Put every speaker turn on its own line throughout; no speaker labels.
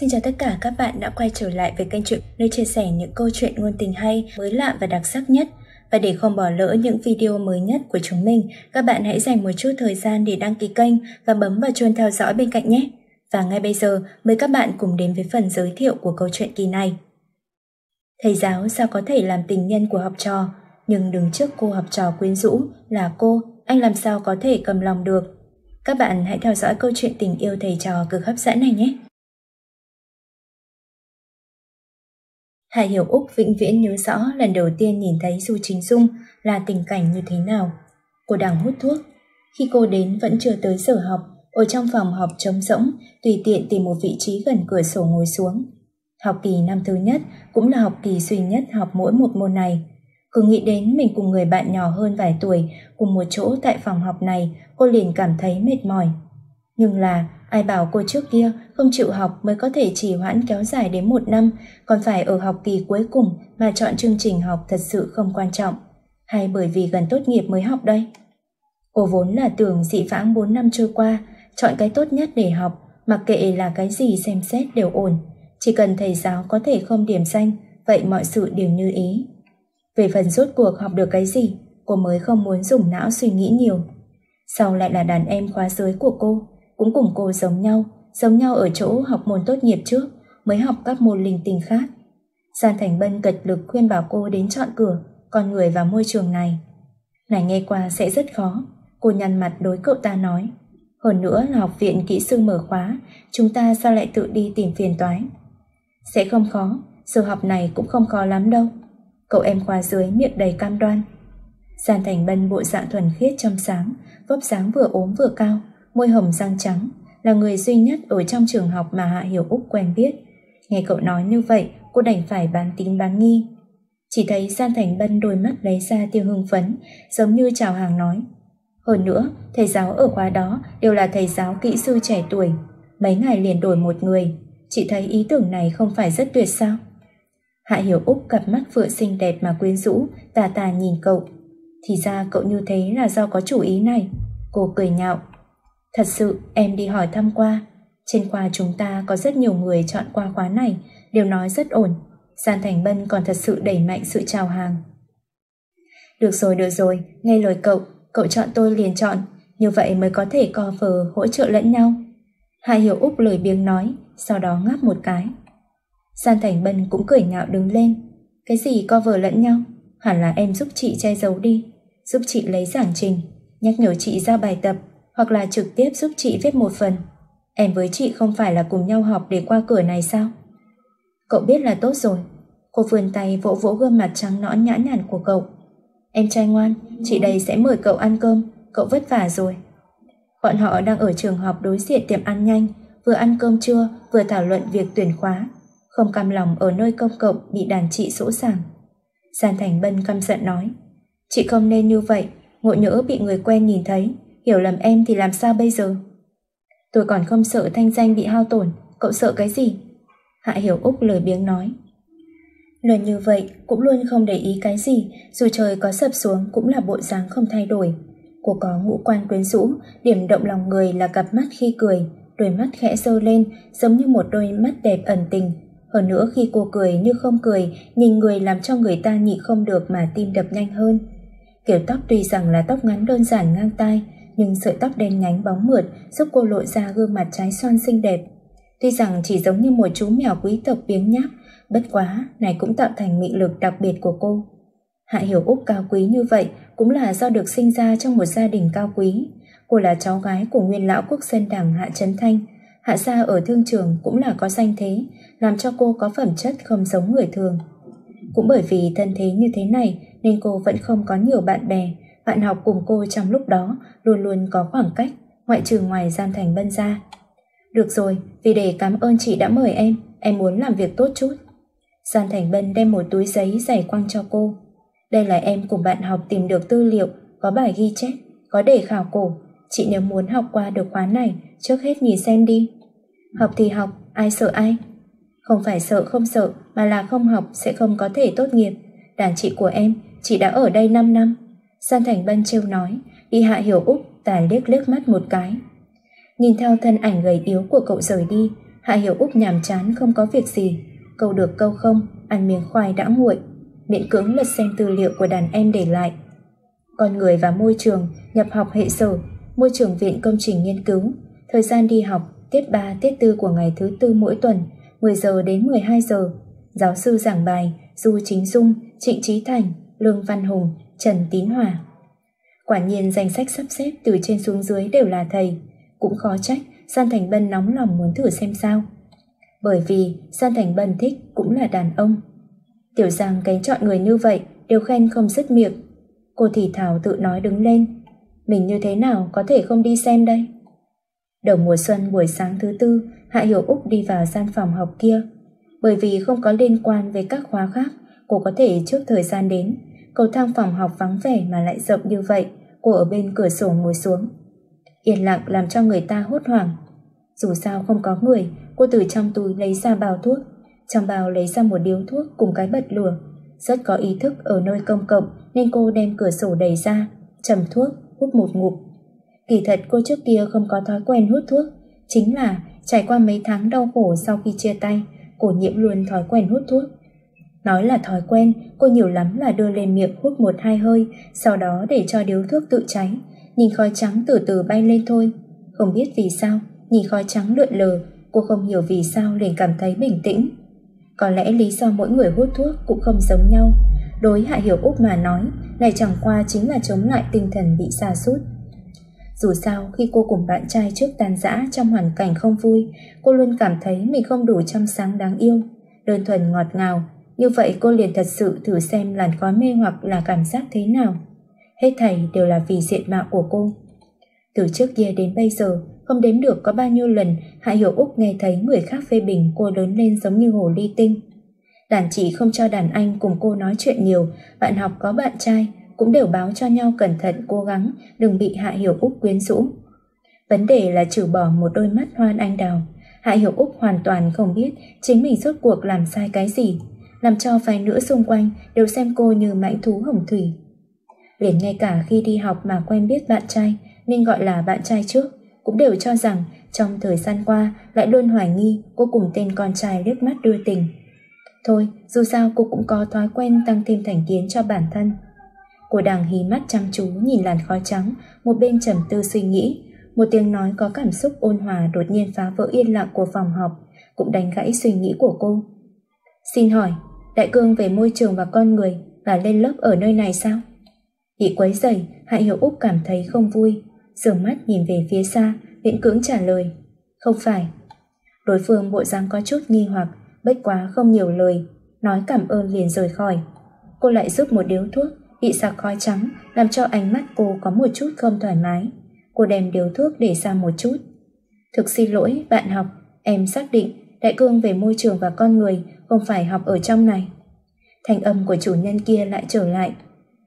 Xin chào tất cả các bạn đã quay trở lại với kênh truyện nơi chia sẻ những câu chuyện ngôn tình hay, mới lạ và đặc sắc nhất. Và để không bỏ lỡ những video mới nhất của chúng mình, các bạn hãy dành một chút thời gian để đăng ký kênh và bấm vào chuông theo dõi bên cạnh nhé. Và ngay bây giờ, mời các bạn cùng đến với phần giới thiệu của câu chuyện kỳ này. Thầy giáo sao có thể làm tình nhân của học trò, nhưng đứng trước cô học trò quyến rũ là cô, anh làm sao có thể cầm lòng được. Các bạn hãy theo dõi câu chuyện tình yêu thầy trò cực hấp dẫn này nhé. Hạ Hiểu Úc vĩnh viễn nhớ rõ lần đầu tiên nhìn thấy Du Chính Dung là tình cảnh như thế nào. Cô đang hút thuốc. Khi cô đến vẫn chưa tới giờ học, ở trong phòng học trống rỗng, tùy tiện tìm một vị trí gần cửa sổ ngồi xuống. Học kỳ năm thứ nhất cũng là học kỳ duy nhất học mỗi một môn này. Cứ nghĩ đến mình cùng người bạn nhỏ hơn vài tuổi cùng một chỗ tại phòng học này, cô liền cảm thấy mệt mỏi. Nhưng là Ai bảo cô trước kia không chịu học mới có thể trì hoãn kéo dài đến một năm, còn phải ở học kỳ cuối cùng mà chọn chương trình học thật sự không quan trọng. Hay bởi vì gần tốt nghiệp mới học đây? Cô vốn là tưởng dị vãng 4 năm trôi qua, chọn cái tốt nhất để học, mặc kệ là cái gì xem xét đều ổn. Chỉ cần thầy giáo có thể không điểm danh, vậy mọi sự đều như ý. Về phần rốt cuộc học được cái gì, cô mới không muốn dùng não suy nghĩ nhiều. Sau lại là đàn em khóa giới của cô, cũng cùng cô giống nhau, giống nhau ở chỗ học môn tốt nghiệp trước, mới học các môn linh tinh khác. San Thành Bân cật lực khuyên bảo cô đến chọn cửa, con người và môi trường này. Này nghe qua sẽ rất khó, cô nhăn mặt đối cậu ta nói. Hơn nữa là học viện kỹ sư mở khóa, chúng ta sao lại tự đi tìm phiền toái? Sẽ không khó, sự học này cũng không khó lắm đâu. Cậu em qua dưới miệng đầy cam đoan. San Thành Bân bộ dạng thuần khiết trong sáng, vóc dáng vừa ốm vừa cao, môi hồng răng trắng, là người duy nhất ở trong trường học mà Hạ Hiểu Úc quen biết. Nghe cậu nói như vậy, cô đành phải bán tín bán nghi. Chỉ thấy San Thành Bân đôi mắt lấy ra tiêu hương phấn, giống như chào hàng nói. Hơn nữa, thầy giáo ở khóa đó đều là thầy giáo kỹ sư trẻ tuổi. Mấy ngày liền đổi một người, chị thấy ý tưởng này không phải rất tuyệt sao? Hạ Hiểu Úc cặp mắt vừa xinh đẹp mà quyến rũ, tà tà nhìn cậu. Thì ra cậu như thế là do có chủ ý này. Cô cười nhạo, Thật sự em đi hỏi thăm qua, trên khoa chúng ta có rất nhiều người chọn qua khóa này, đều nói rất ổn. San Thành Bân còn thật sự đẩy mạnh sự chào hàng. Được rồi, được rồi, nghe lời cậu, cậu chọn tôi liền chọn, như vậy mới có thể co phờ hỗ trợ lẫn nhau. Hạ Hiểu Úc lời biếng nói, sau đó ngáp một cái. San Thành Bân cũng cười nhạo đứng lên. Cái gì co vờ lẫn nhau? Hẳn là em giúp chị che giấu đi, giúp chị lấy giảng trình, nhắc nhở chị ra bài tập hoặc là trực tiếp giúp chị viết một phần. Em với chị không phải là cùng nhau học để qua cửa này sao? Cậu biết là tốt rồi. Cô vươn tay vỗ vỗ gương mặt trắng nõn nhã nhặn của cậu. Em trai ngoan, chị đây sẽ mời cậu ăn cơm, cậu vất vả rồi. Bọn họ đang ở trường học đối diện tiệm ăn nhanh, vừa ăn cơm trưa vừa thảo luận việc tuyển khóa, không cam lòng ở nơi công cộng bị đàn chị sỗ sàng. Giàn Thành Bân căm giận nói, chị không nên như vậy, ngộ nhỡ bị người quen nhìn thấy, hiểu lầm em thì làm sao bây giờ? Tôi còn không sợ thanh danh bị hao tổn, cậu sợ cái gì? Hạ Hiểu Úc lời biếng nói. Lần như vậy cũng luôn không để ý cái gì, dù trời có sập xuống cũng là bộ dáng không thay đổi. Cô có ngũ quan quyến rũ, điểm động lòng người là cặp mắt khi cười, đôi mắt khẽ dơ lên giống như một đôi mắt đẹp ẩn tình. Hơn nữa khi cô cười như không cười, nhìn người làm cho người ta nhịn không được mà tim đập nhanh hơn. Kiểu tóc tuy rằng là tóc ngắn đơn giản ngang tai, nhưng sợi tóc đen nhánh bóng mượt giúp cô lộ ra gương mặt trái xoan xinh đẹp. Tuy rằng chỉ giống như một chú mèo quý tộc biếng nhác, bất quá này cũng tạo thành mị lực đặc biệt của cô. Hạ Hiểu Úc cao quý như vậy cũng là do được sinh ra trong một gia đình cao quý. Cô là cháu gái của nguyên lão quốc dân đảng Hạ Trấn Thanh. Hạ gia ở thương trường cũng là có danh thế, làm cho cô có phẩm chất không giống người thường. Cũng bởi vì thân thế như thế này nên cô vẫn không có nhiều bạn bè, bạn học cùng cô trong lúc đó luôn luôn có khoảng cách, ngoại trừ ngoài Gian Thành Bân ra. Được rồi, vì để cảm ơn chị đã mời em, em muốn làm việc tốt chút. Gian Thành Bân đem một túi giấy dày quăng cho cô. Đây là em cùng bạn học tìm được tư liệu, có bài ghi chép, có đề khảo cổ. Chị nếu muốn học qua được khóa này, trước hết nhìn xem đi. Học thì học, ai sợ ai. Không phải sợ không sợ, mà là không học sẽ không có thể tốt nghiệp. Đàn chị của em, chị đã ở đây 5 năm, San Thành Bân trêu nói, y hạ hiểu Úc ta liếc liếc mắt một cái. Nhìn theo thân ảnh gầy yếu của cậu rời đi, Hạ Hiểu Úc nhàm chán không có việc gì, câu được câu không, ăn miếng khoai đã nguội, miễn cưỡng lật xem tư liệu của đàn em để lại. Con người và môi trường, nhập học hệ sở, môi trường viện công trình nghiên cứu, thời gian đi học, tiết 3, tiết 4 của ngày thứ tư mỗi tuần, 10 giờ đến 12 giờ. Giáo sư giảng bài, Du Chính Dung, Trịnh Trí Thành, Lương Văn Hùng Trần Tín Hòa. Quả nhiên danh sách sắp xếp từ trên xuống dưới đều là thầy, cũng khó trách San Thành Bân nóng lòng muốn thử xem sao. Bởi vì San Thành Bân thích cũng là đàn ông. Tiểu Giang cái chọn người như vậy đều khen không dứt miệng. Cô thì Thảo tự nói đứng lên. Mình như thế nào có thể không đi xem đây? Đầu mùa xuân buổi sáng thứ tư, Hạ Hiểu Úc đi vào gian phòng học kia. Bởi vì không có liên quan với các khóa khác, cô có thể trước thời gian đến, cầu thang phòng học vắng vẻ mà lại rộng như vậy, cô ở bên cửa sổ ngồi xuống. Yên lặng làm cho người ta hốt hoảng. Dù sao không có người, cô từ trong túi lấy ra bao thuốc. Trong bao lấy ra một điếu thuốc cùng cái bật lửa. Rất có ý thức ở nơi công cộng nên cô đem cửa sổ đẩy ra, trầm thuốc, hút một ngụm Kỳ thật cô trước kia không có thói quen hút thuốc, chính là trải qua mấy tháng đau khổ sau khi chia tay, cô nhiễm luôn thói quen hút thuốc. Nói là thói quen, cô nhiều lắm là đưa lên miệng hút một hai hơi, sau đó để cho điếu thuốc tự cháy. Nhìn khói trắng từ từ bay lên thôi. Không biết vì sao, nhìn khói trắng lượn lờ, cô không hiểu vì sao liền cảm thấy bình tĩnh. Có lẽ lý do mỗi người hút thuốc cũng không giống nhau. Đối Hạ Hiểu Úc mà nói, này chẳng qua chính là chống lại tinh thần bị xa sút Dù sao, khi cô cùng bạn trai trước tan rã trong hoàn cảnh không vui, cô luôn cảm thấy mình không đủ trong sáng đáng yêu, đơn thuần ngọt ngào, như vậy cô liền thật sự thử xem làn khói mê hoặc là cảm giác thế nào. Hết thầy đều là vì diện mạo của cô. Từ trước kia đến bây giờ, không đếm được có bao nhiêu lần Hạ Hiểu Úc nghe thấy người khác phê bình cô lớn lên giống như hồ ly tinh. Đàn chị không cho đàn anh cùng cô nói chuyện nhiều, bạn học có bạn trai, cũng đều báo cho nhau cẩn thận cố gắng đừng bị Hạ Hiểu Úc quyến rũ. Vấn đề là trừ bỏ một đôi mắt hoan anh đào, Hạ Hiểu Úc hoàn toàn không biết chính mình suốt cuộc làm sai cái gì, làm cho vài nữ xung quanh đều xem cô như mãnh thú hồng thủy. Liền ngay cả khi đi học mà quen biết bạn trai, nên gọi là bạn trai trước, cũng đều cho rằng trong thời gian qua lại luôn hoài nghi cô cùng tên con trai liếc mắt đưa tình. Thôi, dù sao cô cũng có thói quen tăng thêm thành kiến cho bản thân. Cô đang hí mắt chăm chú nhìn làn khói trắng, một bên trầm tư suy nghĩ, một tiếng nói có cảm xúc ôn hòa đột nhiên phá vỡ yên lặng của phòng học, cũng đánh gãy suy nghĩ của cô. Xin hỏi, đại cương về môi trường và con người và lên lớp ở nơi này sao? Bị quấy rầy, Hạ Hiểu Úc cảm thấy không vui, sửa mắt nhìn về phía xa, miễn cưỡng trả lời. Không phải. Đối phương bộ dáng có chút nghi hoặc, bất quá không nhiều lời, nói cảm ơn liền rời khỏi. Cô lại giúp một điếu thuốc, bị sạc khói trắng, làm cho ánh mắt cô có một chút không thoải mái. Cô đem điếu thuốc để ra một chút. Thực xin lỗi, bạn học, em xác định đại cương về môi trường và con người không phải học ở trong này. Thanh âm của chủ nhân kia lại trở lại.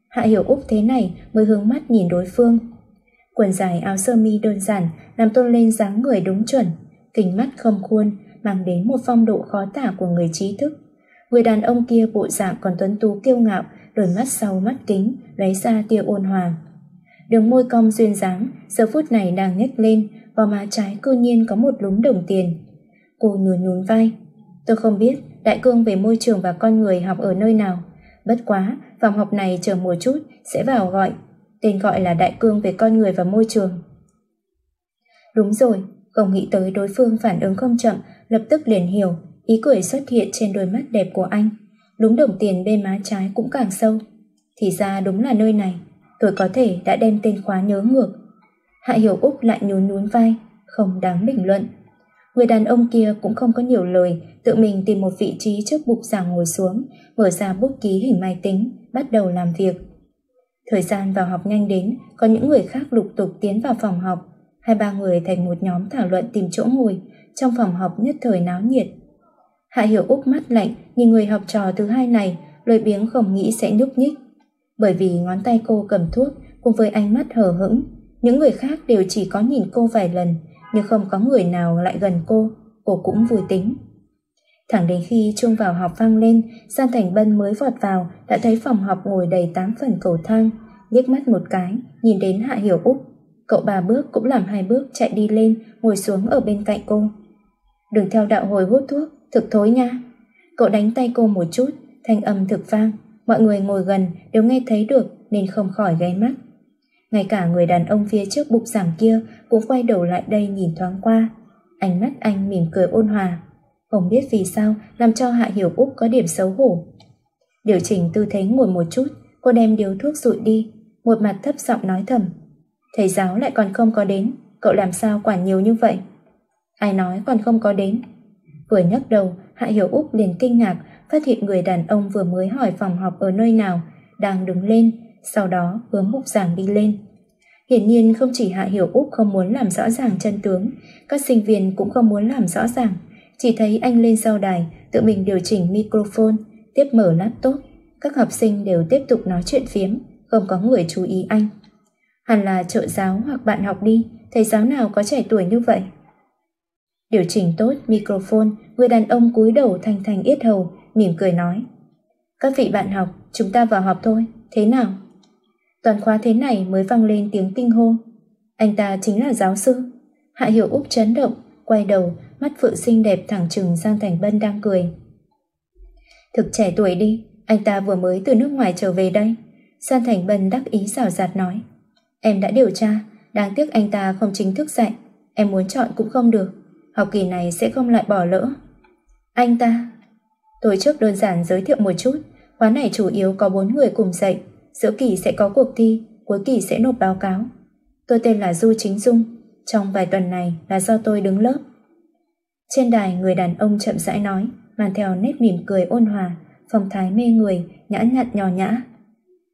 Hạ Hiểu Úc thế này mới hướng mắt nhìn đối phương. Quần dài áo sơ mi đơn giản làm tôn lên dáng người đúng chuẩn, kính mắt không khuôn, mang đến một phong độ khó tả của người trí thức. Người đàn ông kia bộ dạng còn tuấn tú kiêu ngạo, đôi mắt sau mắt kính, lấy ra tia ôn hòa. Đường môi cong duyên dáng, giờ phút này đang nhếch lên, vào má trái cư nhiên có một lúm đồng tiền. Cô nhún nhún vai. Tôi không biết đại cương về môi trường và con người học ở nơi nào. Bất quá, phòng học này chờ một chút sẽ vào gọi, tên gọi là đại cương về con người và môi trường. Đúng rồi, không nghĩ tới đối phương phản ứng không chậm, lập tức liền hiểu, ý cười xuất hiện trên đôi mắt đẹp của anh. Đúng đồng tiền bên má trái cũng càng sâu. Thì ra đúng là nơi này, tôi có thể đã đem tên khóa nhớ ngược. Hạ Hiểu Úc lại nhún nhún vai, không đáng bình luận. Người đàn ông kia cũng không có nhiều lời, tự mình tìm một vị trí trước bục giảng ngồi xuống, mở ra bút ký hình máy tính, bắt đầu làm việc. Thời gian vào học nhanh đến, có những người khác lục tục tiến vào phòng học. Hai ba người thành một nhóm thảo luận tìm chỗ ngồi, trong phòng học nhất thời náo nhiệt. Hạ Hiểu úp mắt lạnh nhìn người học trò thứ hai này, lười biếng không nghĩ sẽ nhúc nhích. Bởi vì ngón tay cô cầm thuốc cùng với ánh mắt hờ hững, những người khác đều chỉ có nhìn cô vài lần, nhưng không có người nào lại gần cô, cô cũng vui tính. Thẳng đến khi chuông vào học vang lên, San Thành Bân mới vọt vào đã thấy phòng học ngồi đầy tám phần cầu thang, liếc mắt một cái, nhìn đến Hạ Hiểu Úc. Cậu bà bước cũng làm hai bước chạy đi lên, ngồi xuống ở bên cạnh cô. Đừng theo đạo hồi hút thuốc, thực thối nha. Cậu đánh tay cô một chút, thanh âm thực vang, mọi người ngồi gần đều nghe thấy được nên không khỏi gáy mắt. Ngay cả người đàn ông phía trước bục giảng kia cũng quay đầu lại đây nhìn thoáng qua. Ánh mắt anh mỉm cười ôn hòa. Không biết vì sao làm cho Hạ Hiểu Úc có điểm xấu hổ. Điều chỉnh tư thế ngồi một chút, cô đem điếu thuốc rụi đi, một mặt thấp giọng nói thầm. Thầy giáo lại còn không có đến, cậu làm sao quản nhiều như vậy? Ai nói còn không có đến? Vừa nhấc đầu, Hạ Hiểu Úc liền kinh ngạc phát hiện người đàn ông vừa mới hỏi phòng học ở nơi nào, đang đứng lên, sau đó hướng mục giảng đi lên. Hiển nhiên không chỉ Hạ Hiểu Úc không muốn làm rõ ràng chân tướng, các sinh viên cũng không muốn làm rõ ràng, chỉ thấy anh lên sau đài, tự mình điều chỉnh microphone, tiếp mở laptop. Các học sinh đều tiếp tục nói chuyện phiếm, không có người chú ý anh. Hẳn là trợ giáo hoặc bạn học đi, thầy giáo nào có trẻ tuổi như vậy? Điều chỉnh tốt microphone, người đàn ông cúi đầu thành thành yết hầu, mỉm cười nói. Các vị bạn học, chúng ta vào họp thôi, thế nào? Toàn khóa thế này mới vang lên tiếng kinh hô. Anh ta chính là giáo sư. Hạ Hiểu Úc chấn động, quay đầu, mắt phượng xinh đẹp thẳng trừng sang Thành Bân đang cười. Thực trẻ tuổi đi, anh ta vừa mới từ nước ngoài trở về đây. San Thành Bân đắc ý rào rạt nói. Em đã điều tra, đáng tiếc anh ta không chính thức dạy. Em muốn chọn cũng không được, học kỳ này sẽ không lại bỏ lỡ. Anh ta... Tôi trước đơn giản giới thiệu một chút, khóa này chủ yếu có bốn người cùng dạy, giữa kỳ sẽ có cuộc thi, cuối kỳ sẽ nộp báo cáo. Tôi tên là Du Chính Dung, trong vài tuần này là do tôi đứng lớp. Trên đài người đàn ông chậm rãi nói, mang theo nét mỉm cười ôn hòa, phong thái mê người, nhã nhặn nhỏ nhã.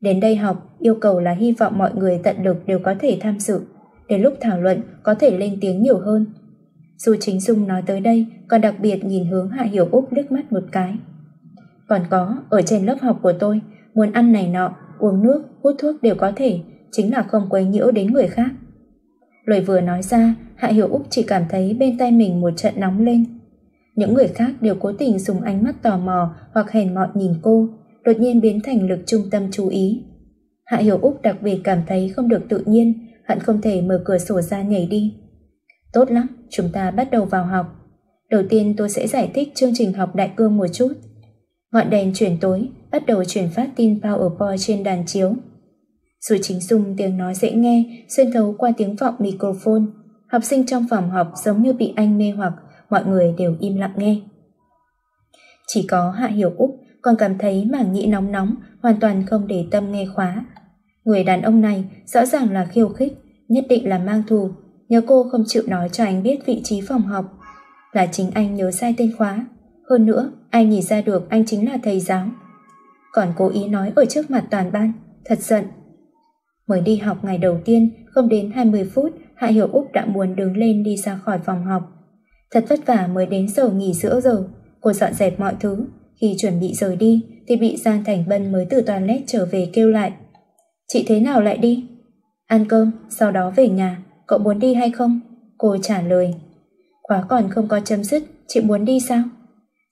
Đến đây học, yêu cầu là hy vọng mọi người tận lực đều có thể tham dự, đến lúc thảo luận có thể lên tiếng nhiều hơn. Du Chính Dung nói tới đây còn đặc biệt nhìn hướng Hạ Hiểu Úc liếc mắt một cái. Còn có, ở trên lớp học của tôi, muốn ăn này nọ uống nước, hút thuốc đều có thể, chính là không quấy nhiễu đến người khác. Lời vừa nói ra, Hạ Hiểu Úc chỉ cảm thấy bên tay mình một trận nóng lên. Những người khác đều cố tình dùng ánh mắt tò mò hoặc hèn mọn nhìn cô, đột nhiên biến thành lực trung tâm chú ý. Hạ Hiểu Úc đặc biệt cảm thấy không được tự nhiên, hận không thể mở cửa sổ ra nhảy đi. Tốt lắm, chúng ta bắt đầu vào học. Đầu tiên tôi sẽ giải thích chương trình học đại cương một chút. Ngọn đèn chuyển tối, bắt đầu truyền phát tin PowerPoint trên đàn chiếu. Dù chính dung tiếng nói dễ nghe, xuyên thấu qua tiếng vọng microphone, học sinh trong phòng học giống như bị anh mê hoặc, mọi người đều im lặng nghe. Chỉ có Hạ Hiểu Úc còn cảm thấy mảng nghĩ nóng nóng, hoàn toàn không để tâm nghe khóa. Người đàn ông này rõ ràng là khiêu khích, nhất định là mang thù, nhớ cô không chịu nói cho anh biết vị trí phòng học. Là chính anh nhớ sai tên khóa. Hơn nữa, anh nhìn ra được anh chính là thầy giáo, còn cố ý nói ở trước mặt toàn ban, thật giận. Mới đi học ngày đầu tiên, không đến 20 phút, Hạ Hiểu Úc đã muốn đứng lên đi ra khỏi phòng học. Thật vất vả mới đến giờ nghỉ giữa giờ, cô dọn dẹp mọi thứ. Khi chuẩn bị rời đi, thì bị Giang Thành Bân mới từ toilet trở về kêu lại. Chị thế nào lại đi? Ăn cơm, sau đó về nhà, cậu muốn đi hay không? Cô trả lời. Khóa còn không có chấm dứt, chị muốn đi sao?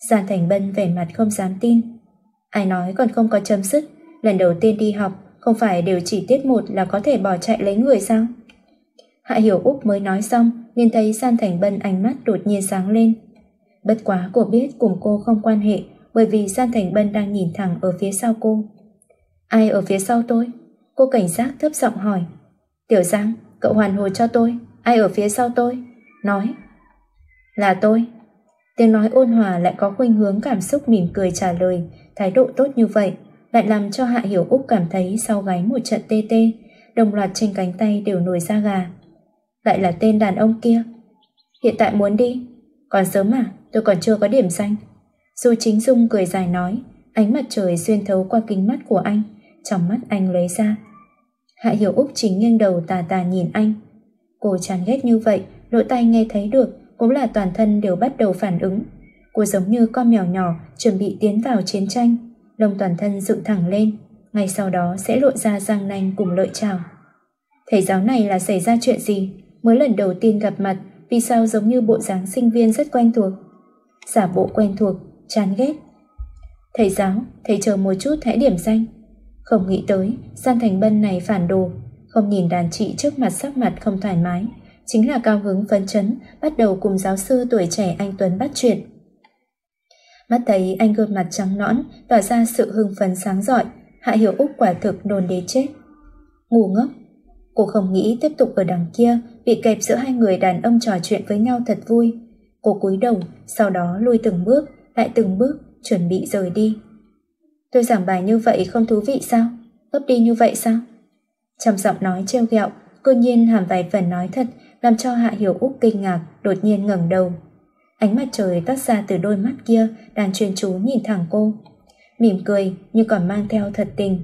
Giang Thành Bân vẻ mặt không dám tin, Ai nói còn không có chấm dứt, lần đầu tiên đi học, không phải đều chỉ tiết một là có thể bỏ chạy lấy người sao? Hạ Hiểu Úc mới nói xong, liền thấy San Thành Bân ánh mắt đột nhiên sáng lên. Bất quá cô biết cùng cô không quan hệ, bởi vì San Thành Bân đang nhìn thẳng ở phía sau cô. Ai ở phía sau tôi? Cô cảnh giác thấp giọng hỏi. Tiểu Giang, cậu hoàn hồ cho tôi, ai ở phía sau tôi? Nói. Là tôi. Tiếng nói ôn hòa lại có khuynh hướng cảm xúc mỉm cười trả lời, thái độ tốt như vậy lại làm cho Hạ Hiểu Úc cảm thấy sau gáy một trận tê tê, đồng loạt trên cánh tay đều nổi da gà. Lại là tên đàn ông kia. Hiện tại muốn đi, còn sớm mà, tôi còn chưa có điểm danh. dù Chính Dung cười dài nói, ánh mặt trời xuyên thấu qua kính mắt của anh, trong mắt anh lấy ra. Hạ Hiểu Úc chính nghiêng đầu tà tà nhìn anh. Cô chán ghét như vậy, lỗ tai nghe thấy được, cũng là toàn thân đều bắt đầu phản ứng, Cô giống như con mèo nhỏ chuẩn bị tiến vào chiến tranh, lông toàn thân dựng thẳng lên, ngay sau đó sẽ lộ ra răng nanh cùng lợi chào. Thầy giáo này là xảy ra chuyện gì? Mới lần đầu tiên gặp mặt, vì sao giống như bộ dáng sinh viên rất quen thuộc? Giả bộ quen thuộc, chán ghét. Thầy giáo, thầy chờ một chút hãy điểm danh. Không nghĩ tới, San Thành Bân này phản đồ, không nhìn đàn chị trước mặt sắc mặt không thoải mái, chính là cao hứng phấn chấn, bắt đầu cùng giáo sư tuổi trẻ anh Tuấn bắt chuyện. Mắt thấy anh gương mặt trắng nõn, tỏ ra sự hưng phấn sáng rọi, Hạ Hiểu Úc quả thực nôn đến chết. ngủ ngốc, cô không nghĩ tiếp tục ở đằng kia, bị kẹp giữa hai người đàn ông trò chuyện với nhau thật vui. Cô cúi đầu, sau đó lui từng bước, lại từng bước, chuẩn bị rời đi. Tôi giảng bài như vậy không thú vị sao? Gấp đi như vậy sao? trầm giọng nói treo gẹo cơ nhiên hàm vài phần nói thật, làm cho Hạ Hiểu Úc kinh ngạc, đột nhiên ngẩng đầu. Ánh mặt trời tắt ra từ đôi mắt kia đang chuyên chú nhìn thẳng cô. Mỉm cười nhưng còn mang theo thật tình.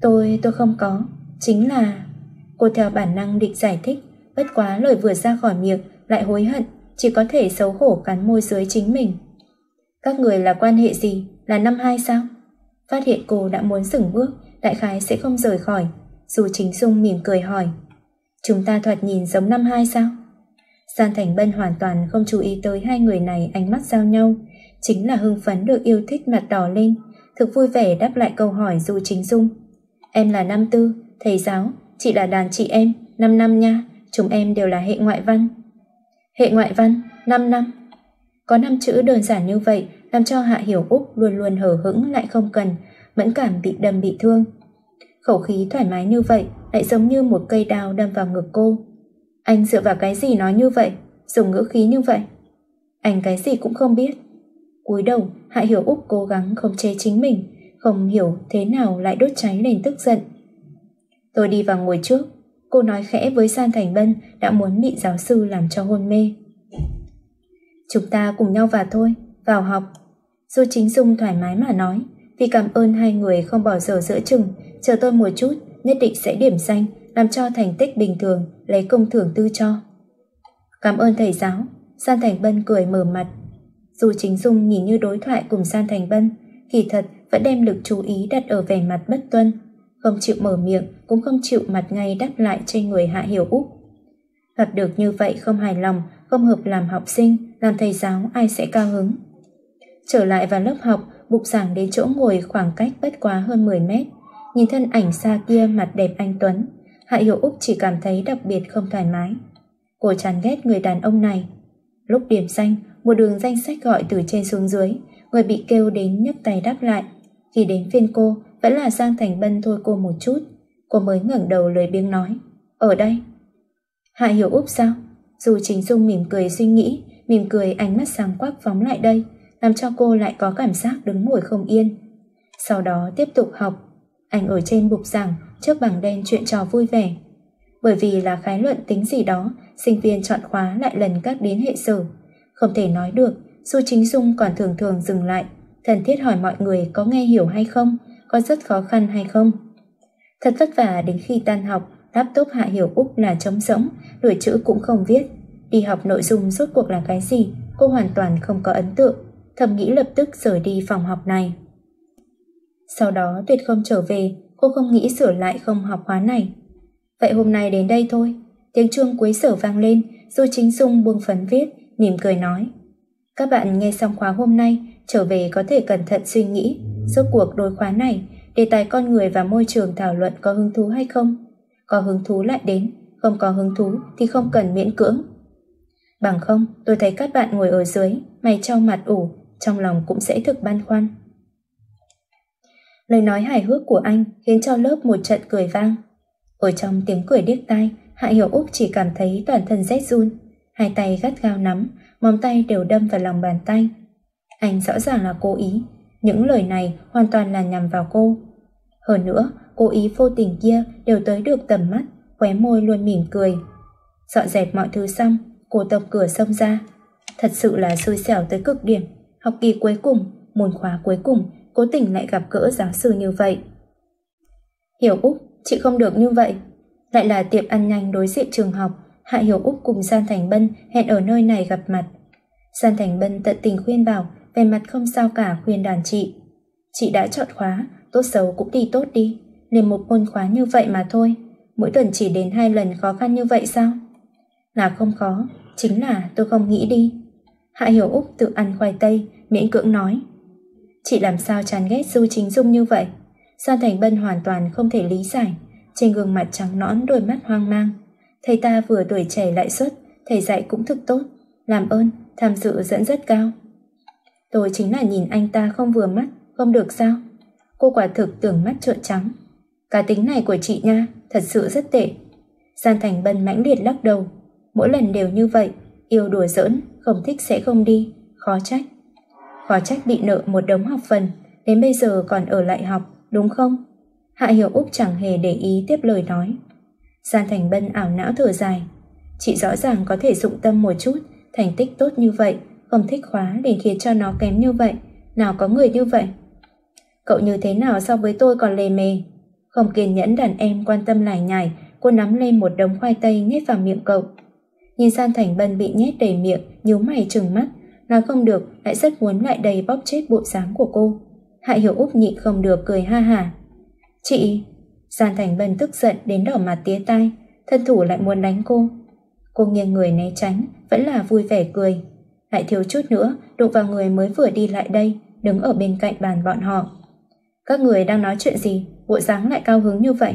Tôi, tôi không có. Chính là... Cô theo bản năng định giải thích, bất quá lời vừa ra khỏi miệng lại hối hận, chỉ có thể xấu hổ cắn môi dưới chính mình. Các người là quan hệ gì? Là năm hai sao? Phát hiện cô đã muốn dừng bước, đại khái sẽ không rời khỏi. Dù chính dung mỉm cười hỏi. Chúng ta thoạt nhìn giống năm hai sao? San Thành Bân hoàn toàn không chú ý tới hai người này ánh mắt giao nhau. Chính là hưng phấn được yêu thích mặt đỏ lên, thực vui vẻ đáp lại câu hỏi dù Chính Dung. Em là Nam Tư, thầy giáo, chị là đàn chị em, năm năm nha, chúng em đều là hệ ngoại văn. Hệ ngoại văn, năm năm. Có năm chữ đơn giản như vậy làm cho Hạ Hiểu Úc luôn luôn hở hững lại không cần, mẫn cảm bị đâm bị thương. Khẩu khí thoải mái như vậy lại giống như một cây đao đâm vào ngực cô. Anh dựa vào cái gì nói như vậy, dùng ngữ khí như vậy? Anh cái gì cũng không biết. cúi đầu, Hạ Hiểu Úc cố gắng không che chính mình, không hiểu thế nào lại đốt cháy lên tức giận. Tôi đi vào ngồi trước, cô nói khẽ với San Thành Bân đã muốn bị giáo sư làm cho hôn mê. Chúng ta cùng nhau vào thôi, vào học. Du Chính Dung thoải mái mà nói, vì cảm ơn hai người không bỏ giờ giữa chừng, chờ tôi một chút, nhất định sẽ điểm danh làm cho thành tích bình thường lấy công thưởng tư cho. Cảm ơn thầy giáo, San Thành Bân cười mở mặt. Dù chính Dung nhìn như đối thoại cùng San Thành Bân, kỳ thật vẫn đem lực chú ý đặt ở vẻ mặt bất tuân, không chịu mở miệng cũng không chịu mặt ngay đáp lại trên người Hạ Hiểu Úc. Gặp được như vậy không hài lòng, không hợp làm học sinh, làm thầy giáo ai sẽ cao hứng. Trở lại vào lớp học, Bục giảng đến chỗ ngồi khoảng cách bất quá hơn 10 mét, nhìn thân ảnh xa kia mặt đẹp anh Tuấn, Hạ Hiểu Úc chỉ cảm thấy đặc biệt không thoải mái. Cô chán ghét người đàn ông này. Lúc điểm danh, một đường danh sách gọi từ trên xuống dưới, người bị kêu đến nhấc tay đáp lại. Khi đến phiên cô, vẫn là Giang Thành Bân thôi cô một chút. Cô mới ngẩng đầu lười biếng nói. Ở đây. Hạ Hiểu Úc sao? Dù Trình Dung mỉm cười suy nghĩ, mỉm cười ánh mắt sáng quắc phóng lại đây, làm cho cô lại có cảm giác đứng ngồi không yên. Sau đó tiếp tục học. Anh ở trên bục giảng trước bảng đen chuyện trò vui vẻ. Bởi vì là khái luận tính gì đó, sinh viên chọn khóa lại lần các đến hệ sở. Không thể nói được, Du Chính Dung còn thường thường dừng lại, thần thiết hỏi mọi người có nghe hiểu hay không, có rất khó khăn hay không. Thật vất vả đến khi tan học, laptop Hạ Hiểu Úc là trống rỗng, đuổi chữ cũng không viết. Đi học nội dung rốt cuộc là cái gì, cô hoàn toàn không có ấn tượng, thầm nghĩ lập tức rời đi phòng học này. Sau đó tuyệt không trở về, cô không nghĩ sửa lại không học khóa này. Vậy hôm nay đến đây thôi. Tiếng chuông cuối sở vang lên, Du Chính Dung buông phấn viết, mỉm cười nói. Các bạn nghe xong khóa hôm nay, trở về có thể cẩn thận suy nghĩ, rốt cuộc đối khóa này, đề tài con người và môi trường thảo luận có hứng thú hay không. Có hứng thú lại đến, không có hứng thú thì không cần miễn cưỡng. Bằng không, tôi thấy các bạn ngồi ở dưới, mày trao mặt ủ, trong lòng cũng sẽ thực băn khoăn. Lời nói hài hước của anh khiến cho lớp một trận cười vang. Ở trong tiếng cười điếc tai, Hạ Hiểu Úc chỉ cảm thấy toàn thân rét run. Hai tay gắt gao nắm, móng tay đều đâm vào lòng bàn tay. Anh rõ ràng là cố ý. Những lời này hoàn toàn là nhằm vào cô. Hơn nữa, cố ý vô tình kia đều tới được tầm mắt, khóe môi luôn mỉm cười. Dọn dẹp mọi thứ xong, cô tộc cửa xông ra. Thật sự là xui xẻo tới cực điểm. Học kỳ cuối cùng, môn khóa cuối cùng cố tình lại gặp gỡ giáo sư như vậy. Hiểu Úc, chị không được như vậy. Lại là tiệm ăn nhanh đối diện trường học, Hạ Hiểu Úc cùng San Thành Bân hẹn ở nơi này gặp mặt. San Thành Bân tận tình khuyên bảo, về mặt không sao cả khuyên đàn chị. Chị đã chọn khóa, tốt xấu cũng đi tốt đi, liền một môn khóa như vậy mà thôi. Mỗi tuần chỉ đến hai lần khó khăn như vậy sao? Là không khó, chính là tôi không nghĩ đi. Hạ Hiểu Úc tự ăn khoai tây, miễn cưỡng nói. Chị làm sao chán ghét Du Chính Dung như vậy San Thành Bân hoàn toàn không thể lý giải Trên gương mặt trắng nõn đôi mắt hoang mang Thầy ta vừa tuổi trẻ lại xuất Thầy dạy cũng thực tốt Làm ơn, tham dự dẫn rất cao Tôi chính là nhìn anh ta không vừa mắt Không được sao Cô quả thực tưởng mắt trợn trắng Cá tính này của chị nha Thật sự rất tệ San Thành Bân mãnh liệt lắc đầu Mỗi lần đều như vậy Yêu đùa giỡn, không thích sẽ không đi Khó trách khó trách bị nợ một đống học phần, đến bây giờ còn ở lại học, đúng không? Hạ Hiểu Úc chẳng hề để ý tiếp lời nói. Gian Thành Bân ảo não thở dài. Chị rõ ràng có thể dụng tâm một chút, thành tích tốt như vậy, không thích khóa để khiến cho nó kém như vậy. Nào có người như vậy? Cậu như thế nào so với tôi còn lề mề? Không kiên nhẫn đàn em quan tâm lải nhải, cô nắm lên một đống khoai tây nhét vào miệng cậu. Nhìn Gian Thành Bân bị nhét đầy miệng, nhíu mày trừng mắt, nói không được lại rất muốn lại đầy bóp chết bộ dáng của cô hạ hiểu úp nhịn không được cười ha hả chị giàn thành bân tức giận đến đỏ mặt tía tai thân thủ lại muốn đánh cô cô nghiêng người né tránh vẫn là vui vẻ cười lại thiếu chút nữa đụng vào người mới vừa đi lại đây đứng ở bên cạnh bàn bọn họ các người đang nói chuyện gì bộ dáng lại cao hứng như vậy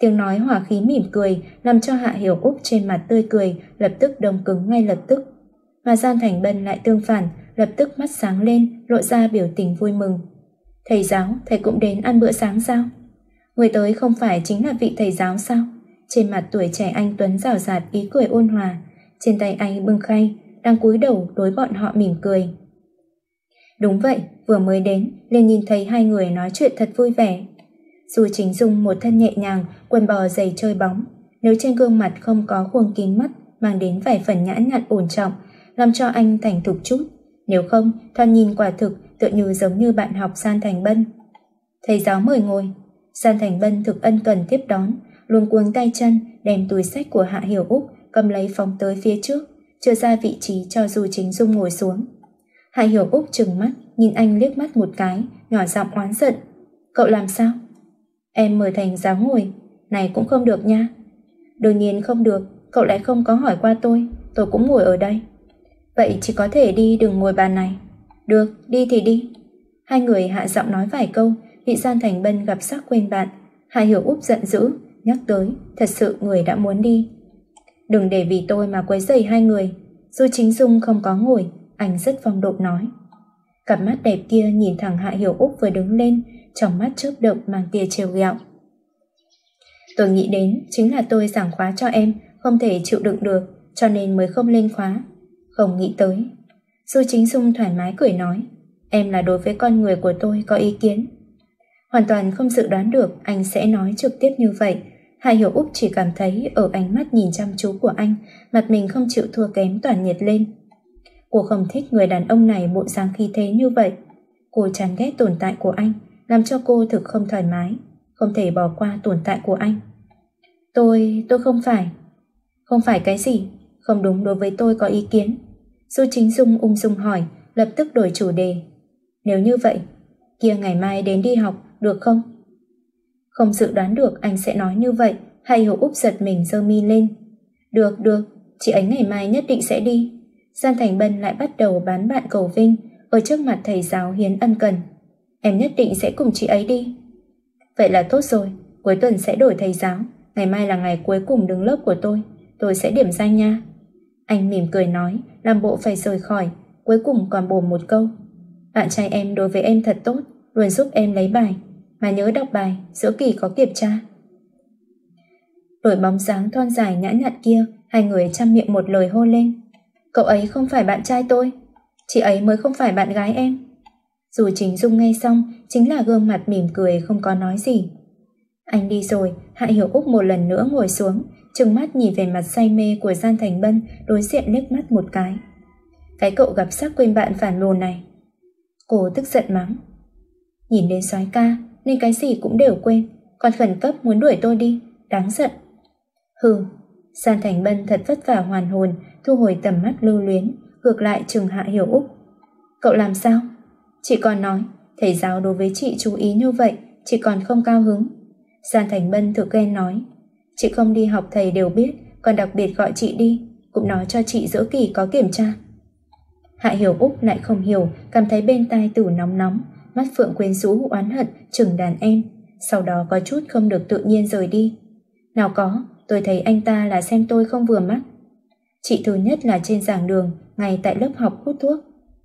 tiếng nói hòa khí mỉm cười làm cho hạ hiểu úc trên mặt tươi cười lập tức đông cứng ngay lập tức mà gian Thành Bân lại tương phản, lập tức mắt sáng lên, lộ ra biểu tình vui mừng. Thầy giáo, thầy cũng đến ăn bữa sáng sao? Người tới không phải chính là vị thầy giáo sao? Trên mặt tuổi trẻ anh Tuấn rào rạt ý cười ôn hòa, trên tay anh bưng khay, đang cúi đầu đối bọn họ mỉm cười. Đúng vậy, vừa mới đến, liền nhìn thấy hai người nói chuyện thật vui vẻ. Dù chính dung một thân nhẹ nhàng, quần bò giày chơi bóng, nếu trên gương mặt không có khuôn kín mắt, mang đến vài phần nhã nhặn ổn trọng làm cho anh thành thục chút. Nếu không, thoạt nhìn quả thực tựa như giống như bạn học San Thành Bân. Thầy giáo mời ngồi. San Thành Bân thực ân cần tiếp đón, luôn cuống tay chân, đem túi sách của Hạ Hiểu Úc cầm lấy phóng tới phía trước, chưa ra vị trí cho dù Chính Dung ngồi xuống. Hạ Hiểu Úc trừng mắt, nhìn anh liếc mắt một cái, nhỏ giọng oán giận. Cậu làm sao? Em mời thành giáo ngồi, này cũng không được nha. Đương nhiên không được, cậu lại không có hỏi qua tôi, tôi cũng ngồi ở đây. Vậy chỉ có thể đi đường ngồi bàn này. Được, đi thì đi. Hai người hạ giọng nói vài câu, bị Gian Thành Bân gặp sắc quên bạn. Hạ Hiểu Úp giận dữ, nhắc tới, thật sự người đã muốn đi. Đừng để vì tôi mà quấy rầy hai người. dù Chính Dung không có ngồi, anh rất phong độ nói. Cặp mắt đẹp kia nhìn thẳng Hạ Hiểu úp vừa đứng lên, trong mắt chớp động mang tia trêu ghẹo. Tôi nghĩ đến chính là tôi giảng khóa cho em, không thể chịu đựng được, cho nên mới không lên khóa không nghĩ tới. Du Chính Dung thoải mái cười nói, em là đối với con người của tôi có ý kiến. Hoàn toàn không dự đoán được anh sẽ nói trực tiếp như vậy, hai Hiểu Úc chỉ cảm thấy ở ánh mắt nhìn chăm chú của anh, mặt mình không chịu thua kém toàn nhiệt lên. Cô không thích người đàn ông này bộ dáng khi thế như vậy. Cô chán ghét tồn tại của anh, làm cho cô thực không thoải mái, không thể bỏ qua tồn tại của anh. Tôi, tôi không phải. Không phải cái gì, không đúng đối với tôi có ý kiến. Du Chính Dung ung dung hỏi, lập tức đổi chủ đề. Nếu như vậy, kia ngày mai đến đi học, được không? Không dự đoán được anh sẽ nói như vậy, hay Hồ úp giật mình giơ mi lên. Được, được, chị ấy ngày mai nhất định sẽ đi. Gian Thành Bân lại bắt đầu bán bạn cầu vinh, ở trước mặt thầy giáo hiến ân cần. Em nhất định sẽ cùng chị ấy đi. Vậy là tốt rồi, cuối tuần sẽ đổi thầy giáo. Ngày mai là ngày cuối cùng đứng lớp của tôi, tôi sẽ điểm danh nha. Anh mỉm cười nói, làm bộ phải rời khỏi, cuối cùng còn bổ một câu. Bạn trai em đối với em thật tốt, luôn giúp em lấy bài, mà nhớ đọc bài, giữa kỳ có kiểm tra. Đổi bóng dáng thon dài nhã nhặn kia, hai người chăm miệng một lời hô lên. Cậu ấy không phải bạn trai tôi, chị ấy mới không phải bạn gái em. Dù chính Dung nghe xong, chính là gương mặt mỉm cười không có nói gì. Anh đi rồi, Hạ Hiểu Úc một lần nữa ngồi xuống, trừng mắt nhìn về mặt say mê của Gian Thành Bân đối diện liếc mắt một cái. Cái cậu gặp sắc quên bạn phản lồn này. Cô tức giận mắng. Nhìn đến soái ca nên cái gì cũng đều quên, còn khẩn cấp muốn đuổi tôi đi, đáng giận. Hừ, Gian Thành Bân thật vất vả hoàn hồn, thu hồi tầm mắt lưu luyến, ngược lại trừng hạ hiểu Úc. Cậu làm sao? Chị còn nói, thầy giáo đối với chị chú ý như vậy, chị còn không cao hứng. Gian Thành Bân thử ghen nói, Chị không đi học thầy đều biết, còn đặc biệt gọi chị đi, cũng nói cho chị giữa kỳ có kiểm tra. Hạ Hiểu Úc lại không hiểu, cảm thấy bên tai tử nóng nóng, mắt Phượng Quyến rũ oán hận chừng đàn em, sau đó có chút không được tự nhiên rời đi. Nào có, tôi thấy anh ta là xem tôi không vừa mắt. Chị thứ nhất là trên giảng đường, ngày tại lớp học hút thuốc,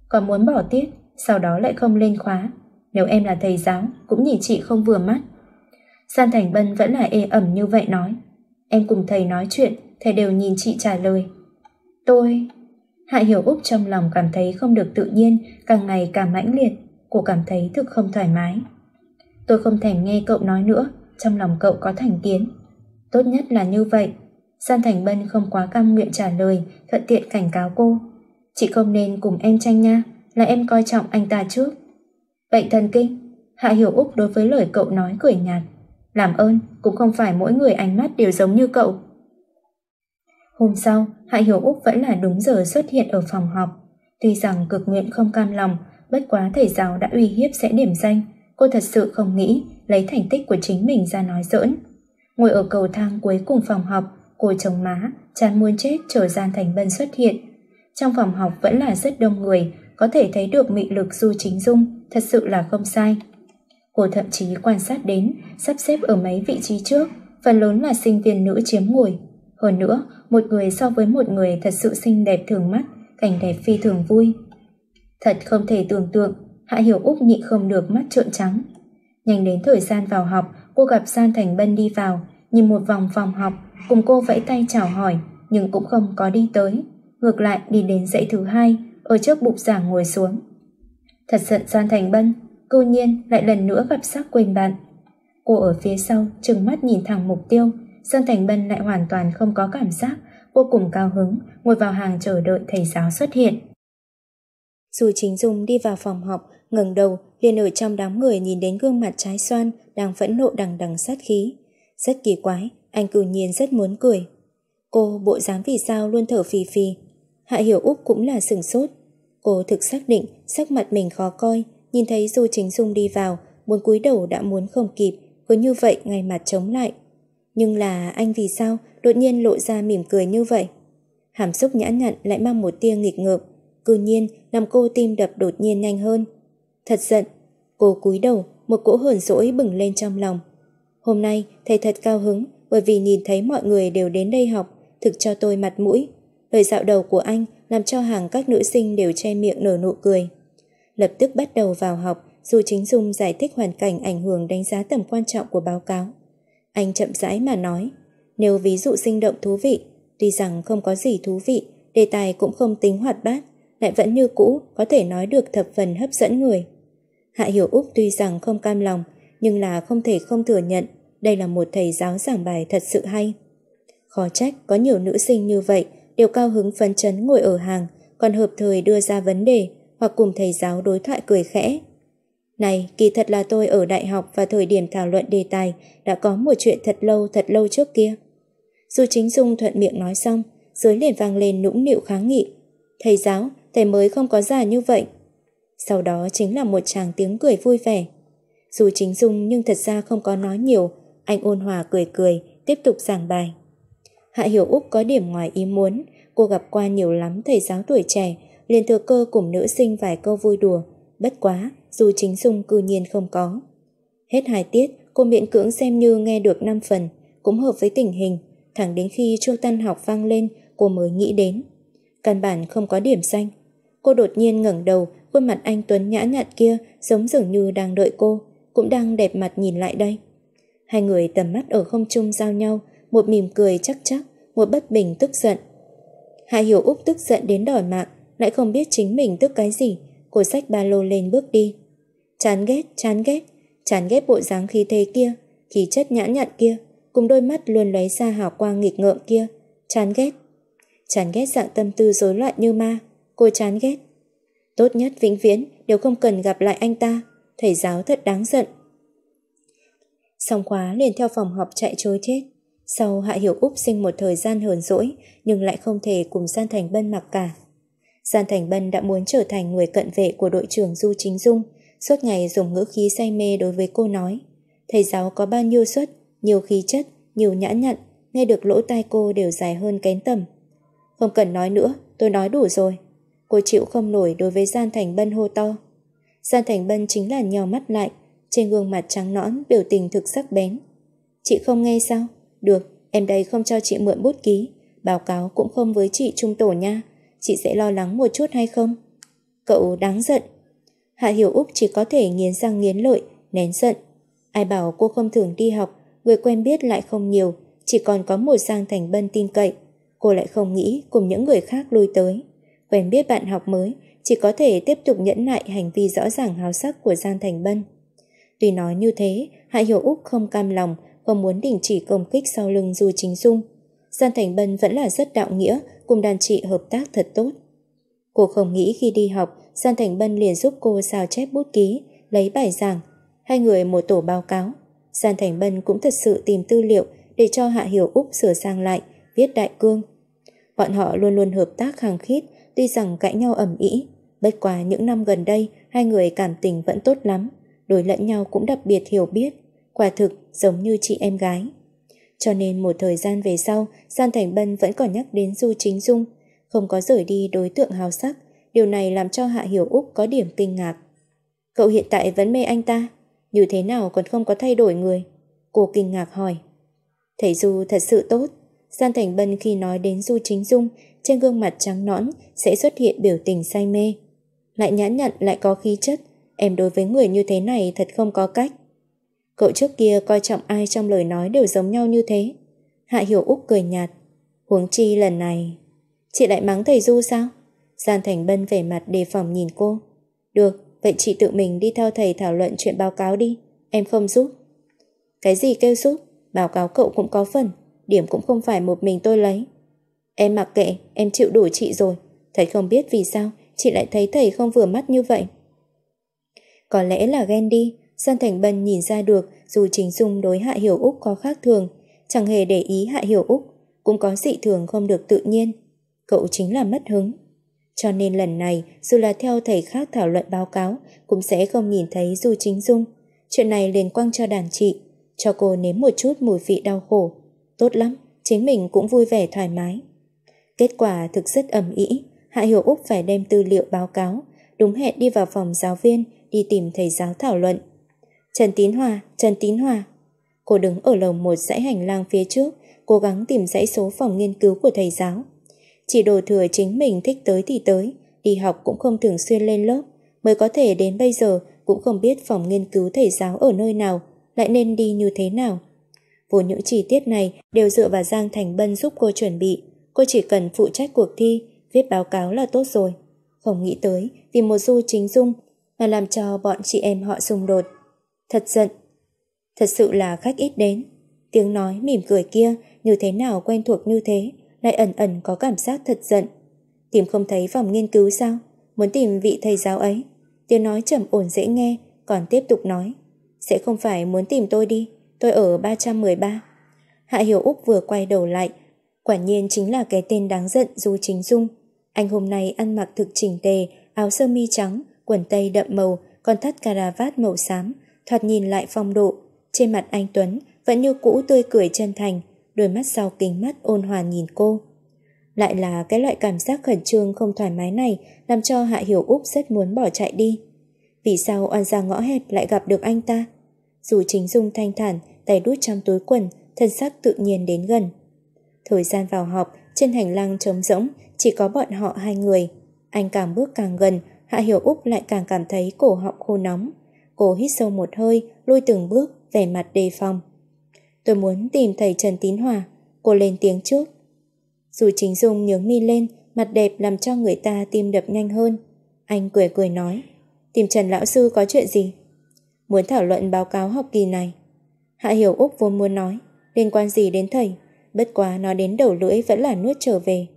còn muốn bỏ tiết, sau đó lại không lên khóa. Nếu em là thầy giáo, cũng nhìn chị không vừa mắt. San Thành Bân vẫn là ê ẩm như vậy nói. Em cùng thầy nói chuyện, thầy đều nhìn chị trả lời. Tôi... Hạ Hiểu Úc trong lòng cảm thấy không được tự nhiên, càng ngày càng mãnh liệt. Cô cảm thấy thực không thoải mái. Tôi không thèm nghe cậu nói nữa, trong lòng cậu có thành kiến. Tốt nhất là như vậy. San Thành Bân không quá cam nguyện trả lời, thuận tiện cảnh cáo cô. Chị không nên cùng em tranh nha, là em coi trọng anh ta trước. Bệnh thần kinh, Hạ Hiểu Úc đối với lời cậu nói cười nhạt. Làm ơn, cũng không phải mỗi người ánh mắt đều giống như cậu. Hôm sau, Hạ Hiểu Úc vẫn là đúng giờ xuất hiện ở phòng học, Tuy rằng cực nguyện không cam lòng, bất quá thầy giáo đã uy hiếp sẽ điểm danh. Cô thật sự không nghĩ lấy thành tích của chính mình ra nói giỡn. Ngồi ở cầu thang cuối cùng phòng học, cô chồng má, chán muốn chết chờ Gian Thành Bân xuất hiện. Trong phòng học vẫn là rất đông người, có thể thấy được mị lực Du Chính Dung, thật sự là không sai. Cô thậm chí quan sát đến, sắp xếp ở mấy vị trí trước, phần lớn là sinh viên nữ chiếm ngồi. Hơn nữa, một người so với một người thật sự xinh đẹp thường mắt, cảnh đẹp phi thường vui. Thật không thể tưởng tượng, Hạ Hiểu Úc nhịn không được mắt trợn trắng. Nhanh đến thời gian vào học, cô gặp San Thành Bân đi vào, nhìn một vòng phòng học, cùng cô vẫy tay chào hỏi, nhưng cũng không có đi tới. Ngược lại đi đến dãy thứ hai, ở trước bục giảng ngồi xuống. Thật giận San Thành Bân, cư nhiên lại lần nữa gặp sắc quên bạn. Cô ở phía sau, trừng mắt nhìn thẳng mục tiêu, Sơn Thành Bân lại hoàn toàn không có cảm giác, vô cùng cao hứng, ngồi vào hàng chờ đợi thầy giáo xuất hiện. Dù chính Dung đi vào phòng học, ngẩng đầu, liền ở trong đám người nhìn đến gương mặt trái xoan, đang phẫn nộ đằng đằng sát khí. Rất kỳ quái, anh cử nhiên rất muốn cười. Cô bộ dáng vì sao luôn thở phì phì. Hạ Hiểu Úc cũng là sừng sốt. Cô thực xác định sắc mặt mình khó coi, nhìn thấy Du Chính Dung đi vào, muốn cúi đầu đã muốn không kịp, cứ như vậy ngay mặt chống lại. Nhưng là anh vì sao đột nhiên lộ ra mỉm cười như vậy? Hàm xúc nhã nhặn lại mang một tia nghịch ngợm, cư nhiên làm cô tim đập đột nhiên nhanh hơn. Thật giận, cô cúi đầu, một cỗ hờn dỗi bừng lên trong lòng. Hôm nay thầy thật cao hứng bởi vì nhìn thấy mọi người đều đến đây học, thực cho tôi mặt mũi. Lời dạo đầu của anh làm cho hàng các nữ sinh đều che miệng nở nụ cười lập tức bắt đầu vào học dù chính Dung giải thích hoàn cảnh ảnh hưởng đánh giá tầm quan trọng của báo cáo. Anh chậm rãi mà nói, nếu ví dụ sinh động thú vị, tuy rằng không có gì thú vị, đề tài cũng không tính hoạt bát, lại vẫn như cũ có thể nói được thập phần hấp dẫn người. Hạ Hiểu Úc tuy rằng không cam lòng, nhưng là không thể không thừa nhận đây là một thầy giáo giảng bài thật sự hay. Khó trách có nhiều nữ sinh như vậy đều cao hứng phấn chấn ngồi ở hàng, còn hợp thời đưa ra vấn đề, hoặc cùng thầy giáo đối thoại cười khẽ. Này, kỳ thật là tôi ở đại học và thời điểm thảo luận đề tài đã có một chuyện thật lâu thật lâu trước kia. Dù chính Dung thuận miệng nói xong, dưới liền vang lên nũng nịu kháng nghị. Thầy giáo, thầy mới không có già như vậy. Sau đó chính là một chàng tiếng cười vui vẻ. Dù chính Dung nhưng thật ra không có nói nhiều, anh ôn hòa cười cười, tiếp tục giảng bài. Hạ Hiểu Úc có điểm ngoài ý muốn, cô gặp qua nhiều lắm thầy giáo tuổi trẻ liền thừa cơ cùng nữ sinh vài câu vui đùa, bất quá, dù chính sung cư nhiên không có. Hết hai tiết, cô miễn cưỡng xem như nghe được năm phần, cũng hợp với tình hình, thẳng đến khi chuông tan học vang lên, cô mới nghĩ đến. Căn bản không có điểm xanh. Cô đột nhiên ngẩng đầu, khuôn mặt anh Tuấn nhã nhặn kia giống dường như đang đợi cô, cũng đang đẹp mặt nhìn lại đây. Hai người tầm mắt ở không trung giao nhau, một mỉm cười chắc chắc, một bất bình tức giận. Hạ Hiểu Úc tức giận đến đòi mạng, lại không biết chính mình tức cái gì, cô xách ba lô lên bước đi. Chán ghét, chán ghét, chán ghét bộ dáng khí thế kia, khí chất nhã nhặn kia, cùng đôi mắt luôn lóe ra hào quang nghịch ngợm kia. Chán ghét. Chán ghét dạng tâm tư rối loạn như ma, cô chán ghét. Tốt nhất vĩnh viễn đều không cần gặp lại anh ta, thầy giáo thật đáng giận. Xong khóa liền theo phòng họp chạy trôi chết. Sau Hạ Hiểu Úc sinh một thời gian hờn dỗi nhưng lại không thể cùng Gian Thành Bân mặc cả. Giàn Thành Bân đã muốn trở thành người cận vệ của đội trưởng Du Chính Dung, suốt ngày dùng ngữ khí say mê đối với cô nói. Thầy giáo có bao nhiêu suất, nhiều khí chất, nhiều nhã nhặn, nghe được lỗ tai cô đều dài hơn kén tầm. Không cần nói nữa, tôi nói đủ rồi. Cô chịu không nổi đối với Gian Thành Bân hô to. Gian Thành Bân chính là nhò mắt lại, trên gương mặt trắng nõn, biểu tình thực sắc bén. Chị không nghe sao? Được, em đây không cho chị mượn bút ký, báo cáo cũng không với chị trung tổ nha chị sẽ lo lắng một chút hay không? Cậu đáng giận. Hạ Hiểu Úc chỉ có thể nghiến răng nghiến lợi, nén giận. Ai bảo cô không thường đi học, người quen biết lại không nhiều, chỉ còn có một Giang Thành Bân tin cậy. Cô lại không nghĩ cùng những người khác lui tới. Quen biết bạn học mới, chỉ có thể tiếp tục nhẫn nại hành vi rõ ràng hào sắc của Giang Thành Bân. Tuy nói như thế, Hạ Hiểu Úc không cam lòng, không muốn đình chỉ công kích sau lưng Du Chính Dung. Giang Thành Bân vẫn là rất đạo nghĩa, cùng đàn chị hợp tác thật tốt. Cô không nghĩ khi đi học, San Thành Bân liền giúp cô sao chép bút ký, lấy bài giảng. Hai người một tổ báo cáo. San Thành Bân cũng thật sự tìm tư liệu để cho Hạ Hiểu Úc sửa sang lại, viết đại cương. Bọn họ luôn luôn hợp tác khăng khít, tuy rằng cãi nhau ẩm ĩ. Bất quá những năm gần đây, hai người cảm tình vẫn tốt lắm. Đối lẫn nhau cũng đặc biệt hiểu biết. Quả thực giống như chị em gái. Cho nên một thời gian về sau, San Thành Bân vẫn còn nhắc đến Du Chính Dung, không có rời đi đối tượng hào sắc. Điều này làm cho Hạ Hiểu Úc có điểm kinh ngạc. Cậu hiện tại vẫn mê anh ta, như thế nào còn không có thay đổi người? Cô kinh ngạc hỏi. Thầy Du thật sự tốt. San Thành Bân khi nói đến Du Chính Dung, trên gương mặt trắng nõn sẽ xuất hiện biểu tình say mê. Lại nhã nhặn lại có khí chất, em đối với người như thế này thật không có cách. Cậu trước kia coi trọng ai trong lời nói đều giống nhau như thế. Hạ Hiểu Úc cười nhạt. Huống chi lần này... Chị lại mắng thầy Du sao? Giàn Thành Bân vẻ mặt đề phòng nhìn cô. Được, vậy chị tự mình đi theo thầy thảo luận chuyện báo cáo đi. Em không giúp. Cái gì kêu giúp? Báo cáo cậu cũng có phần. Điểm cũng không phải một mình tôi lấy. Em mặc kệ, em chịu đủ chị rồi. Thầy không biết vì sao, chị lại thấy thầy không vừa mắt như vậy. Có lẽ là ghen đi, Giang Thành Bân nhìn ra được dù chính dung đối Hạ Hiểu Úc có khác thường, chẳng hề để ý Hạ Hiểu Úc, cũng có dị thường không được tự nhiên. Cậu chính là mất hứng. Cho nên lần này, dù là theo thầy khác thảo luận báo cáo, cũng sẽ không nhìn thấy Du Chính Dung. Chuyện này liền quăng cho đàn chị, cho cô nếm một chút mùi vị đau khổ. Tốt lắm, chính mình cũng vui vẻ thoải mái. Kết quả thực rất ẩm ý, Hạ Hiểu Úc phải đem tư liệu báo cáo, đúng hẹn đi vào phòng giáo viên, đi tìm thầy giáo thảo luận. Trần Tín Hòa, Trần Tín Hòa. Cô đứng ở lầu một dãy hành lang phía trước, cố gắng tìm dãy số phòng nghiên cứu của thầy giáo. Chỉ đồ thừa chính mình thích tới thì tới, đi học cũng không thường xuyên lên lớp, mới có thể đến bây giờ cũng không biết phòng nghiên cứu thầy giáo ở nơi nào, lại nên đi như thế nào. Vô những chi tiết này đều dựa vào Giang Thành Bân giúp cô chuẩn bị, cô chỉ cần phụ trách cuộc thi, viết báo cáo là tốt rồi. Không nghĩ tới vì một du chính dung mà làm cho bọn chị em họ xung đột thật giận. Thật sự là khách ít đến. Tiếng nói mỉm cười kia như thế nào quen thuộc như thế, lại ẩn ẩn có cảm giác thật giận. Tìm không thấy phòng nghiên cứu sao? Muốn tìm vị thầy giáo ấy. Tiếng nói trầm ổn dễ nghe, còn tiếp tục nói. Sẽ không phải muốn tìm tôi đi, tôi ở ba trăm mười ba. Hạ Hiểu Úc vừa quay đầu lại, quả nhiên chính là cái tên đáng giận Dù Chính Dung. Anh hôm nay ăn mặc thực chỉnh tề, áo sơ mi trắng, quần tây đậm màu, còn thắt cà vạt màu xám, thoạt nhìn lại phong độ. Trên mặt anh Tuấn vẫn như cũ tươi cười chân thành, đôi mắt sau kính mắt ôn hòa nhìn cô. Lại là cái loại cảm giác khẩn trương không thoải mái này làm cho Hạ Hiểu Úc rất muốn bỏ chạy đi. Vì sao oan ra ngõ hẹp lại gặp được anh ta? Dù chính dung thanh thản, tay đút trong túi quần, thân sắc tự nhiên đến gần. Thời gian vào họp, trên hành lang trống rỗng, chỉ có bọn họ hai người. Anh càng bước càng gần, Hạ Hiểu Úc lại càng cảm thấy cổ họng khô nóng. Cô hít sâu một hơi, lui từng bước, vẻ mặt đề phòng. Tôi muốn tìm thầy Trần Tín Hòa. Cô lên tiếng trước. Dù chính dung nhướng mi lên, mặt đẹp làm cho người ta tim đập nhanh hơn. Anh cười cười nói. Tìm Trần Lão Sư có chuyện gì? Muốn thảo luận báo cáo học kỳ này. Hạ Hiểu Úc vốn muốn nói. Liên quan gì đến thầy? Bất quá nó đến đầu lưỡi vẫn là nuốt trở về.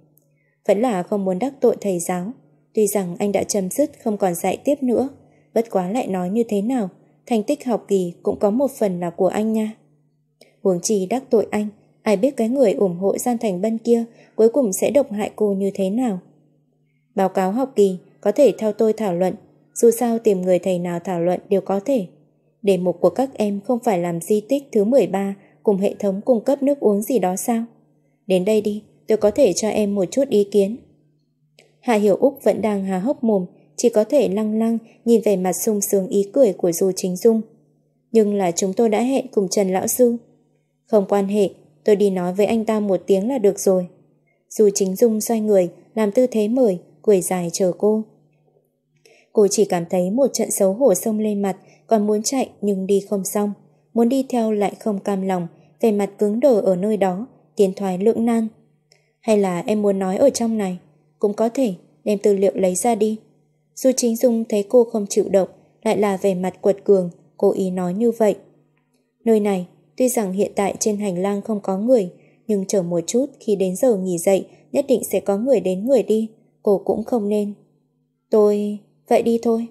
Vẫn là không muốn đắc tội thầy giáo. Tuy rằng anh đã chấm dứt không còn dạy tiếp nữa bất quá lại nói như thế nào, thành tích học kỳ cũng có một phần là của anh nha. Huống chi đắc tội anh, ai biết cái người ủng hộ Gian Thành Bân kia cuối cùng sẽ độc hại cô như thế nào. Báo cáo học kỳ có thể theo tôi thảo luận, dù sao tìm người thầy nào thảo luận đều có thể. Đề mục của các em không phải làm di tích thứ 13 cùng hệ thống cung cấp nước uống gì đó sao? Đến đây đi, tôi có thể cho em một chút ý kiến. Hạ Hiểu Úc vẫn đang há hốc mồm, chỉ có thể lăng lăng nhìn về mặt sung sướng ý cười của Du Chính Dung. Nhưng là chúng tôi đã hẹn cùng Trần Lão Sư. Không quan hệ, tôi đi nói với anh ta một tiếng là được rồi. Du Chính Dung xoay người, làm tư thế mời, quỳ dài chờ cô. Cô chỉ cảm thấy một trận xấu hổ sông lên mặt, còn muốn chạy nhưng đi không xong. Muốn đi theo lại không cam lòng, về mặt cứng đờ ở nơi đó, tiến thoái lưỡng nan. Hay là em muốn nói ở trong này? Cũng có thể, đem tư liệu lấy ra đi. Dù Chính Dung thấy cô không chịu động, lại là về mặt quật cường, cố ý nói như vậy. Nơi này, tuy rằng hiện tại trên hành lang không có người, nhưng chờ một chút khi đến giờ nghỉ dậy nhất định sẽ có người đến người đi, cô cũng không nên. Tôi... vậy đi thôi.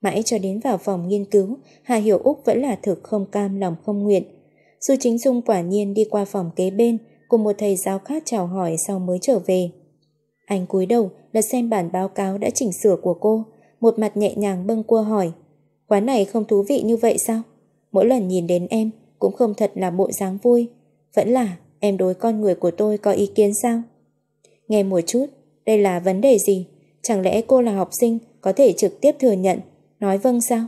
Mãi cho đến vào phòng nghiên cứu, Hà Hiểu Úc vẫn là thực không cam lòng không nguyện. Dù Chính Dung quả nhiên đi qua phòng kế bên, cùng một thầy giáo khác chào hỏi sau mới trở về. Anh cúi đầu, lật xem bản báo cáo đã chỉnh sửa của cô, một mặt nhẹ nhàng bâng cua hỏi. Quán này không thú vị như vậy sao? Mỗi lần nhìn đến em, cũng không thật là bộ dáng vui. Vẫn là em đối con người của tôi có ý kiến sao? Nghe một chút, đây là vấn đề gì? Chẳng lẽ cô là học sinh có thể trực tiếp thừa nhận, nói vâng sao?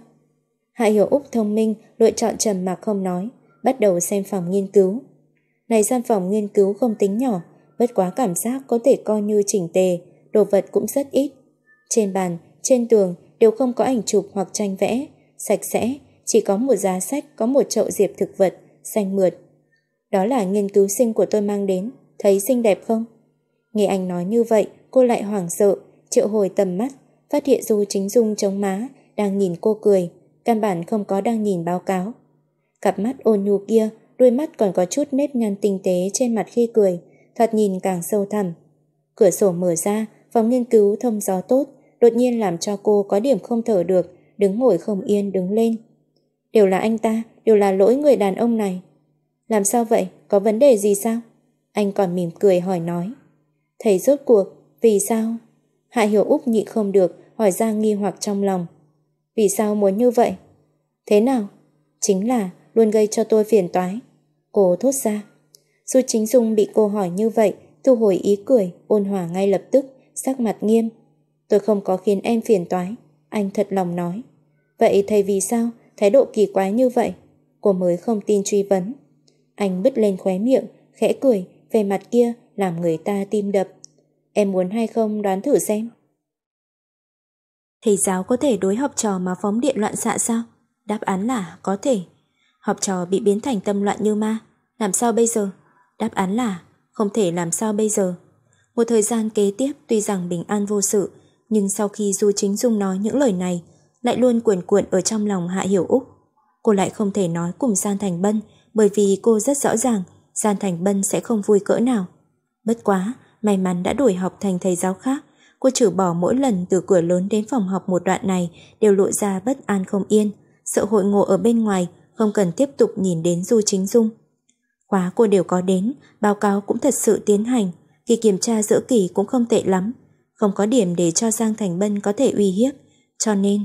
Hạ Hiểu Úc thông minh lựa chọn trầm mặc không nói, bắt đầu xem phòng nghiên cứu. Này gian phòng nghiên cứu không tính nhỏ, bất quá cảm giác có thể coi như chỉnh tề, đồ vật cũng rất ít. Trên bàn, trên tường đều không có ảnh chụp hoặc tranh vẽ, sạch sẽ, chỉ có một giá sách có một chậu diệp thực vật, xanh mượt. Đó là nghiên cứu sinh của tôi mang đến, thấy xinh đẹp không? Nghe anh nói như vậy, cô lại hoảng sợ, triệu hồi tầm mắt, phát hiện Du Chính Dung chống má, đang nhìn cô cười, căn bản không có đang nhìn báo cáo. Cặp mắt ôn nhu kia, đôi mắt còn có chút nếp nhăn tinh tế trên mặt khi cười, thoạt nhìn càng sâu thẳm. Cửa sổ mở ra, phòng nghiên cứu thông gió tốt, đột nhiên làm cho cô có điểm không thở được, đứng ngồi không yên đứng lên. Đều là anh ta, đều là lỗi người đàn ông này. Làm sao vậy, có vấn đề gì sao? Anh còn mỉm cười hỏi nói. Thầy rốt cuộc, vì sao? Hạ Hiểu Úc nhị không được, hỏi ra nghi hoặc trong lòng. Vì sao muốn như vậy? Thế nào? Chính là luôn gây cho tôi phiền toái. Cô thốt ra, Su Chính Dung bị cô hỏi như vậy, thu hồi ý cười, ôn hòa ngay lập tức, sắc mặt nghiêm. Tôi không có khiến em phiền toái, anh thật lòng nói. Vậy thầy vì sao, thái độ kỳ quái như vậy? Cô mới không tin truy vấn. Anh bứt lên khóe miệng, khẽ cười, về mặt kia làm người ta tim đập. Em muốn hay không đoán thử xem. Thầy giáo có thể đối học trò mà phóng điện loạn xạ sao? Đáp án là có thể. Học trò bị biến thành tâm loạn như ma. Làm sao bây giờ? Đáp án là không thể làm sao bây giờ. Một thời gian kế tiếp tuy rằng bình an vô sự, nhưng sau khi Du Chính Dung nói những lời này, lại luôn cuồn cuộn ở trong lòng Hạ Hiểu Úc. Cô lại không thể nói cùng Gian Thành Bân bởi vì cô rất rõ ràng Gian Thành Bân sẽ không vui cỡ nào. Bất quá, may mắn đã đổi học thành thầy giáo khác, cô trừ bỏ mỗi lần từ cửa lớn đến phòng học một đoạn này đều lộ ra bất an không yên, sợ hội ngộ ở bên ngoài, không cần tiếp tục nhìn đến Du Chính Dung. Khóa cô đều có đến, báo cáo cũng thật sự tiến hành, kỳ kiểm tra giữa kỳ cũng không tệ lắm, không có điểm để cho Giang Thành Bân có thể uy hiếp, cho nên...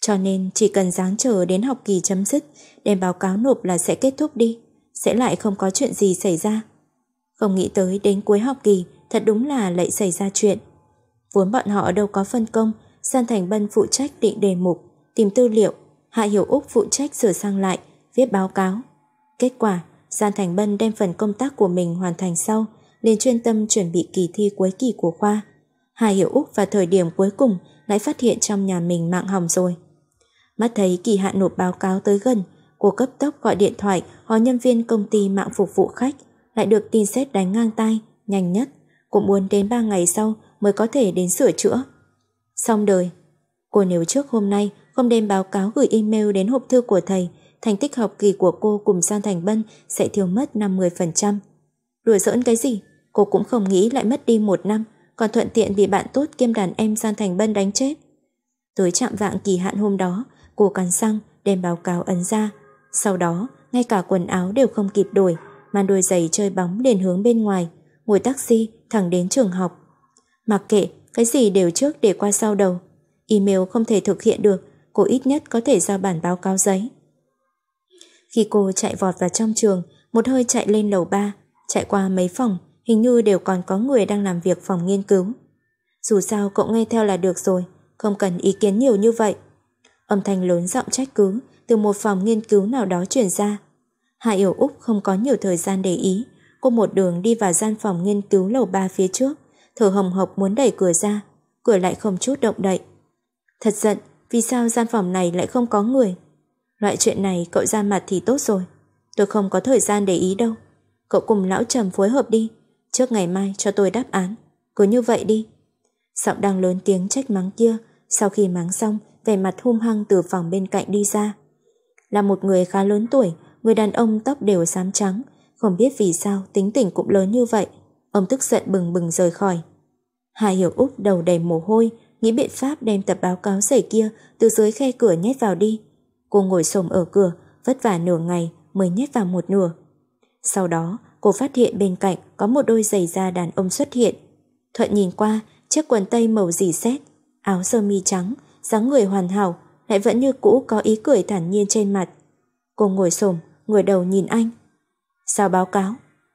Cho nên chỉ cần dáng chờ đến học kỳ chấm dứt, đem báo cáo nộp là sẽ kết thúc đi, sẽ lại không có chuyện gì xảy ra. Không nghĩ tới đến cuối học kỳ, thật đúng là lại xảy ra chuyện. Vốn bọn họ đâu có phân công, Giang Thành Bân phụ trách định đề mục, tìm tư liệu, Hạ Hiểu Úc phụ trách sửa sang lại, viết báo cáo. Kết quả, Giang Thành Bân đem phần công tác của mình hoàn thành sau, liền chuyên tâm chuẩn bị kỳ thi cuối kỳ của khoa. Hà Hiểu Úc và thời điểm cuối cùng lại phát hiện trong nhà mình mạng hỏng rồi. Mắt thấy kỳ hạn nộp báo cáo tới gần, cô cấp tốc gọi điện thoại hỏi nhân viên công ty mạng phục vụ khách, lại được tin xét đánh ngang tay, nhanh nhất, cũng muốn đến 3 ngày sau mới có thể đến sửa chữa. Xong đời, cô nếu trước hôm nay không đem báo cáo gửi email đến hộp thư của thầy thành tích học kỳ của cô cùng Giang Thành Bân sẽ thiếu mất 50%. Đùa giỡn cái gì, cô cũng không nghĩ lại mất đi một năm, còn thuận tiện bị bạn tốt kiêm đàn em Giang Thành Bân đánh chết. Tới chạm vạng kỳ hạn hôm đó, cô cắn răng đem báo cáo ấn ra. Sau đó, ngay cả quần áo đều không kịp đổi, mang đôi giày chơi bóng liền hướng bên ngoài, ngồi taxi thẳng đến trường học. Mặc kệ, cái gì đều trước để qua sau đầu. Email không thể thực hiện được, cô ít nhất có thể giao bản báo cáo giấy. Khi cô chạy vọt vào trong trường, một hơi chạy lên lầu 3, chạy qua mấy phòng, hình như đều còn có người đang làm việc phòng nghiên cứu. Dù sao cậu nghe theo là được rồi, không cần ý kiến nhiều như vậy. Âm thanh lớn giọng trách cứ từ một phòng nghiên cứu nào đó truyền ra. Hạ Yểu Úc không có nhiều thời gian để ý, cô một đường đi vào gian phòng nghiên cứu lầu 3 phía trước, thở hồng hộc muốn đẩy cửa ra, cửa lại không chút động đậy. Thật giận, vì sao gian phòng này lại không có người? Loại chuyện này cậu ra mặt thì tốt rồi. Tôi không có thời gian để ý đâu. Cậu cùng lão trầm phối hợp đi. Trước ngày mai cho tôi đáp án. Cứ như vậy đi. Giọng đang lớn tiếng trách mắng kia. Sau khi mắng xong, vẻ mặt hung hăng từ phòng bên cạnh đi ra. Là một người khá lớn tuổi, người đàn ông tóc đều xám trắng. Không biết vì sao tính tình cũng lớn như vậy. Ông tức giận bừng bừng rời khỏi. Hà Hiểu Úc đầu đầy mồ hôi, nghĩ biện pháp đem tập báo cáo giấy kia từ dưới khe cửa nhét vào đi. Cô ngồi xổm ở cửa, vất vả nửa ngày mới nhét vào một nửa. Sau đó, cô phát hiện bên cạnh có một đôi giày da đàn ông xuất hiện. Thuận nhìn qua, chiếc quần tây màu dì xét, áo sơ mi trắng, dáng người hoàn hảo, lại vẫn như cũ có ý cười thản nhiên trên mặt. Cô ngồi xổm, ngửa đầu nhìn anh. Sao báo cáo?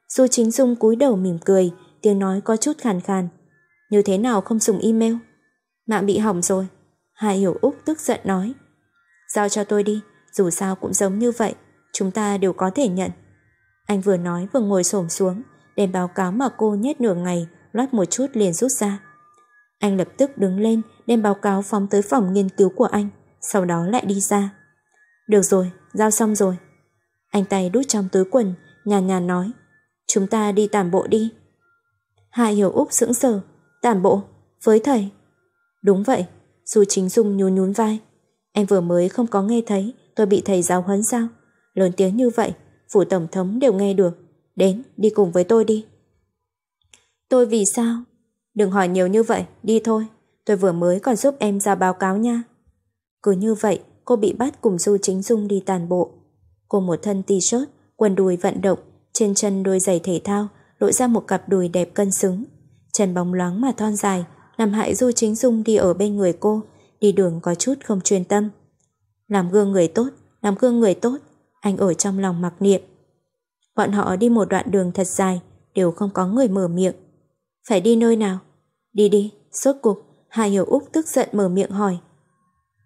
Du Chính Dung cúi đầu mỉm cười, tiếng nói có chút khàn khàn. Như thế nào không dùng email? Mạng bị hỏng rồi. Hà Hiểu Úc tức giận nói. Giao cho tôi đi, dù sao cũng giống như vậy, chúng ta đều có thể nhận. Anh vừa nói vừa ngồi xổm xuống, đem báo cáo mà cô nhét nửa ngày, loát một chút liền rút ra. Anh lập tức đứng lên, đem báo cáo phóng tới phòng nghiên cứu của anh, sau đó lại đi ra. Được rồi, giao xong rồi. Anh tay đút trong túi quần, nhàn nhàn nói, chúng ta đi tản bộ đi. Hạ Hiểu Úc sững sờ, tản bộ, với thầy. Đúng vậy, dù chính dung nhún nhún vai, em vừa mới không có nghe thấy tôi bị thầy giáo huấn sao? Lớn tiếng như vậy, phủ tổng thống đều nghe được. Đến, đi cùng với tôi đi. Tôi vì sao? Đừng hỏi nhiều như vậy, đi thôi. Tôi vừa mới còn giúp em ra báo cáo nha. Cứ như vậy, cô bị bắt cùng Du Chính Dung đi tàn bộ. Cô một thân t-shirt, quần đùi vận động, trên chân đôi giày thể thao, lộ ra một cặp đùi đẹp cân xứng. Chân bóng loáng mà thon dài, làm hại Du Chính Dung đi ở bên người cô, đi đường có chút không chuyên tâm. Làm gương người tốt, làm gương người tốt, anh ở trong lòng mặc niệm. Bọn họ đi một đoạn đường thật dài, đều không có người mở miệng. Phải đi nơi nào? Đi đi, sốt cục, hai Hiểu Úc tức giận mở miệng hỏi.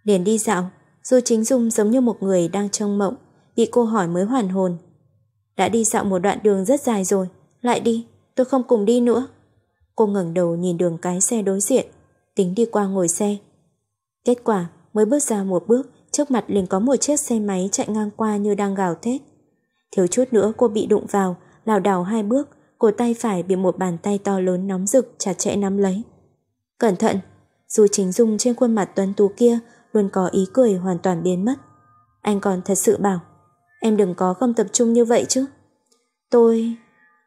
Liền đi dạo, Du Chính Dung giống như một người đang trong mộng, bị cô hỏi mới hoàn hồn. Đã đi dạo một đoạn đường rất dài rồi, lại đi, tôi không cùng đi nữa. Cô ngẩng đầu nhìn đường cái xe đối diện, tính đi qua ngồi xe, Kết quả, mới bước ra một bước, trước mặt liền có một chiếc xe máy chạy ngang qua như đang gào thét. Thiếu chút nữa cô bị đụng vào, lảo đảo hai bước, cổ tay phải bị một bàn tay to lớn nóng rực chặt chẽ nắm lấy. Cẩn thận, dù chính dung trên khuôn mặt tuấn tú kia luôn có ý cười hoàn toàn biến mất. Anh còn thật sự bảo, em đừng có không tập trung như vậy chứ. Tôi...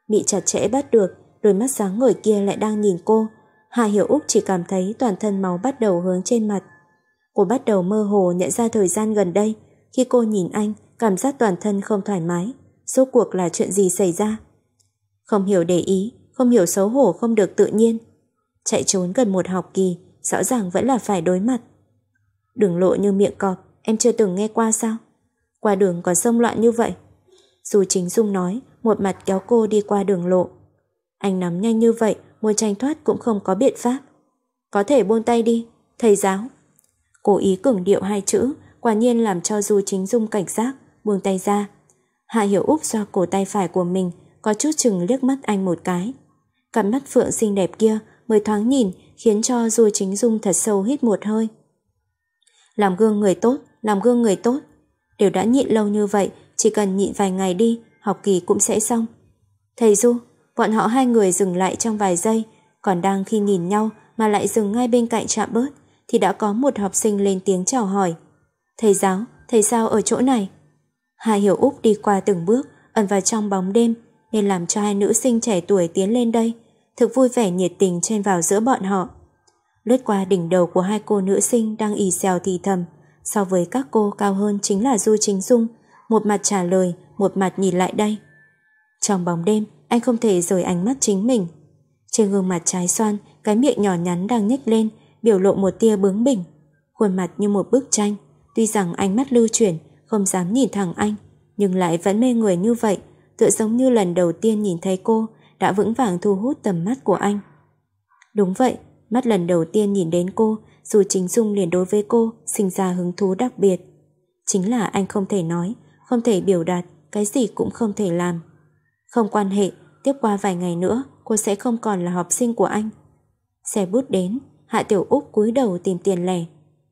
Bị chặt chẽ bắt được, đôi mắt sáng ngời kia lại đang nhìn cô. Hà Hiểu Úc chỉ cảm thấy toàn thân máu bắt đầu hướng trên mặt. Cô bắt đầu mơ hồ nhận ra thời gian gần đây, khi cô nhìn anh, cảm giác toàn thân không thoải mái, số cuộc là chuyện gì xảy ra. Không hiểu để ý, không hiểu xấu hổ không được tự nhiên. Chạy trốn gần một học kỳ, rõ ràng vẫn là phải đối mặt. Đường lộ như miệng cọp, em chưa từng nghe qua sao? Qua đường còn sông loạn như vậy. Dù chính Dung nói, một mặt kéo cô đi qua đường lộ. Anh nắm nhanh như vậy, muốn tranh thoát cũng không có biện pháp. Có thể buông tay đi, thầy giáo. Cố ý cường điệu hai chữ, quả nhiên làm cho Du Chính Dung cảnh giác, buông tay ra. Hạ Hiểu Úc do cổ tay phải của mình, có chút chừng liếc mắt anh một cái. Cặp mắt phượng xinh đẹp kia mới thoáng nhìn khiến cho Du Chính Dung thật sâu hít một hơi. Làm gương người tốt, làm gương người tốt. Đều đã nhịn lâu như vậy, chỉ cần nhịn vài ngày đi, học kỳ cũng sẽ xong. Thầy Du, bọn họ hai người dừng lại trong vài giây, còn đang khi nhìn nhau mà lại dừng ngay bên cạnh chạm bớt, thì đã có một học sinh lên tiếng chào hỏi. Thầy giáo, thầy sao ở chỗ này? Hà Hiểu Úc đi qua từng bước, ẩn vào trong bóng đêm, nên làm cho hai nữ sinh trẻ tuổi tiến lên đây, thực vui vẻ nhiệt tình chen vào giữa bọn họ. Lướt qua đỉnh đầu của hai cô nữ sinh đang ì xèo thì thầm, so với các cô cao hơn chính là Du Chính Dung, một mặt trả lời, một mặt nhìn lại đây. Trong bóng đêm, anh không thể rời ánh mắt chính mình. Trên gương mặt trái xoan, cái miệng nhỏ nhắn đang nhếch lên, biểu lộ một tia bướng bỉnh, khuôn mặt như một bức tranh, tuy rằng ánh mắt lưu chuyển, không dám nhìn thẳng anh, nhưng lại vẫn mê người như vậy, tựa giống như lần đầu tiên nhìn thấy cô đã vững vàng thu hút tầm mắt của anh. Đúng vậy, mắt lần đầu tiên nhìn đến cô, dù chính Dung liền đối với cô sinh ra hứng thú đặc biệt. Chính là anh không thể nói, không thể biểu đạt, cái gì cũng không thể làm. Không quan hệ, tiếp qua vài ngày nữa, cô sẽ không còn là học sinh của anh. Xe bút đến, Hạ Tiểu Úc cúi đầu tìm tiền lẻ.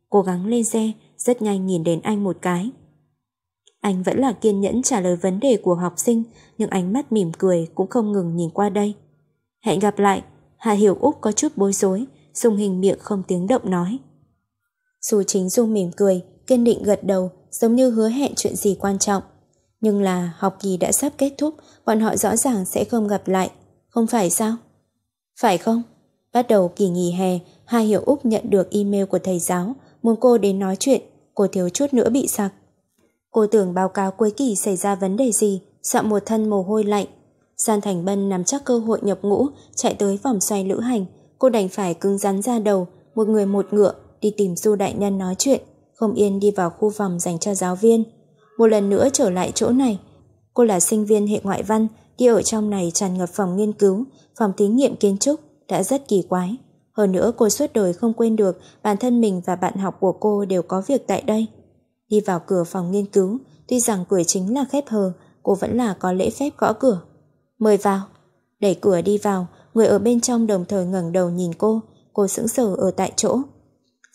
Cố gắng lên xe, rất nhanh nhìn đến anh một cái. Anh vẫn là kiên nhẫn trả lời vấn đề của học sinh, nhưng ánh mắt mỉm cười cũng không ngừng nhìn qua đây. Hẹn gặp lại, Hạ Hiểu Úc có chút bối rối, dùng hình miệng không tiếng động nói. Dù chính Dung mỉm cười, kiên định gật đầu, giống như hứa hẹn chuyện gì quan trọng. Nhưng là học kỳ đã sắp kết thúc, bọn họ rõ ràng sẽ không gặp lại, không phải sao? Phải không? Bắt đầu kỳ nghỉ hè, Hà Hiểu Úc nhận được email của thầy giáo, muốn cô đến nói chuyện, cô thiếu chút nữa bị sặc. Cô tưởng báo cáo cuối kỳ xảy ra vấn đề gì, sợ một thân mồ hôi lạnh. Gian Thành Bân nắm chắc cơ hội nhập ngũ, chạy tới vòng xoay lữ hành. Cô đành phải cứng rắn ra đầu, một người một ngựa, đi tìm Du Đại Nhân nói chuyện, không yên đi vào khu vòng dành cho giáo viên. Một lần nữa trở lại chỗ này, cô là sinh viên hệ ngoại văn, đi ở trong này tràn ngập phòng nghiên cứu, phòng thí nghiệm kiến trúc, đã rất kỳ quái. Hơn nữa cô suốt đời không quên được bản thân mình và bạn học của cô đều có việc tại đây. Đi vào cửa phòng nghiên cứu, tuy rằng cửa chính là khép hờ, cô vẫn là có lễ phép gõ cửa. Mời vào. Đẩy cửa đi vào, người ở bên trong đồng thời ngẩng đầu nhìn cô, cô sững sờ ở tại chỗ.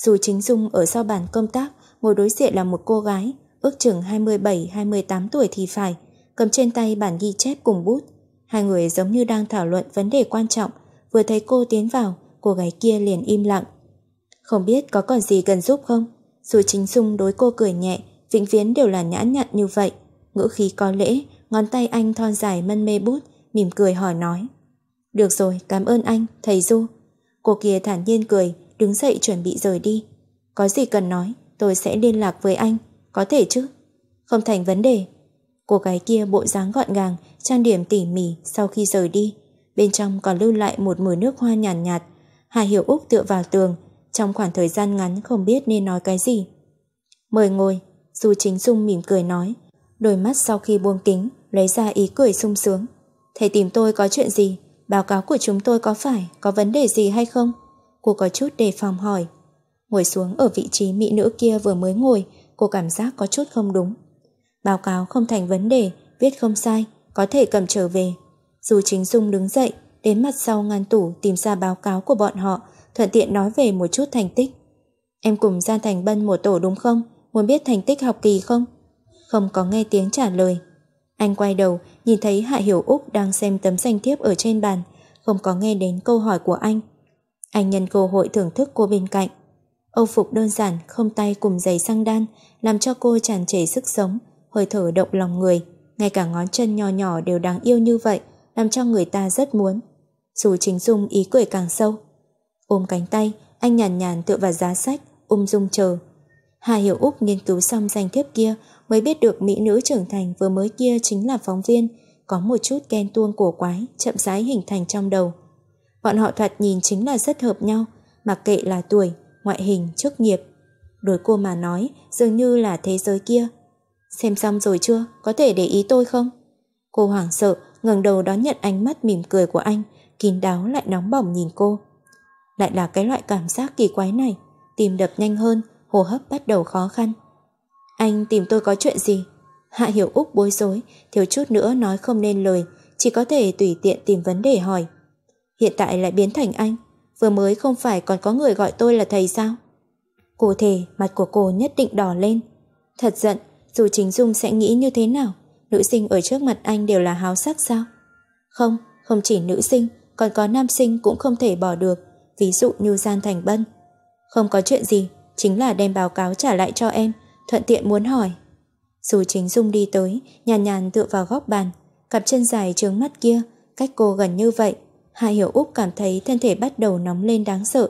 Dù chính dung ở sau bàn công tác, ngồi đối diện là một cô gái, ước chừng 27-28 tuổi thì phải, cầm trên tay bản ghi chép cùng bút. Hai người giống như đang thảo luận vấn đề quan trọng, vừa thấy cô tiến vào, cô gái kia liền im lặng. Không biết có còn gì cần giúp không? Dù chính sung đối cô cười nhẹ, vĩnh viễn đều là nhã nhặn như vậy. Ngữ khí có lễ, ngón tay anh thon dài mân mê bút, mỉm cười hỏi nói. Được rồi, cảm ơn anh, thầy Du. Cô kia thản nhiên cười, đứng dậy chuẩn bị rời đi. Có gì cần nói, tôi sẽ liên lạc với anh. Có thể chứ? Không thành vấn đề. Cô gái kia bộ dáng gọn gàng, trang điểm tỉ mỉ sau khi rời đi. Bên trong còn lưu lại một mùi nước hoa nhàn nhạt, nhạt. Hà Hiểu Úc tựa vào tường, trong khoảng thời gian ngắn không biết nên nói cái gì. Mời ngồi, dù Chính Dung mỉm cười nói, đôi mắt sau khi buông kính, lấy ra ý cười sung sướng. Thầy tìm tôi có chuyện gì? Báo cáo của chúng tôi có phải có vấn đề gì hay không? Cô có chút đề phòng hỏi. Ngồi xuống ở vị trí mỹ nữ kia vừa mới ngồi, cô cảm giác có chút không đúng. Báo cáo không thành vấn đề, viết không sai, có thể cầm trở về, dù chính Dung đứng dậy, đến mặt sau ngăn tủ tìm ra báo cáo của bọn họ, thuận tiện nói về một chút thành tích. Em cùng Gian Thành Bân một tổ đúng không? Muốn biết thành tích học kỳ không? Không có nghe tiếng trả lời. Anh quay đầu, nhìn thấy Hạ Hiểu Úc đang xem tấm danh thiếp ở trên bàn, không có nghe đến câu hỏi của anh. Anh nhân cơ hội thưởng thức cô bên cạnh. Âu phục đơn giản, không tay cùng giày sang đan, làm cho cô tràn trề sức sống, hơi thở động lòng người. Ngay cả ngón chân nhỏ nhỏ đều đáng yêu như vậy, làm cho người ta rất muốn. Dù chính Dung ý cười càng sâu. Ôm cánh tay, anh nhàn nhàn tựa vào giá sách, ôm dung chờ. Hà Hiểu Úc nghiên cứu xong danh thiếp kia mới biết được mỹ nữ trưởng thành vừa mới kia chính là phóng viên, có một chút ghen tuông cổ quái chậm rãi hình thành trong đầu. Bọn họ thoạt nhìn chính là rất hợp nhau, mặc kệ là tuổi, ngoại hình, chức nghiệp. Đối cô mà nói, dường như là thế giới kia. Xem xong rồi chưa, có thể để ý tôi không? Cô hoảng sợ, ngẩng đầu đón nhận ánh mắt mỉm cười của anh, kín đáo lại nóng bỏng nhìn cô. Lại là cái loại cảm giác kỳ quái này, tìm đập nhanh hơn, hô hấp bắt đầu khó khăn. Anh tìm tôi có chuyện gì? Hạ Hiểu Úc bối rối, thiếu chút nữa nói không nên lời, chỉ có thể tùy tiện tìm vấn đề hỏi. Hiện tại lại biến thành anh, vừa mới không phải còn có người gọi tôi là thầy sao? Cụ thể, mặt của cô nhất định đỏ lên. Thật giận, dù chính Dung sẽ nghĩ như thế nào, nữ sinh ở trước mặt anh đều là háo sắc sao? Không, không chỉ nữ sinh, còn có nam sinh cũng không thể bỏ được, ví dụ như Gian Thành Bân. Không có chuyện gì, chính là đem báo cáo trả lại cho em, thuận tiện muốn hỏi. Dù chính Dung đi tới, nhàn nhàn tựa vào góc bàn, cặp chân dài trướng mắt kia, cách cô gần như vậy. Hạ Hiểu Úc cảm thấy thân thể bắt đầu nóng lên đáng sợ.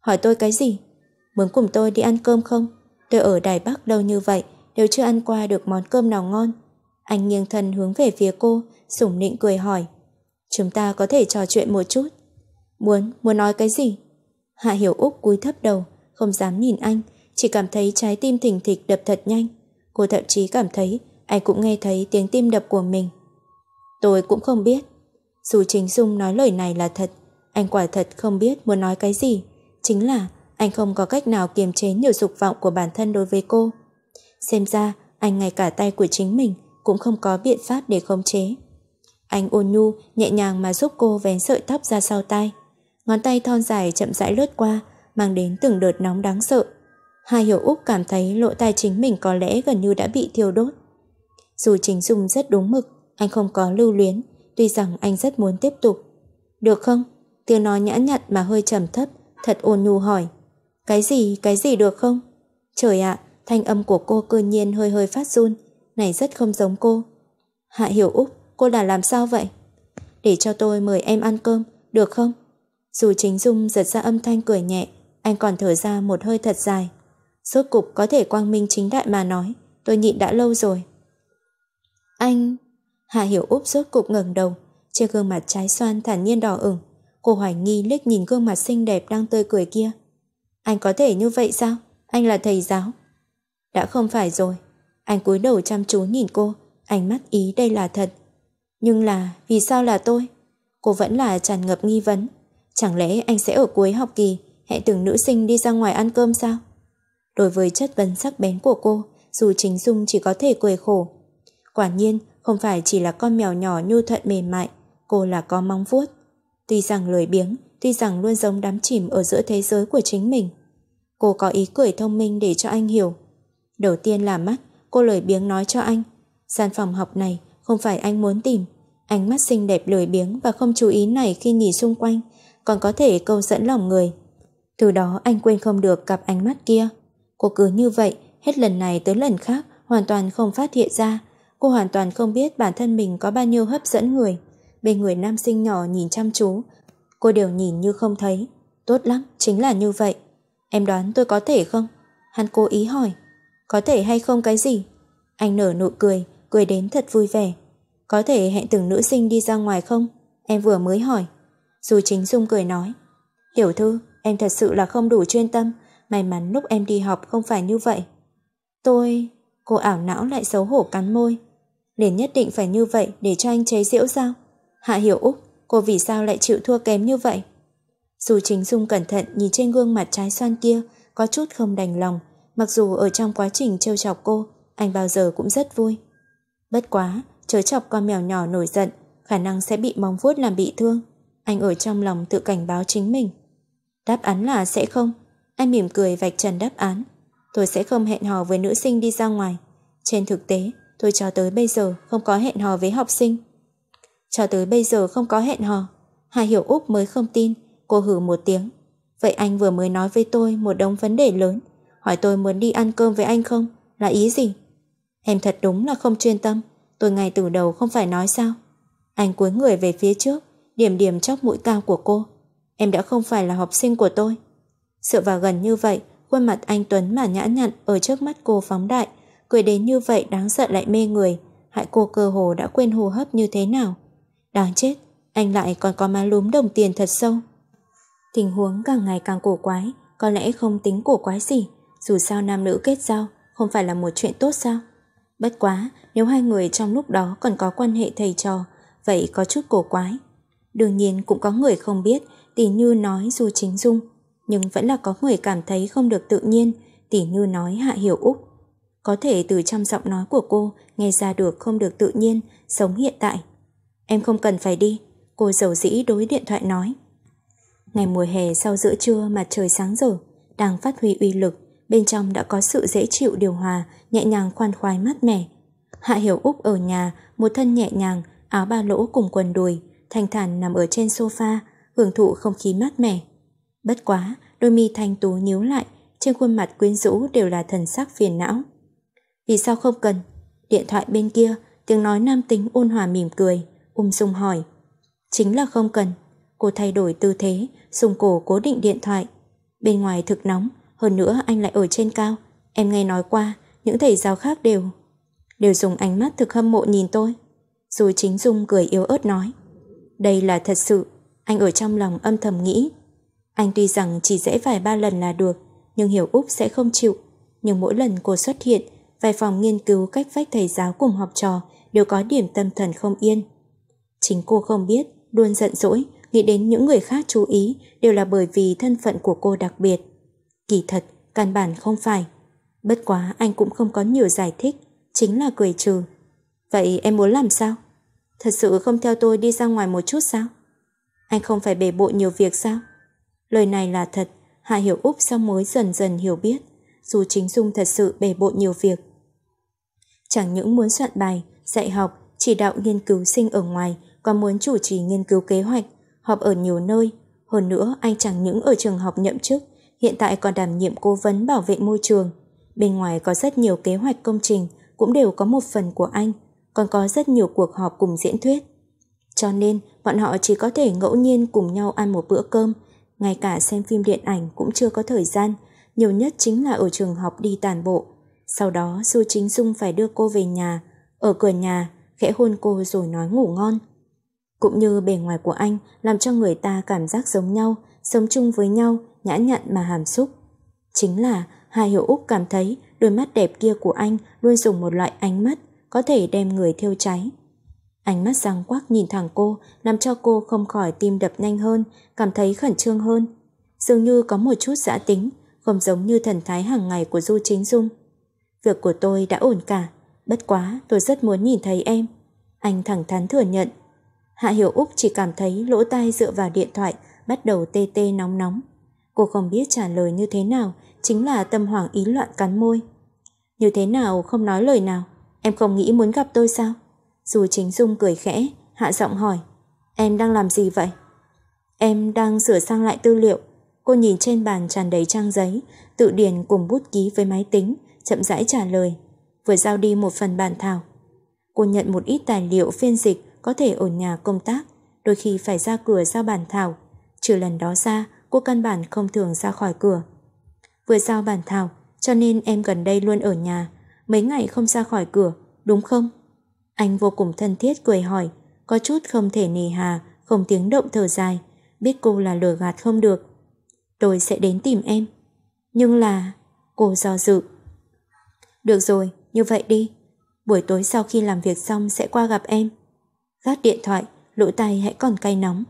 Hỏi tôi cái gì? Muốn cùng tôi đi ăn cơm không? Tôi ở Đài Bắc đâu như vậy, đều chưa ăn qua được món cơm nào ngon. Anh nghiêng thân hướng về phía cô, sủng nịnh cười hỏi. Chúng ta có thể trò chuyện một chút. Muốn, muốn nói cái gì? Hạ Hiểu Úc cúi thấp đầu, không dám nhìn anh, chỉ cảm thấy trái tim thình thịch đập thật nhanh. Cô thậm chí cảm thấy anh cũng nghe thấy tiếng tim đập của mình. Tôi cũng không biết. Dù Chính Dung nói lời này là thật, anh quả thật không biết muốn nói cái gì. Chính là anh không có cách nào kiềm chế nhiều dục vọng của bản thân đối với cô. Xem ra anh ngay cả tay của chính mình cũng không có biện pháp để khống chế. Anh ôn nhu nhẹ nhàng mà giúp cô vén sợi tóc ra sau tay. Ngón tay thon dài chậm rãi lướt qua, mang đến từng đợt nóng đáng sợ. Hai hiểu Úc cảm thấy lỗ tai chính mình có lẽ gần như đã bị thiêu đốt. Dù chính Dung rất đúng mực, anh không có lưu luyến, tuy rằng anh rất muốn tiếp tục. Được không? Tiếng nói nhã nhặn mà hơi trầm thấp, thật ôn nhu hỏi. Cái gì, cái gì được không? Trời ạ, thanh âm của cô cơ nhiên hơi hơi phát run, này rất không giống cô. Hạ Hiểu Úc, cô là làm sao vậy? Để cho tôi mời em ăn cơm, được không? Dù chính Dung giật ra âm thanh cười nhẹ, anh còn thở ra một hơi thật dài. Rốt cục có thể quang minh chính đại mà nói, tôi nhịn đã lâu rồi. Anh... Hạ Hiểu Úc rốt cục ngẩng đầu, trên gương mặt trái xoan thản nhiên đỏ ửng. Cô hoài nghi liếc nhìn gương mặt xinh đẹp đang tươi cười kia. Anh có thể như vậy sao? Anh là thầy giáo. Đã không phải rồi, anh cúi đầu chăm chú nhìn cô, ánh mắt ý đây là thật. Nhưng là vì sao là tôi? Cô vẫn là tràn ngập nghi vấn. Chẳng lẽ anh sẽ ở cuối học kỳ hẹn từng nữ sinh đi ra ngoài ăn cơm sao? Đối với chất vấn sắc bén của cô, dù chính dung chỉ có thể cười khổ. Quả nhiên, không phải chỉ là con mèo nhỏ nhu thuận mềm mại, cô là có móng vuốt. Tuy rằng lười biếng, tuy rằng luôn giống đám chìm ở giữa thế giới của chính mình. Cô có ý cười thông minh để cho anh hiểu. Đầu tiên là mắt, cô lười biếng nói cho anh. Gian phòng học này không phải anh muốn tìm. Ánh mắt xinh đẹp lười biếng và không chú ý này khi nhìn xung quanh còn có thể câu dẫn lòng người. Từ đó anh quên không được cặp ánh mắt kia. Cô cứ như vậy, hết lần này tới lần khác, hoàn toàn không phát hiện ra. Cô hoàn toàn không biết bản thân mình có bao nhiêu hấp dẫn người. Bên người nam sinh nhỏ nhìn chăm chú, cô đều nhìn như không thấy. Tốt lắm, chính là như vậy. Em đoán tôi có thể không? Hắn cố ý hỏi. Có thể hay không cái gì? Anh nở nụ cười, cười đến thật vui vẻ. Có thể hẹn từng nữ sinh đi ra ngoài không? Em vừa mới hỏi. Dù chính Dung cười nói. Tiểu thư, em thật sự là không đủ chuyên tâm. May mắn lúc em đi học không phải như vậy. Tôi... Cô ảo não lại xấu hổ cắn môi. Liền nhất định phải như vậy để cho anh chế diễu sao? Hạ hiểu Úc, cô vì sao lại chịu thua kém như vậy? Dù chính Dung cẩn thận nhìn trên gương mặt trái xoan kia, có chút không đành lòng, Mặc dù ở trong quá trình trêu chọc cô, anh bao giờ cũng rất vui. Bất quá, chớ chọc con mèo nhỏ nổi giận, khả năng sẽ bị móng vuốt làm bị thương. Anh ở trong lòng tự cảnh báo chính mình. Đáp án là sẽ không. Anh mỉm cười vạch trần đáp án. Tôi sẽ không hẹn hò với nữ sinh đi ra ngoài. Trên thực tế, tôi cho tới bây giờ không có hẹn hò với học sinh. Cho tới bây giờ không có hẹn hò. Hà Hiểu Úc mới không tin, cô hử một tiếng. Vậy anh vừa mới nói với tôi một đống vấn đề lớn, hỏi tôi muốn đi ăn cơm với anh không, là ý gì? Em thật đúng là không chuyên tâm, tôi ngày từ đầu không phải nói sao. Anh cúi người về phía trước, điểm điểm chóc mũi cao của cô. Em đã không phải là học sinh của tôi. Sự vào gần như vậy, khuôn mặt anh Tuấn mà nhã nhặn ở trước mắt cô phóng đại, cười đến như vậy đáng sợ lại mê người, hại cô cơ hồ đã quên hô hấp như thế nào. Đáng chết, anh lại còn có má lúm đồng tiền thật sâu. Tình huống càng ngày càng cổ quái, có lẽ không tính cổ quái gì, dù sao nam nữ kết giao Không phải là một chuyện tốt sao Bất quá nếu hai người trong lúc đó Còn có quan hệ thầy trò Vậy có chút cổ quái Đương nhiên cũng có người không biết Tỷ Như nói dù chính dung Nhưng vẫn là có người cảm thấy không được tự nhiên Tỷ Như nói Hạ Hiểu Úc Có thể từ trong giọng nói của cô Nghe ra được không được tự nhiên Sống hiện tại Em không cần phải đi Cô giàu dĩ đối điện thoại nói Ngày mùa hè sau giữa trưa mặt trời sáng rồi Đang phát huy uy lực bên trong đã có sự dễ chịu điều hòa, nhẹ nhàng khoan khoái mát mẻ. Hạ Hiểu Úc ở nhà, một thân nhẹ nhàng, áo ba lỗ cùng quần đùi, thanh thản nằm ở trên sofa, hưởng thụ không khí mát mẻ. Bất quá, đôi mi thanh tú nhíu lại, trên khuôn mặt quyến rũ đều là thần sắc phiền não. Vì sao không cần? Điện thoại bên kia, tiếng nói nam tính ôn hòa mỉm cười, ung um dung hỏi. Chính là không cần. Cô thay đổi tư thế, dùng cổ cố định điện thoại. Bên ngoài thực nóng, hơn nữa anh lại ở trên cao Em nghe nói qua Những thầy giáo khác đều Đều dùng ánh mắt thực hâm mộ nhìn tôi Rồi chính Dung cười yếu ớt nói Đây là thật sự Anh ở trong lòng âm thầm nghĩ Anh tuy rằng chỉ dễ vài ba lần là được Nhưng hiểu Úc sẽ không chịu Nhưng mỗi lần cô xuất hiện Vài phòng nghiên cứu cách vách thầy giáo cùng học trò Đều có điểm tâm thần không yên Chính cô không biết Luôn giận dỗi Nghĩ đến những người khác chú ý Đều là bởi vì thân phận của cô đặc biệt Kỳ thật, căn bản không phải. Bất quá anh cũng không có nhiều giải thích, chính là cười trừ. Vậy em muốn làm sao? Thật sự không theo tôi đi ra ngoài một chút sao? Anh không phải bề bộ nhiều việc sao? Lời này là thật, Hạ Hiểu Úc sau mới dần dần hiểu biết, dù chính Dung thật sự bề bộ nhiều việc. Chẳng những muốn soạn bài, dạy học, chỉ đạo nghiên cứu sinh ở ngoài, còn muốn chủ trì nghiên cứu kế hoạch, họp ở nhiều nơi. Hơn nữa, anh chẳng những ở trường học nhậm chức, hiện tại còn đảm nhiệm cố vấn bảo vệ môi trường. Bên ngoài có rất nhiều kế hoạch công trình, cũng đều có một phần của anh, còn có rất nhiều cuộc họp cùng diễn thuyết. Cho nên, bọn họ chỉ có thể ngẫu nhiên cùng nhau ăn một bữa cơm, ngay cả xem phim điện ảnh cũng chưa có thời gian, nhiều nhất chính là ở trường học đi tàn bộ. Sau đó, Du Chính Dung phải đưa cô về nhà, ở cửa nhà, khẽ hôn cô rồi nói ngủ ngon. Cũng như bề ngoài của anh làm cho người ta cảm giác giống nhau, sống chung với nhau nhã nhặn mà hàm xúc. Chính là Hà Hiểu Úc cảm thấy đôi mắt đẹp kia của anh luôn dùng một loại ánh mắt có thể đem người thiêu cháy. Ánh mắt sáng quắc nhìn thẳng cô làm cho cô không khỏi tim đập nhanh hơn, cảm thấy khẩn trương hơn. Dường như có một chút giã tính, không giống như thần thái hàng ngày của Du Chính Dung. Việc của tôi đã ổn cả, bất quá tôi rất muốn nhìn thấy em. Anh thẳng thắn thừa nhận. Hạ Hiểu Úc chỉ cảm thấy lỗ tai dựa vào điện thoại bắt đầu tê tê nóng nóng. Cô không biết trả lời như thế nào, chính là tâm hoàng ý loạn cắn môi. Như thế nào không nói lời nào, em không nghĩ muốn gặp tôi sao? Dù chính dung cười khẽ, hạ giọng hỏi, em đang làm gì vậy? Em đang sửa sang lại tư liệu. Cô nhìn trên bàn tràn đầy trang giấy, tự điền cùng bút ký với máy tính, chậm rãi trả lời. Vừa giao đi một phần bản thảo. Cô nhận một ít tài liệu phiên dịch có thể ở nhà công tác, đôi khi phải ra cửa giao bản thảo. Trừ lần đó ra, cô căn bản không thường ra khỏi cửa. Vừa giao bản thảo, cho nên em gần đây luôn ở nhà, mấy ngày không ra khỏi cửa, đúng không? Anh vô cùng thân thiết cười hỏi, có chút không thể nề hà, không tiếng động thở dài, biết cô là lừa gạt không được. Tôi sẽ đến tìm em. Nhưng là... Cô do dự. Được rồi, như vậy đi. Buổi tối sau khi làm việc xong sẽ qua gặp em. Gắt điện thoại, lỗ tai hãy còn cay nóng.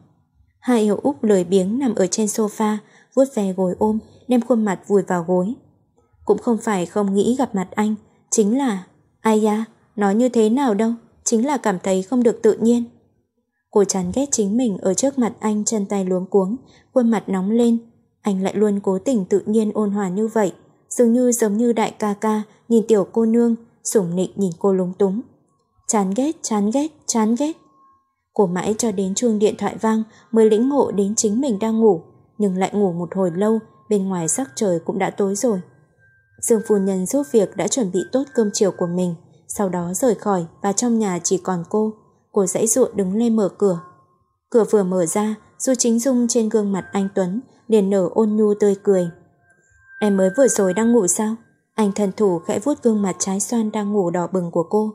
Hai yêu úc lười biếng nằm ở trên sofa, vuốt ve gối ôm, đem khuôn mặt vùi vào gối. Cũng không phải không nghĩ gặp mặt anh, chính là... Ai da, nói như thế nào đâu, chính là cảm thấy không được tự nhiên. Cô chán ghét chính mình ở trước mặt anh chân tay luống cuống, khuôn mặt nóng lên. Anh lại luôn cố tình tự nhiên ôn hòa như vậy, dường như giống như đại ca ca nhìn tiểu cô nương, sủng nịnh nhìn cô lúng túng. Chán ghét, chán ghét, chán ghét. Cô mãi cho đến chuông điện thoại vang mới lĩnh ngộ đến chính mình đang ngủ, nhưng lại ngủ một hồi lâu, bên ngoài sắc trời cũng đã tối rồi. Dương phu nhân giúp việc đã chuẩn bị tốt cơm chiều của mình, sau đó rời khỏi và trong nhà chỉ còn cô. Cô dãy dụa đứng lên mở cửa. Cửa vừa mở ra, Du Chính Dung trên gương mặt anh Tuấn liền nở ôn nhu tươi cười. Em mới vừa rồi đang ngủ sao? Anh thần thủ khẽ vuốt gương mặt trái xoan đang ngủ đỏ bừng của cô.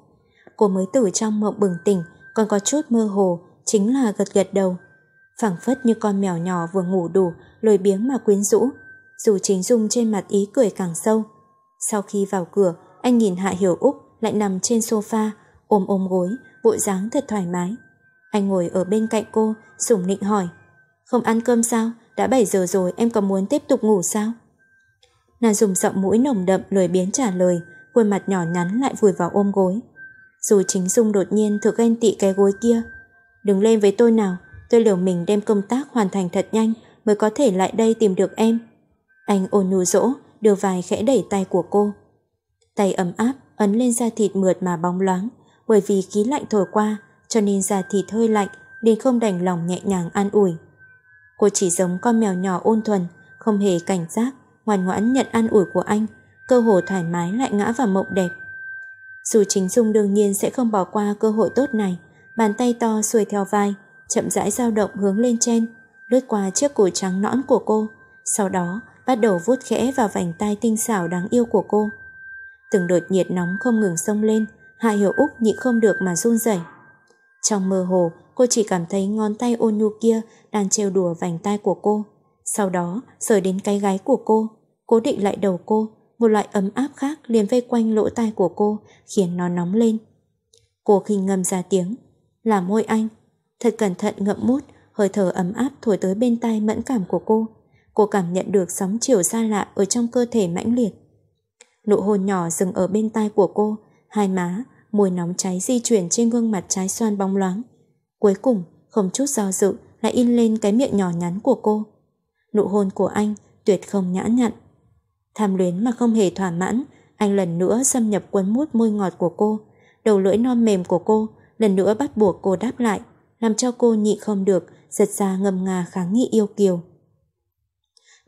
Cô mới từ trong mộng bừng tỉnh, còn có chút mơ hồ, chính là gật gật đầu. phẳng phất như con mèo nhỏ vừa ngủ đủ, lười biếng mà quyến rũ. Dù chính dung trên mặt ý cười càng sâu. Sau khi vào cửa, anh nhìn Hạ Hiểu Úc lại nằm trên sofa, ôm ôm gối, vội dáng thật thoải mái. Anh ngồi ở bên cạnh cô, sủng nịnh hỏi. Không ăn cơm sao? Đã bảy giờ rồi em có muốn tiếp tục ngủ sao? Nàng dùng giọng mũi nồng đậm lười biếng trả lời, khuôn mặt nhỏ nhắn lại vùi vào ôm gối. Dù chính Dung đột nhiên thực ghen tị cái gối kia. Đứng lên với tôi nào, tôi liều mình đem công tác hoàn thành thật nhanh mới có thể lại đây tìm được em. Anh ôn nhu dỗ, đưa vài khẽ đẩy tay của cô. Tay ấm áp ấn lên da thịt mượt mà bóng loáng, bởi vì khí lạnh thổi qua cho nên da thịt hơi lạnh nên không đành lòng nhẹ nhàng an ủi. Cô chỉ giống con mèo nhỏ ôn thuần, không hề cảnh giác, ngoan ngoãn nhận an ủi của anh, cơ hồ thoải mái lại ngã vào mộng đẹp dù chính dung đương nhiên sẽ không bỏ qua cơ hội tốt này, bàn tay to xuôi theo vai, chậm rãi dao động hướng lên trên, lướt qua chiếc cổ trắng nõn của cô, sau đó bắt đầu vuốt khẽ vào vành tay tinh xảo đáng yêu của cô. Từng đột nhiệt nóng không ngừng sông lên, Hạ Hiểu Úc nhịn không được mà run rẩy. Trong mơ hồ, cô chỉ cảm thấy ngón tay ôn nhu kia đang trêu đùa vành tay của cô, sau đó rời đến cái gái của cô, cố định lại đầu cô, một loại ấm áp khác liền vây quanh lỗ tai của cô khiến nó nóng lên. Cô khinh ngầm ra tiếng, là môi anh. Thật cẩn thận ngậm mút, hơi thở ấm áp thổi tới bên tai mẫn cảm của cô. Cô cảm nhận được sóng chiều xa lạ ở trong cơ thể mãnh liệt. Nụ hôn nhỏ dừng ở bên tai của cô, hai má, mùi nóng cháy di chuyển trên gương mặt trái xoan bóng loáng. Cuối cùng, không chút do dự, lại in lên cái miệng nhỏ nhắn của cô. Nụ hôn của anh tuyệt không nhã nhặn, Tham luyến mà không hề thỏa mãn, anh lần nữa xâm nhập quấn mút môi ngọt của cô, đầu lưỡi non mềm của cô, lần nữa bắt buộc cô đáp lại, làm cho cô nhị không được, giật ra ngầm ngà kháng nghị yêu kiều.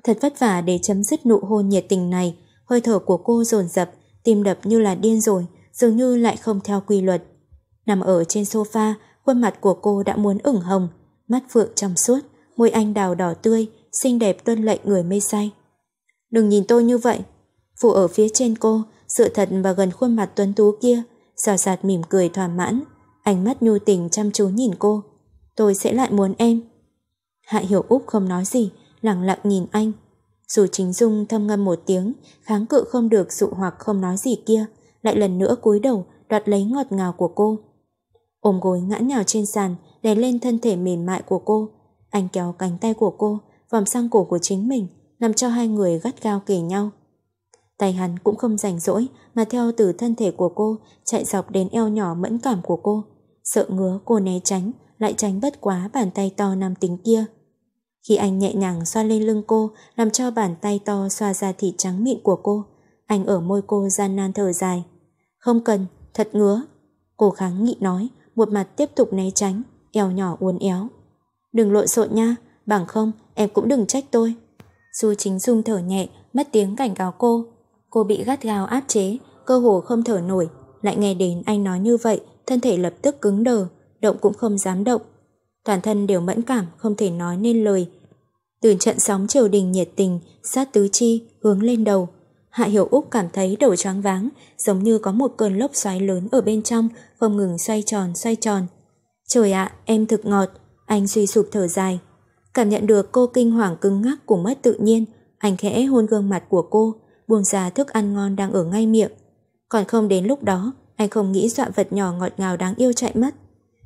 Thật vất vả để chấm dứt nụ hôn nhiệt tình này, hơi thở của cô dồn dập, tim đập như là điên rồi, dường như lại không theo quy luật. Nằm ở trên sofa, khuôn mặt của cô đã muốn ửng hồng, mắt phượng trong suốt, môi anh đào đỏ tươi, xinh đẹp tuân lệnh người mê say. Đừng nhìn tôi như vậy. Phụ ở phía trên cô, sự thật và gần khuôn mặt tuấn tú kia, rào rạt mỉm cười thỏa mãn, ánh mắt nhu tình chăm chú nhìn cô. Tôi sẽ lại muốn em. Hạ Hiểu Úc không nói gì, lặng lặng nhìn anh. Dù chính dung thâm ngâm một tiếng, kháng cự không được dụ hoặc không nói gì kia, lại lần nữa cúi đầu đoạt lấy ngọt ngào của cô. Ôm gối ngã nhào trên sàn, đè lên thân thể mềm mại của cô. Anh kéo cánh tay của cô, vòng sang cổ của chính mình, làm cho hai người gắt gao kề nhau. Tay hắn cũng không rảnh rỗi mà theo từ thân thể của cô chạy dọc đến eo nhỏ mẫn cảm của cô. Sợ ngứa cô né tránh, lại tránh bất quá bàn tay to nam tính kia. Khi anh nhẹ nhàng xoa lên lưng cô, làm cho bàn tay to xoa ra thịt trắng mịn của cô, anh ở môi cô gian nan thở dài. Không cần, thật ngứa. Cô kháng nghị nói, một mặt tiếp tục né tránh, eo nhỏ uốn éo. Đừng lộn xộn nha, bằng không em cũng đừng trách tôi. Du Chính Dung thở nhẹ, mất tiếng cảnh cáo cô. Cô bị gắt gao áp chế, cơ hồ không thở nổi, lại nghe đến anh nói như vậy, thân thể lập tức cứng đờ, động cũng không dám động. Toàn thân đều mẫn cảm, không thể nói nên lời. Từ trận sóng triều đình nhiệt tình, sát tứ chi, hướng lên đầu. Hạ Hiểu Úc cảm thấy đầu choáng váng, giống như có một cơn lốc xoáy lớn ở bên trong, không ngừng xoay tròn xoay tròn. Trời ạ, em thực ngọt, anh suy sụp thở dài, Cảm nhận được cô kinh hoàng cứng ngắc cùng mất tự nhiên, anh khẽ hôn gương mặt của cô, buông ra thức ăn ngon đang ở ngay miệng. Còn không đến lúc đó, anh không nghĩ dọa vật nhỏ ngọt ngào đáng yêu chạy mất.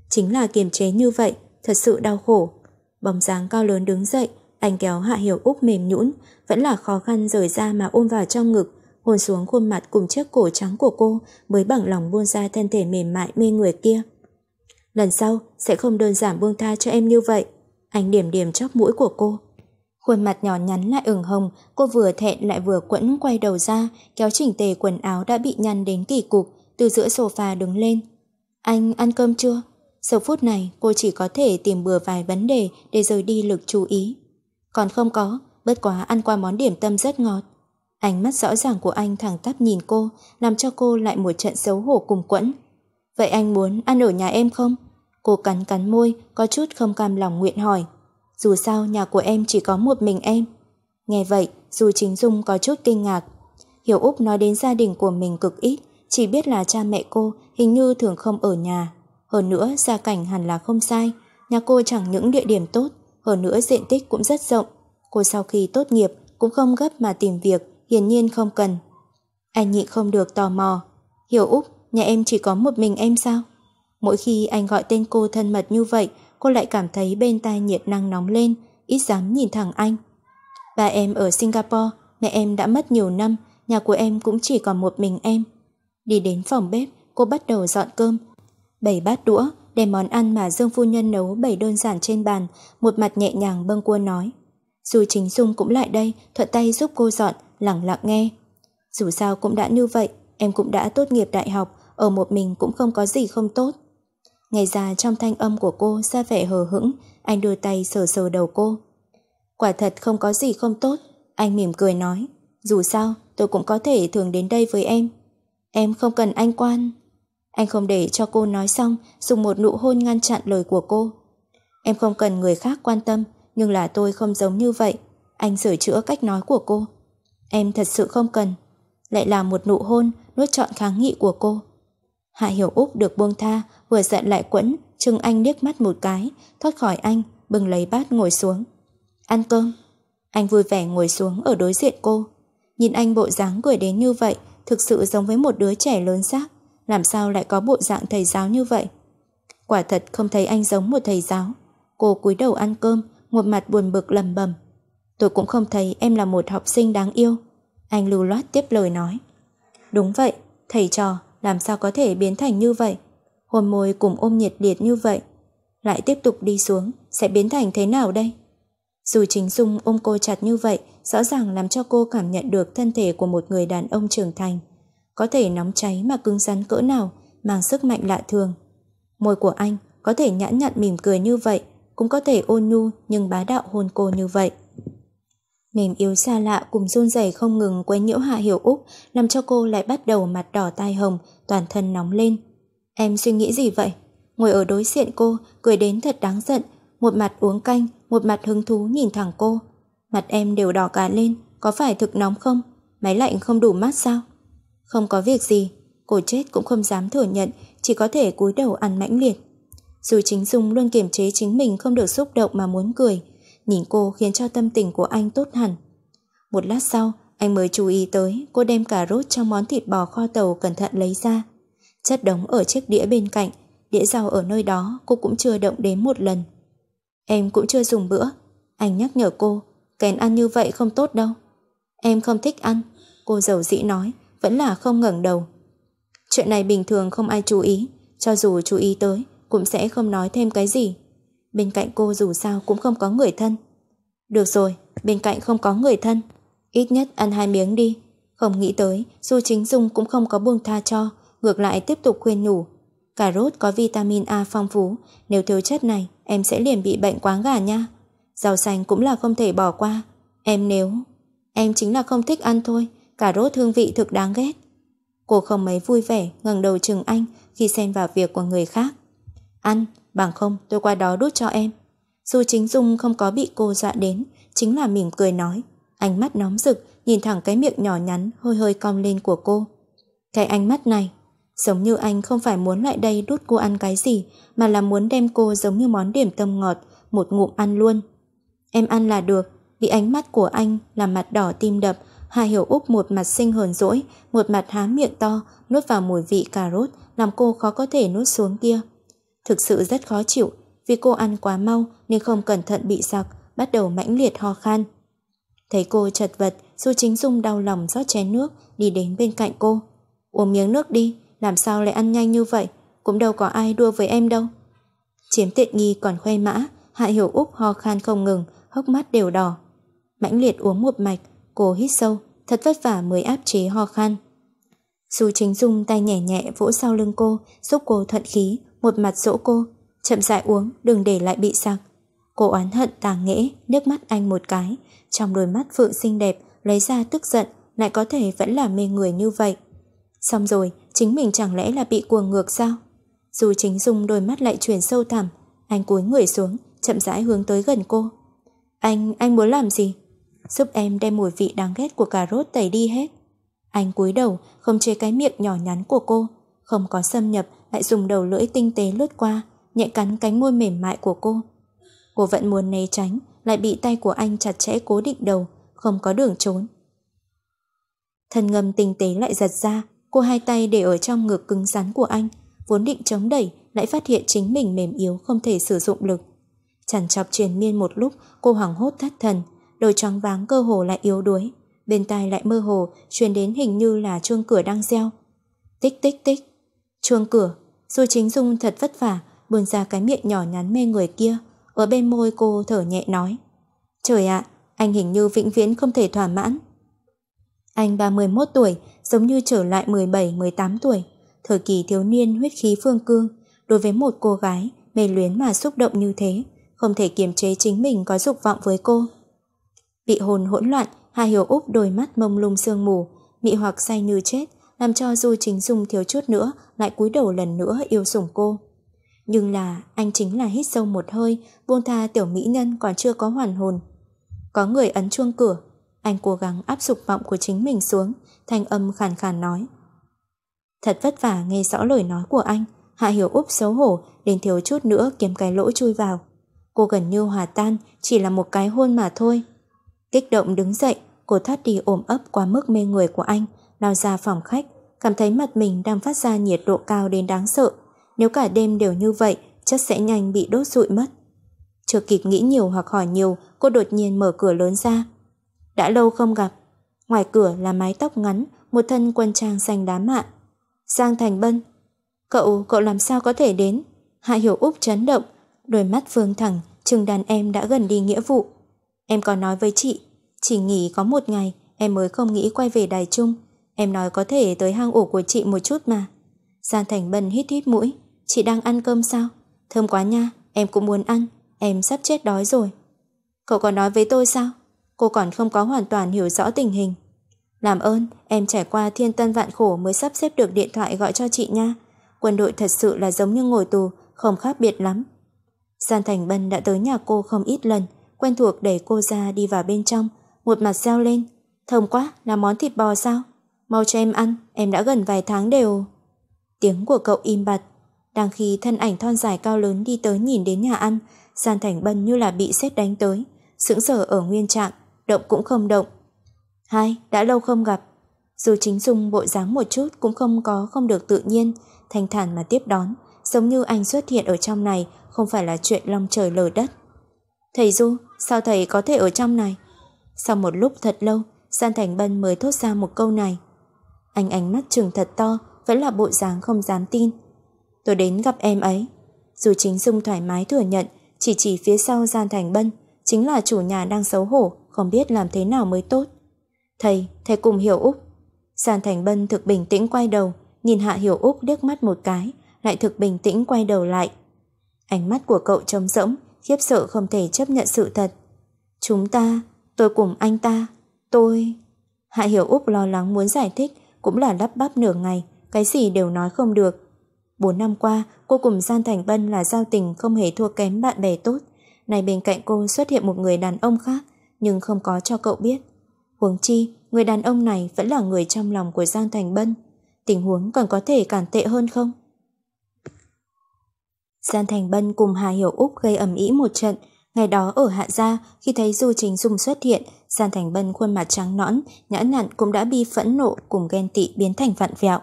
Chính là kiềm chế như vậy, thật sự đau khổ. Bóng dáng cao lớn đứng dậy, anh kéo Hạ Hiểu úp mềm nhũn, vẫn là khó khăn rời ra mà ôm vào trong ngực, hôn xuống khuôn mặt cùng chiếc cổ trắng của cô mới bằng lòng buông ra thân thể mềm mại mê người kia. Lần sau, sẽ không đơn giản buông tha cho em như vậy. Anh điểm điểm chóp mũi của cô. Khuôn mặt nhỏ nhắn lại ửng hồng, cô vừa thẹn lại vừa quẫn quay đầu ra, kéo chỉnh tề quần áo đã bị nhăn đến kỳ cục, từ giữa sofa đứng lên. Anh ăn cơm chưa? Sau phút này, cô chỉ có thể tìm bừa vài vấn đề để rời đi lực chú ý. Còn không có, bất quá ăn qua món điểm tâm rất ngọt. Ánh mắt rõ ràng của anh thẳng tắp nhìn cô, làm cho cô lại một trận xấu hổ cùng quẫn. Vậy anh muốn ăn ở nhà em không? Cô cắn cắn môi, có chút không cam lòng nguyện hỏi. Dù sao nhà của em chỉ có một mình em. Nghe vậy, dù chính Dung có chút kinh ngạc. Hiểu Úc nói đến gia đình của mình cực ít, chỉ biết là cha mẹ cô hình như thường không ở nhà. Hơn nữa, gia cảnh hẳn là không sai. Nhà cô chẳng những địa điểm tốt, hơn nữa diện tích cũng rất rộng. Cô sau khi tốt nghiệp cũng không gấp mà tìm việc, hiển nhiên không cần. Anh nhị không được tò mò. Hiểu Úc, nhà em chỉ có một mình em sao? Mỗi khi anh gọi tên cô thân mật như vậy, cô lại cảm thấy bên tai nhiệt năng nóng lên, ít dám nhìn thẳng anh. Ba em ở Singapore, mẹ em đã mất nhiều năm, nhà của em cũng chỉ còn một mình em. Đi đến phòng bếp, cô bắt đầu dọn cơm. Bảy bát đũa, đem món ăn mà Dương Phu Nhân nấu bảy đơn giản trên bàn, một mặt nhẹ nhàng bâng cua nói. Dù chính Dung cũng lại đây, thuận tay giúp cô dọn, lặng lặng nghe. Dù sao cũng đã như vậy, em cũng đã tốt nghiệp đại học, ở một mình cũng không có gì không tốt. Nghe ra trong thanh âm của cô ra vẻ hờ hững, anh đưa tay sờ sờ đầu cô. Quả thật không có gì không tốt, anh mỉm cười nói. Dù sao, tôi cũng có thể thường đến đây với em. Em không cần anh quan. Anh không để cho cô nói xong, dùng một nụ hôn ngăn chặn lời của cô. Em không cần người khác quan tâm, nhưng là tôi không giống như vậy. Anh sửa chữa cách nói của cô. Em thật sự không cần. Lại là một nụ hôn nuốt trọn kháng nghị của cô. Hạ Hiểu Úc được buông tha, vừa giận lại quẫn, trừng anh liếc mắt một cái, thoát khỏi anh, bừng lấy bát ngồi xuống. Ăn cơm. Anh vui vẻ ngồi xuống ở đối diện cô. Nhìn anh bộ dáng cười đến như vậy, thực sự giống với một đứa trẻ lớn xác. Làm sao lại có bộ dạng thầy giáo như vậy? Quả thật không thấy anh giống một thầy giáo. Cô cúi đầu ăn cơm, một mặt buồn bực lầm bầm. Tôi cũng không thấy em là một học sinh đáng yêu. Anh lưu loát tiếp lời nói. Đúng vậy, thầy trò, làm sao có thể biến thành như vậy? Hôn môi cùng ôm nhiệt liệt như vậy, lại tiếp tục đi xuống, sẽ biến thành thế nào đây? Dù chính Dung ôm cô chặt như vậy, rõ ràng làm cho cô cảm nhận được thân thể của một người đàn ông trưởng thành. Có thể nóng cháy mà cứng rắn cỡ nào, mang sức mạnh lạ thường. Môi của anh có thể nhãn nhặn mỉm cười như vậy, cũng có thể ôn nhu nhưng bá đạo hôn cô như vậy. Mềm yếu xa lạ cùng run rẩy không ngừng quấy nhiễu Hạ Hiểu Úc, làm cho cô lại bắt đầu mặt đỏ tai hồng, toàn thân nóng lên. Em suy nghĩ gì vậy? Ngồi ở đối diện cô, cười đến thật đáng giận, một mặt uống canh, một mặt hứng thú nhìn thẳng cô. Mặt em đều đỏ cả lên, có phải thực nóng không? Máy lạnh không đủ mát sao? Không có việc gì, cổ chết cũng không dám thừa nhận, chỉ có thể cúi đầu ăn mãnh liệt. Dù chính Dung luôn kiềm chế chính mình không được xúc động mà muốn cười, Nhìn cô khiến cho tâm tình của anh tốt hẳn Một lát sau Anh mới chú ý tới cô đem cà rốt Trong món thịt bò kho tàu cẩn thận lấy ra Chất đống ở chiếc đĩa bên cạnh Đĩa rau ở nơi đó cô cũng chưa động đến một lần Em cũng chưa dùng bữa Anh nhắc nhở cô Kén ăn như vậy không tốt đâu Em không thích ăn Cô giàu dĩ nói Vẫn là không ngẩng đầu Chuyện này bình thường không ai chú ý Cho dù chú ý tới Cũng sẽ không nói thêm cái gì Bên cạnh cô dù sao cũng không có người thân Được rồi Bên cạnh không có người thân Ít nhất ăn hai miếng đi Không nghĩ tới Du Chính Dung cũng không có buông tha cho Ngược lại tiếp tục khuyên nhủ Cà rốt có vitamin A phong phú Nếu thiếu chất này em sẽ liền bị bệnh quáng gà nha Rau xanh cũng là không thể bỏ qua Em nếu Em chính là không thích ăn thôi Cà rốt hương vị thực đáng ghét Cô không mấy vui vẻ ngẩng đầu chừng anh Khi xen vào việc của người khác Ăn bằng không tôi qua đó đút cho em. Dù chính Dung không có bị cô dọa đến, chính là mỉm cười nói, ánh mắt nóng rực, nhìn thẳng cái miệng nhỏ nhắn hơi hơi cong lên của cô. Cái ánh mắt này, giống như anh không phải muốn lại đây đút cô ăn cái gì, mà là muốn đem cô giống như món điểm tâm ngọt, một ngụm ăn luôn. Em ăn là được, bị ánh mắt của anh làm mặt đỏ tim đập, Hà Hiểu úp một mặt sinh hờn rỗi, một mặt há miệng to, nuốt vào mùi vị cà rốt, làm cô khó có thể nuốt xuống kia. Thực sự rất khó chịu, vì cô ăn quá mau nên không cẩn thận bị sặc, bắt đầu mãnh liệt ho khan. Thấy cô chật vật, Du Chính Dung đau lòng rót chén nước, đi đến bên cạnh cô. Uống miếng nước đi, làm sao lại ăn nhanh như vậy, cũng đâu có ai đua với em đâu. Chiếm tiện nghi còn khoe mã, Hạ Hiểu Úc ho khan không ngừng, hốc mắt đều đỏ. Mãnh liệt uống một mạch, cô hít sâu, thật vất vả mới áp chế ho khan. Du Chính Dung tay nhẹ nhẹ vỗ sau lưng cô, giúp cô thuận khí, một mặt dỗ cô, chậm rãi uống, đừng để lại bị sặc. Cô oán hận tàng nghễ, nước mắt anh một cái, trong đôi mắt phượng xinh đẹp, lấy ra tức giận, lại có thể vẫn là mê người như vậy. Xong rồi, chính mình chẳng lẽ là bị cuồng ngược sao? Dù chính dung đôi mắt lại chuyển sâu thẳm, anh cúi người xuống, chậm rãi hướng tới gần cô. Anh, anh muốn làm gì? Giúp em đem mùi vị đáng ghét của cà rốt tẩy đi hết. Anh cúi đầu, không chế cái miệng nhỏ nhắn của cô, không có xâm nhập lại dùng đầu lưỡi tinh tế lướt qua, nhẹ cắn cánh môi mềm mại của cô. Cô vẫn muốn né tránh, lại bị tay của anh chặt chẽ cố định đầu, không có đường trốn. Thân ngầm tinh tế lại giật ra, cô hai tay để ở trong ngực cứng rắn của anh, vốn định chống đẩy, lại phát hiện chính mình mềm yếu không thể sử dụng lực. Chẳng chọc truyền miên một lúc, cô hoảng hốt thất thần, đôi choáng váng cơ hồ lại yếu đuối, bên tai lại mơ hồ truyền đến hình như là chuông cửa đang reo. Tích tích tích, chuông cửa dù chính dung thật vất vả, buồn ra cái miệng nhỏ nhắn mê người kia, ở bên môi cô thở nhẹ nói. Trời ạ, anh hình như vĩnh viễn không thể thỏa mãn. Anh 31 tuổi, giống như trở lại 17-18 tuổi, thời kỳ thiếu niên huyết khí phương cương, đối với một cô gái mê luyến mà xúc động như thế, không thể kiềm chế chính mình có dục vọng với cô. Bị hồn hỗn loạn, hai Hiểu úp đôi mắt mông lung sương mù, mị hoặc say như chết, làm cho Du Chính Dung thiếu chút nữa lại cúi đầu lần nữa yêu sủng cô. Nhưng là anh chính là hít sâu một hơi, buông tha tiểu mỹ nhân còn chưa có hoàn hồn. Có người ấn chuông cửa, anh cố gắng áp dục vọng của chính mình xuống, thanh âm khàn khàn nói. Thật vất vả nghe rõ lời nói của anh, Hạ Hiểu úp xấu hổ đến thiếu chút nữa kiếm cái lỗ chui vào. Cô gần như hòa tan, chỉ là một cái hôn mà thôi. Kích động đứng dậy, cô thoát đi ôm ấp qua mức mê người của anh, lao ra phòng khách, cảm thấy mặt mình đang phát ra nhiệt độ cao đến đáng sợ. Nếu cả đêm đều như vậy, chắc sẽ nhanh bị đốt rụi mất. Chưa kịp nghĩ nhiều hoặc hỏi nhiều, cô đột nhiên mở cửa lớn ra. Đã lâu không gặp. Ngoài cửa là mái tóc ngắn, một thân quân trang xanh đá mạ. Giang Thành Bân. Cậu, cậu làm sao có thể đến? Hạ Hiểu Úc chấn động, đôi mắt phương thẳng, chừng đàn em đã gần đi nghĩa vụ. Em có nói với chị, chỉ nghỉ có một ngày, em mới không nghĩ quay về Đài Trung. Em nói có thể tới hang ổ của chị một chút mà. Giang Thành Bân hít hít mũi. Chị đang ăn cơm sao? Thơm quá nha, em cũng muốn ăn. Em sắp chết đói rồi. Cậu có nói với tôi sao? Cô còn không có hoàn toàn hiểu rõ tình hình. Làm ơn, em trải qua thiên tân vạn khổ mới sắp xếp được điện thoại gọi cho chị nha. Quân đội thật sự là giống như ngồi tù, không khác biệt lắm. Giang Thành Bân đã tới nhà cô không ít lần, quen thuộc đẩy cô ra đi vào bên trong, một mặt reo lên. Thơm quá, là món thịt bò sao? Mau cho em ăn, em đã gần vài tháng đều. Tiếng của cậu im bặt. Đang khi thân ảnh thon dài cao lớn đi tới nhìn đến nhà ăn, San Thành Bân như là bị sét đánh tới, sững sờ ở nguyên trạng, động cũng không động. Hai, đã lâu không gặp. Dù chính dung bộ dáng một chút cũng không có không được tự nhiên, thanh thản mà tiếp đón, giống như anh xuất hiện ở trong này không phải là chuyện long trời lở đất. Thầy Du, sao thầy có thể ở trong này? Sau một lúc thật lâu, San Thành Bân mới thốt ra một câu này. Anh ánh mắt trừng thật to, vẫn là bộ dáng không dám tin. Tôi đến gặp em ấy. Dù chính Dung thoải mái thừa nhận, chỉ chỉ phía sau Gian Thành Bân, chính là chủ nhà đang xấu hổ, không biết làm thế nào mới tốt. Thầy, thầy cùng Hiểu Úc. Gian Thành Bân thực bình tĩnh quay đầu, nhìn Hạ Hiểu Úc liếc mắt một cái, lại thực bình tĩnh quay đầu lại. Ánh mắt của cậu trống rỗng, khiếp sợ không thể chấp nhận sự thật. Chúng ta, tôi cùng anh ta, tôi... Hạ Hiểu Úc lo lắng muốn giải thích, cũng là lắp bắp nửa ngày, cái gì đều nói không được. Bốn năm qua, cô cùng Giang Thành Bân là giao tình không hề thua kém bạn bè tốt. Này bên cạnh cô xuất hiện một người đàn ông khác, nhưng không có cho cậu biết. Huống chi, người đàn ông này vẫn là người trong lòng của Giang Thành Bân. Tình huống còn có thể cản tệ hơn không? Giang Thành Bân cùng Hà Hiểu Úc gây ẩm ý một trận, Ngày đó ở Hạ Gia, khi thấy Du Chính Dung xuất hiện, Giàn Thành Bân khuôn mặt trắng nõn, nhã nặn cũng đã bị phẫn nộ cùng ghen tị biến thành vặn vẹo.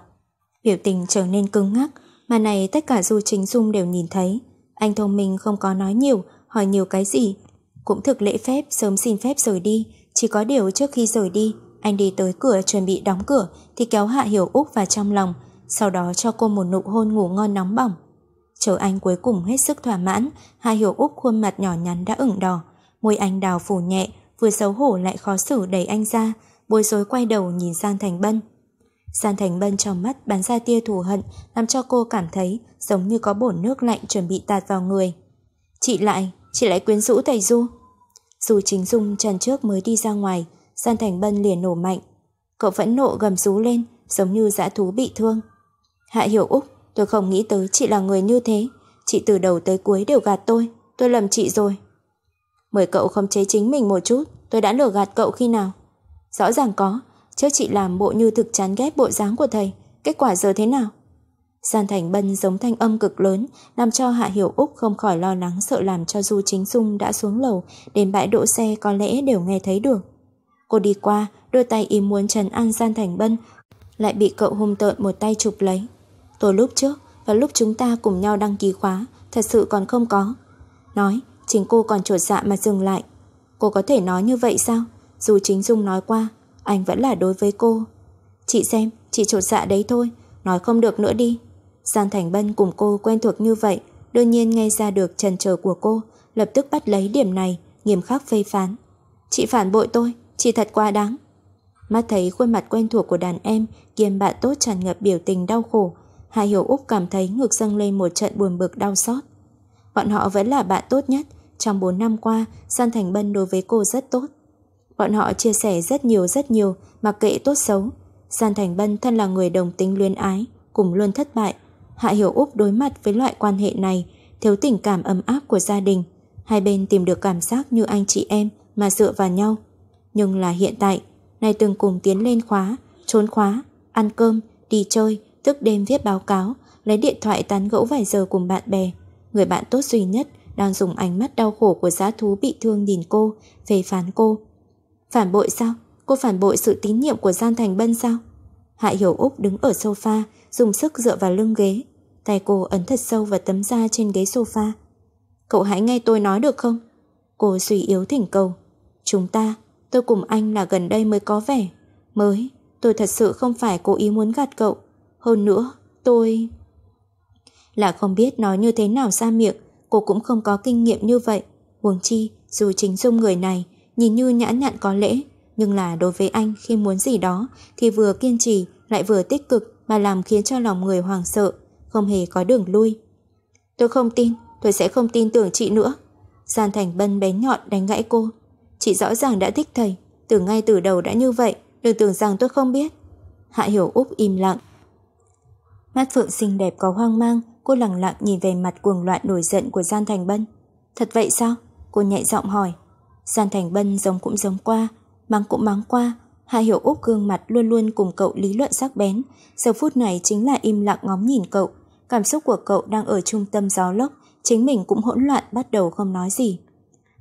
Biểu tình trở nên cứng ngắc, mà này tất cả Du Chính Dung đều nhìn thấy. Anh thông minh không có nói nhiều, hỏi nhiều cái gì. Cũng thực lễ phép sớm xin phép rời đi, chỉ có điều trước khi rời đi, anh đi tới cửa chuẩn bị đóng cửa thì kéo Hạ Hiểu Úc vào trong lòng, sau đó cho cô một nụ hôn ngủ ngon nóng bỏng. Châu Anh cuối cùng hết sức thỏa mãn, hai Hiểu Úc khuôn mặt nhỏ nhắn đã ửng đỏ. Môi anh đào phủ nhẹ, vừa xấu hổ lại khó xử đẩy anh ra, bối rối quay đầu nhìn sang Thành Bân. San Thành Bân trong mắt bắn ra tia thù hận, làm cho cô cảm thấy giống như có bổn nước lạnh chuẩn bị tạt vào người. Chị lại, chị lại quyến rũ thầy Du. Dù chính Dung trần trước mới đi ra ngoài, San Thành Bân liền nổ mạnh. Cậu vẫn nộ gầm rú lên, giống như dã thú bị thương. Hạ Hiểu Úc Tôi không nghĩ tới chị là người như thế. Chị từ đầu tới cuối đều gạt tôi. Tôi lầm chị rồi. Mời cậu không chế chính mình một chút. Tôi đã lừa gạt cậu khi nào? Rõ ràng có. Trước chị làm bộ như thực chán ghét bộ dáng của thầy. Kết quả giờ thế nào? San Thành Bân giống thanh âm cực lớn, làm cho Hạ Hiểu Úc không khỏi lo lắng sợ làm cho Du Chính Dung đã xuống lầu, đến bãi đỗ xe có lẽ đều nghe thấy được. Cô đi qua, đưa tay im muốn trần an San Thành Bân, lại bị cậu hung tợn một tay chụp lấy. Tôi lúc trước và lúc chúng ta cùng nhau đăng ký khóa thật sự còn không có. Nói, chính cô còn trột dạ mà dừng lại. Cô có thể nói như vậy sao? Dù chính Dung nói qua, anh vẫn là đối với cô. Chị xem, chị trột dạ đấy thôi, nói không được nữa đi. gian Thành Bân cùng cô quen thuộc như vậy, đương nhiên nghe ra được trần chờ của cô, lập tức bắt lấy điểm này, nghiêm khắc phê phán. Chị phản bội tôi, chị thật quá đáng. Mắt thấy khuôn mặt quen thuộc của đàn em kiêm bạn tốt tràn ngập biểu tình đau khổ Hà Hiểu Úc cảm thấy ngược dâng lên một trận buồn bực đau xót. Bọn họ vẫn là bạn tốt nhất, trong 4 năm qua, San Thành Bân đối với cô rất tốt. Bọn họ chia sẻ rất nhiều rất nhiều, mặc kệ tốt xấu. San Thành Bân thân là người đồng tính luyến ái, cùng luôn thất bại. Hạ Hiểu Úc đối mặt với loại quan hệ này, thiếu tình cảm ấm áp của gia đình. Hai bên tìm được cảm giác như anh chị em mà dựa vào nhau. Nhưng là hiện tại, nay từng cùng tiến lên khóa, trốn khóa, ăn cơm, đi chơi, Thức đêm viết báo cáo Lấy điện thoại tán gẫu vài giờ cùng bạn bè Người bạn tốt duy nhất Đang dùng ánh mắt đau khổ của giá thú bị thương nhìn cô Về phán cô Phản bội sao? Cô phản bội sự tín nhiệm của Gian Thành Bân sao? Hạ Hiểu Úc đứng ở sofa Dùng sức dựa vào lưng ghế Tay cô ấn thật sâu vào tấm da trên ghế sofa Cậu hãy nghe tôi nói được không? Cô suy yếu thỉnh cầu Chúng ta, tôi cùng anh là gần đây mới có vẻ Mới, tôi thật sự không phải cố ý muốn gạt cậu hơn nữa, tôi... Là không biết nói như thế nào ra miệng, cô cũng không có kinh nghiệm như vậy. Huống chi, dù chính dung người này, nhìn như nhã nhặn có lễ, nhưng là đối với anh khi muốn gì đó thì vừa kiên trì lại vừa tích cực mà làm khiến cho lòng người hoàng sợ, không hề có đường lui. Tôi không tin, tôi sẽ không tin tưởng chị nữa. Gian Thành Bân bén nhọn đánh gãy cô. Chị rõ ràng đã thích thầy, từ ngay từ đầu đã như vậy, đừng tưởng rằng tôi không biết. Hạ Hiểu úp im lặng, Mắt Phượng xinh đẹp có hoang mang, cô lặng lặng nhìn về mặt cuồng loạn nổi giận của Gian Thành Bân. Thật vậy sao? Cô nhẹ giọng hỏi. Gian Thành Bân giống cũng giống qua, mắng cũng mắng qua. Hạ Hiểu Úc gương mặt luôn luôn cùng cậu lý luận sắc bén. Giờ phút này chính là im lặng ngóng nhìn cậu. Cảm xúc của cậu đang ở trung tâm gió lốc, chính mình cũng hỗn loạn bắt đầu không nói gì.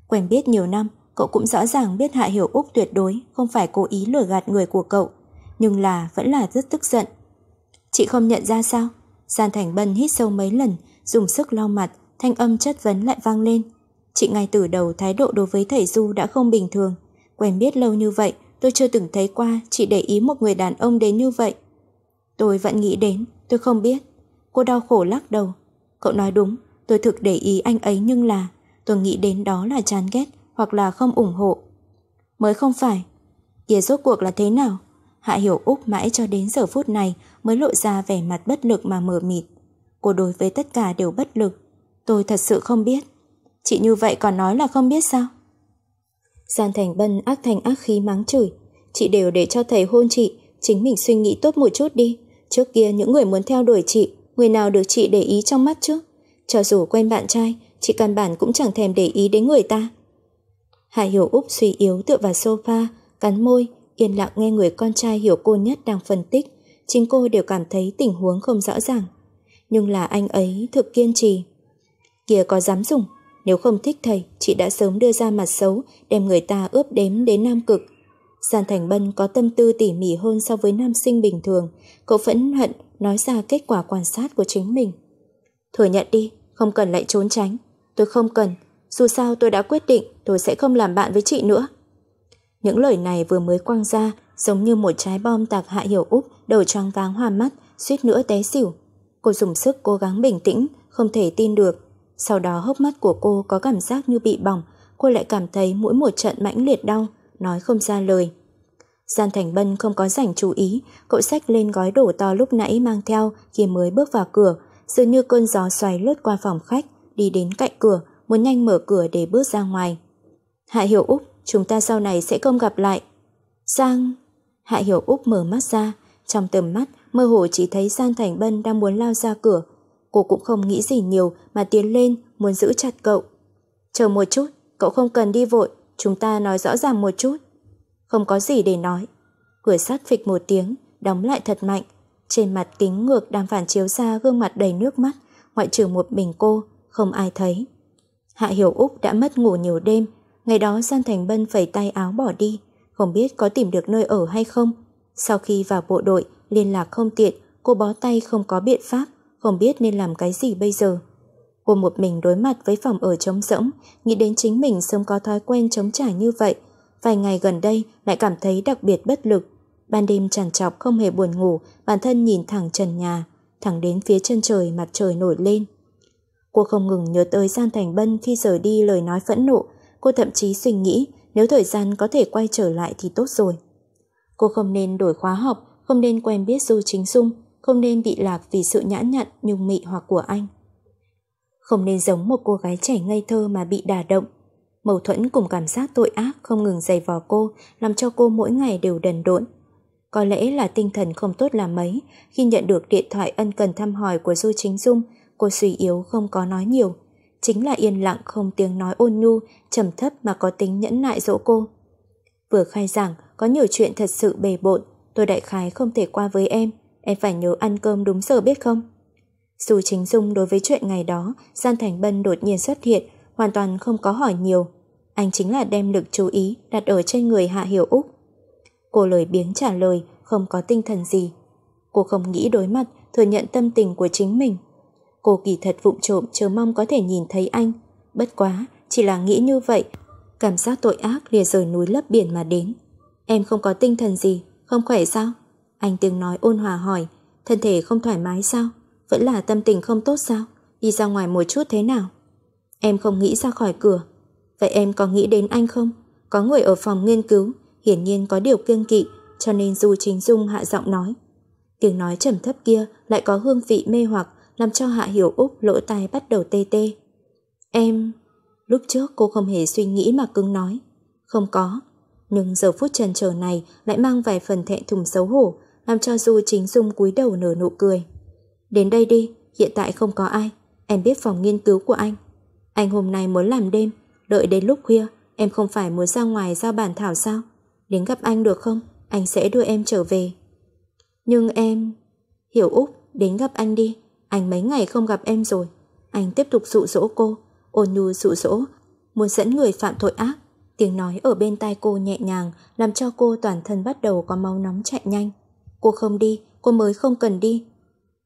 Quen biết nhiều năm, cậu cũng rõ ràng biết Hạ Hiểu Úc tuyệt đối không phải cố ý lừa gạt người của cậu, nhưng là vẫn là rất tức giận. Chị không nhận ra sao? Giàn Thành Bân hít sâu mấy lần, dùng sức lau mặt, thanh âm chất vấn lại vang lên. Chị ngay từ đầu thái độ đối với thầy Du đã không bình thường. Quen biết lâu như vậy, tôi chưa từng thấy qua chị để ý một người đàn ông đến như vậy. Tôi vẫn nghĩ đến, tôi không biết. Cô đau khổ lắc đầu. Cậu nói đúng, tôi thực để ý anh ấy nhưng là tôi nghĩ đến đó là chán ghét hoặc là không ủng hộ. Mới không phải. Kìa rốt cuộc là thế nào? Hạ Hiểu Úc mãi cho đến giờ phút này mới lộ ra vẻ mặt bất lực mà mờ mịt. Cô đối với tất cả đều bất lực. Tôi thật sự không biết. Chị như vậy còn nói là không biết sao? Giang Thành Bân ác thành ác khí mắng chửi. Chị đều để cho thầy hôn chị, chính mình suy nghĩ tốt một chút đi. Trước kia những người muốn theo đuổi chị, người nào được chị để ý trong mắt chứ? Cho dù quen bạn trai, chị căn bản cũng chẳng thèm để ý đến người ta. Hạ Hiểu Úc suy yếu tựa vào sofa, cắn môi, yên lặng nghe người con trai hiểu cô nhất đang phân tích chính cô đều cảm thấy tình huống không rõ ràng. Nhưng là anh ấy thực kiên trì. Kia có dám dùng, nếu không thích thầy, chị đã sớm đưa ra mặt xấu, đem người ta ướp đếm đến Nam Cực. Giàn Thành Bân có tâm tư tỉ mỉ hơn so với nam sinh bình thường, cậu phẫn hận nói ra kết quả quan sát của chính mình. Thừa nhận đi, không cần lại trốn tránh. Tôi không cần, dù sao tôi đã quyết định tôi sẽ không làm bạn với chị nữa. Những lời này vừa mới quăng ra, giống như một trái bom tạc hạ hiểu úc đầu choáng váng hoa mắt, suýt nữa té xỉu. Cô dùng sức cố gắng bình tĩnh, không thể tin được. Sau đó hốc mắt của cô có cảm giác như bị bỏng, cô lại cảm thấy mỗi một trận mãnh liệt đau, nói không ra lời. Gian Thành Bân không có rảnh chú ý, cậu xách lên gói đổ to lúc nãy mang theo khi mới bước vào cửa, dường như cơn gió xoáy lướt qua phòng khách, đi đến cạnh cửa, muốn nhanh mở cửa để bước ra ngoài. Hạ Hiểu Úc chúng ta sau này sẽ không gặp lại. Giang! Hạ Hiểu Úc mở mắt ra, trong tầm mắt mơ hồ chỉ thấy Giang Thành Bân đang muốn lao ra cửa. Cô cũng không nghĩ gì nhiều mà tiến lên muốn giữ chặt cậu. Chờ một chút, cậu không cần đi vội, chúng ta nói rõ ràng một chút. Không có gì để nói. Cửa sắt phịch một tiếng, đóng lại thật mạnh. Trên mặt kính ngược đang phản chiếu ra gương mặt đầy nước mắt, ngoại trừ một mình cô, không ai thấy. Hạ Hiểu Úc đã mất ngủ nhiều đêm Ngày đó Giang Thành Bân phẩy tay áo bỏ đi, không biết có tìm được nơi ở hay không. Sau khi vào bộ đội, liên lạc không tiện, cô bó tay không có biện pháp, không biết nên làm cái gì bây giờ. Cô một mình đối mặt với phòng ở trống rỗng, nghĩ đến chính mình sớm có thói quen chống trả như vậy. Vài ngày gần đây lại cảm thấy đặc biệt bất lực. Ban đêm tràn trọc không hề buồn ngủ, bản thân nhìn thẳng trần nhà, thẳng đến phía chân trời mặt trời nổi lên. Cô không ngừng nhớ tới Giang Thành Bân khi rời đi lời nói phẫn nộ, cô thậm chí suy nghĩ nếu thời gian có thể quay trở lại thì tốt rồi. Cô không nên đổi khóa học, không nên quen biết Du Chính Dung, không nên bị lạc vì sự nhã nhặn, nhung mị hoặc của anh. Không nên giống một cô gái trẻ ngây thơ mà bị đà động. Mâu thuẫn cùng cảm giác tội ác không ngừng dày vò cô, làm cho cô mỗi ngày đều đần độn. Có lẽ là tinh thần không tốt là mấy, khi nhận được điện thoại ân cần thăm hỏi của Du Chính Dung, cô suy yếu không có nói nhiều, chính là yên lặng không tiếng nói ôn nhu, trầm thấp mà có tính nhẫn nại dỗ cô. Vừa khai giảng, có nhiều chuyện thật sự bề bộn, tôi đại khái không thể qua với em, em phải nhớ ăn cơm đúng giờ biết không? Dù chính dung đối với chuyện ngày đó, Gian Thành Bân đột nhiên xuất hiện, hoàn toàn không có hỏi nhiều. Anh chính là đem lực chú ý đặt ở trên người Hạ Hiểu Úc. Cô lời biếng trả lời, không có tinh thần gì. Cô không nghĩ đối mặt, thừa nhận tâm tình của chính mình Cô kỳ thật vụng trộm chờ mong có thể nhìn thấy anh. Bất quá, chỉ là nghĩ như vậy. Cảm giác tội ác lìa rời núi lấp biển mà đến. Em không có tinh thần gì, không khỏe sao? Anh tiếng nói ôn hòa hỏi, thân thể không thoải mái sao? Vẫn là tâm tình không tốt sao? Đi ra ngoài một chút thế nào? Em không nghĩ ra khỏi cửa. Vậy em có nghĩ đến anh không? Có người ở phòng nghiên cứu, hiển nhiên có điều kiêng kỵ, cho nên Du Chính Dung hạ giọng nói. Tiếng nói trầm thấp kia lại có hương vị mê hoặc, làm cho Hạ Hiểu Úc lỗ tai bắt đầu tê tê. Em... Lúc trước cô không hề suy nghĩ mà cứng nói. Không có. Nhưng giờ phút trần trở này lại mang vài phần thẹn thùng xấu hổ, làm cho Du Chính Dung cúi đầu nở nụ cười. Đến đây đi, hiện tại không có ai. Em biết phòng nghiên cứu của anh. Anh hôm nay muốn làm đêm, đợi đến lúc khuya, em không phải muốn ra ngoài giao bản thảo sao? Đến gặp anh được không? Anh sẽ đưa em trở về. Nhưng em... Hiểu Úc, đến gặp anh đi, anh mấy ngày không gặp em rồi. Anh tiếp tục dụ dỗ cô, ôn nhu dụ dỗ, muốn dẫn người phạm tội ác. Tiếng nói ở bên tai cô nhẹ nhàng làm cho cô toàn thân bắt đầu có máu nóng chạy nhanh. Cô không đi, cô mới không cần đi.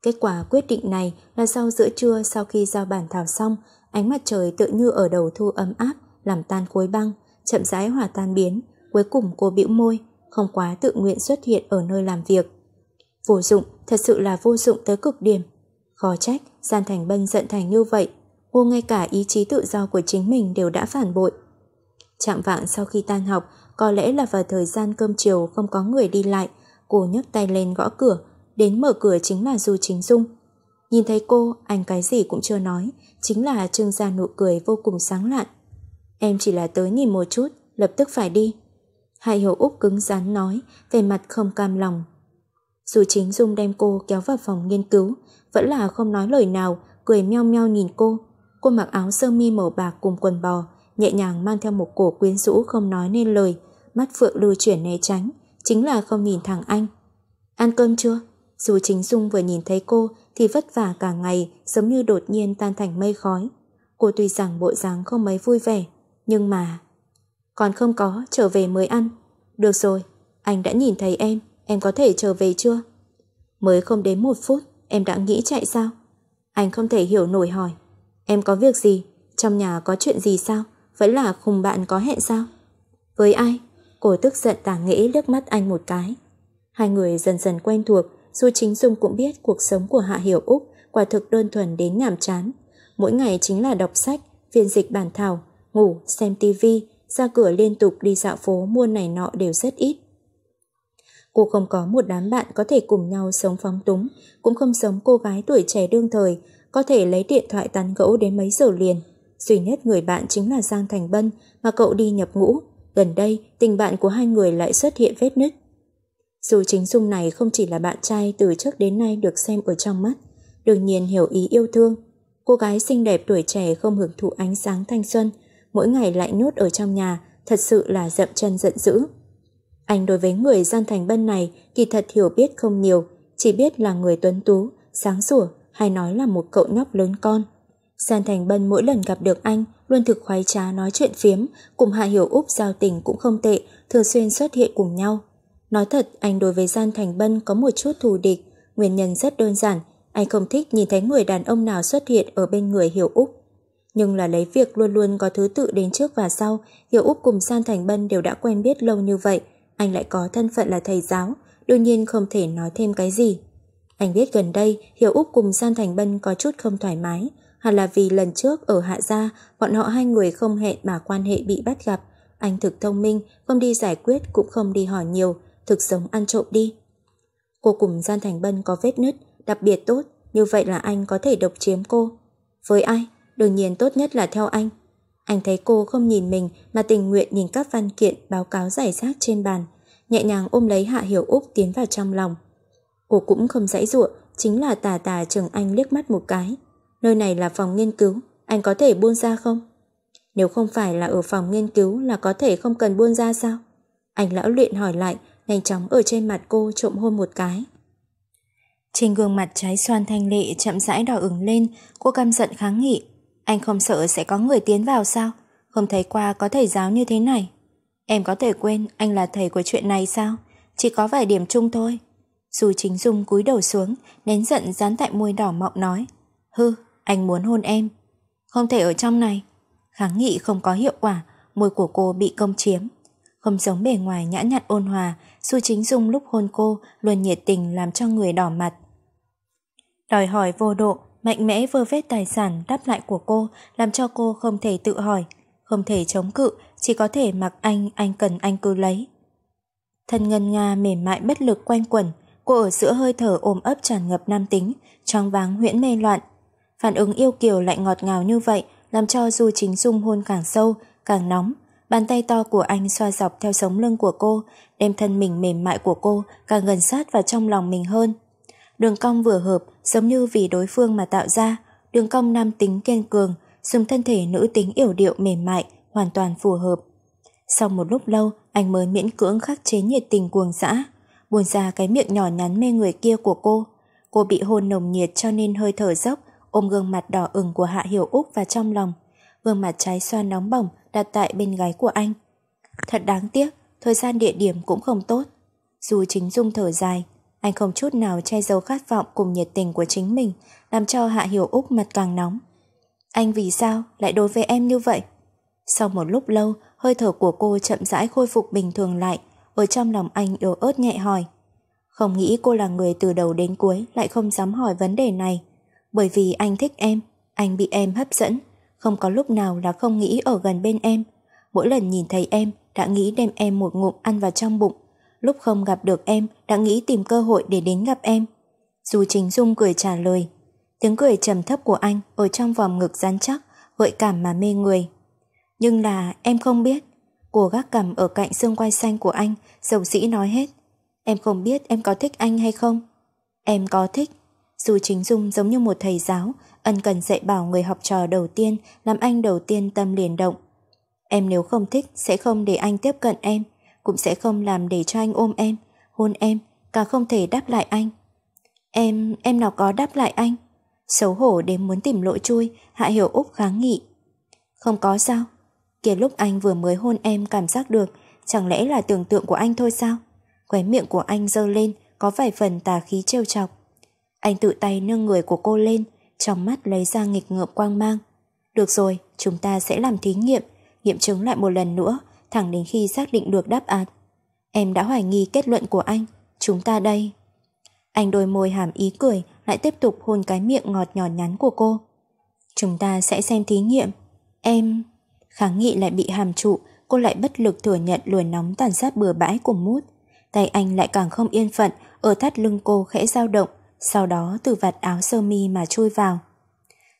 Kết quả quyết định này là sau giữa trưa sau khi giao bản thảo xong, ánh mặt trời tự như ở đầu thu ấm áp, làm tan khối băng, chậm rãi hòa tan biến. Cuối cùng cô bĩu môi, không quá tự nguyện xuất hiện ở nơi làm việc. Vô dụng, thật sự là vô dụng tới cực điểm. Khó trách, Gian Thành Bân giận thành như vậy, cô ngay cả ý chí tự do của chính mình đều đã phản bội. Chạm vạng sau khi tan học, có lẽ là vào thời gian cơm chiều không có người đi lại, cô nhấc tay lên gõ cửa, đến mở cửa chính là Du Chính Dung. Nhìn thấy cô, anh cái gì cũng chưa nói, chính là trưng ra nụ cười vô cùng sáng lạn. Em chỉ là tới nhìn một chút, lập tức phải đi. Hai hiểu Úc cứng rắn nói, về mặt không cam lòng. Dù chính Dung đem cô kéo vào phòng nghiên cứu, vẫn là không nói lời nào, cười meo meo nhìn cô. Cô mặc áo sơ mi màu bạc cùng quần bò, nhẹ nhàng mang theo một cổ quyến rũ không nói nên lời, mắt Phượng lưu chuyển né tránh, chính là không nhìn thẳng anh. Ăn cơm chưa? Dù chính Dung vừa nhìn thấy cô thì vất vả cả ngày, giống như đột nhiên tan thành mây khói. Cô tuy rằng bộ dáng không mấy vui vẻ, nhưng mà... Còn không có, trở về mới ăn. Được rồi, anh đã nhìn thấy em, em có thể trở về chưa? Mới không đến một phút, Em đã nghĩ chạy sao? Anh không thể hiểu nổi hỏi. Em có việc gì? Trong nhà có chuyện gì sao? Vẫn là cùng bạn có hẹn sao? Với ai? Cô tức giận tả nghĩ nước mắt anh một cái. Hai người dần dần quen thuộc, dù chính Dung cũng biết cuộc sống của Hạ Hiểu Úc quả thực đơn thuần đến nhàm chán. Mỗi ngày chính là đọc sách, phiên dịch bản thảo, ngủ, xem tivi, ra cửa liên tục đi dạo phố mua này nọ đều rất ít. Cô không có một đám bạn có thể cùng nhau sống phóng túng, cũng không sống cô gái tuổi trẻ đương thời, có thể lấy điện thoại tán gẫu đến mấy giờ liền. Duy nhất người bạn chính là Giang Thành Bân mà cậu đi nhập ngũ. Gần đây, tình bạn của hai người lại xuất hiện vết nứt. Dù chính Dung này không chỉ là bạn trai từ trước đến nay được xem ở trong mắt, đương nhiên hiểu ý yêu thương. Cô gái xinh đẹp tuổi trẻ không hưởng thụ ánh sáng thanh xuân, mỗi ngày lại nhốt ở trong nhà, thật sự là dậm chân giận dữ. Anh đối với người dân thành bân này kỳ thật hiểu biết không nhiều, chỉ biết là người tuấn tú, sáng sủa hay nói là một cậu nhóc lớn con. San Thành Bân mỗi lần gặp được anh luôn thực khoái trá nói chuyện phiếm, cùng Hạ Hiểu Úc giao tình cũng không tệ, thường xuyên xuất hiện cùng nhau. Nói thật, anh đối với Gian Thành Bân có một chút thù địch, nguyên nhân rất đơn giản, anh không thích nhìn thấy người đàn ông nào xuất hiện ở bên người Hiểu Úc. Nhưng là lấy việc luôn luôn có thứ tự đến trước và sau, Hiểu Úc cùng San Thành Bân đều đã quen biết lâu như vậy – anh lại có thân phận là thầy giáo, đương nhiên không thể nói thêm cái gì. Anh biết gần đây Hiểu Úc cùng San Thành Bân có chút không thoải mái, hẳn là vì lần trước ở Hạ Gia bọn họ hai người không hẹn mà quan hệ bị bắt gặp. Anh thực thông minh, không đi giải quyết cũng không đi hỏi nhiều, thực sống ăn trộm đi. Cô cùng Gian Thành Bân có vết nứt, đặc biệt tốt, như vậy là anh có thể độc chiếm cô. Với ai? Đương nhiên tốt nhất là theo anh. Anh thấy cô không nhìn mình mà tình nguyện nhìn các văn kiện báo cáo giải rác trên bàn, nhẹ nhàng ôm lấy Hạ Hiểu Úc tiến vào trong lòng. Cô cũng không dãy dụa, chính là tà tà trường anh liếc mắt một cái. Nơi này là phòng nghiên cứu, anh có thể buôn ra không? Nếu không phải là ở phòng nghiên cứu là có thể không cần buôn ra sao? Anh lão luyện hỏi lại, nhanh chóng ở trên mặt cô trộm hôn một cái. Trên gương mặt trái xoan thanh lệ chậm rãi đỏ ửng lên, cô căm giận kháng nghị. Anh không sợ sẽ có người tiến vào sao? Không thấy qua có thầy giáo như thế này. Em có thể quên anh là thầy của chuyện này sao? Chỉ có vài điểm chung thôi. Dù chính dung cúi đầu xuống, nén giận dán tại môi đỏ mọng nói. Hư, anh muốn hôn em. Không thể ở trong này. Kháng nghị không có hiệu quả, môi của cô bị công chiếm. Không giống bề ngoài nhã nhặn ôn hòa, Su Chính Dung lúc hôn cô luôn nhiệt tình làm cho người đỏ mặt. Đòi hỏi vô độ, mạnh mẽ vơ vét tài sản đáp lại của cô làm cho cô không thể tự hỏi, không thể chống cự, chỉ có thể mặc anh, anh cần anh cứ lấy. Thân ngân nga mềm mại bất lực quanh quẩn, cô ở giữa hơi thở ôm ấp tràn ngập nam tính, choáng váng huyễn mê loạn. Phản ứng yêu kiều lại ngọt ngào như vậy làm cho Du Chính Dung hôn càng sâu, càng nóng. Bàn tay to của anh xoa dọc theo sống lưng của cô, đem thân mình mềm mại của cô càng gần sát vào trong lòng mình hơn. Đường cong vừa hợp, giống như vì đối phương mà tạo ra, đường cong nam tính kiên cường, dùng thân thể nữ tính yểu điệu mềm mại, hoàn toàn phù hợp. Sau một lúc lâu, anh mới miễn cưỡng khắc chế nhiệt tình cuồng dã, buồn ra cái miệng nhỏ nhắn mê người kia của cô. Cô bị hôn nồng nhiệt cho nên hơi thở dốc, ôm gương mặt đỏ ửng của Hạ Hiểu Úc và trong lòng. Gương mặt trái xoa nóng bỏng đặt tại bên gái của anh. Thật đáng tiếc, thời gian địa điểm cũng không tốt. Dù chính dung thở dài, anh không chút nào che giấu khát vọng cùng nhiệt tình của chính mình, làm cho Hạ Hiểu Úc mặt càng nóng. Anh vì sao lại đối với em như vậy? Sau một lúc lâu, hơi thở của cô chậm rãi khôi phục bình thường lại, ở trong lòng anh yếu ớt nhẹ hỏi. Không nghĩ cô là người từ đầu đến cuối lại không dám hỏi vấn đề này. Bởi vì anh thích em, anh bị em hấp dẫn, không có lúc nào là không nghĩ ở gần bên em. Mỗi lần nhìn thấy em đã nghĩ đem em một ngụm ăn vào trong bụng, lúc không gặp được em đã nghĩ tìm cơ hội để đến gặp em. Dù chính Dung cười trả lời, tiếng cười trầm thấp của anh ở trong vòng ngực rắn chắc, gợi cảm mà mê người. Nhưng là em không biết, của gác cầm ở cạnh xương quai xanh của anh, dầu dĩ nói hết. Em không biết em có thích anh hay không? Em có thích. Dù chính Dung giống như một thầy giáo, ân cần dạy bảo người học trò đầu tiên, làm anh đầu tiên tâm liền động. Em nếu không thích sẽ không để anh tiếp cận em, cũng sẽ không làm để cho anh ôm em, hôn em, càng không thể đáp lại anh. Em, em nào có đáp lại anh? Xấu hổ đến muốn tìm lỗi chui, Hạ Hiểu Úc kháng nghị. Không có sao? kìa lúc anh vừa mới hôn em cảm giác được, chẳng lẽ là tưởng tượng của anh thôi sao? Khóe miệng của anh dơ lên, có vài phần tà khí trêu chọc. Anh tự tay nâng người của cô lên, trong mắt lấy ra nghịch ngợm quang mang. Được rồi, chúng ta sẽ làm thí nghiệm, nghiệm chứng lại một lần nữa thẳng đến khi xác định được đáp án. Em đã hoài nghi kết luận của anh, chúng ta đây. Anh đôi môi hàm ý cười lại tiếp tục hôn cái miệng ngọt nhỏ nhắn của cô. Chúng ta sẽ xem thí nghiệm. Em... Kháng nghị lại bị hàm trụ, cô lại bất lực thừa nhận luồn nóng tàn sát bừa bãi của mút. Tay anh lại càng không yên phận, ở thắt lưng cô khẽ dao động, sau đó từ vạt áo sơ mi mà chui vào.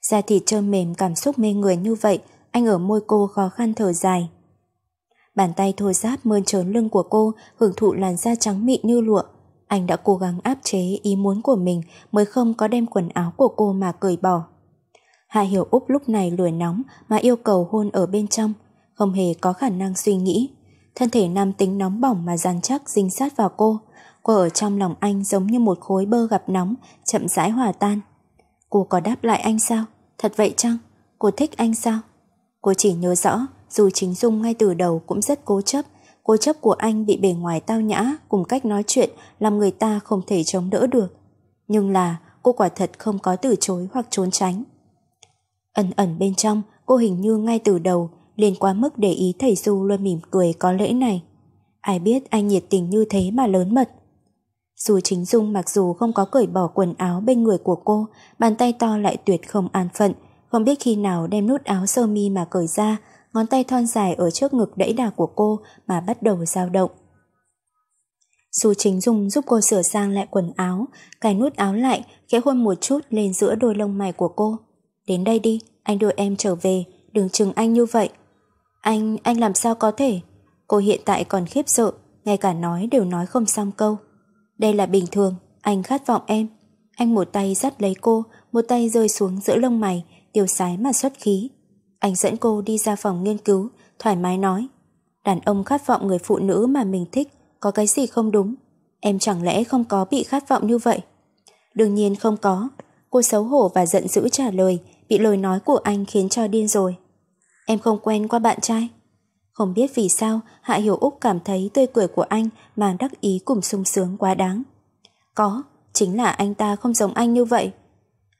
Da thịt trơn mềm cảm xúc mê người như vậy, anh ở môi cô khó khăn thở dài. Bàn tay thô ráp mơn trớn lưng của cô, hưởng thụ làn da trắng mịn như lụa. Anh đã cố gắng áp chế ý muốn của mình mới không có đem quần áo của cô mà cởi bỏ. Hạ Hiểu úp lúc này lười nóng mà yêu cầu hôn ở bên trong, không hề có khả năng suy nghĩ. Thân thể nam tính nóng bỏng mà dàn chắc dính sát vào cô, cô ở trong lòng anh giống như một khối bơ gặp nóng, chậm rãi hòa tan. Cô có đáp lại anh sao? Thật vậy chăng? Cô thích anh sao? Cô chỉ nhớ rõ dù chính Dung ngay từ đầu cũng rất cố chấp, cố chấp của anh bị bề ngoài tao nhã cùng cách nói chuyện làm người ta không thể chống đỡ được. Nhưng là cô quả thật không có từ chối hoặc trốn tránh. Ẩn ẩn bên trong, cô hình như ngay từ đầu liền quá mức để ý thầy Du luôn mỉm cười có lễ này. Ai biết anh nhiệt tình như thế mà lớn mật. Dù chính Dung mặc dù không có cởi bỏ quần áo bên người của cô, bàn tay to lại tuyệt không an phận, không biết khi nào đem nút áo sơ mi mà cởi ra, ngón tay thon dài ở trước ngực đẫy đà của cô mà bắt đầu dao động. Dù chính dùng giúp cô sửa sang lại quần áo, cài nút áo lại, khẽ hôn một chút lên giữa đôi lông mày của cô. Đến đây đi, anh đưa em trở về, đừng chừng anh như vậy. Anh, anh làm sao có thể? Cô hiện tại còn khiếp sợ, ngay cả nói đều nói không xong câu. Đây là bình thường, anh khát vọng em. Anh một tay dắt lấy cô, một tay rơi xuống giữa lông mày, tiêu sái mà xuất khí, anh dẫn cô đi ra phòng nghiên cứu, thoải mái nói. Đàn ông khát vọng người phụ nữ mà mình thích, có cái gì không đúng? Em chẳng lẽ không có bị khát vọng như vậy? Đương nhiên không có. Cô xấu hổ và giận dữ trả lời, bị lời nói của anh khiến cho điên rồi. Em không quen qua bạn trai. Không biết vì sao Hạ Hiểu Úc cảm thấy tươi cười của anh mang đắc ý cùng sung sướng quá đáng. Có, chính là anh ta không giống anh như vậy.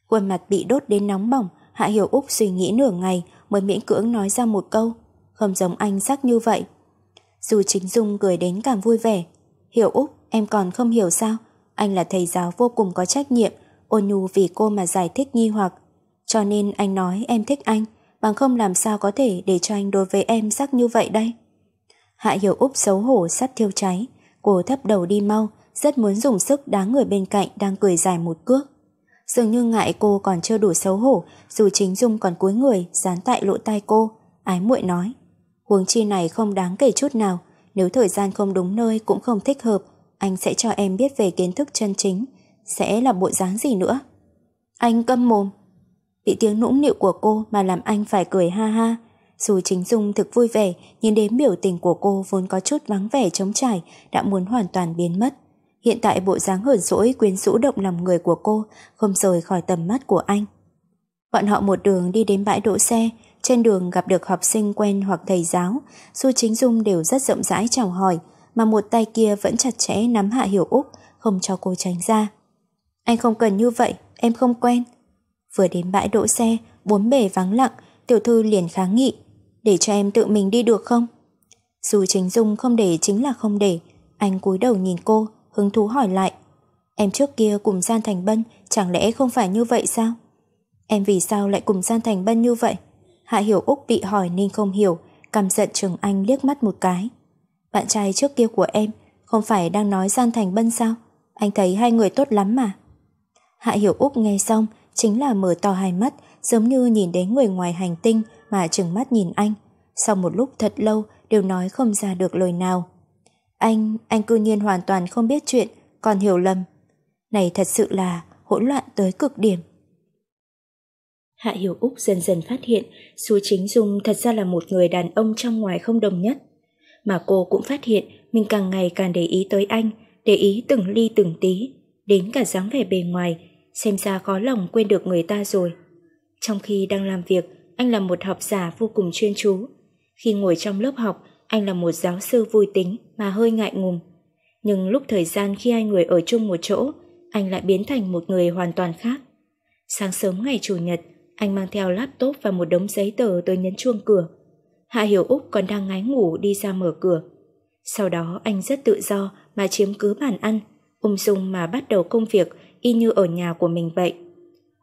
Khuôn mặt bị đốt đến nóng bỏng, Hạ Hiểu Úc suy nghĩ nửa ngày mới miễn cưỡng nói ra một câu, không giống anh sắc như vậy. Dù chính Dung cười đến cảm vui vẻ, Hiểu Úc, em còn không hiểu sao, anh là thầy giáo vô cùng có trách nhiệm, ôn nhu vì cô mà giải thích nghi hoặc. Cho nên anh nói em thích anh, bằng không làm sao có thể để cho anh đối với em sắc như vậy đây. Hạ Hiểu Úc xấu hổ sắt thiêu cháy, cô thấp đầu đi mau, rất muốn dùng sức đá người bên cạnh đang cười dài một cước dường như ngại cô còn chưa đủ xấu hổ, dù chính Dung còn cúi người dán tại lỗ tai cô, ái muội nói. Huống chi này không đáng kể chút nào, nếu thời gian không đúng nơi cũng không thích hợp, anh sẽ cho em biết về kiến thức chân chính, sẽ là bộ dáng gì nữa. Anh câm mồm. Bị tiếng nũng nịu của cô mà làm anh phải cười ha ha. Dù chính Dung thực vui vẻ, nhưng đến biểu tình của cô vốn có chút vắng vẻ trống trải đã muốn hoàn toàn biến mất. Hiện tại bộ dáng hờn rỗi quyến rũ động lòng người của cô không rời khỏi tầm mắt của anh. Bọn họ một đường đi đến bãi đỗ xe, trên đường gặp được học sinh quen hoặc thầy giáo, Du Chính Dung đều rất rộng rãi chào hỏi, mà một tay kia vẫn chặt chẽ nắm Hạ Hiểu Úc, không cho cô tránh ra. Anh không cần như vậy, em không quen. Vừa đến bãi đỗ xe, bốn bề vắng lặng, tiểu thư liền kháng nghị, để cho em tự mình đi được không? Dù Chính Dung không để chính là không để, anh cúi đầu nhìn cô, hứng thú hỏi lại. Em trước kia cùng Gian Thành Bân chẳng lẽ không phải như vậy sao? Em vì sao lại cùng Gian Thành Bân như vậy? Hạ Hiểu Úc bị hỏi nên không hiểu, căm giận Trường Anh liếc mắt một cái. Bạn trai trước kia của em không phải đang nói Gian Thành Bân sao? Anh thấy hai người tốt lắm mà. Hạ Hiểu Úc nghe xong chính là mở to hai mắt giống như nhìn đến người ngoài hành tinh mà trừng mắt nhìn anh. Sau một lúc thật lâu đều nói không ra được lời nào. Anh, anh cư nhiên hoàn toàn không biết chuyện, còn hiểu lầm. Này thật sự là hỗn loạn tới cực điểm. Hạ Hiểu Úc dần dần phát hiện Xu Chính Dung thật ra là một người đàn ông trong ngoài không đồng nhất. Mà cô cũng phát hiện mình càng ngày càng để ý tới anh, để ý từng ly từng tí, đến cả dáng vẻ bề ngoài, xem ra khó lòng quên được người ta rồi. Trong khi đang làm việc, anh là một học giả vô cùng chuyên chú. Khi ngồi trong lớp học, anh là một giáo sư vui tính mà hơi ngại ngùng. Nhưng lúc thời gian khi hai người ở chung một chỗ, anh lại biến thành một người hoàn toàn khác. Sáng sớm ngày Chủ nhật, anh mang theo laptop và một đống giấy tờ tới nhấn chuông cửa. Hạ Hiểu Úc còn đang ngái ngủ đi ra mở cửa. Sau đó anh rất tự do mà chiếm cứ bàn ăn, ung dung mà bắt đầu công việc y như ở nhà của mình vậy.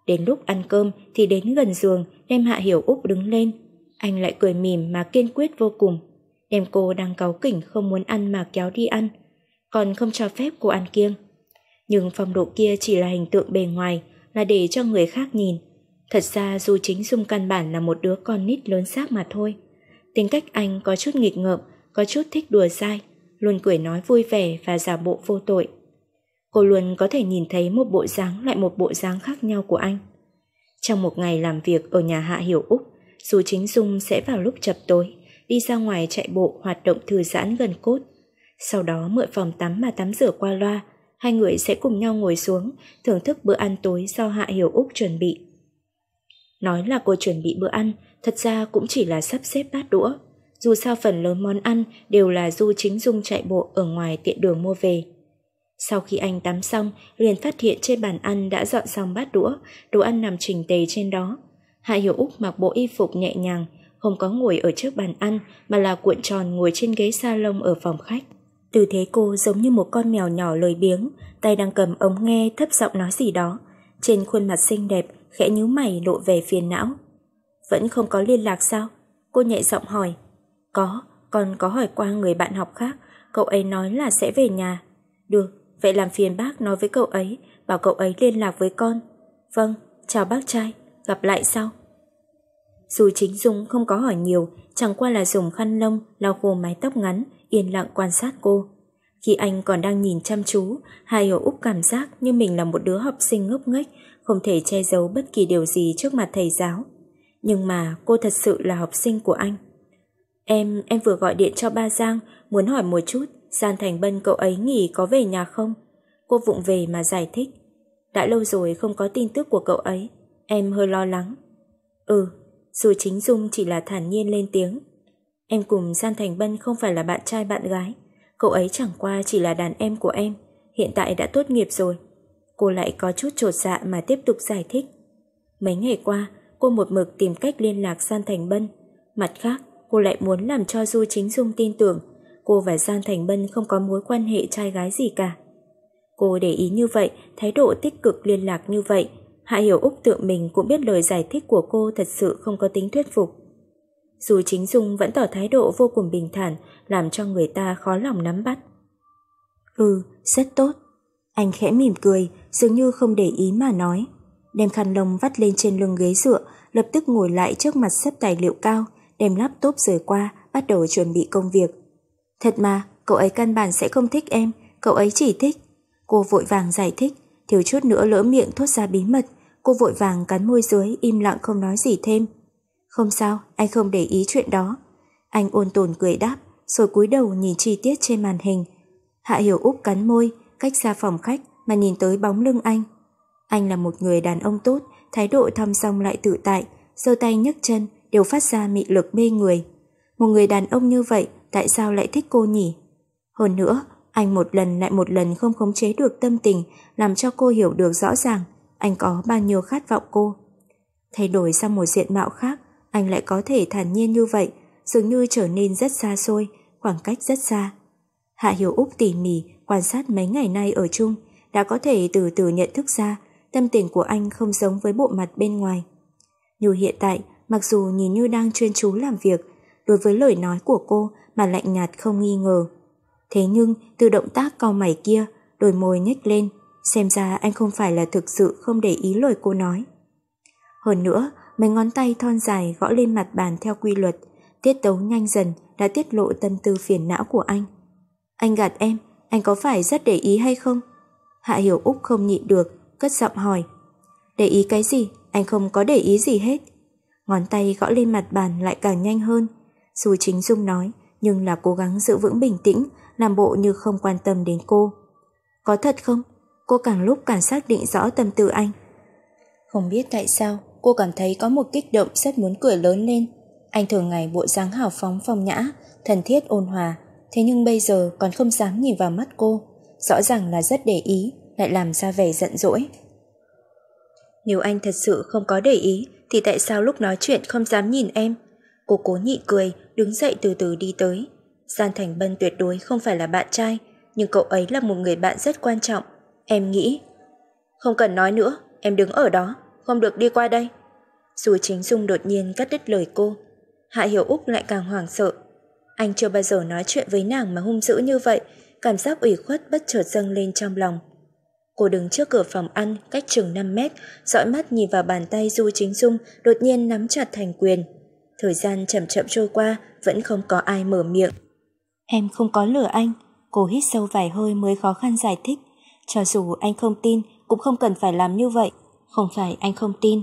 Đến lúc ăn cơm thì đến gần giường đem Hạ Hiểu Úc đứng lên. Anh lại cười mỉm mà kiên quyết vô cùng đem cô đang cáu kỉnh không muốn ăn mà kéo đi ăn, còn không cho phép cô ăn kiêng. Nhưng phong độ kia chỉ là hình tượng bề ngoài, là để cho người khác nhìn. Thật ra dù chính Dung căn bản là một đứa con nít lớn xác mà thôi. Tính cách anh có chút nghịch ngợm, có chút thích đùa dai, luôn cười nói vui vẻ và giả bộ vô tội. Cô luôn có thể nhìn thấy một bộ dáng lại một bộ dáng khác nhau của anh. Trong một ngày làm việc ở nhà Hạ Hiểu Úc, dù chính Dung sẽ vào lúc chập tối đi ra ngoài chạy bộ hoạt động thư giãn gần cốt. Sau đó mượn phòng tắm mà tắm rửa qua loa, hai người sẽ cùng nhau ngồi xuống, thưởng thức bữa ăn tối do Hạ Hiểu Úc chuẩn bị. Nói là cô chuẩn bị bữa ăn, thật ra cũng chỉ là sắp xếp bát đũa. Dù sao phần lớn món ăn đều là Du Chính Dung chạy bộ ở ngoài tiện đường mua về. Sau khi anh tắm xong, liền phát hiện trên bàn ăn đã dọn xong bát đũa, đồ ăn nằm chỉnh tề trên đó. Hạ Hiểu Úc mặc bộ y phục nhẹ nhàng, không có ngồi ở trước bàn ăn mà là cuộn tròn ngồi trên ghế salon ở phòng khách. Tư thế cô giống như một con mèo nhỏ lười biếng, tay đang cầm ống nghe thấp giọng nói gì đó. Trên khuôn mặt xinh đẹp, khẽ nhíu mày lộ về phiền não. Vẫn không có liên lạc sao? Cô nhẹ giọng hỏi. Có, con có hỏi qua người bạn học khác, cậu ấy nói là sẽ về nhà. Được, vậy làm phiền bác nói với cậu ấy, bảo cậu ấy liên lạc với con. Vâng, chào bác trai, gặp lại sau. Dù chính Dung không có hỏi nhiều, chẳng qua là dùng khăn lông lau khô mái tóc ngắn, yên lặng quan sát cô. Khi anh còn đang nhìn chăm chú, Hai Hiểu Úc cảm giác như mình là một đứa học sinh ngốc nghếch, không thể che giấu bất kỳ điều gì trước mặt thầy giáo. Nhưng mà cô thật sự là học sinh của anh. Em, em vừa gọi điện cho ba Giang, muốn hỏi một chút, Giang Thành Bân cậu ấy nghỉ có về nhà không? Cô vụng về mà giải thích. Đã lâu rồi không có tin tức của cậu ấy, em hơi lo lắng. Ừ, dù chính Dung chỉ là thản nhiên lên tiếng. Em cùng Gian Thành Bân không phải là bạn trai bạn gái, cậu ấy chẳng qua chỉ là đàn em của em, hiện tại đã tốt nghiệp rồi. Cô lại có chút trột dạ mà tiếp tục giải thích. Mấy ngày qua, cô một mực tìm cách liên lạc Gian Thành Bân. Mặt khác, cô lại muốn làm cho Du Chính Dung tin tưởng cô và Gian Thành Bân không có mối quan hệ trai gái gì cả. Cô để ý như vậy, thái độ tích cực liên lạc như vậy, Hạ Hiểu Úc tự mình cũng biết lời giải thích của cô thật sự không có tính thuyết phục. Dù chính Dung vẫn tỏ thái độ vô cùng bình thản, làm cho người ta khó lòng nắm bắt. Ừ, rất tốt. Anh khẽ mỉm cười, dường như không để ý mà nói. Đem khăn lông vắt lên trên lưng ghế dựa, lập tức ngồi lại trước mặt sắp tài liệu cao, đem laptop rời qua, bắt đầu chuẩn bị công việc. Thật mà, cậu ấy căn bản sẽ không thích em, cậu ấy chỉ thích. Cô vội vàng giải thích, thiếu chút nữa lỡ miệng thốt ra bí mật, cô vội vàng cắn môi dưới im lặng không nói gì thêm. Không sao, anh không để ý chuyện đó. Anh ôn tồn cười đáp, rồi cúi đầu nhìn chi tiết trên màn hình. Hạ Hiểu Úc cắn môi, cách xa phòng khách mà nhìn tới bóng lưng anh. Anh là một người đàn ông tốt, thái độ thăm xong lại tự tại, giơ tay nhấc chân đều phát ra mị lực mê người. Một người đàn ông như vậy tại sao lại thích cô nhỉ? Hơn nữa, anh một lần lại một lần không khống chế được tâm tình, làm cho cô hiểu được rõ ràng anh có bao nhiêu khát vọng cô. Thay đổi sang một diện mạo khác, anh lại có thể thản nhiên như vậy, dường như trở nên rất xa xôi, khoảng cách rất xa. Hạ Hiểu Úc tỉ mỉ quan sát mấy ngày nay ở chung, đã có thể từ từ nhận thức ra tâm tình của anh không giống với bộ mặt bên ngoài. Như hiện tại, mặc dù nhìn như đang chuyên chú làm việc, đối với lời nói của cô mà lạnh nhạt không nghi ngờ. Thế nhưng từ động tác cau mày kia, đôi môi nhếch lên, xem ra anh không phải là thực sự không để ý lời cô nói. Hơn nữa, mấy ngón tay thon dài gõ lên mặt bàn theo quy luật, tiết tấu nhanh dần đã tiết lộ tâm tư phiền não của anh. Anh gạt em, anh có phải rất để ý hay không? Hạ Hiểu Úc không nhịn được, cất giọng hỏi. Để ý cái gì? Anh không có để ý gì hết. Ngón tay gõ lên mặt bàn lại càng nhanh hơn. Dù chính Dung nói, nhưng là cố gắng giữ vững bình tĩnh làm bộ như không quan tâm đến cô. Có thật không? Cô càng lúc càng xác định rõ tâm tư anh. Không biết tại sao, cô cảm thấy có một kích động rất muốn cười lớn lên. Anh thường ngày bộ dáng hào phóng phong nhã, thần thiết ôn hòa, thế nhưng bây giờ còn không dám nhìn vào mắt cô. Rõ ràng là rất để ý, lại làm ra vẻ giận dỗi. Nếu anh thật sự không có để ý, thì tại sao lúc nói chuyện không dám nhìn em? Cô cố nhị cười, đứng dậy từ từ đi tới, Gian Thành Bân tuyệt đối không phải là bạn trai, nhưng cậu ấy là một người bạn rất quan trọng. Em nghĩ. Không cần nói nữa, em đứng ở đó, không được đi qua đây. Dù chính Dung đột nhiên cắt đứt lời cô, Hạ Hiểu Úc lại càng hoảng sợ. Anh chưa bao giờ nói chuyện với nàng mà hung dữ như vậy, cảm giác ủy khuất bất chợt dâng lên trong lòng. Cô đứng trước cửa phòng ăn cách chừng 5 mét, dõi mắt nhìn vào bàn tay Du Chính Dung đột nhiên nắm chặt thành quyền. Thời gian chậm chậm trôi qua, vẫn không có ai mở miệng. Em không có lừa anh. Cô hít sâu vài hơi mới khó khăn giải thích. Cho dù anh không tin, cũng không cần phải làm như vậy. Không phải anh không tin.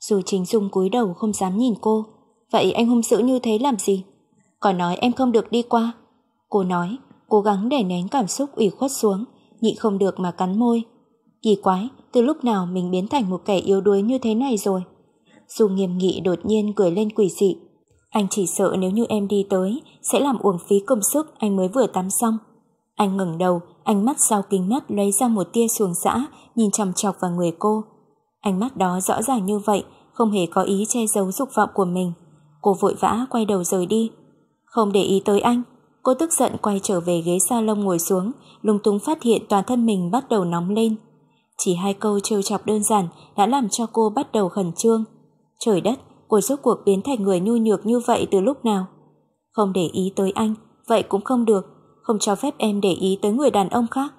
Dù chính Dung cúi đầu không dám nhìn cô. Vậy anh hung dữ như thế làm gì? Còn nói em không được đi qua. Cô nói, cố gắng để nén cảm xúc ủy khuất xuống, nhịn không được mà cắn môi. Kỳ quái, từ lúc nào mình biến thành một kẻ yếu đuối như thế này rồi? Dù nghiêm nghị đột nhiên cười lên quỷ dị, anh chỉ sợ nếu như em đi tới sẽ làm uổng phí công sức anh mới vừa tắm xong. Anh ngẩng đầu, ánh mắt sau kính mắt lấy ra một tia xuồng xã, nhìn chằm chọc vào người cô. Ánh mắt đó rõ ràng như vậy, không hề có ý che giấu dục vọng của mình. Cô vội vã quay đầu rời đi. Không để ý tới anh, cô tức giận quay trở về ghế salon ngồi xuống, lung túng phát hiện toàn thân mình bắt đầu nóng lên. Chỉ hai câu trêu chọc đơn giản đã làm cho cô bắt đầu khẩn trương. Trời đất, cô rốt cuộc biến thành người nhu nhược như vậy từ lúc nào. Không để ý tới anh, vậy cũng không được, không cho phép em để ý tới người đàn ông khác.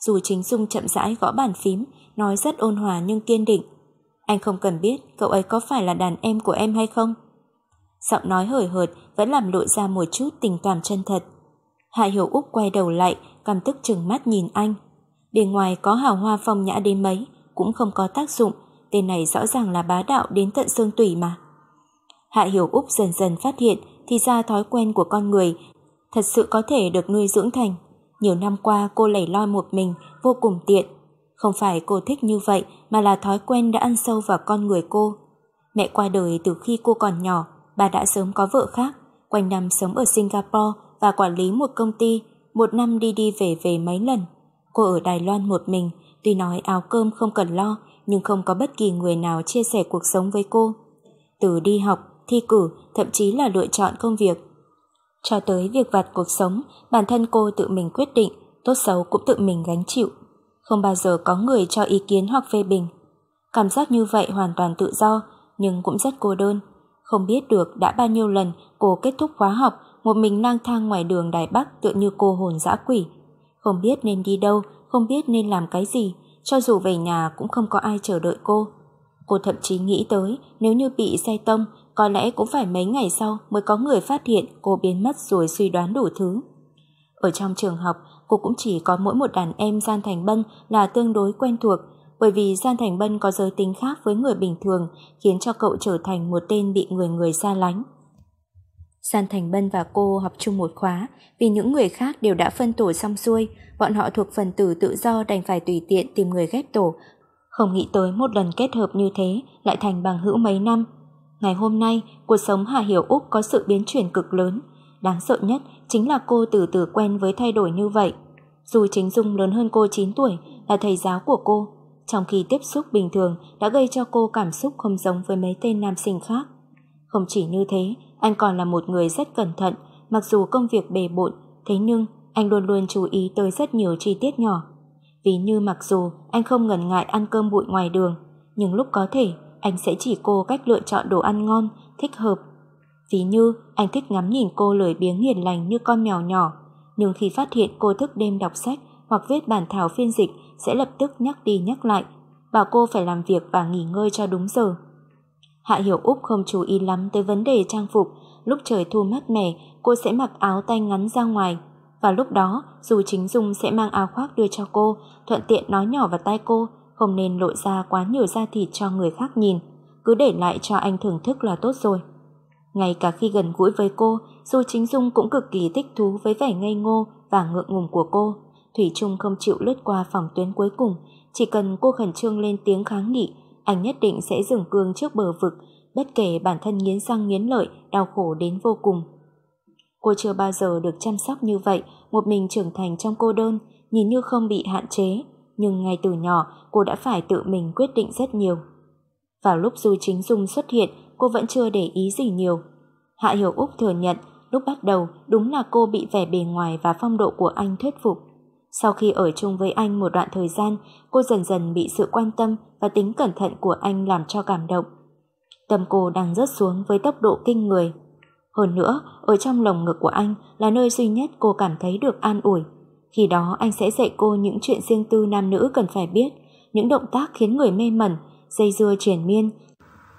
Dù chính Dung chậm rãi gõ bàn phím, nói rất ôn hòa nhưng kiên định. Anh không cần biết cậu ấy có phải là đàn em của em hay không. Giọng nói hời hợt vẫn làm lộ ra một chút tình cảm chân thật. Hạ Hiểu Úc quay đầu lại, cảm tức chừng mắt nhìn anh. Bên ngoài có hào hoa phong nhã đến mấy, cũng không có tác dụng, tên này rõ ràng là bá đạo đến tận xương tủy mà. Hạ Hiểu Úc dần dần phát hiện thì ra thói quen của con người thật sự có thể được nuôi dưỡng thành. Nhiều năm qua cô lẩy loi một mình vô cùng tiện. Không phải cô thích như vậy mà là thói quen đã ăn sâu vào con người cô. Mẹ qua đời từ khi cô còn nhỏ, bà đã sớm có vợ khác, quanh năm sống ở Singapore và quản lý một công ty, một năm đi đi về về mấy lần. Cô ở Đài Loan một mình, tuy nói áo cơm không cần lo, nhưng không có bất kỳ người nào chia sẻ cuộc sống với cô. Từ đi học, thi cử, thậm chí là lựa chọn công việc. Cho tới việc vặt cuộc sống, bản thân cô tự mình quyết định, tốt xấu cũng tự mình gánh chịu. Không bao giờ có người cho ý kiến hoặc phê bình. Cảm giác như vậy hoàn toàn tự do, nhưng cũng rất cô đơn. Không biết được đã bao nhiêu lần cô kết thúc khóa học, một mình lang thang ngoài đường Đài Bắc tựa như cô hồn dã quỷ. Không biết nên đi đâu, không biết nên làm cái gì, cho dù về nhà cũng không có ai chờ đợi cô. Cô thậm chí nghĩ tới nếu như bị xe tông có lẽ cũng phải mấy ngày sau mới có người phát hiện cô biến mất rồi suy đoán đủ thứ. Ở trong trường học, cô cũng chỉ có mỗi một đàn em Gian Thành Bân là tương đối quen thuộc, bởi vì Gian Thành Bân có giới tính khác với người bình thường, khiến cho cậu trở thành một tên bị người người xa lánh. Gian Thành Bân và cô học chung một khóa, vì những người khác đều đã phân tổ xong xuôi, bọn họ thuộc phần tử tự do đành phải tùy tiện tìm người ghép tổ. Không nghĩ tới một lần kết hợp như thế lại thành bằng hữu mấy năm, Ngày hôm nay, cuộc sống Hà Hiểu Úc có sự biến chuyển cực lớn. Đáng sợ nhất chính là cô từ từ quen với thay đổi như vậy. Dù chính Dung lớn hơn cô 9 tuổi là thầy giáo của cô, trong khi tiếp xúc bình thường đã gây cho cô cảm xúc không giống với mấy tên nam sinh khác. Không chỉ như thế, anh còn là một người rất cẩn thận, mặc dù công việc bề bộn, thế nhưng anh luôn luôn chú ý tới rất nhiều chi tiết nhỏ. Ví như mặc dù anh không ngần ngại ăn cơm bụi ngoài đường, nhưng lúc có thể anh sẽ chỉ cô cách lựa chọn đồ ăn ngon, thích hợp. Ví như anh thích ngắm nhìn cô lười biếng hiền lành như con mèo nhỏ, nhưng khi phát hiện cô thức đêm đọc sách hoặc viết bản thảo phiên dịch sẽ lập tức nhắc đi nhắc lại, bảo cô phải làm việc và nghỉ ngơi cho đúng giờ. Hạ Hiểu Úc không chú ý lắm tới vấn đề trang phục, lúc trời thu mát mẻ, cô sẽ mặc áo tay ngắn ra ngoài. Và lúc đó, dù chính Dung sẽ mang áo khoác đưa cho cô, thuận tiện nói nhỏ vào tai cô không nên lộ ra quá nhiều da thịt cho người khác nhìn, cứ để lại cho anh thưởng thức là tốt rồi. Ngay cả khi gần gũi với cô, dù chính Dung cũng cực kỳ thích thú với vẻ ngây ngô và ngượng ngùng của cô, Thủy Trung không chịu lướt qua phòng tuyến cuối cùng, chỉ cần cô khẩn trương lên tiếng kháng nghị, anh nhất định sẽ dừng cương trước bờ vực, bất kể bản thân nghiến răng nghiến lợi, đau khổ đến vô cùng. Cô chưa bao giờ được chăm sóc như vậy, một mình trưởng thành trong cô đơn, nhìn như không bị hạn chế, nhưng ngay từ nhỏ cô đã phải tự mình quyết định rất nhiều. Vào lúc Du Chính Dung xuất hiện, cô vẫn chưa để ý gì nhiều. Hạ Hiểu Úc thừa nhận, lúc bắt đầu đúng là cô bị vẻ bề ngoài và phong độ của anh thuyết phục. Sau khi ở chung với anh một đoạn thời gian, cô dần dần bị sự quan tâm và tính cẩn thận của anh làm cho cảm động. Tâm cô đang rớt xuống với tốc độ kinh người. Hơn nữa, ở trong lồng ngực của anh là nơi duy nhất cô cảm thấy được an ủi. Khi đó anh sẽ dạy cô những chuyện riêng tư nam nữ cần phải biết, những động tác khiến người mê mẩn, dây dưa triển miên,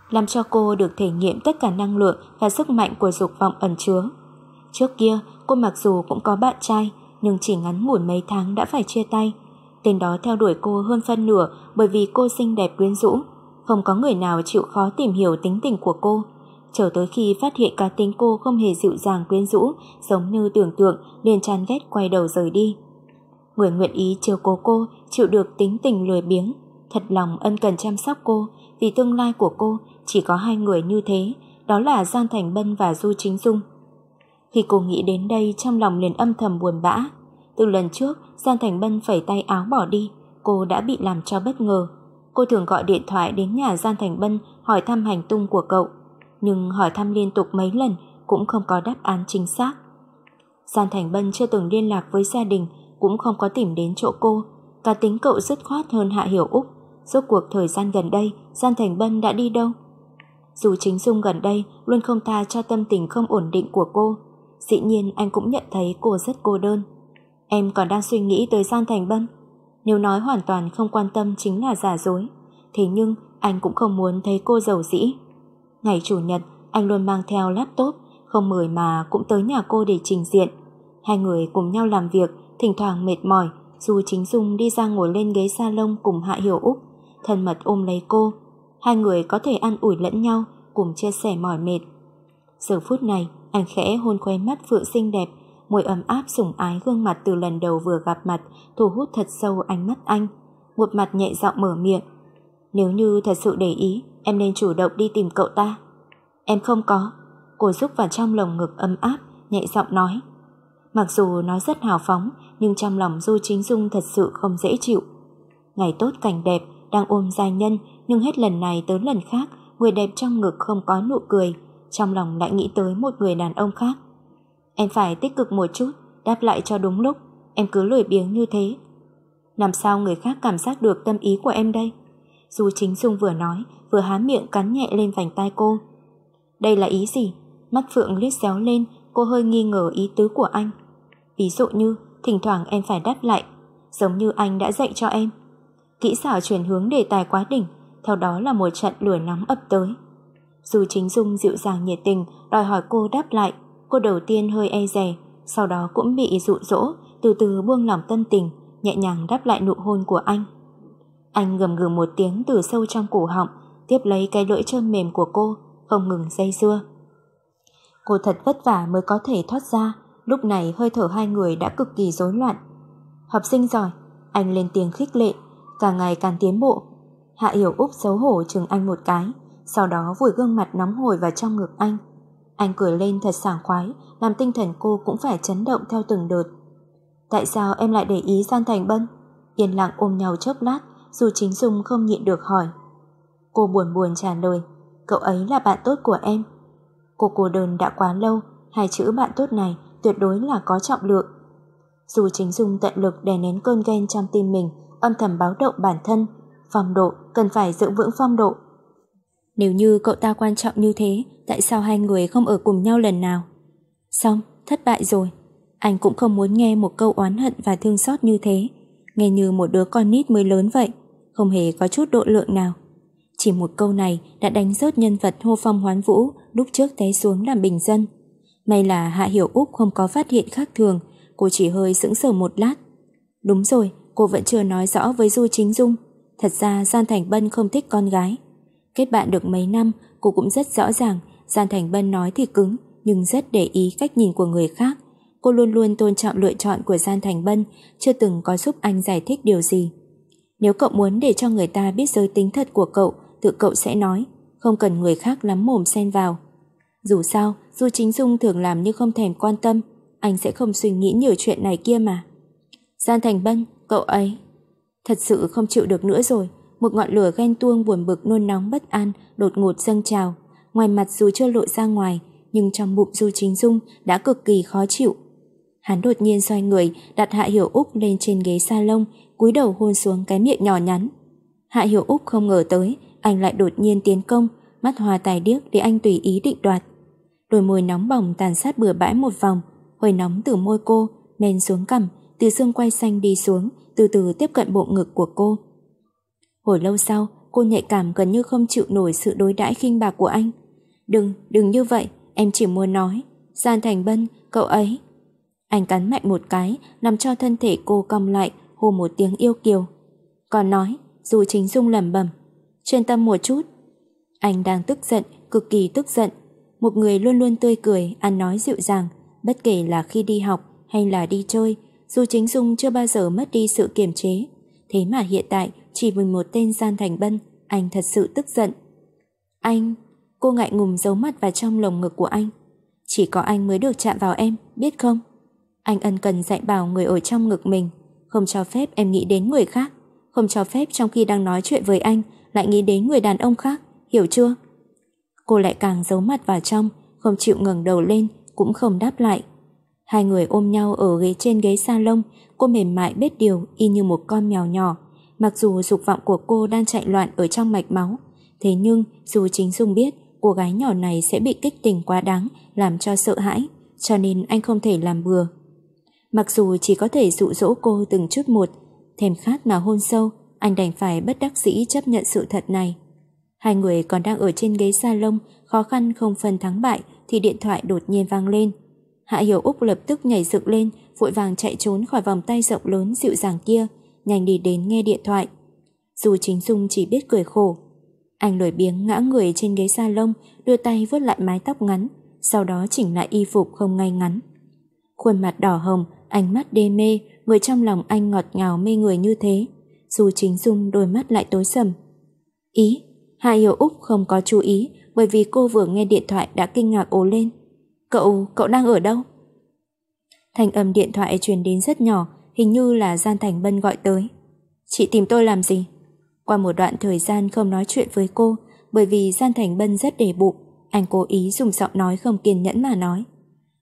làm cho cô được thể nghiệm tất cả năng lượng và sức mạnh của dục vọng ẩn chứa. Trước kia, cô mặc dù cũng có bạn trai, nhưng chỉ ngắn ngủi mấy tháng đã phải chia tay. Tên đó theo đuổi cô hơn phân nửa bởi vì cô xinh đẹp quyến rũ. Không có người nào chịu khó tìm hiểu tính tình của cô. Chờ tới khi phát hiện cá tính cô không hề dịu dàng quyến rũ, giống như tưởng tượng, liền chán ghét quay đầu rời đi. Người nguyện ý chiều cố cô, chịu được tính tình lười biếng, thật lòng ân cần chăm sóc cô, vì tương lai của cô chỉ có hai người như thế, đó là Giang Thành Bân và Du Chính Dung. Khi cô nghĩ đến đây trong lòng liền âm thầm buồn bã. Từ lần trước, Giang Thành Bân phẩy tay áo bỏ đi, cô đã bị làm cho bất ngờ. Cô thường gọi điện thoại đến nhà Giang Thành Bân hỏi thăm hành tung của cậu nhưng hỏi thăm liên tục mấy lần cũng không có đáp án chính xác. San Thành Bân chưa từng liên lạc với gia đình, cũng không có tìm đến chỗ cô. Cả tính cậu dứt khoát hơn Hạ Hiểu Úc. Rốt cuộc thời gian gần đây, San Thành Bân đã đi đâu? Dù chính Dung gần đây luôn không tha cho tâm tình không ổn định của cô, dĩ nhiên anh cũng nhận thấy cô rất cô đơn. Em còn đang suy nghĩ tới San Thành Bân. Nếu nói hoàn toàn không quan tâm chính là giả dối, thế nhưng anh cũng không muốn thấy cô giàu dĩ. Ngày Chủ nhật, anh luôn mang theo laptop, không mời mà cũng tới nhà cô để trình diện. Hai người cùng nhau làm việc, thỉnh thoảng mệt mỏi, dù Chính Dung đi ra ngồi lên ghế salon cùng Hạ Hiểu Úc, thân mật ôm lấy cô. Hai người có thể ăn ủi lẫn nhau, cùng chia sẻ mỏi mệt. Giờ phút này, anh khẽ hôn khóe mắt vợ xinh đẹp, mùi ấm áp sủng ái gương mặt từ lần đầu vừa gặp mặt thu hút thật sâu ánh mắt anh. Một mặt nhẹ giọng mở miệng. Nếu như thật sự để ý, em nên chủ động đi tìm cậu ta. Em không có, cô rúc vào trong lồng ngực ấm áp, nhẹ giọng nói. Mặc dù nói rất hào phóng, nhưng trong lòng Du Chính Dung thật sự không dễ chịu. Ngày tốt cảnh đẹp, đang ôm giai nhân, nhưng hết lần này tới lần khác, người đẹp trong ngực không có nụ cười, trong lòng lại nghĩ tới một người đàn ông khác. Em phải tích cực một chút, đáp lại cho đúng lúc, em cứ lười biếng như thế. Làm sao người khác cảm giác được tâm ý của em đây? du chính Dung vừa nói, vừa há miệng cắn nhẹ lên vành tai cô. Đây là ý gì? Mắt Phượng liếc xéo lên, cô hơi nghi ngờ ý tứ của anh. Ví dụ như, thỉnh thoảng em phải đáp lại, giống như anh đã dạy cho em. Kỹ xảo chuyển hướng đề tài quá đỉnh, theo đó là một trận lửa nóng ập tới. Dù chính Dung dịu dàng nhiệt tình, đòi hỏi cô đáp lại, cô đầu tiên hơi e dè, sau đó cũng bị dụ dỗ, từ từ buông lỏng tân tình, nhẹ nhàng đáp lại nụ hôn của anh. Anh gầm gừ một tiếng từ sâu trong cổ họng, tiếp lấy cái lưỡi trơn mềm của cô, không ngừng dây dưa. Cô thật vất vả mới có thể thoát ra, lúc này hơi thở hai người đã cực kỳ rối loạn. Học sinh giỏi, anh lên tiếng khích lệ, càng ngày càng tiến bộ. Hạ Hiểu Úc xấu hổ chừng anh một cái, sau đó vùi gương mặt nóng hồi vào trong ngực anh. Anh cười lên thật sảng khoái, làm tinh thần cô cũng phải chấn động theo từng đợt. Tại sao em lại để ý Gian Thành Bân? Yên lặng ôm nhau chốc lát, dù chính Dung không nhịn được hỏi. Cô buồn buồn trả lời Cậu ấy là bạn tốt của em Cô cô đơn đã quá lâu Hai chữ bạn tốt này tuyệt đối là có trọng lượng Dù chính Dung tận lực đè nén cơn ghen trong tim mình Âm thầm báo động bản thân Phong độ cần phải giữ vững phong độ Nếu như cậu ta quan trọng như thế Tại sao hai người không ở cùng nhau lần nào Xong thất bại rồi Anh cũng không muốn nghe một câu oán hận và thương xót như thế Nghe như một đứa con nít mới lớn vậy Không hề có chút độ lượng nào chỉ một câu này đã đánh rớt nhân vật hô phong hoán vũ lúc trước té xuống làm bình dân. May là Hạ Hiểu Úc không có phát hiện khác thường, cô chỉ hơi sững sờ một lát. Đúng rồi, cô vẫn chưa nói rõ với Du Chính Dung. Thật ra Gian Thành Bân không thích con gái. Kết bạn được mấy năm, cô cũng rất rõ ràng Gian Thành Bân nói thì cứng, nhưng rất để ý cách nhìn của người khác. Cô luôn luôn tôn trọng lựa chọn của Gian Thành Bân, chưa từng có giúp anh giải thích điều gì. Nếu cậu muốn để cho người ta biết giới tính thật của cậu, tự cậu sẽ nói, không cần người khác lắm mồm xen vào. Dù sao, Du Chính Dung thường làm như không thèm quan tâm, anh sẽ không suy nghĩ nhiều chuyện này kia mà. Gian Thành Bân, cậu ấy... Thật sự không chịu được nữa rồi, một ngọn lửa ghen tuông buồn bực nôn nóng bất an đột ngột dâng trào. Ngoài mặt dù chưa lộ ra ngoài, nhưng trong bụng Du Chính Dung đã cực kỳ khó chịu. Hắn đột nhiên xoay người, đặt Hạ Hiểu Úc lên trên ghế salon, cúi đầu hôn xuống cái miệng nhỏ nhắn. Hạ Hiểu Úc không ngờ tới, anh lại đột nhiên tiến công, mắt hòa tài điếc để anh tùy ý định đoạt. Đôi môi nóng bỏng tàn sát bừa bãi một vòng, hồi nóng từ môi cô, men xuống cằm, từ xương quay xanh đi xuống, từ từ tiếp cận bộ ngực của cô. Hồi lâu sau, cô nhạy cảm gần như không chịu nổi sự đối đãi khinh bạc của anh. Đừng, đừng như vậy, em chỉ muốn nói. Gian Thành Bân, cậu ấy. Anh cắn mạnh một cái, làm cho thân thể cô cong lại, hô một tiếng yêu kiều. Còn nói, dù chính dung lẩm bẩm chuyên tâm một chút. Anh đang tức giận, cực kỳ tức giận. Một người luôn luôn tươi cười, ăn nói dịu dàng, bất kể là khi đi học hay là đi chơi, dù chính Dung chưa bao giờ mất đi sự kiềm chế. Thế mà hiện tại, chỉ vì một tên gian thành bân, anh thật sự tức giận. Anh, cô ngại ngùng giấu mắt vào trong lồng ngực của anh. Chỉ có anh mới được chạm vào em, biết không? Anh ân cần dạy bảo người ở trong ngực mình, không cho phép em nghĩ đến người khác, không cho phép trong khi đang nói chuyện với anh lại nghĩ đến người đàn ông khác, hiểu chưa? Cô lại càng giấu mặt vào trong, không chịu ngẩng đầu lên, cũng không đáp lại. Hai người ôm nhau ở ghế trên ghế salon, cô mềm mại bết điều y như một con mèo nhỏ. Mặc dù dục vọng của cô đang chạy loạn ở trong mạch máu, thế nhưng dù chính Dung biết cô gái nhỏ này sẽ bị kích tình quá đáng, làm cho sợ hãi, cho nên anh không thể làm bừa. Mặc dù chỉ có thể dụ dỗ cô từng chút một, thèm khát mà hôn sâu, anh đành phải bất đắc dĩ chấp nhận sự thật này. Hai người còn đang ở trên ghế salon, khó khăn không phân thắng bại thì điện thoại đột nhiên vang lên. Hạ Hiểu Úc lập tức nhảy dựng lên, vội vàng chạy trốn khỏi vòng tay rộng lớn dịu dàng kia, nhanh đi đến nghe điện thoại. Dù chính Dung chỉ biết cười khổ. Anh lười biếng ngã người trên ghế salon, đưa tay vuốt lại mái tóc ngắn, sau đó chỉnh lại y phục không ngay ngắn. Khuôn mặt đỏ hồng, ánh mắt đê mê, người trong lòng anh ngọt ngào mê người như thế, dù chính dung đôi mắt lại tối sầm. Ý, hà Hiểu Úc không có chú ý bởi vì cô vừa nghe điện thoại đã kinh ngạc ố lên. Cậu, cậu đang ở đâu? Thành âm điện thoại truyền đến rất nhỏ, hình như là Gian Thành Bân gọi tới. Chị tìm tôi làm gì? Qua một đoạn thời gian không nói chuyện với cô, bởi vì Gian Thành Bân rất để bụng, anh cố ý dùng giọng nói không kiên nhẫn mà nói.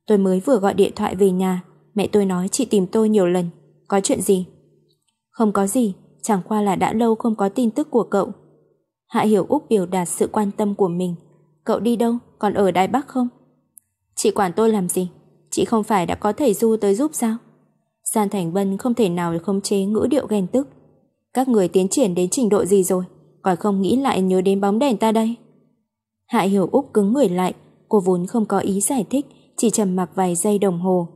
Tôi mới vừa gọi điện thoại về nhà, mẹ tôi nói chị tìm tôi nhiều lần, có chuyện gì? Không có gì, chẳng qua là đã lâu không có tin tức của cậu. Hạ Hiểu Úc biểu đạt sự quan tâm của mình. Cậu đi đâu, còn ở Đài Bắc không? Chị quản tôi làm gì? Chị không phải đã có thầy Du tới giúp sao? Gian Thành Bân không thể nào không chế ngữ điệu ghen tức. Các người tiến triển đến trình độ gì rồi, còn không nghĩ lại nhớ đến bóng đèn ta đây. Hạ Hiểu Úc cứng người lại, cô vốn không có ý giải thích, chỉ trầm mặc vài giây đồng hồ.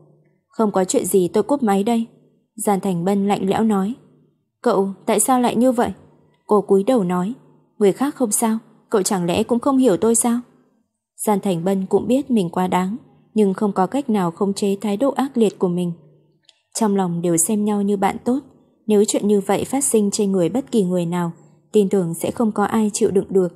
Không có chuyện gì tôi cúp máy đây. Giàn Thành Bân lạnh lẽo nói. Cậu tại sao lại như vậy? Cô cúi đầu nói. Người khác không sao, cậu chẳng lẽ cũng không hiểu tôi sao? Gian Thành Bân cũng biết mình quá đáng, nhưng không có cách nào không chế thái độ ác liệt của mình. Trong lòng đều xem nhau như bạn tốt, nếu chuyện như vậy phát sinh trên người bất kỳ người nào, tin tưởng sẽ không có ai chịu đựng được.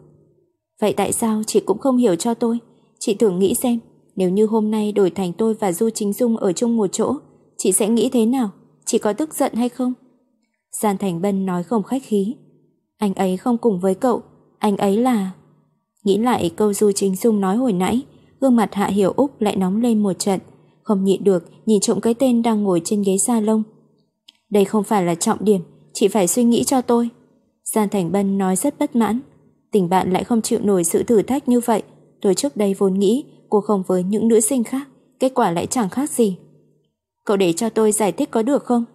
Vậy tại sao chị cũng không hiểu cho tôi? Chị thường nghĩ xem, nếu như hôm nay đổi thành tôi và Du Chính Dung ở chung một chỗ, chị sẽ nghĩ thế nào? Chị có tức giận hay không? Giàn Thành Bân nói không khách khí. Anh ấy không cùng với cậu, anh ấy là... Nghĩ lại câu Du Chính Dung nói hồi nãy, gương mặt Hạ Hiểu Úc lại nóng lên một trận, không nhịn được nhìn trộm cái tên đang ngồi trên ghế lông. Đây không phải là trọng điểm, chị phải suy nghĩ cho tôi. Giàn Thành Bân nói rất bất mãn. Tình bạn lại không chịu nổi sự thử thách như vậy. Tôi trước đây vốn nghĩ cô không với những nữ sinh khác, kết quả lại chẳng khác gì. Cậu để cho tôi giải thích có được không?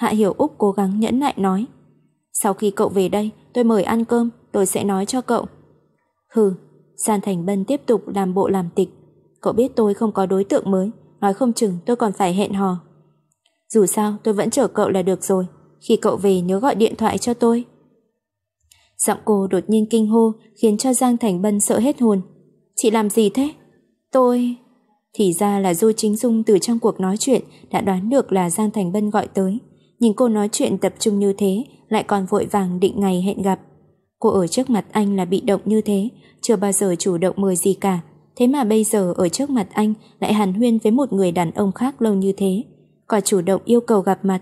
Hạ Hiểu Úc cố gắng nhẫn nại nói. Sau khi cậu về đây, tôi mời ăn cơm, tôi sẽ nói cho cậu. Hừ, San Thành Bân tiếp tục làm bộ làm tịch. Cậu biết tôi không có đối tượng mới, nói không chừng tôi còn phải hẹn hò. Dù sao tôi vẫn chở cậu là được rồi, khi cậu về nhớ gọi điện thoại cho tôi. Giọng cô đột nhiên kinh hô khiến cho Giang Thành Bân sợ hết hồn. Chị làm gì thế? Tôi... Thì ra là Du Chính Dung từ trong cuộc nói chuyện đã đoán được là Giang Thành Bân gọi tới nhìn cô nói chuyện tập trung như thế, lại còn vội vàng định ngày hẹn gặp. Cô ở trước mặt anh là bị động như thế, chưa bao giờ chủ động mời gì cả. Thế mà bây giờ ở trước mặt anh lại hàn huyên với một người đàn ông khác lâu như thế, còn chủ động yêu cầu gặp mặt.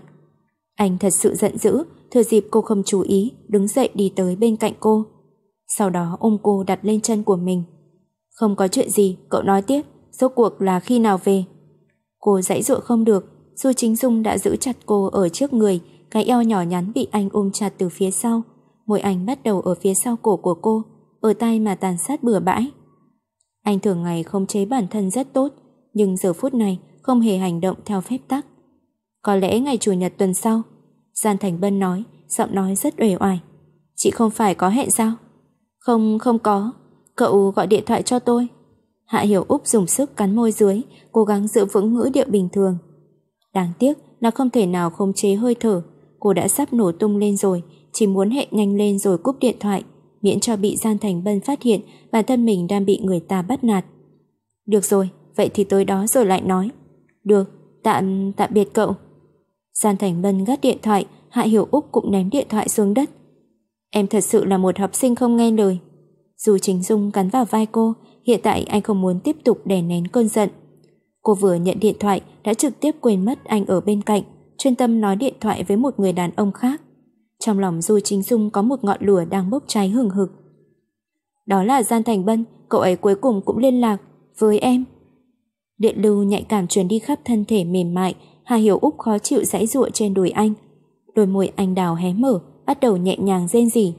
Anh thật sự giận dữ, thừa dịp cô không chú ý, đứng dậy đi tới bên cạnh cô. Sau đó ôm cô đặt lên chân của mình. Không có chuyện gì, cậu nói tiếp, rốt cuộc là khi nào về. Cô dãy dụa không được, Du Chính Dung đã giữ chặt cô ở trước người, cái eo nhỏ nhắn bị anh ôm chặt từ phía sau. Môi anh bắt đầu ở phía sau cổ của cô, ở tay mà tàn sát bừa bãi. Anh thường ngày không chế bản thân rất tốt, nhưng giờ phút này không hề hành động theo phép tắc. Có lẽ ngày Chủ nhật tuần sau, Gian Thành Bân nói, giọng nói rất uể oải. Chị không phải có hẹn sao? Không, không có. Cậu gọi điện thoại cho tôi. Hạ Hiểu Úc dùng sức cắn môi dưới, cố gắng giữ vững ngữ điệu bình thường. Đáng tiếc là không thể nào khống chế hơi thở, cô đã sắp nổ tung lên rồi, chỉ muốn hệ nhanh lên rồi cúp điện thoại, miễn cho bị Giang Thành Bân phát hiện bản thân mình đang bị người ta bắt nạt. Được rồi, vậy thì tới đó rồi lại nói. Được, tạm tạm biệt cậu. Giang Thành Bân gắt điện thoại, Hạ Hiểu Úc cũng ném điện thoại xuống đất. Em thật sự là một học sinh không nghe lời. Dù Chính Dung cắn vào vai cô, hiện tại anh không muốn tiếp tục đè nén cơn giận. Cô vừa nhận điện thoại đã trực tiếp quên mất anh ở bên cạnh, chuyên tâm nói điện thoại với một người đàn ông khác. Trong lòng Du Chính Dung có một ngọn lửa đang bốc cháy hừng hực. Đó là Gian Thành Bân, cậu ấy cuối cùng cũng liên lạc với em. Điện lưu nhạy cảm truyền đi khắp thân thể mềm mại, Hà Hiểu Úc khó chịu giãy giụa trên đùi anh. Đôi môi anh đào hé mở, bắt đầu nhẹ nhàng rên rỉ.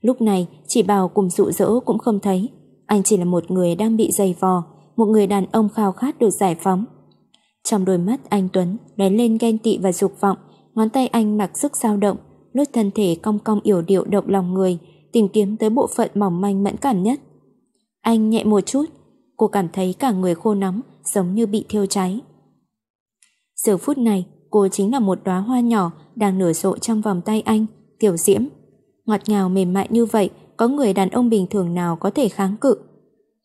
Lúc này, chỉ bảo cùng dụ dỗ cũng không thấy, anh chỉ là một người đang bị dày vò, một người đàn ông khao khát được giải phóng. Trong đôi mắt anh Tuấn lóe lên ghen tị và dục vọng, ngón tay anh mặc sức dao động, lướt thân thể cong cong yểu điệu động lòng người, tìm kiếm tới bộ phận mỏng manh mẫn cảm nhất. Anh nhẹ một chút, cô cảm thấy cả người khô nóng, giống như bị thiêu cháy. Giờ phút này, cô chính là một đóa hoa nhỏ đang nở rộ trong vòng tay anh, tiểu diễm. Ngọt ngào mềm mại như vậy, có người đàn ông bình thường nào có thể kháng cự.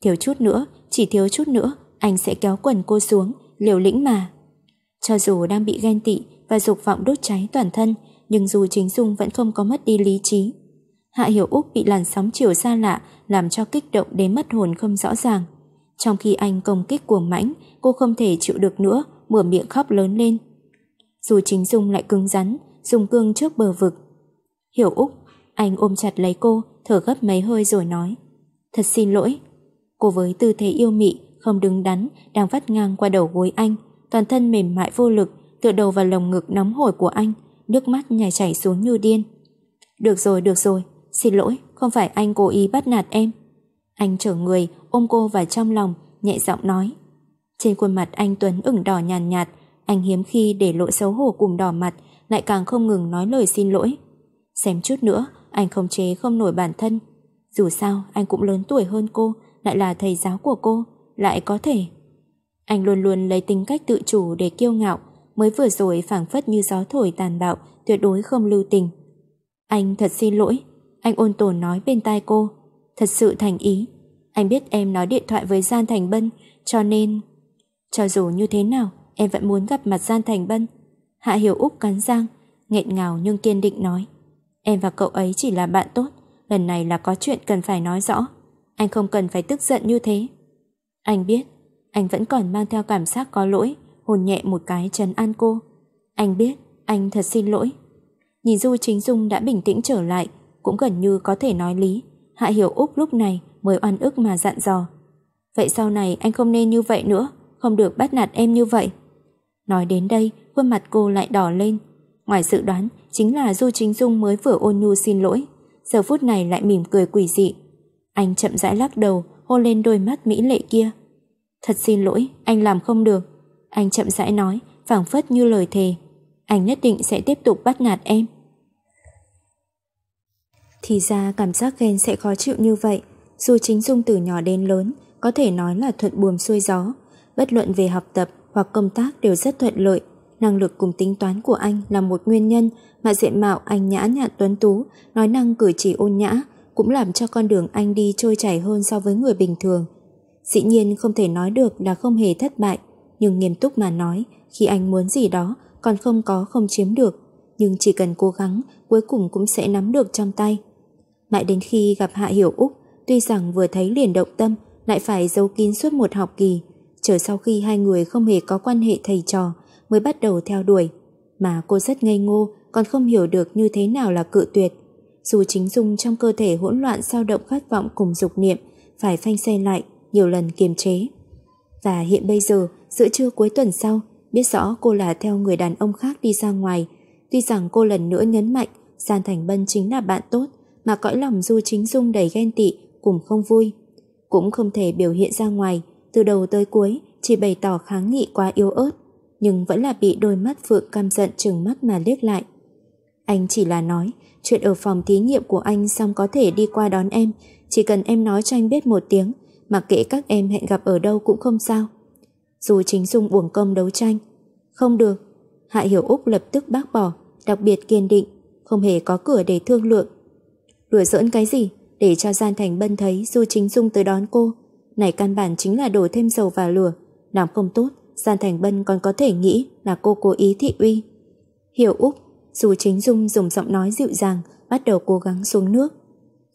Thiếu chút nữa chỉ thiếu chút nữa anh sẽ kéo quần cô xuống, liều lĩnh mà. Cho dù đang bị ghen tị và dục vọng đốt cháy toàn thân, nhưng dù chính Dung vẫn không có mất đi lý trí. Hạ Hiểu Úc bị làn sóng chiều xa lạ làm cho kích động đến mất hồn không rõ ràng. Trong khi anh công kích cuồng mãnh, cô không thể chịu được nữa, mở miệng khóc lớn lên. Dù chính Dung lại cứng rắn, dùng cương trước bờ vực. Hiểu Úc, anh ôm chặt lấy cô, thở gấp mấy hơi rồi nói. Thật xin lỗi, cô với tư thế yêu mị, không đứng đắn, đang vắt ngang qua đầu gối anh, toàn thân mềm mại vô lực, tựa đầu vào lồng ngực nóng hổi của anh, nước mắt nhảy chảy xuống như điên. Được rồi, được rồi, xin lỗi, không phải anh cố ý bắt nạt em. Anh trở người, ôm cô vào trong lòng, nhẹ giọng nói. Trên khuôn mặt anh Tuấn ửng đỏ nhàn nhạt, nhạt, anh hiếm khi để lộ xấu hổ cùng đỏ mặt, lại càng không ngừng nói lời xin lỗi. Xem chút nữa, anh không chế không nổi bản thân. Dù sao, anh cũng lớn tuổi hơn cô, lại là thầy giáo của cô, lại có thể. Anh luôn luôn lấy tính cách tự chủ để kiêu ngạo, mới vừa rồi phảng phất như gió thổi tàn bạo, tuyệt đối không lưu tình. Anh thật xin lỗi, anh ôn tồn nói bên tai cô, thật sự thành ý. Anh biết em nói điện thoại với Gian Thành Bân, cho nên... Cho dù như thế nào, em vẫn muốn gặp mặt Gian Thành Bân. Hạ Hiểu Úc cắn răng, nghẹn ngào nhưng kiên định nói. Em và cậu ấy chỉ là bạn tốt, lần này là có chuyện cần phải nói rõ. Anh không cần phải tức giận như thế Anh biết Anh vẫn còn mang theo cảm giác có lỗi Hồn nhẹ một cái trấn an cô Anh biết Anh thật xin lỗi Nhìn Du Chính Dung đã bình tĩnh trở lại Cũng gần như có thể nói lý Hạ Hiểu Úc lúc này mới oan ức mà dặn dò Vậy sau này anh không nên như vậy nữa Không được bắt nạt em như vậy Nói đến đây khuôn mặt cô lại đỏ lên Ngoài dự đoán chính là Du Chính Dung mới vừa ôn nhu xin lỗi Giờ phút này lại mỉm cười quỷ dị anh chậm rãi lắc đầu, hôn lên đôi mắt mỹ lệ kia. Thật xin lỗi, anh làm không được. Anh chậm rãi nói, phảng phất như lời thề. Anh nhất định sẽ tiếp tục bắt nạt em. Thì ra cảm giác ghen sẽ khó chịu như vậy. Dù chính dung từ nhỏ đến lớn, có thể nói là thuận buồm xuôi gió. Bất luận về học tập hoặc công tác đều rất thuận lợi. Năng lực cùng tính toán của anh là một nguyên nhân mà diện mạo anh nhã nhạt tuấn tú, nói năng cử chỉ ôn nhã, cũng làm cho con đường anh đi trôi chảy hơn so với người bình thường. Dĩ nhiên không thể nói được là không hề thất bại, nhưng nghiêm túc mà nói, khi anh muốn gì đó còn không có không chiếm được, nhưng chỉ cần cố gắng cuối cùng cũng sẽ nắm được trong tay. Mãi đến khi gặp Hạ Hiểu Úc, tuy rằng vừa thấy liền động tâm, lại phải giấu kín suốt một học kỳ, chờ sau khi hai người không hề có quan hệ thầy trò mới bắt đầu theo đuổi. Mà cô rất ngây ngô, còn không hiểu được như thế nào là cự tuyệt dù chính dung trong cơ thể hỗn loạn sao động khát vọng cùng dục niệm phải phanh xe lại nhiều lần kiềm chế. Và hiện bây giờ, giữa trưa cuối tuần sau, biết rõ cô là theo người đàn ông khác đi ra ngoài. Tuy rằng cô lần nữa nhấn mạnh Gian Thành Bân chính là bạn tốt mà cõi lòng Du Chính Dung đầy ghen tị cũng không vui. Cũng không thể biểu hiện ra ngoài, từ đầu tới cuối chỉ bày tỏ kháng nghị quá yếu ớt nhưng vẫn là bị đôi mắt Phượng căm giận trừng mắt mà liếc lại. Anh chỉ là nói chuyện ở phòng thí nghiệm của anh xong có thể đi qua đón em, chỉ cần em nói cho anh biết một tiếng, mặc kệ các em hẹn gặp ở đâu cũng không sao. Dù chính Dung uổng công đấu tranh. Không được, Hạ Hiểu Úc lập tức bác bỏ, đặc biệt kiên định, không hề có cửa để thương lượng. Đùa giỡn cái gì, để cho Gian Thành Bân thấy Du Chính Dung tới đón cô. Này căn bản chính là đổ thêm dầu vào lửa, làm không tốt, Gian Thành Bân còn có thể nghĩ là cô cố ý thị uy. Hiểu Úc dù chính Dung dùng giọng nói dịu dàng bắt đầu cố gắng xuống nước.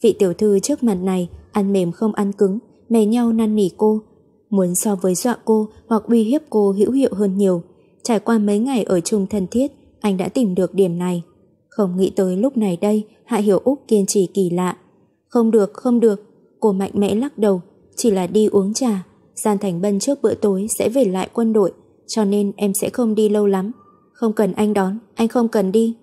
Vị tiểu thư trước mặt này ăn mềm không ăn cứng, mè nhau năn nỉ cô, muốn so với dọa cô hoặc uy hiếp cô hữu hiệu hơn nhiều. Trải qua mấy ngày ở chung thân thiết, anh đã tìm được điểm này. Không nghĩ tới lúc này đây, Hạ Hiểu Úc kiên trì kỳ lạ. Không được, không được, cô mạnh mẽ lắc đầu, chỉ là đi uống trà. Gian Thành Bân trước bữa tối sẽ về lại quân đội, cho nên em sẽ không đi lâu lắm. Không cần anh đón, anh không cần đi.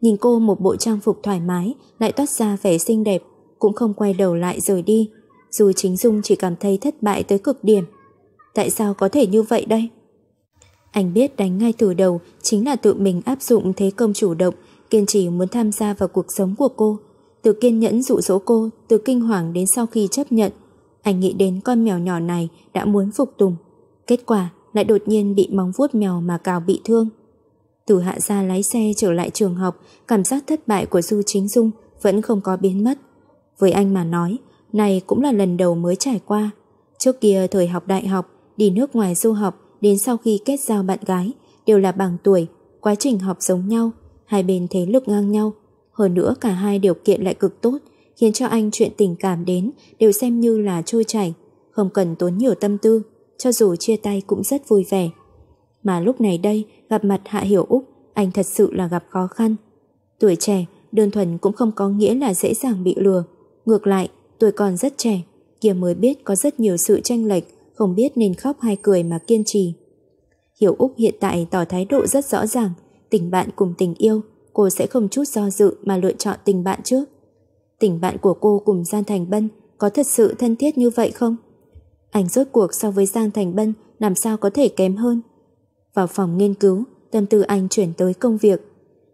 Nhìn cô một bộ trang phục thoải mái, lại toát ra vẻ xinh đẹp, cũng không quay đầu lại rời đi. Dù chính Dung chỉ cảm thấy thất bại tới cực điểm. Tại sao có thể như vậy đây? Anh biết đánh ngay từ đầu chính là tự mình áp dụng thế công chủ động, kiên trì muốn tham gia vào cuộc sống của cô. Từ kiên nhẫn dụ dỗ cô, từ kinh hoàng đến sau khi chấp nhận, anh nghĩ đến con mèo nhỏ này đã muốn phục tùng. Kết quả lại đột nhiên bị móng vuốt mèo mà cào bị thương. Từ hạ ra lái xe trở lại trường học, cảm giác thất bại của Du Chính Dung vẫn không có biến mất. Với anh mà nói, này cũng là lần đầu mới trải qua. Trước kia thời học đại học, đi nước ngoài du học đến sau khi kết giao bạn gái đều là bằng tuổi, quá trình học giống nhau, hai bên thế lực ngang nhau. Hơn nữa cả hai điều kiện lại cực tốt, khiến cho anh chuyện tình cảm đến đều xem như là trôi chảy, không cần tốn nhiều tâm tư, cho dù chia tay cũng rất vui vẻ mà lúc này đây gặp mặt Hạ Hiểu Úc, anh thật sự là gặp khó khăn. Tuổi trẻ, đơn thuần cũng không có nghĩa là dễ dàng bị lừa. Ngược lại, tuổi còn rất trẻ, kia mới biết có rất nhiều sự tranh lệch, không biết nên khóc hay cười mà kiên trì. Hiểu Úc hiện tại tỏ thái độ rất rõ ràng, tình bạn cùng tình yêu, cô sẽ không chút do dự mà lựa chọn tình bạn trước. Tình bạn của cô cùng giang Thành Bân có thật sự thân thiết như vậy không? Anh rốt cuộc so với Giang Thành Bân làm sao có thể kém hơn? Vào phòng nghiên cứu, tâm tư anh chuyển tới công việc.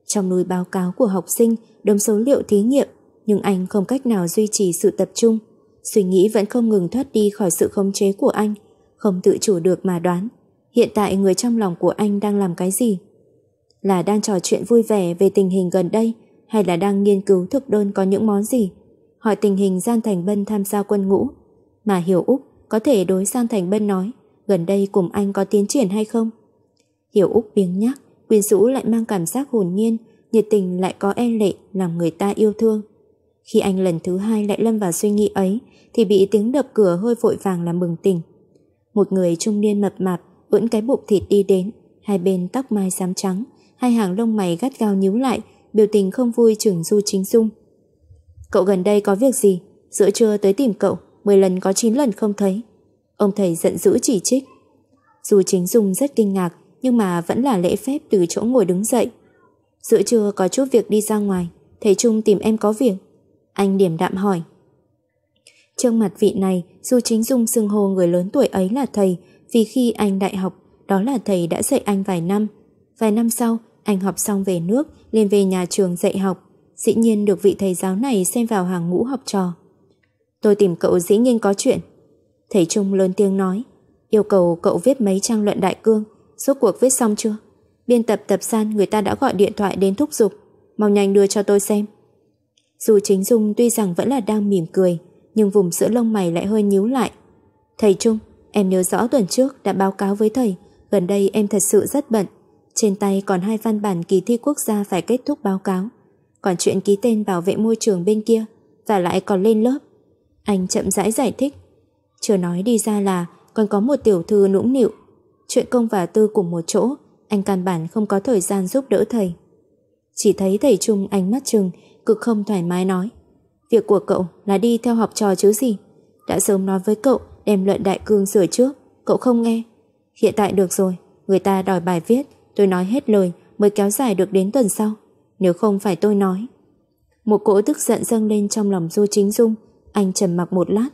Trong núi báo cáo của học sinh, đống số liệu thí nghiệm, nhưng anh không cách nào duy trì sự tập trung. Suy nghĩ vẫn không ngừng thoát đi khỏi sự khống chế của anh, không tự chủ được mà đoán. Hiện tại người trong lòng của anh đang làm cái gì? Là đang trò chuyện vui vẻ về tình hình gần đây, hay là đang nghiên cứu thực đơn có những món gì? Hỏi tình hình Giang Thành Bân tham gia quân ngũ. Mà Hiểu Úc có thể đối Giang Thành Bân nói, gần đây cùng anh có tiến triển hay không? Hiểu Úc biếng nhắc, quyến rũ lại mang cảm giác hồn nhiên, nhiệt tình lại có e lệ làm người ta yêu thương. Khi anh lần thứ hai lại lâm vào suy nghĩ ấy thì bị tiếng đập cửa hơi vội vàng làm bừng tỉnh. Một người trung niên mập mạp vẫn cái bụng thịt đi đến, hai bên tóc mai xám trắng, hai hàng lông mày gắt gao nhíu lại, biểu tình không vui trưởng Du Chính Dung. Cậu gần đây có việc gì? Giữa trưa tới tìm cậu, 10 lần có 9 lần không thấy. Ông thầy giận dữ chỉ trích. dù Chính Dung rất kinh ngạc, nhưng mà vẫn là lễ phép từ chỗ ngồi đứng dậy. Giữa trưa có chút việc đi ra ngoài, thầy Trung tìm em có việc. Anh điểm đạm hỏi. Trong mặt vị này, dù chính dung xưng hô người lớn tuổi ấy là thầy, vì khi anh đại học, đó là thầy đã dạy anh vài năm. Vài năm sau, anh học xong về nước, lên về nhà trường dạy học. Dĩ nhiên được vị thầy giáo này xem vào hàng ngũ học trò. Tôi tìm cậu dĩ nhiên có chuyện. Thầy Trung lớn tiếng nói, yêu cầu cậu viết mấy trang luận đại cương, Rốt cuộc viết xong chưa Biên tập tập san người ta đã gọi điện thoại đến thúc giục Mau nhanh đưa cho tôi xem Dù chính Dung tuy rằng vẫn là đang mỉm cười Nhưng vùng sữa lông mày lại hơi nhíu lại Thầy Trung Em nhớ rõ tuần trước đã báo cáo với thầy Gần đây em thật sự rất bận Trên tay còn hai văn bản kỳ thi quốc gia Phải kết thúc báo cáo Còn chuyện ký tên bảo vệ môi trường bên kia Và lại còn lên lớp Anh chậm rãi giải thích Chưa nói đi ra là còn có một tiểu thư nũng nịu Chuyện công và tư cùng một chỗ Anh căn bản không có thời gian giúp đỡ thầy Chỉ thấy thầy Trung ánh mắt trừng Cực không thoải mái nói Việc của cậu là đi theo học trò chứ gì Đã sớm nói với cậu Đem luận đại cương sửa trước Cậu không nghe Hiện tại được rồi Người ta đòi bài viết Tôi nói hết lời mới kéo dài được đến tuần sau Nếu không phải tôi nói Một cỗ tức giận dâng lên trong lòng Du Chính Dung Anh trầm mặc một lát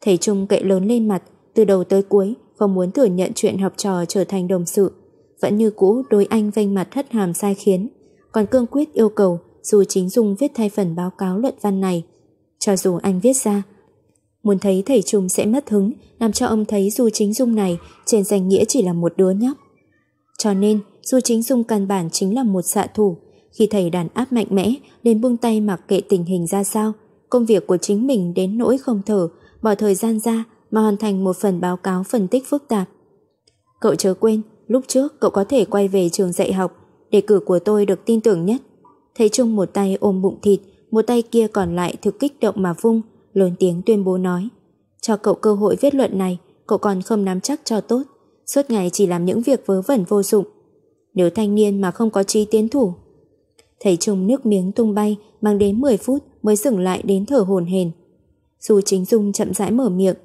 Thầy Trung kệ lớn lên mặt Từ đầu tới cuối không muốn thừa nhận chuyện học trò trở thành đồng sự. Vẫn như cũ đối anh vênh mặt thất hàm sai khiến, còn cương quyết yêu cầu dù chính Dung viết thay phần báo cáo luận văn này. Cho dù anh viết ra, muốn thấy thầy Trung sẽ mất hứng làm cho ông thấy dù Chính Dung này trên danh nghĩa chỉ là một đứa nhóc. Cho nên, dù Chính Dung căn bản chính là một xạ thủ. Khi thầy đàn áp mạnh mẽ, đến buông tay mặc kệ tình hình ra sao, công việc của chính mình đến nỗi không thở, bỏ thời gian ra mà hoàn thành một phần báo cáo phân tích phức tạp. Cậu chớ quên, lúc trước cậu có thể quay về trường dạy học, để cử của tôi được tin tưởng nhất. Thấy Trung một tay ôm bụng thịt, một tay kia còn lại thực kích động mà vung, lớn tiếng tuyên bố nói. Cho cậu cơ hội viết luận này, cậu còn không nắm chắc cho tốt, suốt ngày chỉ làm những việc vớ vẩn vô dụng. Nếu thanh niên mà không có trí tiến thủ. Thầy Trung nước miếng tung bay, mang đến 10 phút mới dừng lại đến thở hồn hền. Dù chính Dung chậm rãi mở miệng,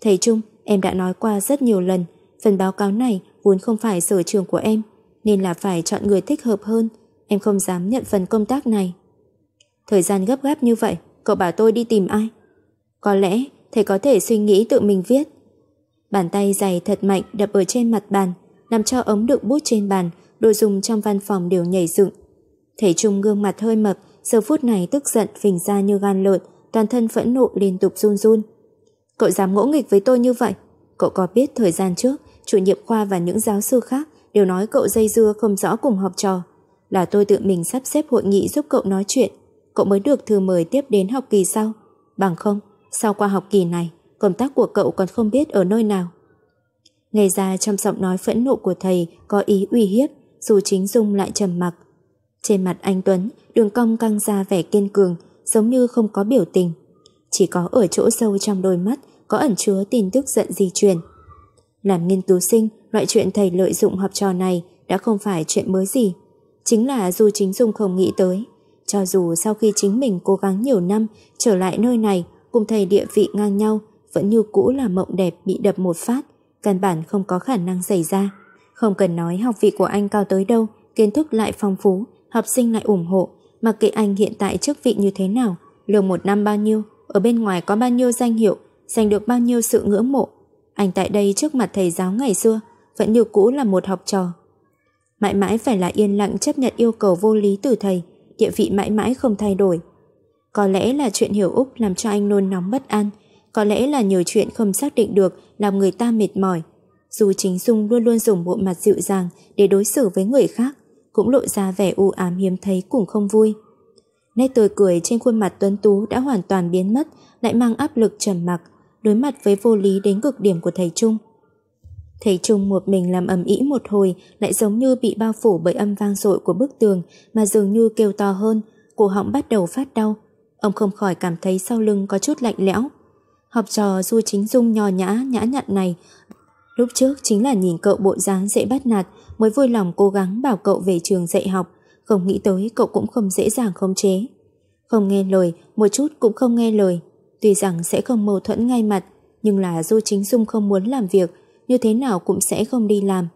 Thầy Trung, em đã nói qua rất nhiều lần, phần báo cáo này vốn không phải sở trường của em, nên là phải chọn người thích hợp hơn, em không dám nhận phần công tác này. Thời gian gấp gáp như vậy, cậu bảo tôi đi tìm ai? Có lẽ thầy có thể suy nghĩ tự mình viết. Bàn tay dày thật mạnh đập ở trên mặt bàn, làm cho ống đựng bút trên bàn, đồ dùng trong văn phòng đều nhảy dựng. Thầy Trung gương mặt hơi mập, giờ phút này tức giận phình ra như gan lợn, toàn thân phẫn nộ liên tục run run. Cậu dám ngỗ nghịch với tôi như vậy Cậu có biết thời gian trước Chủ nhiệm khoa và những giáo sư khác Đều nói cậu dây dưa không rõ cùng học trò Là tôi tự mình sắp xếp hội nghị giúp cậu nói chuyện Cậu mới được thư mời tiếp đến học kỳ sau Bằng không Sau qua học kỳ này Công tác của cậu còn không biết ở nơi nào Nghe ra trong giọng nói phẫn nộ của thầy Có ý uy hiếp Dù chính Dung lại trầm mặc Trên mặt anh Tuấn Đường cong căng ra vẻ kiên cường Giống như không có biểu tình chỉ có ở chỗ sâu trong đôi mắt có ẩn chứa tin tức giận di truyền. Làm nghiên cứu sinh, loại chuyện thầy lợi dụng học trò này đã không phải chuyện mới gì. Chính là dù Chính Dung không nghĩ tới. Cho dù sau khi chính mình cố gắng nhiều năm trở lại nơi này cùng thầy địa vị ngang nhau, vẫn như cũ là mộng đẹp bị đập một phát, căn bản không có khả năng xảy ra. Không cần nói học vị của anh cao tới đâu, kiến thức lại phong phú, học sinh lại ủng hộ, mặc kệ anh hiện tại chức vị như thế nào, lương một năm bao nhiêu, ở bên ngoài có bao nhiêu danh hiệu, giành được bao nhiêu sự ngưỡng mộ. Anh tại đây trước mặt thầy giáo ngày xưa, vẫn như cũ là một học trò. Mãi mãi phải là yên lặng chấp nhận yêu cầu vô lý từ thầy, địa vị mãi mãi không thay đổi. Có lẽ là chuyện hiểu Úc làm cho anh nôn nóng bất an, có lẽ là nhiều chuyện không xác định được làm người ta mệt mỏi. Dù chính Dung luôn luôn dùng bộ mặt dịu dàng để đối xử với người khác, cũng lộ ra vẻ u ám hiếm thấy cũng không vui. Nét tươi cười trên khuôn mặt tuấn tú đã hoàn toàn biến mất, lại mang áp lực trầm mặc, đối mặt với vô lý đến cực điểm của thầy Trung. Thầy Trung một mình làm ầm ĩ một hồi, lại giống như bị bao phủ bởi âm vang dội của bức tường mà dường như kêu to hơn, cổ họng bắt đầu phát đau. Ông không khỏi cảm thấy sau lưng có chút lạnh lẽo. Học trò Du Chính Dung nho nhã, nhã nhặn này, lúc trước chính là nhìn cậu bộ dáng dễ bắt nạt mới vui lòng cố gắng bảo cậu về trường dạy học, không nghĩ tới cậu cũng không dễ dàng khống chế. Không nghe lời, một chút cũng không nghe lời. Tuy rằng sẽ không mâu thuẫn ngay mặt, nhưng là Du Chính Dung không muốn làm việc, như thế nào cũng sẽ không đi làm.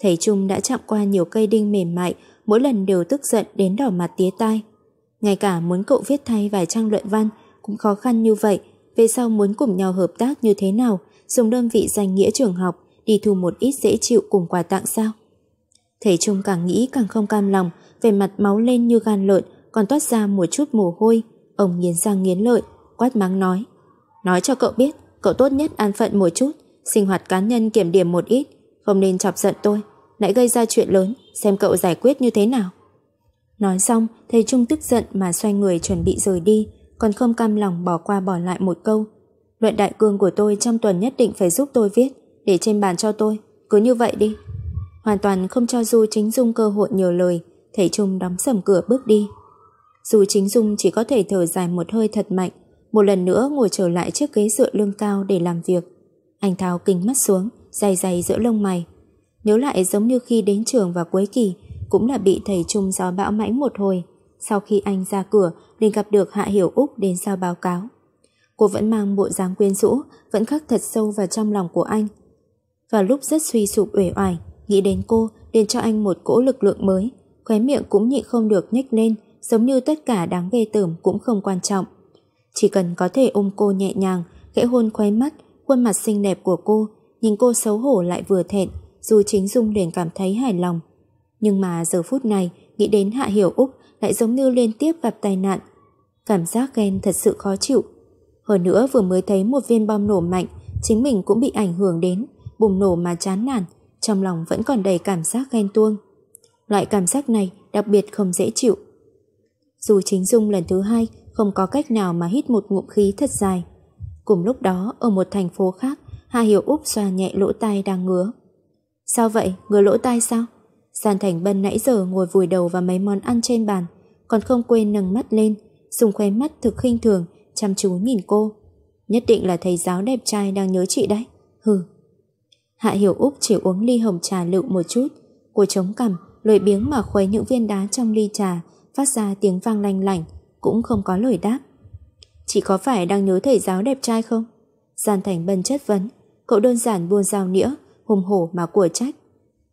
Thầy Trung đã chạm qua nhiều cây đinh mềm mại, mỗi lần đều tức giận đến đỏ mặt tía tai. Ngay cả muốn cậu viết thay vài trang luận văn cũng khó khăn như vậy, về sau muốn cùng nhau hợp tác như thế nào, dùng đơn vị danh nghĩa trường học, đi thu một ít dễ chịu cùng quà tặng sao? Thầy Trung càng nghĩ càng không cam lòng, về mặt máu lên như gan lợn, còn toát ra một chút mồ hôi. Ông nghiến răng nghiến lợi, quát mắng nói. Nói cho cậu biết, cậu tốt nhất an phận một chút, sinh hoạt cá nhân kiểm điểm một ít, không nên chọc giận tôi, lại gây ra chuyện lớn, xem cậu giải quyết như thế nào. Nói xong, thầy Trung tức giận mà xoay người chuẩn bị rời đi, còn không cam lòng bỏ qua bỏ lại một câu. Luận đại cương của tôi trong tuần nhất định phải giúp tôi viết, để trên bàn cho tôi, cứ như vậy đi. Hoàn toàn không cho Du Chính Dung cơ hội nhiều lời, Thầy Trung đóng sầm cửa bước đi. Dù chính Dung chỉ có thể thở dài một hơi thật mạnh, một lần nữa ngồi trở lại chiếc ghế dựa lưng cao để làm việc. Anh tháo kính mắt xuống, dày dày giữa lông mày. Nhớ lại giống như khi đến trường vào cuối kỳ, cũng là bị thầy Trung gió bão mãnh một hồi. Sau khi anh ra cửa, liền gặp được Hạ Hiểu Úc đến giao báo cáo. Cô vẫn mang bộ dáng quyến rũ, vẫn khắc thật sâu vào trong lòng của anh. Và lúc rất suy sụp uể oải, nghĩ đến cô, liền cho anh một cỗ lực lượng mới, khóe miệng cũng nhịn không được nhếch lên, giống như tất cả đáng ghê tởm cũng không quan trọng. Chỉ cần có thể ôm cô nhẹ nhàng, khẽ hôn khóe mắt, khuôn mặt xinh đẹp của cô, nhìn cô xấu hổ lại vừa thẹn, dù chính Dung liền cảm thấy hài lòng. Nhưng mà giờ phút này, nghĩ đến Hạ Hiểu Úc lại giống như liên tiếp gặp tai nạn. Cảm giác ghen thật sự khó chịu. hồi nữa vừa mới thấy một viên bom nổ mạnh, chính mình cũng bị ảnh hưởng đến, bùng nổ mà chán nản, trong lòng vẫn còn đầy cảm giác ghen tuông. Loại cảm giác này đặc biệt không dễ chịu. Dù chính dung lần thứ hai không có cách nào mà hít một ngụm khí thật dài. Cùng lúc đó, ở một thành phố khác, Hà Hiểu Úc xoa nhẹ lỗ tai đang ngứa. Sao vậy, ngứa lỗ tai sao? Giàn Thành Bân nãy giờ ngồi vùi đầu vào mấy món ăn trên bàn, còn không quên nâng mắt lên, dùng khóe mắt thực khinh thường, chăm chú nhìn cô. Nhất định là thầy giáo đẹp trai đang nhớ chị đấy. Hừ. Hạ Hiểu Úc chỉ uống ly hồng trà lựu một chút, cô chống cằm, lười biếng mà khuấy những viên đá trong ly trà, phát ra tiếng vang lanh lảnh, cũng không có lời đáp. Chỉ có phải đang nhớ thầy giáo đẹp trai không? Giàn Thành bần chất vấn, cậu đơn giản buôn dao nĩa, hùng hổ mà của trách.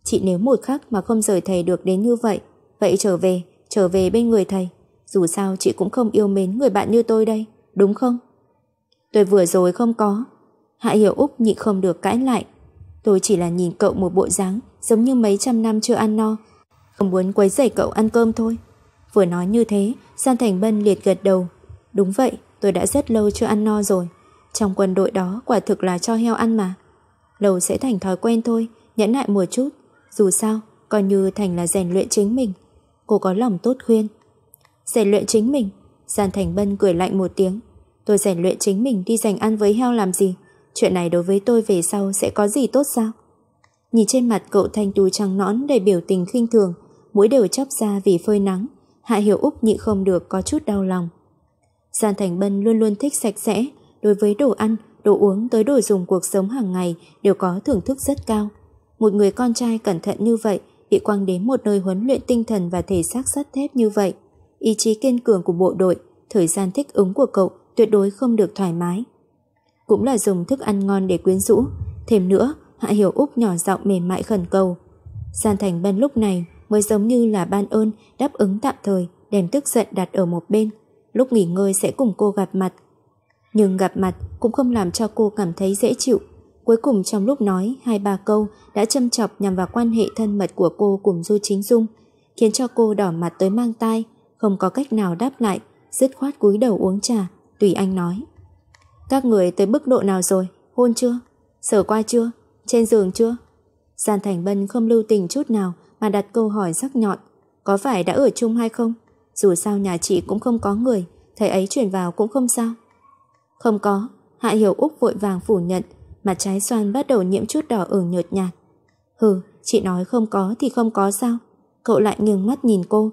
Chị nếu một khắc mà không rời thầy được đến như vậy, vậy trở về, trở về bên người thầy. Dù sao chị cũng không yêu mến người bạn như tôi đây, đúng không? Tôi vừa rồi không có. Hạ Hiểu Úc nhịn không được cãi lại. Tôi chỉ là nhìn cậu một bộ dáng giống như mấy trăm năm chưa ăn no, không muốn quấy rầy cậu ăn cơm thôi. Vừa nói như thế, San Thành Bân liệt gật đầu. Đúng vậy, tôi đã rất lâu chưa ăn no rồi. Trong quân đội đó quả thực là cho heo ăn mà. Lâu sẽ thành thói quen thôi, nhẫn nại một chút. Dù sao, coi như Thành là rèn luyện chính mình. Cô có lòng tốt khuyên. Rèn luyện chính mình. San Thành Bân cười lạnh một tiếng. Tôi rèn luyện chính mình đi dành ăn với heo làm gì? Chuyện này đối với tôi về sau sẽ có gì tốt sao? Nhìn trên mặt cậu thanh tú trắng nõn đầy biểu tình khinh thường, mũi đều chóc ra vì phơi nắng, Hạ Hiểu Úc nhị không được có chút đau lòng. Giàn Thành Bân luôn luôn thích sạch sẽ, đối với đồ ăn, đồ uống tới đồ dùng cuộc sống hàng ngày đều có thưởng thức rất cao. Một người con trai cẩn thận như vậy, bị quăng đến một nơi huấn luyện tinh thần và thể xác sắt thép như vậy, ý chí kiên cường của bộ đội, thời gian thích ứng của cậu tuyệt đối không được thoải mái. Cũng là dùng thức ăn ngon để quyến rũ, thêm nữa, Hạ Hiểu Úc nhỏ giọng mềm mại khẩn cầu. Gian Thành Bân lúc này mới giống như là ban ơn đáp ứng tạm thời đem tức giận đặt ở một bên lúc nghỉ ngơi sẽ cùng cô gặp mặt nhưng gặp mặt cũng không làm cho cô cảm thấy dễ chịu cuối cùng trong lúc nói hai ba câu đã châm chọc nhằm vào quan hệ thân mật của cô cùng du chính dung khiến cho cô đỏ mặt tới mang tai không có cách nào đáp lại dứt khoát cúi đầu uống trà tùy anh nói các người tới mức độ nào rồi hôn chưa sở qua chưa trên giường chưa gian Thành Bân không lưu tình chút nào mà đặt câu hỏi sắc nhọn, có phải đã ở chung hay không? Dù sao nhà chị cũng không có người, thầy ấy chuyển vào cũng không sao. Không có, Hạ Hiểu Úc vội vàng phủ nhận, mà trái xoan bắt đầu nhiễm chút đỏ ở nhợt nhạt. Hừ, chị nói không có thì không có sao? Cậu lại nghiêng mắt nhìn cô.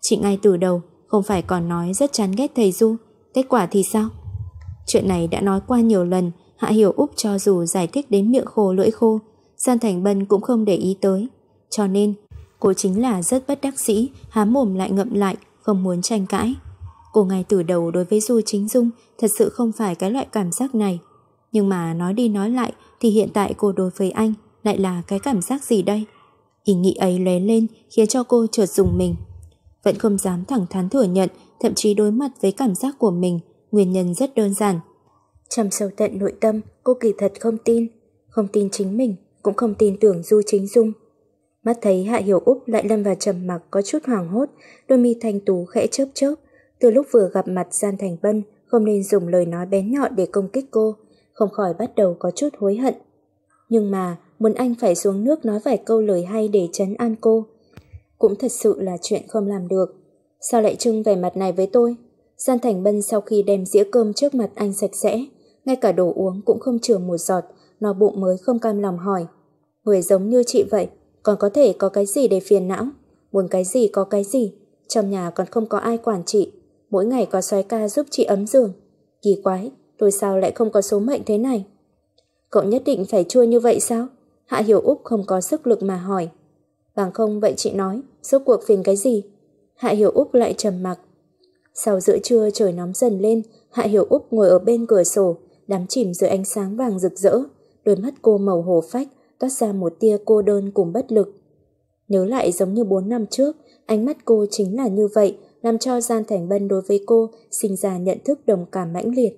Chị ngay từ đầu, không phải còn nói rất chán ghét thầy Du, kết quả thì sao? Chuyện này đã nói qua nhiều lần, Hạ Hiểu Úc cho dù giải thích đến miệng khô lưỡi khô, San Thành Bân cũng không để ý tới. Cho nên, cô chính là rất bất đắc sĩ, há mồm lại ngậm lại, không muốn tranh cãi. Cô ngay từ đầu đối với Du Chính Dung thật sự không phải cái loại cảm giác này. Nhưng mà nói đi nói lại thì hiện tại cô đối với anh lại là cái cảm giác gì đây? Ý nghĩ ấy lóe lên khiến cho cô chợt dùng mình. Vẫn không dám thẳng thắn thừa nhận, thậm chí đối mặt với cảm giác của mình, nguyên nhân rất đơn giản. Trầm sâu tận nội tâm, cô kỳ thật không tin. Không tin chính mình, cũng không tin tưởng Du Chính Dung. Mắt thấy Hạ Hiểu Úc lại lâm vào trầm mặc có chút hoàng hốt, đôi mi thanh tú khẽ chớp chớp. Từ lúc vừa gặp mặt Gian Thành vân không nên dùng lời nói bén nhọn để công kích cô, không khỏi bắt đầu có chút hối hận. Nhưng mà, muốn anh phải xuống nước nói vài câu lời hay để chấn an cô. Cũng thật sự là chuyện không làm được. Sao lại trưng vẻ mặt này với tôi? Gian Thành Bân sau khi đem dĩa cơm trước mặt anh sạch sẽ, ngay cả đồ uống cũng không chừa một giọt, nó bụng mới không cam lòng hỏi. Người giống như chị vậy, còn có thể có cái gì để phiền não, muốn cái gì có cái gì, trong nhà còn không có ai quản chị, mỗi ngày có soái ca giúp chị ấm giường. Kỳ quái, tôi sao lại không có số mệnh thế này? Cậu nhất định phải chua như vậy sao? Hạ Hiểu Úc không có sức lực mà hỏi. Bằng không vậy chị nói, rốt cuộc phiền cái gì? Hạ Hiểu Úc lại trầm mặc. Sau giữa trưa trời nóng dần lên, Hạ Hiểu Úc ngồi ở bên cửa sổ, đắm chìm dưới ánh sáng vàng rực rỡ, đôi mắt cô màu hồ phách, toát ra một tia cô đơn cùng bất lực. Nhớ lại giống như 4 năm trước, ánh mắt cô chính là như vậy, làm cho Gian Thành Bân đối với cô sinh ra nhận thức đồng cảm mãnh liệt.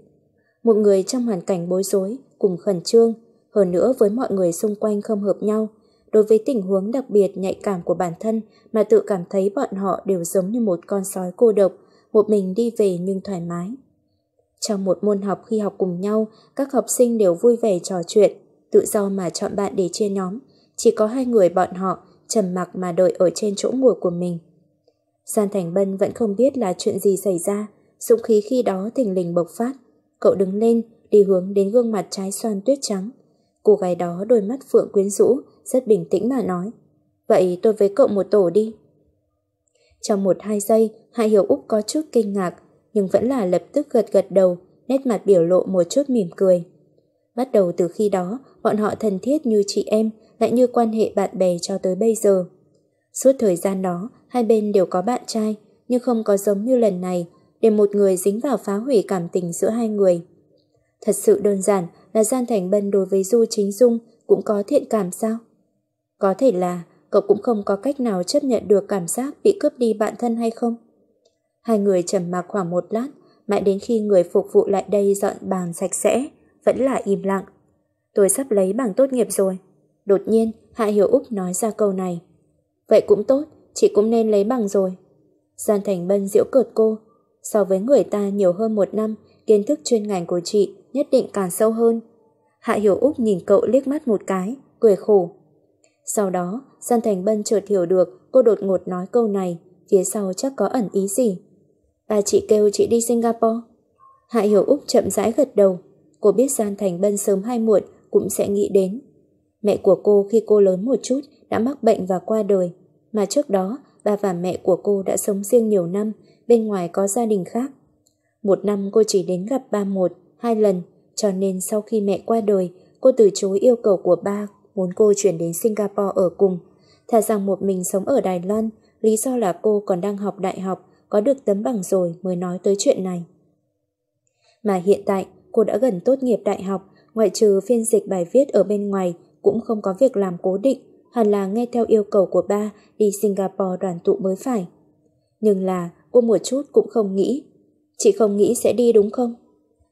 Một người trong hoàn cảnh bối rối, cùng khẩn trương, hơn nữa với mọi người xung quanh không hợp nhau, đối với tình huống đặc biệt nhạy cảm của bản thân mà tự cảm thấy bọn họ đều giống như một con sói cô độc, một mình đi về nhưng thoải mái. Trong một môn học khi học cùng nhau, các học sinh đều vui vẻ trò chuyện, tự do mà chọn bạn để chia nhóm. Chỉ có hai người bọn họ trầm mặc mà đợi ở trên chỗ ngồi của mình. San Thành Bân vẫn không biết là chuyện gì xảy ra, dũng khí khi đó thình lình bộc phát. Cậu đứng lên, đi hướng đến gương mặt trái xoan tuyết trắng. Cô gái đó đôi mắt phượng quyến rũ, rất bình tĩnh mà nói. Vậy tôi với cậu một tổ đi. Trong một hai giây, Hạ Hiểu Úc có chút kinh ngạc, nhưng vẫn là lập tức gật gật đầu, nét mặt biểu lộ một chút mỉm cười. Bắt đầu từ khi đó, bọn họ thân thiết như chị em, lại như quan hệ bạn bè cho tới bây giờ. Suốt thời gian đó, hai bên đều có bạn trai, nhưng không có giống như lần này, để một người dính vào phá hủy cảm tình giữa hai người. Thật sự đơn giản là Gian Thành Bân đối với Du Chính Dung cũng có thiện cảm sao? Có thể là cậu cũng không có cách nào chấp nhận được cảm giác bị cướp đi bạn thân hay không? Hai người trầm mặc khoảng một lát, mãi đến khi người phục vụ lại đây dọn bàn sạch sẽ vẫn là im lặng. Tôi sắp lấy bằng tốt nghiệp rồi. Đột nhiên, Hạ Hiểu Úc nói ra câu này. Vậy cũng tốt, chị cũng nên lấy bằng rồi. Gian Thành Bân diễu cợt cô. So với người ta nhiều hơn một năm, kiến thức chuyên ngành của chị nhất định càng sâu hơn. Hạ Hiểu Úc nhìn cậu liếc mắt một cái, cười khổ. Sau đó, Gian Thành Bân chợt hiểu được cô đột ngột nói câu này, phía sau chắc có ẩn ý gì. Bà chị kêu chị đi Singapore. Hạ Hiểu Úc chậm rãi gật đầu, Cô biết Gian Thành Bân sớm hay muộn cũng sẽ nghĩ đến. Mẹ của cô khi cô lớn một chút đã mắc bệnh và qua đời, mà trước đó bà và mẹ của cô đã sống riêng nhiều năm, bên ngoài có gia đình khác. Một năm cô chỉ đến gặp ba một, hai lần, cho nên sau khi mẹ qua đời, cô từ chối yêu cầu của ba muốn cô chuyển đến Singapore ở cùng. Thà rằng một mình sống ở Đài Loan, lý do là cô còn đang học đại học, có được tấm bằng rồi mới nói tới chuyện này. Mà hiện tại, cô đã gần tốt nghiệp đại học, ngoại trừ phiên dịch bài viết ở bên ngoài, cũng không có việc làm cố định, hẳn là nghe theo yêu cầu của ba đi Singapore đoàn tụ mới phải. Nhưng là cô một chút cũng không nghĩ. Chị không nghĩ sẽ đi đúng không?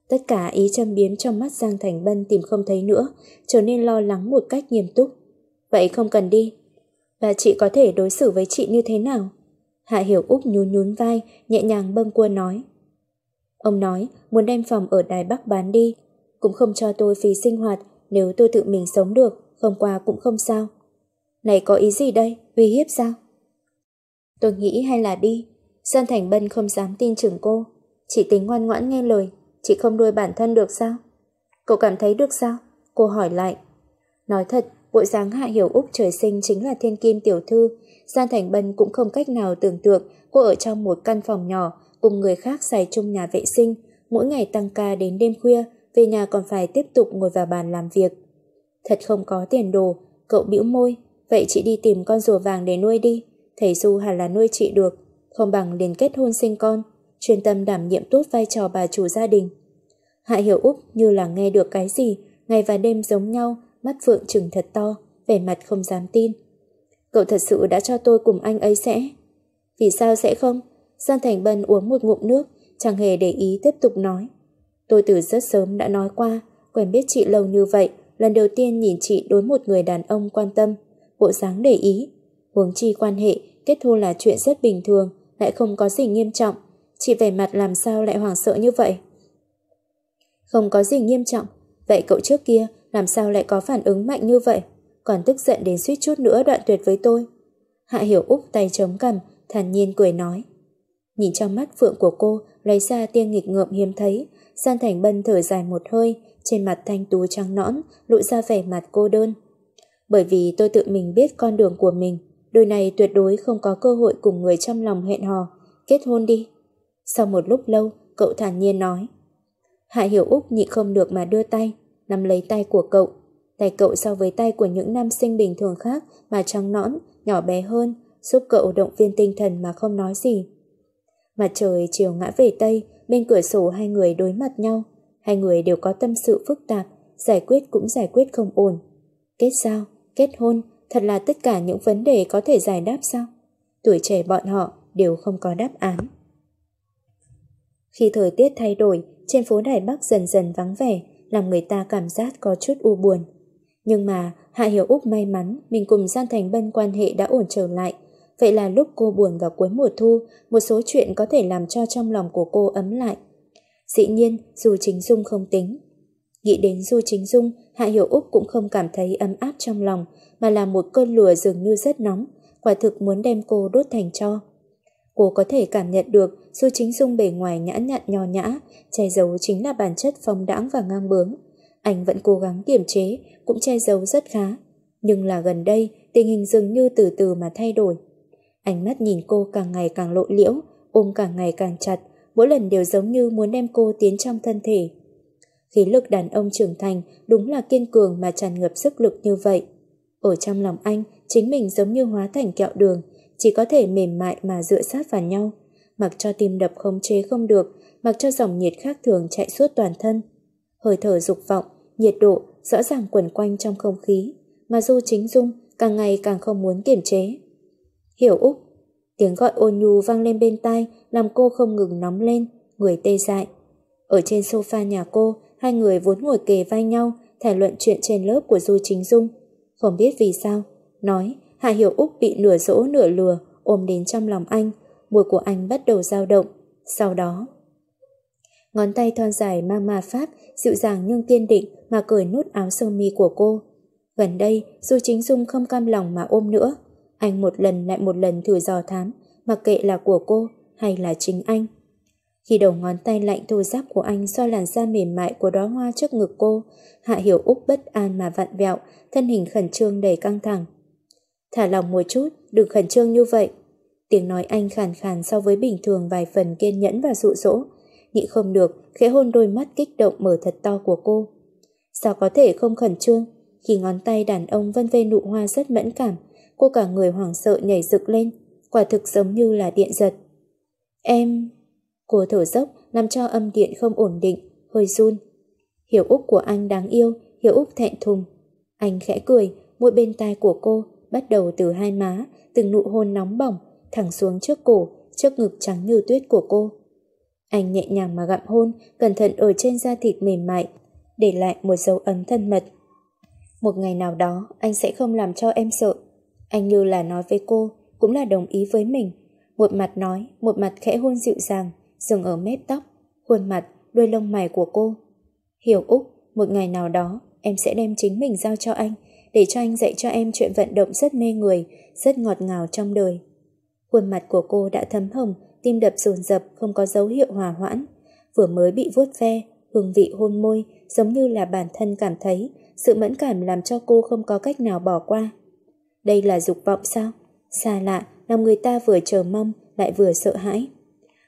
Tất cả ý châm biếm trong mắt Giang Thành Bân tìm không thấy nữa, trở nên lo lắng một cách nghiêm túc. Vậy không cần đi. Bà chị có thể đối xử với chị như thế nào? Hạ Hiểu Úc nhún nhún vai, nhẹ nhàng bâng cua nói. Ông nói muốn đem phòng ở Đài Bắc bán đi, cũng không cho tôi phí sinh hoạt, nếu tôi tự mình sống được, không qua cũng không sao. Này có ý gì đây, uy hiếp sao? Tôi nghĩ hay là đi, Sơn Thành Bân không dám tin trưởng cô, chỉ tính ngoan ngoãn nghe lời, chị không nuôi bản thân được sao? Cậu cảm thấy được sao? Cô hỏi lại. Nói thật, bộ dáng Hạ Hiểu Úc trời sinh chính là thiên kim tiểu thư, Gian Thành Bân cũng không cách nào tưởng tượng cô ở trong một căn phòng nhỏ cùng người khác xài chung nhà vệ sinh, mỗi ngày tăng ca đến đêm khuya, về nhà còn phải tiếp tục ngồi vào bàn làm việc. Thật không có tiền đồ, cậu bĩu môi, vậy chị đi tìm con rùa vàng để nuôi đi, thầy Du hẳn là nuôi chị được, không bằng liền kết hôn sinh con, chuyên tâm đảm nhiệm tốt vai trò bà chủ gia đình. Hạ Hiểu Úc như là nghe được cái gì, ngày và đêm giống nhau, mắt phượng trừng thật to, vẻ mặt không dám tin. Cậu thật sự đã cho tôi cùng anh ấy sẽ... Vì sao sẽ không? Giang Thành Bân uống một ngụm nước, chẳng hề để ý tiếp tục nói. Tôi từ rất sớm đã nói qua, quen biết chị lâu như vậy, lần đầu tiên nhìn chị đối một người đàn ông quan tâm, bộ dáng để ý. Huống chi quan hệ, kết hôn là chuyện rất bình thường, lại không có gì nghiêm trọng. Chị vẻ mặt làm sao lại hoảng sợ như vậy? Không có gì nghiêm trọng, vậy cậu trước kia làm sao lại có phản ứng mạnh như vậy? Còn tức giận đến suýt chút nữa đoạn tuyệt với tôi. Hạ Hiểu Úc tay chống cằm, thản nhiên cười nói. Nhìn trong mắt phượng của cô lấy ra tia nghịch ngợm hiếm thấy, San Thành Bân thở dài một hơi, trên mặt thanh tú trắng nõn, lụi ra vẻ mặt cô đơn. Bởi vì tôi tự mình biết con đường của mình, đôi này tuyệt đối không có cơ hội cùng người trong lòng hẹn hò, kết hôn đi. Sau một lúc lâu, cậu thản nhiên nói. Hạ Hiểu Úc nhịn không được mà đưa tay, nắm lấy tay của cậu. Tay cậu so với tay của những nam sinh bình thường khác mà trắng nõn, nhỏ bé hơn, giúp cậu động viên tinh thần mà không nói gì. Mặt trời chiều ngã về Tây, bên cửa sổ hai người đối mặt nhau. Hai người đều có tâm sự phức tạp, giải quyết cũng giải quyết không ổn. Kết giao, kết hôn, thật là tất cả những vấn đề có thể giải đáp sao? Tuổi trẻ bọn họ đều không có đáp án. Khi thời tiết thay đổi, trên phố Đài Bắc dần dần vắng vẻ, làm người ta cảm giác có chút u buồn. Nhưng mà, Hạ Hiểu Úc may mắn mình cùng Gian Thành Bân quan hệ đã ổn trở lại, Vậy là lúc cô buồn vào cuối mùa thu, một số chuyện có thể làm cho trong lòng của cô ấm lại. Dĩ nhiên, dù chính Dung không tính. Nghĩ đến Du Chính Dung, Hạ Hiểu Úc cũng không cảm thấy ấm áp trong lòng, mà là một cơn lùa dường như rất nóng, quả thực muốn đem cô đốt thành cho Cô có thể cảm nhận được Du Chính Dung bề ngoài nhã nhặn nho nhã, che giấu chính là bản chất phong đãng và ngang bướng. Anh vẫn cố gắng kiềm chế, cũng che giấu rất khá. Nhưng là gần đây, tình hình dường như từ từ mà thay đổi. Ánh mắt nhìn cô càng ngày càng lộ liễu, ôm càng ngày càng chặt, mỗi lần đều giống như muốn đem cô tiến trong thân thể. Khí lực đàn ông trưởng thành đúng là kiên cường mà tràn ngập sức lực như vậy. Ở trong lòng anh, chính mình giống như hóa thành kẹo đường, chỉ có thể mềm mại mà dựa sát vào nhau, mặc cho tim đập không chế không được, mặc cho dòng nhiệt khác thường chạy suốt toàn thân. Hơi thở dục vọng, nhiệt độ rõ ràng quẩn quanh trong không khí, mà Du Chính Dung càng ngày càng không muốn kiềm chế. Hiểu Úc. Tiếng gọi ôn nhu vang lên bên tai, làm cô không ngừng nóng lên, người tê dại. Ở trên sofa nhà cô, hai người vốn ngồi kề vai nhau, thảo luận chuyện trên lớp của Du Chính Dung. Không biết vì sao, nói Hạ Hiểu Úc bị nửa dỗ nửa lừa, ôm đến trong lòng anh, mùi của anh bắt đầu dao động. Sau đó, ngón tay thon dài mang ma pháp, dịu dàng nhưng kiên định mà cởi nút áo sơ mi của cô. Gần đây, Du Chính Dung không cam lòng mà ôm nữa, anh một lần lại một lần thử dò thám, mặc kệ là của cô hay là chính anh. Khi đầu ngón tay lạnh thô giáp của anh soi làn da mềm mại của đóa hoa trước ngực cô, Hạ Hiểu Úc bất an mà vặn vẹo, thân hình khẩn trương đầy căng thẳng. Thả lòng một chút, đừng khẩn trương như vậy. Tiếng nói anh khàn khàn so với bình thường vài phần kiên nhẫn và dụ dỗ. Nghĩ không được, khẽ hôn đôi mắt kích động mở thật to của cô. Sao có thể không khẩn trương? Khi ngón tay đàn ông vân vê nụ hoa rất mẫn cảm, cô cả người hoảng sợ nhảy dựng lên, quả thực giống như là điện giật. Em... Cô thở dốc làm cho âm điện không ổn định, hơi run. Hiểu Úc của anh đáng yêu, Hiểu Úc thẹn thùng. Anh khẽ cười, môi bên tai của cô bắt đầu từ hai má, từng nụ hôn nóng bỏng, thẳng xuống trước cổ, trước ngực trắng như tuyết của cô. Anh nhẹ nhàng mà gặm hôn, cẩn thận ở trên da thịt mềm mại, để lại một dấu ấn thân mật. Một ngày nào đó, anh sẽ không làm cho em sợ, anh như là nói với cô, cũng là đồng ý với mình. Một mặt nói, một mặt khẽ hôn dịu dàng, dừng ở mép tóc, khuôn mặt, đuôi lông mày của cô. Hiểu Úc, một ngày nào đó, em sẽ đem chính mình giao cho anh, để cho anh dạy cho em chuyện vận động rất mê người, rất ngọt ngào trong đời. Khuôn mặt của cô đã thấm hồng, tim đập dồn dập không có dấu hiệu hòa hoãn. Vừa mới bị vuốt ve, hương vị hôn môi giống như là bản thân cảm thấy, sự mẫn cảm làm cho cô không có cách nào bỏ qua. Đây là dục vọng sao? Xa lạ, làm người ta vừa chờ mong, lại vừa sợ hãi.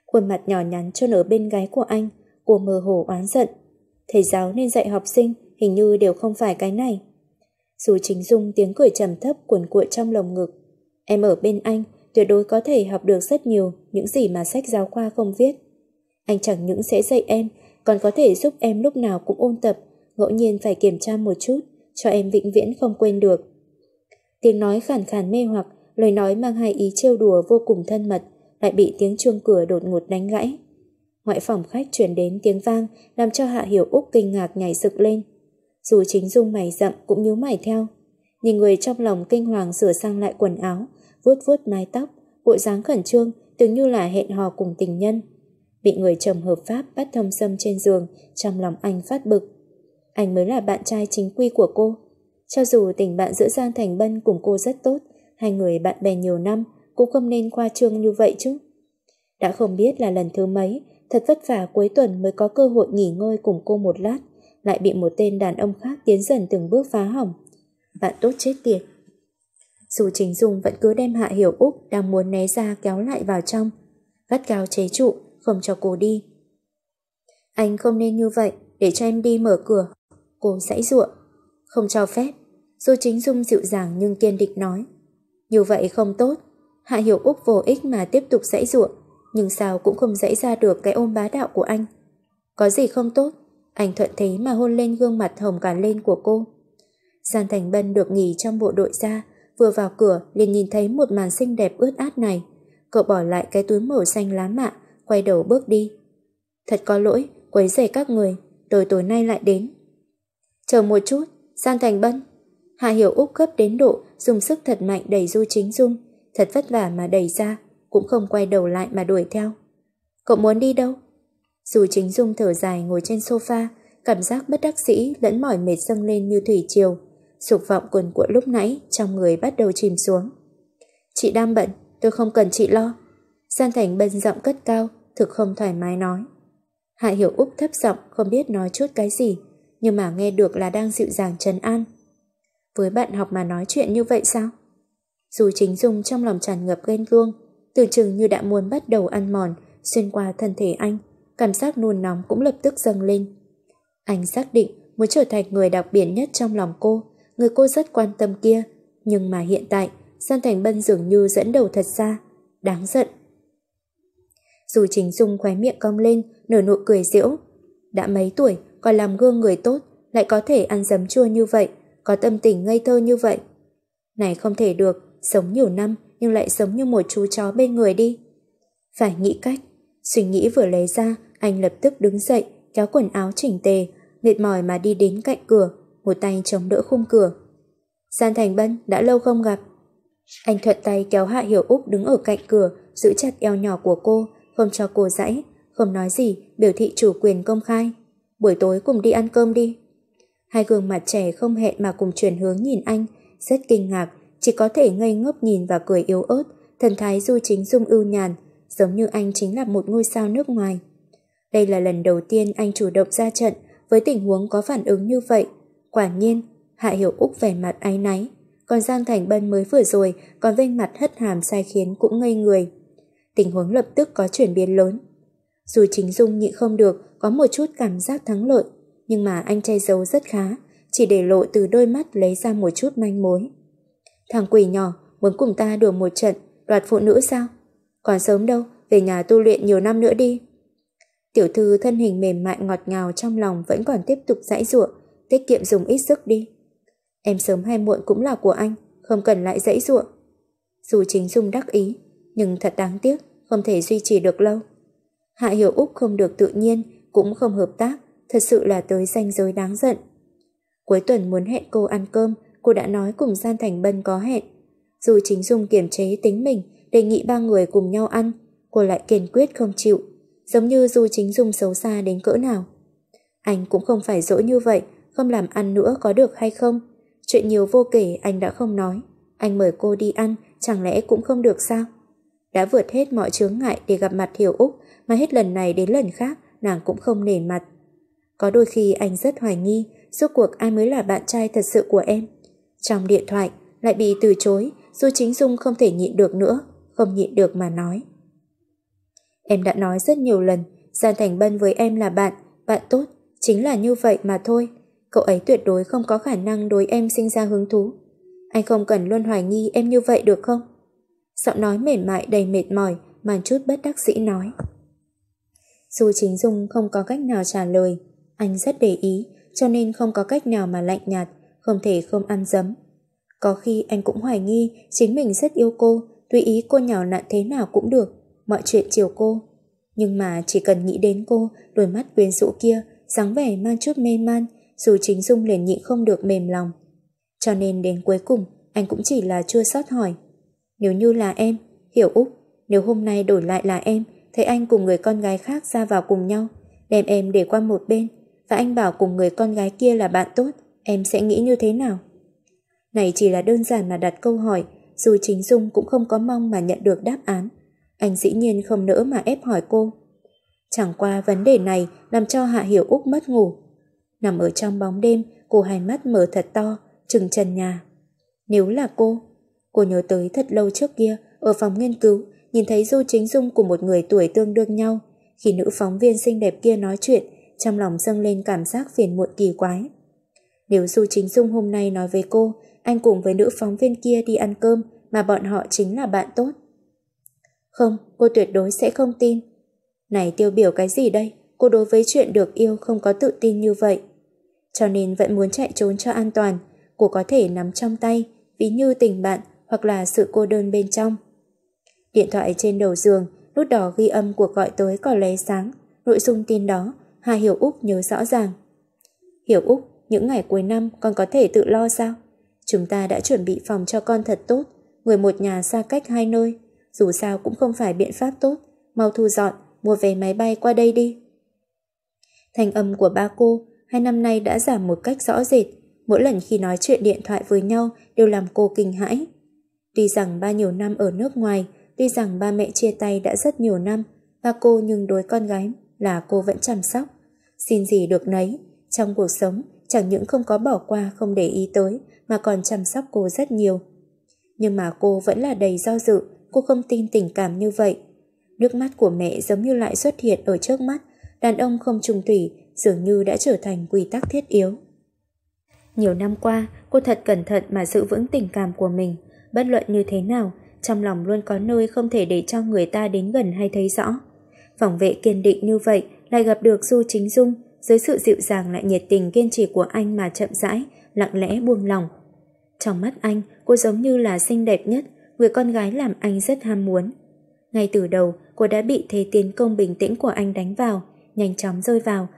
Khuôn mặt nhỏ nhắn trơn ở bên gái của anh, của mơ hồ oán giận. Thầy giáo nên dạy học sinh, hình như đều không phải cái này. Dù chính dung tiếng cười trầm thấp cuồn cuộn trong lồng ngực. Em ở bên anh, tuyệt đối có thể học được rất nhiều những gì mà sách giáo khoa không viết. Anh chẳng những sẽ dạy em, còn có thể giúp em lúc nào cũng ôn tập, ngẫu nhiên phải kiểm tra một chút, cho em vĩnh viễn không quên được. Tiếng nói khản khàn mê hoặc, lời nói mang hai ý trêu đùa vô cùng thân mật, lại bị tiếng chuông cửa đột ngột đánh gãy. Ngoại phòng khách chuyển đến tiếng vang, làm cho Hạ Hiểu Úc kinh ngạc nhảy sực lên. Dù chính dung mày rậm cũng nhíu mày theo. Nhìn người trong lòng kinh hoàng sửa sang lại quần áo, vuốt vuốt mái tóc, bộ dáng khẩn trương, tưởng như là hẹn hò cùng tình nhân. Bị người chồng hợp pháp bắt thâm sâm trên giường, trong lòng anh phát bực. Anh mới là bạn trai chính quy của cô, cho dù tình bạn giữa Giang Thành Bân cùng cô rất tốt, hai người bạn bè nhiều năm cũng không nên khoa trương như vậy chứ. Đã không biết là lần thứ mấy, thật vất vả cuối tuần mới có cơ hội nghỉ ngơi cùng cô một lát, lại bị một tên đàn ông khác tiến dần từng bước phá hỏng. Bạn tốt chết tiệt. Dù Trình Dung vẫn cứ đem Hạ Hiểu Úc đang muốn né ra kéo lại vào trong, gắt gao chế trụ, không cho cô đi. Anh không nên như vậy, để cho em đi mở cửa. Cô sãy ruộng, không cho phép. Du Chính Dung dịu dàng nhưng kiên định nói. Như vậy không tốt, Hạ Hiểu Úc vô ích mà tiếp tục dãy ruộng, nhưng sao cũng không dãy ra được cái ôm bá đạo của anh. Có gì không tốt, anh thuận thế mà hôn lên gương mặt hồng cả lên của cô. Giàn Thành Bân được nghỉ trong bộ đội ra, vừa vào cửa liền nhìn thấy một màn xinh đẹp ướt át này. Cậu bỏ lại cái túi màu xanh lá mạ, quay đầu bước đi. Thật có lỗi, quấy rầy các người, tôi tối nay lại đến. Chờ một chút, Giang Thành Bân. Hà Hiểu Úc gấp đến độ dùng sức thật mạnh đẩy Du Chính Dung, thật vất vả mà đẩy ra, cũng không quay đầu lại mà đuổi theo. Cậu muốn đi đâu? Du Chính Dung thở dài ngồi trên sofa, cảm giác bất đắc sĩ lẫn mỏi mệt dâng lên như thủy triều. Sục vọng quần cuộn lúc nãy trong người bắt đầu chìm xuống. Chị đang bận, tôi không cần chị lo. San Thành bân giọng cất cao, thực không thoải mái nói. Hạ Hiểu Úc thấp giọng không biết nói chút cái gì, nhưng mà nghe được là đang dịu dàng trấn an. Với bạn học mà nói chuyện như vậy sao? Dù chính dung trong lòng tràn ngập ghen tuông, tưởng chừng như đã muốn bắt đầu ăn mòn, xuyên qua thân thể anh, cảm giác nôn nóng cũng lập tức dâng lên. Anh xác định muốn trở thành người đặc biệt nhất trong lòng cô, người cô rất quan tâm kia, nhưng mà hiện tại, San Thành Bân dường như dẫn đầu thật ra, đáng giận. Dù chính dung khóe miệng cong lên, nở nụ cười diễu. Đã mấy tuổi, còn làm gương người tốt, lại có thể ăn dấm chua như vậy, có tâm tình ngây thơ như vậy. Này không thể được, sống nhiều năm nhưng lại sống như một chú chó bên người đi. Phải nghĩ cách. Suy nghĩ vừa lấy ra, anh lập tức đứng dậy, kéo quần áo chỉnh tề, mệt mỏi mà đi đến cạnh cửa, một tay chống đỡ khung cửa. Gian Thành Bân đã lâu không gặp. Anh thuận tay kéo Hạ Hiểu Úc đứng ở cạnh cửa, giữ chặt eo nhỏ của cô, không cho cô dãy, không nói gì, biểu thị chủ quyền công khai. Buổi tối cùng đi ăn cơm đi. Hai gương mặt trẻ không hẹn mà cùng chuyển hướng nhìn anh, rất kinh ngạc, chỉ có thể ngây ngốc nhìn và cười yếu ớt, thần thái du chính dung ưu nhàn, giống như anh chính là một ngôi sao nước ngoài. Đây là lần đầu tiên anh chủ động ra trận với tình huống có phản ứng như vậy. Quả nhiên, Hạ Hiểu Úc vẻ mặt áy náy, còn Giang Thành Bân mới vừa rồi còn vênh mặt hất hàm sai khiến cũng ngây người. Tình huống lập tức có chuyển biến lớn. Dù chính dung nhị không được, có một chút cảm giác thắng lợi, nhưng mà anh che giấu rất khá, chỉ để lộ từ đôi mắt lấy ra một chút manh mối. Thằng quỷ nhỏ muốn cùng ta đùa một trận, đoạt phụ nữ sao? Còn sớm đâu, về nhà tu luyện nhiều năm nữa đi. Tiểu thư thân hình mềm mại ngọt ngào trong lòng vẫn còn tiếp tục dãy ruộng, tiết kiệm dùng ít sức đi. Em sớm hay muộn cũng là của anh, không cần lại dãy ruộng. Dù chính dung đắc ý, nhưng thật đáng tiếc, không thể duy trì được lâu. Hạ Hiểu Úc không được tự nhiên, cũng không hợp tác, thật sự là tới danh giới đáng giận. Cuối tuần muốn hẹn cô ăn cơm, cô đã nói cùng Gian Thành Bân có hẹn. Dù chính Dung kiểm chế tính mình, đề nghị ba người cùng nhau ăn, cô lại kiên quyết không chịu, giống như Dù Chính Dung xấu xa đến cỡ nào. Anh cũng không phải dỗi như vậy, không làm ăn nữa có được hay không? Chuyện nhiều vô kể anh đã không nói. Anh mời cô đi ăn, chẳng lẽ cũng không được sao? Đã vượt hết mọi chướng ngại để gặp mặt Hiểu Úc, mà hết lần này đến lần khác, nàng cũng không nể mặt. Có đôi khi anh rất hoài nghi rốt cuộc ai mới là bạn trai thật sự của em. Trong điện thoại lại bị từ chối dù chính Dung không thể nhịn được nữa, không nhịn được mà nói. Em đã nói rất nhiều lần, Giang Thành Bân với em là bạn, bạn tốt, chính là như vậy mà thôi. Cậu ấy tuyệt đối không có khả năng đối em sinh ra hứng thú. Anh không cần luôn hoài nghi em như vậy được không? Giọng nói mềm mại đầy mệt mỏi, màn chút bất đắc dĩ nói. Dù chính Dung không có cách nào trả lời, anh rất để ý, cho nên không có cách nào mà lạnh nhạt, không thể không ăn dấm. Có khi anh cũng hoài nghi chính mình rất yêu cô, tùy ý cô nhào nặn thế nào cũng được, mọi chuyện chiều cô. Nhưng mà chỉ cần nghĩ đến cô, đôi mắt quyến rũ kia, dáng vẻ mang chút mê man, dù chính dung liền nhịn không được mềm lòng. Cho nên đến cuối cùng, anh cũng chỉ là chưa sót hỏi. Nếu như là em, hiểu Úc, nếu hôm nay đổi lại là em, thấy anh cùng người con gái khác ra vào cùng nhau, đem em để qua một bên, và anh bảo cùng người con gái kia là bạn tốt, em sẽ nghĩ như thế nào? Này chỉ là đơn giản mà đặt câu hỏi, dù chính Dung cũng không có mong mà nhận được đáp án. Anh dĩ nhiên không nỡ mà ép hỏi cô. Chẳng qua vấn đề này làm cho Hạ Hiểu Úc mất ngủ. Nằm ở trong bóng đêm, cô hai mắt mở thật to, trừng trần nhà. Nếu là cô, cô nhớ tới thật lâu trước kia, ở phòng nghiên cứu, nhìn thấy Du Chính Dung cùng một người tuổi tương đương nhau. Khi nữ phóng viên xinh đẹp kia nói chuyện, trong lòng dâng lên cảm giác phiền muộn kỳ quái. Nếu Du Chính Dung hôm nay nói với cô, anh cùng với nữ phóng viên kia đi ăn cơm mà bọn họ chính là bạn tốt. Không, cô tuyệt đối sẽ không tin. Này tiêu biểu cái gì đây? Cô đối với chuyện được yêu không có tự tin như vậy. Cho nên vẫn muốn chạy trốn cho an toàn, cô có thể nắm trong tay, ví như tình bạn hoặc là sự cô đơn bên trong. Điện thoại trên đầu giường, nút đỏ ghi âm cuộc gọi tới có lóe sáng, nội dung tin đó Hà Hiểu Úc nhớ rõ ràng. Hiểu Úc, những ngày cuối năm con có thể tự lo sao? Chúng ta đã chuẩn bị phòng cho con thật tốt, người một nhà xa cách hai nơi, dù sao cũng không phải biện pháp tốt, mau thu dọn, mua vé máy bay qua đây đi. Thành âm của ba cô hai năm nay đã giảm một cách rõ rệt, mỗi lần khi nói chuyện điện thoại với nhau đều làm cô kinh hãi. Tuy rằng ba nhiều năm ở nước ngoài, tuy rằng ba mẹ chia tay đã rất nhiều năm, ba cô nhưng đối con gái là cô vẫn chăm sóc. Xin gì được nấy, trong cuộc sống chẳng những không có bỏ qua không để ý tới mà còn chăm sóc cô rất nhiều. Nhưng mà cô vẫn là đầy do dự, cô không tin tình cảm như vậy. Nước mắt của mẹ giống như lại xuất hiện ở trước mắt, đàn ông không trung thủy dường như đã trở thành quy tắc thiết yếu. Nhiều năm qua, cô thật cẩn thận mà giữ vững tình cảm của mình, bất luận như thế nào, trong lòng luôn có nơi không thể để cho người ta đến gần hay thấy rõ. Phòng vệ kiên định như vậy lại gặp được Du Chính Dung, dưới sự dịu dàng lại nhiệt tình kiên trì của anh mà chậm rãi, lặng lẽ buông lòng. Trong mắt anh, cô giống như là xinh đẹp nhất, người con gái làm anh rất ham muốn. Ngay từ đầu, cô đã bị thế tiến công bình tĩnh của anh đánh vào, nhanh chóng rơi vào,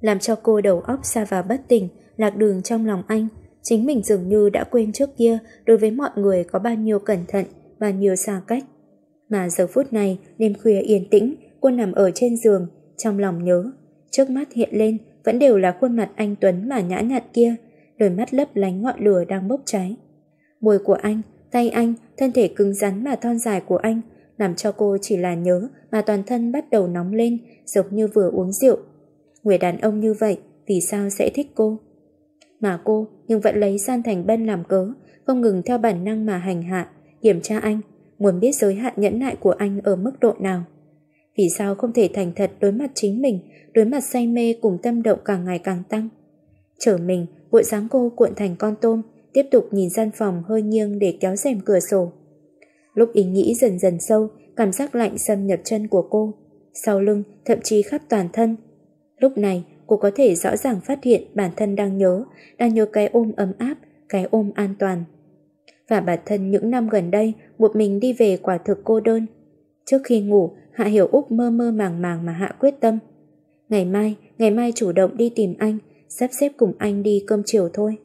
làm cho cô đầu óc xa vào bất tỉnh, lạc đường trong lòng anh. Chính mình dường như đã quên trước kia đối với mọi người có bao nhiêu cẩn thận, và nhiều xa cách. Mà giờ phút này, đêm khuya yên tĩnh, cô nằm ở trên giường, trong lòng nhớ. Trước mắt hiện lên vẫn đều là khuôn mặt anh Tuấn mà nhã nhặn kia, đôi mắt lấp lánh ngọn lửa đang bốc cháy. Môi của anh, tay anh, thân thể cứng rắn mà thon dài của anh, làm cho cô chỉ là nhớ mà toàn thân bắt đầu nóng lên, giống như vừa uống rượu. Người đàn ông như vậy, vì sao sẽ thích cô? Mà cô, nhưng vẫn lấy San Thành Bân làm cớ, không ngừng theo bản năng mà hành hạ, kiểm tra anh, muốn biết giới hạn nhẫn nại của anh ở mức độ nào vì sao không thể thành thật đối mặt chính mình, đối mặt say mê cùng tâm động càng ngày càng tăng. trở mình, vội dáng cô cuộn thành con tôm, tiếp tục nhìn gian phòng hơi nghiêng để kéo rèm cửa sổ. Lúc ý nghĩ dần dần sâu, cảm giác lạnh xâm nhập chân của cô, sau lưng, thậm chí khắp toàn thân. Lúc này, cô có thể rõ ràng phát hiện bản thân đang nhớ, đang nhớ cái ôm ấm áp, cái ôm an toàn. Và bản thân những năm gần đây, một mình đi về quả thực cô đơn. Trước khi ngủ, Hạ Hiểu Úc mơ mơ màng màng mà Hạ quyết tâm. Ngày mai, ngày mai chủ động đi tìm anh, sắp xếp cùng anh đi cơm chiều thôi.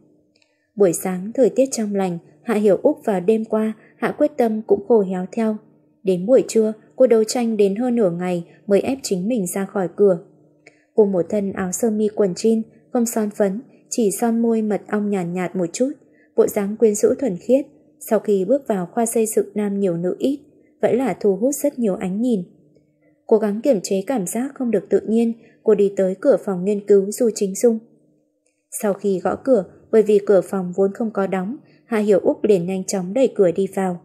Buổi sáng thời tiết trong lành, Hạ Hiểu Úc và đêm qua Hạ quyết tâm cũng khổ héo theo. Đến buổi trưa, cô đấu tranh đến hơn nửa ngày mới ép chính mình ra khỏi cửa. Cô một thân áo sơ mi quần jean, không son phấn, chỉ son môi mật ong nhàn nhạt, nhạt một chút, bộ dáng quyến rũ thuần khiết. Sau khi bước vào khoa xây dựng nam nhiều nữ ít, vẫn là thu hút rất nhiều ánh nhìn. Cố gắng kiểm chế cảm giác không được tự nhiên, cô đi tới cửa phòng nghiên cứu Du Chính Dung. Sau khi gõ cửa, bởi vì cửa phòng vốn không có đóng, Hạ Hiểu Úc liền nhanh chóng đẩy cửa đi vào.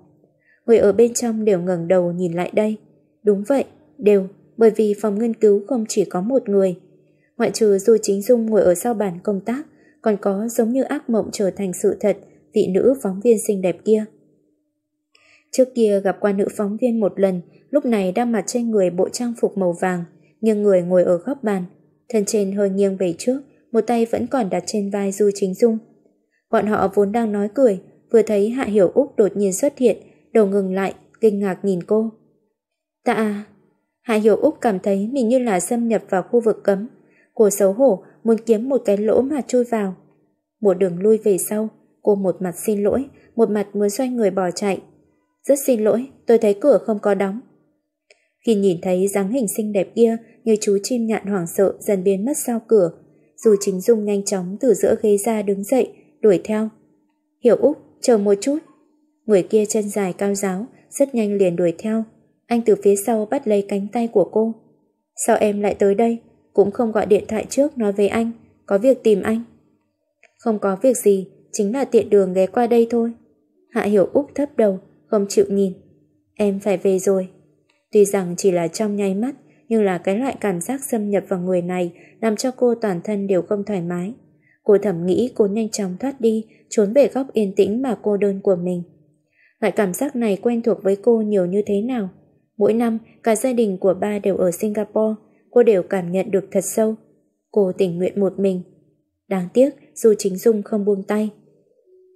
Người ở bên trong đều ngẩng đầu nhìn lại đây. Đúng vậy, đều, bởi vì phòng nghiên cứu không chỉ có một người. Ngoại trừ Du Chính Dung ngồi ở sau bàn công tác, còn có giống như ác mộng trở thành sự thật, vị nữ phóng viên xinh đẹp kia. Trước kia gặp qua nữ phóng viên một lần, lúc này đang mặc trên người bộ trang phục màu vàng, nhưng người ngồi ở góc bàn, thân trên hơi nghiêng về trước, một tay vẫn còn đặt trên vai Du Chính Dung. Bọn họ vốn đang nói cười, vừa thấy Hạ Hiểu Úc đột nhiên xuất hiện, đầu ngừng lại, kinh ngạc nhìn cô. Tạ! Hạ Hiểu Úc cảm thấy mình như là xâm nhập vào khu vực cấm. Cô xấu hổ, muốn kiếm một cái lỗ mà chui vào. Một đường lui về sau, cô một mặt xin lỗi, một mặt muốn xoay người bỏ chạy. Rất xin lỗi, tôi thấy cửa không có đóng. Khi nhìn thấy dáng hình xinh đẹp kia như chú chim nhạn hoảng sợ dần biến mất sau cửa, dù chính Dung nhanh chóng từ giữa ghế ra đứng dậy, đuổi theo. Hiểu Úc, chờ một chút. Người kia chân dài cao giáo, rất nhanh liền đuổi theo. Anh từ phía sau bắt lấy cánh tay của cô. Sao em lại tới đây? Cũng không gọi điện thoại trước nói với anh, có việc tìm anh. Không có việc gì, chính là tiện đường ghé qua đây thôi. Hạ Hiểu Úc thấp đầu, không chịu nhìn. Em phải về rồi. Tuy rằng chỉ là trong nháy mắt, nhưng là cái loại cảm giác xâm nhập vào người này làm cho cô toàn thân đều không thoải mái. Cô thầm nghĩ cô nhanh chóng thoát đi, trốn về góc yên tĩnh mà cô đơn của mình. Loại cảm giác này quen thuộc với cô nhiều như thế nào? Mỗi năm, cả gia đình của ba đều ở Singapore, cô đều cảm nhận được thật sâu. Cô tình nguyện một mình. Đáng tiếc, dù Chính Dung không buông tay.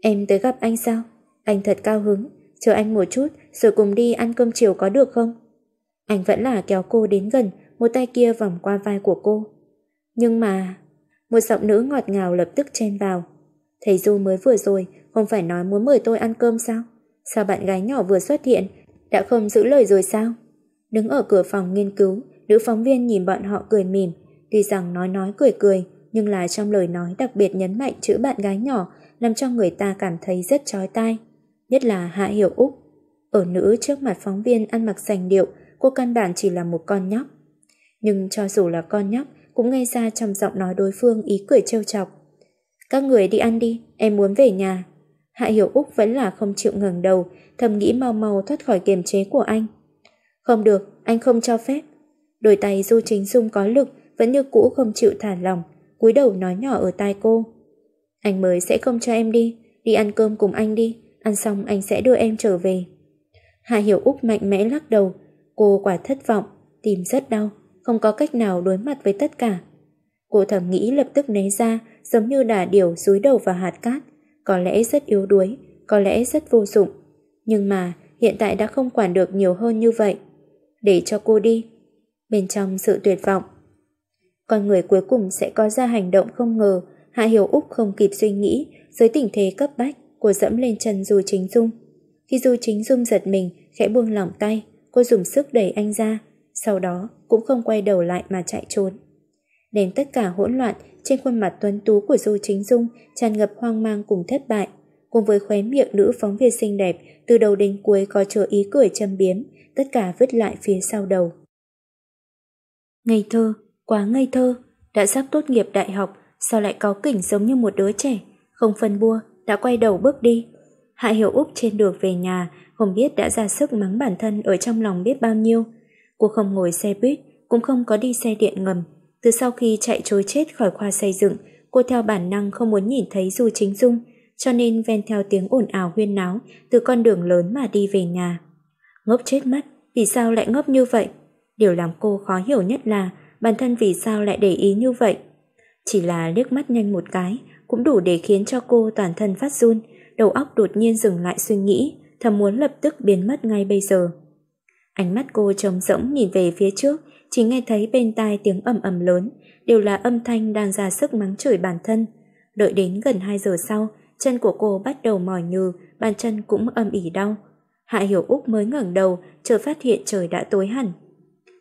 Em tới gặp anh sao? Anh thật cao hứng chờ anh một chút rồi cùng đi ăn cơm chiều có được không? Anh vẫn là kéo cô đến gần, một tay kia vòng qua vai của cô. Nhưng mà... Một giọng nữ ngọt ngào lập tức chen vào. Thầy Du mới vừa rồi, không phải nói muốn mời tôi ăn cơm sao? Sao bạn gái nhỏ vừa xuất hiện, đã không giữ lời rồi sao? Đứng ở cửa phòng nghiên cứu, nữ phóng viên nhìn bọn họ cười mỉm. Tuy rằng nói nói cười cười, nhưng là trong lời nói đặc biệt nhấn mạnh chữ bạn gái nhỏ, làm cho người ta cảm thấy rất chói tai nhất là Hạ Hiểu Úc. Ở nữ trước mặt phóng viên ăn mặc sành điệu, cô căn bản chỉ là một con nhóc. Nhưng cho dù là con nhóc, cũng nghe ra trong giọng nói đối phương ý cười trêu chọc. Các người đi ăn đi, em muốn về nhà. Hạ Hiểu Úc vẫn là không chịu ngẩng đầu, thầm nghĩ mau mau thoát khỏi kiềm chế của anh. Không được, anh không cho phép. Đôi tay Du Chính Dung có lực, vẫn như cũ không chịu thả lòng, cúi đầu nói nhỏ ở tai cô. Anh mới sẽ không cho em đi, đi ăn cơm cùng anh đi, ăn xong anh sẽ đưa em trở về. Hạ Hiểu Úc mạnh mẽ lắc đầu, cô quả thất vọng, tìm rất đau, không có cách nào đối mặt với tất cả. Cô thầm nghĩ lập tức né ra, giống như đà điểu dúi đầu vào hạt cát, có lẽ rất yếu đuối, có lẽ rất vô dụng. Nhưng mà hiện tại đã không quản được nhiều hơn như vậy. Để cho cô đi. Bên trong sự tuyệt vọng, con người cuối cùng sẽ có ra hành động không ngờ, Hạ Hiểu Úc không kịp suy nghĩ dưới tình thế cấp bách cô dẫm lên chân Du Chính Dung. Khi Du Chính Dung giật mình, khẽ buông lỏng tay, cô dùng sức đẩy anh ra, sau đó cũng không quay đầu lại mà chạy trốn. Đến tất cả hỗn loạn, trên khuôn mặt tuấn tú của Du Chính Dung tràn ngập hoang mang cùng thất bại, cùng với khóe miệng nữ phóng viên xinh đẹp từ đầu đến cuối có chứa ý cười châm biếm, tất cả vứt lại phía sau đầu. Ngây thơ, quá ngây thơ, đã sắp tốt nghiệp đại học, sao lại có kỉnh giống như một đứa trẻ, không phân bua, đã quay đầu bước đi. Hạ Hiểu Úc trên đường về nhà, không biết đã ra sức mắng bản thân ở trong lòng biết bao nhiêu. Cô không ngồi xe buýt, cũng không có đi xe điện ngầm. Từ sau khi chạy trôi chết khỏi khoa xây dựng, cô theo bản năng không muốn nhìn thấy Du Chính Dung, cho nên ven theo tiếng ồn ào huyên náo từ con đường lớn mà đi về nhà. Ngốc chết mất, vì sao lại ngốc như vậy? Điều làm cô khó hiểu nhất là bản thân vì sao lại để ý như vậy. Chỉ là liếc mắt nhanh một cái, cũng đủ để khiến cho cô toàn thân phát run, đầu óc đột nhiên dừng lại suy nghĩ, thầm muốn lập tức biến mất ngay bây giờ. Ánh mắt cô trống rỗng nhìn về phía trước, chỉ nghe thấy bên tai tiếng ầm ầm lớn, đều là âm thanh đang ra sức mắng chửi bản thân. Đợi đến gần 2 giờ sau, chân của cô bắt đầu mỏi nhừ, bàn chân cũng âm ỉ đau. Hạ Hiểu Úc mới ngẩng đầu, chờ phát hiện trời đã tối hẳn.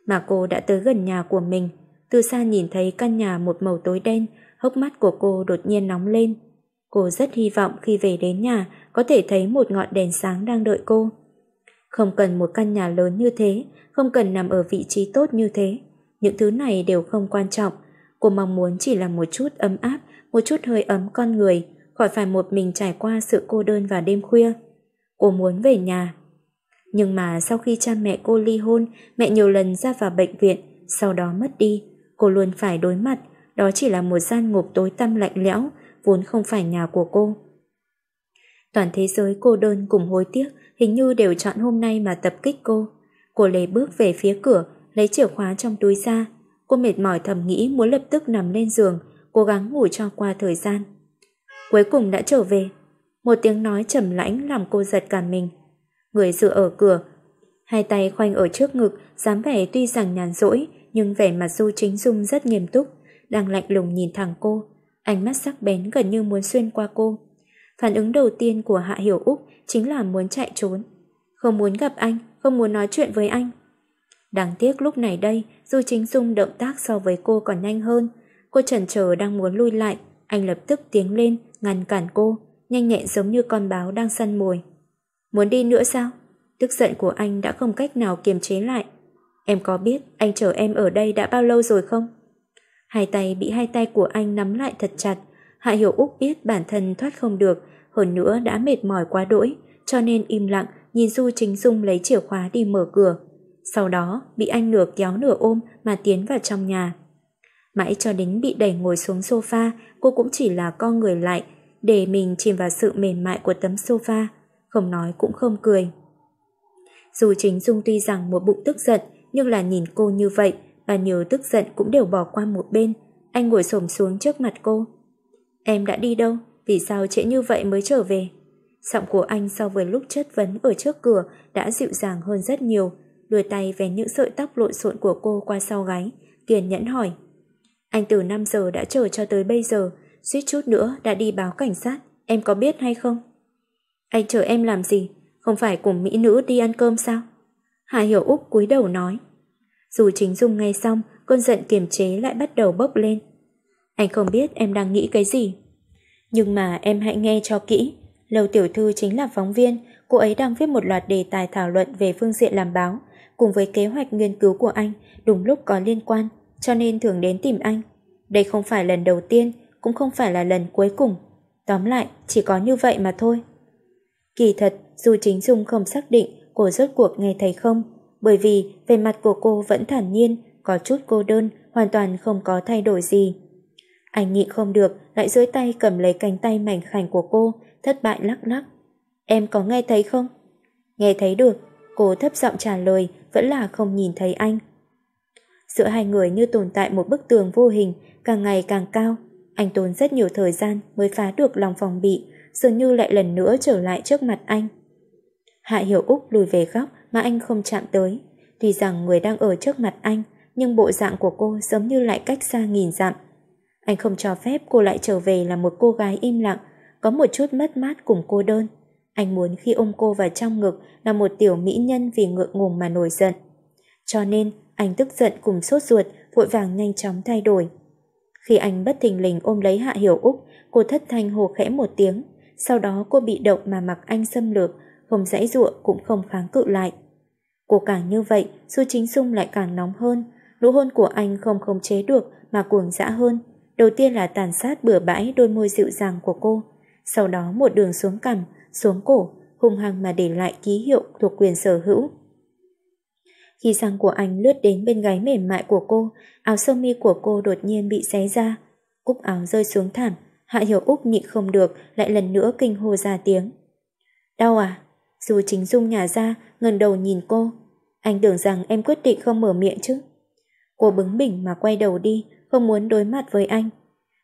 Mà cô đã tới gần nhà của mình, từ xa nhìn thấy căn nhà một màu tối đen, hốc mắt của cô đột nhiên nóng lên. Cô rất hy vọng khi về đến nhà có thể thấy một ngọn đèn sáng đang đợi cô. Không cần một căn nhà lớn như thế, không cần nằm ở vị trí tốt như thế. Những thứ này đều không quan trọng. Cô mong muốn chỉ là một chút ấm áp, một chút hơi ấm con người, khỏi phải một mình trải qua sự cô đơn vào đêm khuya. Cô muốn về nhà. Nhưng mà sau khi cha mẹ cô ly hôn, mẹ nhiều lần ra vào bệnh viện, sau đó mất đi. Cô luôn phải đối mặt đó chỉ là một gian ngục tối tăm lạnh lẽo, vốn không phải nhà của cô. Toàn thế giới cô đơn cùng hối tiếc, hình như đều chọn hôm nay mà tập kích cô. Cô lề bước về phía cửa, lấy chìa khóa trong túi ra. Cô mệt mỏi thầm nghĩ muốn lập tức nằm lên giường, cố gắng ngủ cho qua thời gian. Cuối cùng đã trở về. Một tiếng nói trầm lãnh làm cô giật cả mình. Người dựa ở cửa, hai tay khoanh ở trước ngực, dám vẻ tuy rằng nhàn rỗi, nhưng vẻ mặt Du Chính Dung rất nghiêm túc đang lạnh lùng nhìn thẳng cô, ánh mắt sắc bén gần như muốn xuyên qua cô. Phản ứng đầu tiên của Hạ Hiểu Úc chính là muốn chạy trốn. Không muốn gặp anh, không muốn nói chuyện với anh. Đáng tiếc lúc này đây, dù Chính Dung động tác so với cô còn nhanh hơn. Cô chần chờ đang muốn lui lại, anh lập tức tiến lên, ngăn cản cô, nhanh nhẹn giống như con báo đang săn mồi. Muốn đi nữa sao? Tức giận của anh đã không cách nào kiềm chế lại. Em có biết anh chờ em ở đây đã bao lâu rồi không? Hai tay bị hai tay của anh nắm lại thật chặt. Hạ Hiểu Úc biết bản thân thoát không được, hơn nữa đã mệt mỏi quá đỗi, cho nên im lặng nhìn Du Chính Dung lấy chìa khóa đi mở cửa. Sau đó, bị anh nửa kéo nửa ôm mà tiến vào trong nhà. Mãi cho đến bị đẩy ngồi xuống sofa, cô cũng chỉ là con người lại, để mình chìm vào sự mềm mại của tấm sofa, không nói cũng không cười. Dù chính Dung tuy rằng một bụng tức giận, nhưng là nhìn cô như vậy, Bà nhiều tức giận cũng đều bỏ qua một bên. Anh ngồi xổm xuống trước mặt cô. Em đã đi đâu? Vì sao trễ như vậy mới trở về? Giọng của anh so với lúc chất vấn ở trước cửa đã dịu dàng hơn rất nhiều. Đưa tay về những sợi tóc lộn xộn của cô qua sau gáy, kiên nhẫn hỏi. Anh từ 5 giờ đã chờ cho tới bây giờ, suýt chút nữa đã đi báo cảnh sát, em có biết hay không? Anh chờ em làm gì? Không phải cùng mỹ nữ đi ăn cơm sao? Hà Hiểu Úc cúi đầu nói. Dù chính dung ngay xong, cơn giận kiềm chế lại bắt đầu bốc lên. Anh không biết em đang nghĩ cái gì. Nhưng mà em hãy nghe cho kỹ. Lầu tiểu thư chính là phóng viên, cô ấy đang viết một loạt đề tài thảo luận về phương diện làm báo, cùng với kế hoạch nghiên cứu của anh đúng lúc có liên quan, cho nên thường đến tìm anh. Đây không phải lần đầu tiên, cũng không phải là lần cuối cùng. Tóm lại, chỉ có như vậy mà thôi. Kỳ thật, dù chính Dung không xác định cô rốt cuộc nghe thấy không, bởi vì về mặt của cô vẫn thản nhiên, có chút cô đơn, hoàn toàn không có thay đổi gì. Anh nhịn không được, lại dưới tay cầm lấy cánh tay mảnh khảnh của cô, thất bại lắc lắc. Em có nghe thấy không? Nghe thấy được, cô thấp giọng trả lời, vẫn là không nhìn thấy anh. Giữa hai người như tồn tại một bức tường vô hình, càng ngày càng cao. Anh tốn rất nhiều thời gian mới phá được lòng phòng bị, dường như lại lần nữa trở lại trước mặt anh. Hạ Hiểu Úc lùi về góc, mà anh không chạm tới. Tuy rằng người đang ở trước mặt anh, nhưng bộ dạng của cô giống như lại cách xa nghìn dặm. Anh không cho phép cô lại trở về là một cô gái im lặng, có một chút mất mát cùng cô đơn. Anh muốn khi ôm cô vào trong ngực là một tiểu mỹ nhân vì ngượng ngùng mà nổi giận. Cho nên, anh tức giận cùng sốt ruột, vội vàng nhanh chóng thay đổi. Khi anh bất thình lình ôm lấy Hạ Hiểu Úc, cô thất thanh hồ khẽ một tiếng. Sau đó cô bị động mà mặc anh xâm lược, không dãy ruộng cũng không kháng cự lại. Cô càng như vậy, Su Chính Sung lại càng nóng hơn. Nụ hôn của anh không khống chế được mà cuồng dã hơn. Đầu tiên là tàn sát bừa bãi đôi môi dịu dàng của cô. Sau đó một đường xuống cằm, xuống cổ, hung hăng mà để lại ký hiệu thuộc quyền sở hữu. Khi răng của anh lướt đến bên gáy mềm mại của cô, áo sơ mi của cô đột nhiên bị xé ra. Cúc áo rơi xuống thảm, Hạ Hiểu Úc nhịn không được lại lần nữa kinh hô ra tiếng. Đau à? Dù chính dung nhà ra, ngần đầu nhìn cô. Anh tưởng rằng em quyết định không mở miệng chứ. Cô bứng bỉnh mà quay đầu đi, không muốn đối mặt với anh.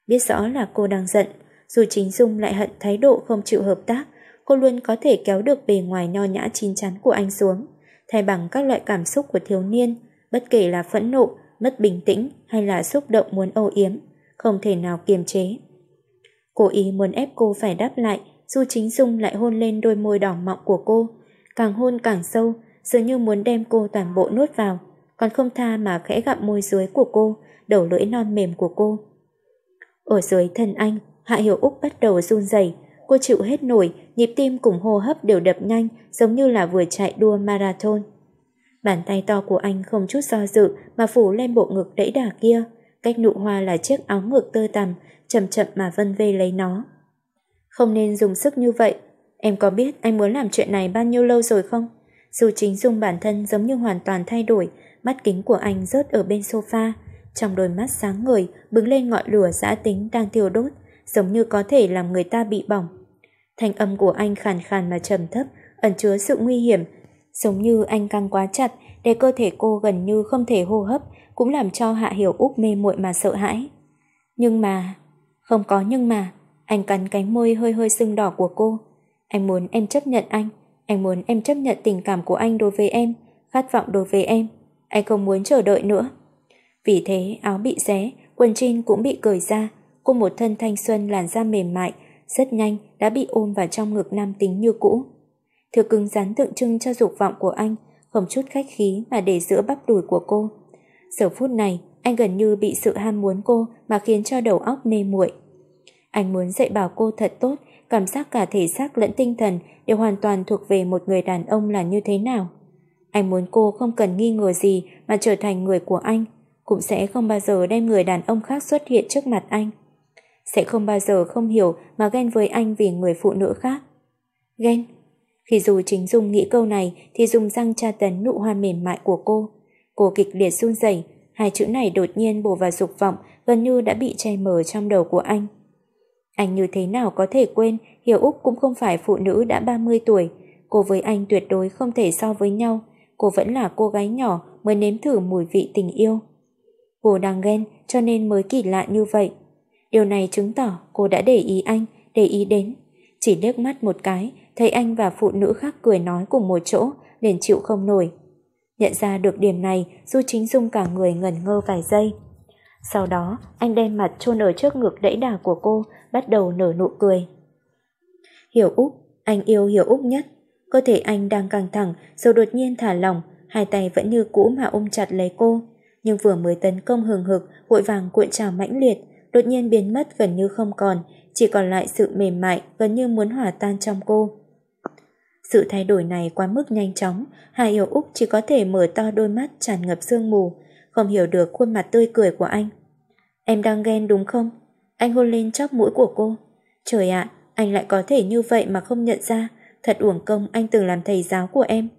Biết rõ là cô đang giận, dù chính dung lại hận thái độ không chịu hợp tác, cô luôn có thể kéo được bề ngoài nho nhã chín chắn của anh xuống, thay bằng các loại cảm xúc của thiếu niên, bất kể là phẫn nộ, mất bình tĩnh hay là xúc động muốn âu yếm, không thể nào kiềm chế. Cô ý muốn ép cô phải đáp lại, Du Chính Dung lại hôn lên đôi môi đỏ mọng của cô, càng hôn càng sâu, dường như muốn đem cô toàn bộ nuốt vào, còn không tha mà khẽ gặm môi dưới của cô, đầu lưỡi non mềm của cô. Ở dưới thân anh, Hạ Hiểu Úc bắt đầu run rẩy, cô chịu hết nổi, nhịp tim cùng hô hấp đều đập nhanh, giống như là vừa chạy đua marathon. Bàn tay to của anh không chút do dự mà phủ lên bộ ngực đẫy đà kia, cách nụ hoa là chiếc áo ngực tơ tằm, chậm chậm mà vân vê lấy nó. Không nên dùng sức như vậy. Em có biết anh muốn làm chuyện này bao nhiêu lâu rồi không? Dù chính dung bản thân giống như hoàn toàn thay đổi, mắt kính của anh rớt ở bên sofa. Trong đôi mắt sáng ngời, bứng lên ngọn lửa giã tính đang thiêu đốt, giống như có thể làm người ta bị bỏng. Thanh âm của anh khàn khàn mà trầm thấp, ẩn chứa sự nguy hiểm, giống như anh căng quá chặt để cơ thể cô gần như không thể hô hấp, cũng làm cho Hạ Hiểu Úc mê muội mà sợ hãi. Nhưng mà, không có nhưng mà, anh cắn cánh môi hơi hơi sưng đỏ của cô. Anh muốn em chấp nhận anh. Anh muốn em chấp nhận tình cảm của anh đối với em, khát vọng đối với em. Anh không muốn chờ đợi nữa. Vì thế áo bị xé, quần jean cũng bị cởi ra. Cô một thân thanh xuân làn da mềm mại, rất nhanh đã bị ôm vào trong ngực nam tính như cũ. Thừa cứng rắn tượng trưng cho dục vọng của anh, không chút khách khí mà để giữa bắp đùi của cô. Giờ phút này, anh gần như bị sự ham muốn cô mà khiến cho đầu óc mê muội. Anh muốn dạy bảo cô thật tốt, cảm giác cả thể xác lẫn tinh thần đều hoàn toàn thuộc về một người đàn ông là như thế nào. Anh muốn cô không cần nghi ngờ gì mà trở thành người của anh, cũng sẽ không bao giờ đem người đàn ông khác xuất hiện trước mặt anh. Sẽ không bao giờ không hiểu mà ghen với anh vì người phụ nữ khác. Ghen? Khi dù chính Dung nghĩ câu này thì dùng răng tra tấn nụ hoa mềm mại của cô. Cô kịch liệt run rẩy, hai chữ này đột nhiên bổ vào dục vọng gần như đã bị che mờ trong đầu của anh. Anh như thế nào có thể quên Hiểu Úc cũng không phải phụ nữ đã 30 tuổi. Cô với anh tuyệt đối không thể so với nhau. Cô vẫn là cô gái nhỏ mới nếm thử mùi vị tình yêu. Cô đang ghen cho nên mới kỳ lạ như vậy. Điều này chứng tỏ cô đã để ý anh, để ý đến. Chỉ liếc mắt một cái, thấy anh và phụ nữ khác cười nói cùng một chỗ, liền chịu không nổi. Nhận ra được điểm này, Du Chính Dung cả người ngẩn ngơ vài giây. Sau đó, anh đem mặt chôn ở trước ngực đẫy đà của cô, bắt đầu nở nụ cười. Hiểu Úc, anh yêu Hiểu Úc nhất. Cơ thể anh đang căng thẳng, rồi đột nhiên thả lỏng, hai tay vẫn như cũ mà ôm chặt lấy cô. Nhưng vừa mới tấn công hừng hực, vội vàng cuộn trào mãnh liệt, đột nhiên biến mất gần như không còn, chỉ còn lại sự mềm mại gần như muốn hòa tan trong cô. Sự thay đổi này quá mức nhanh chóng, Hà Hiểu Úc chỉ có thể mở to đôi mắt tràn ngập sương mù, không hiểu được khuôn mặt tươi cười của anh. Em đang ghen đúng không? Anh hôn lên chóp mũi của cô. Trời ạ, anh lại có thể như vậy mà không nhận ra, thật uổng công anh từng làm thầy giáo của em.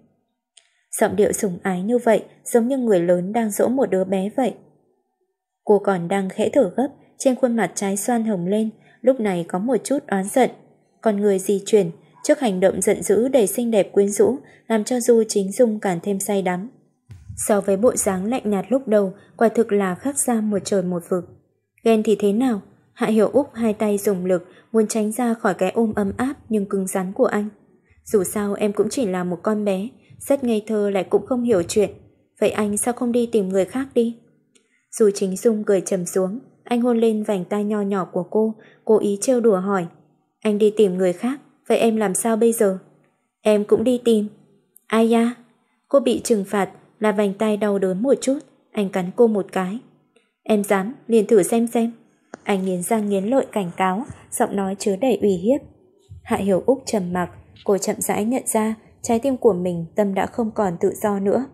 Giọng điệu sủng ái như vậy giống như người lớn đang dỗ một đứa bé vậy. Cô còn đang khẽ thở gấp, trên khuôn mặt trái xoan hồng lên, lúc này có một chút oán giận. Còn người di chuyển, trước hành động giận dữ đầy xinh đẹp quyến rũ, làm cho Du Chính Dung càng thêm say đắm. So với bộ dáng lạnh nhạt lúc đầu, quả thực là khác ra một trời một vực. Ghen thì thế nào, Hạ Hiểu Úc hai tay dùng lực muốn tránh ra khỏi cái ôm ấm áp nhưng cứng rắn của anh. Dù sao em cũng chỉ là một con bé, rất ngây thơ lại cũng không hiểu chuyện. Vậy anh sao không đi tìm người khác đi? Dù chính Dung cười trầm xuống, anh hôn lên vành tay nho nhỏ của cô, cố ý trêu đùa hỏi. Anh đi tìm người khác, vậy em làm sao bây giờ? Em cũng đi tìm. Ai ya Cô bị trừng phạt là vành tay đau đớn một chút, anh cắn cô một cái. Em dám, liền thử xem xem. Anh nghiến răng nghiến lợi cảnh cáo, giọng nói chứa đầy uy hiếp. Hạ Hiểu Úc trầm mặc, cô chậm rãi nhận ra trái tim của mình tâm đã không còn tự do nữa.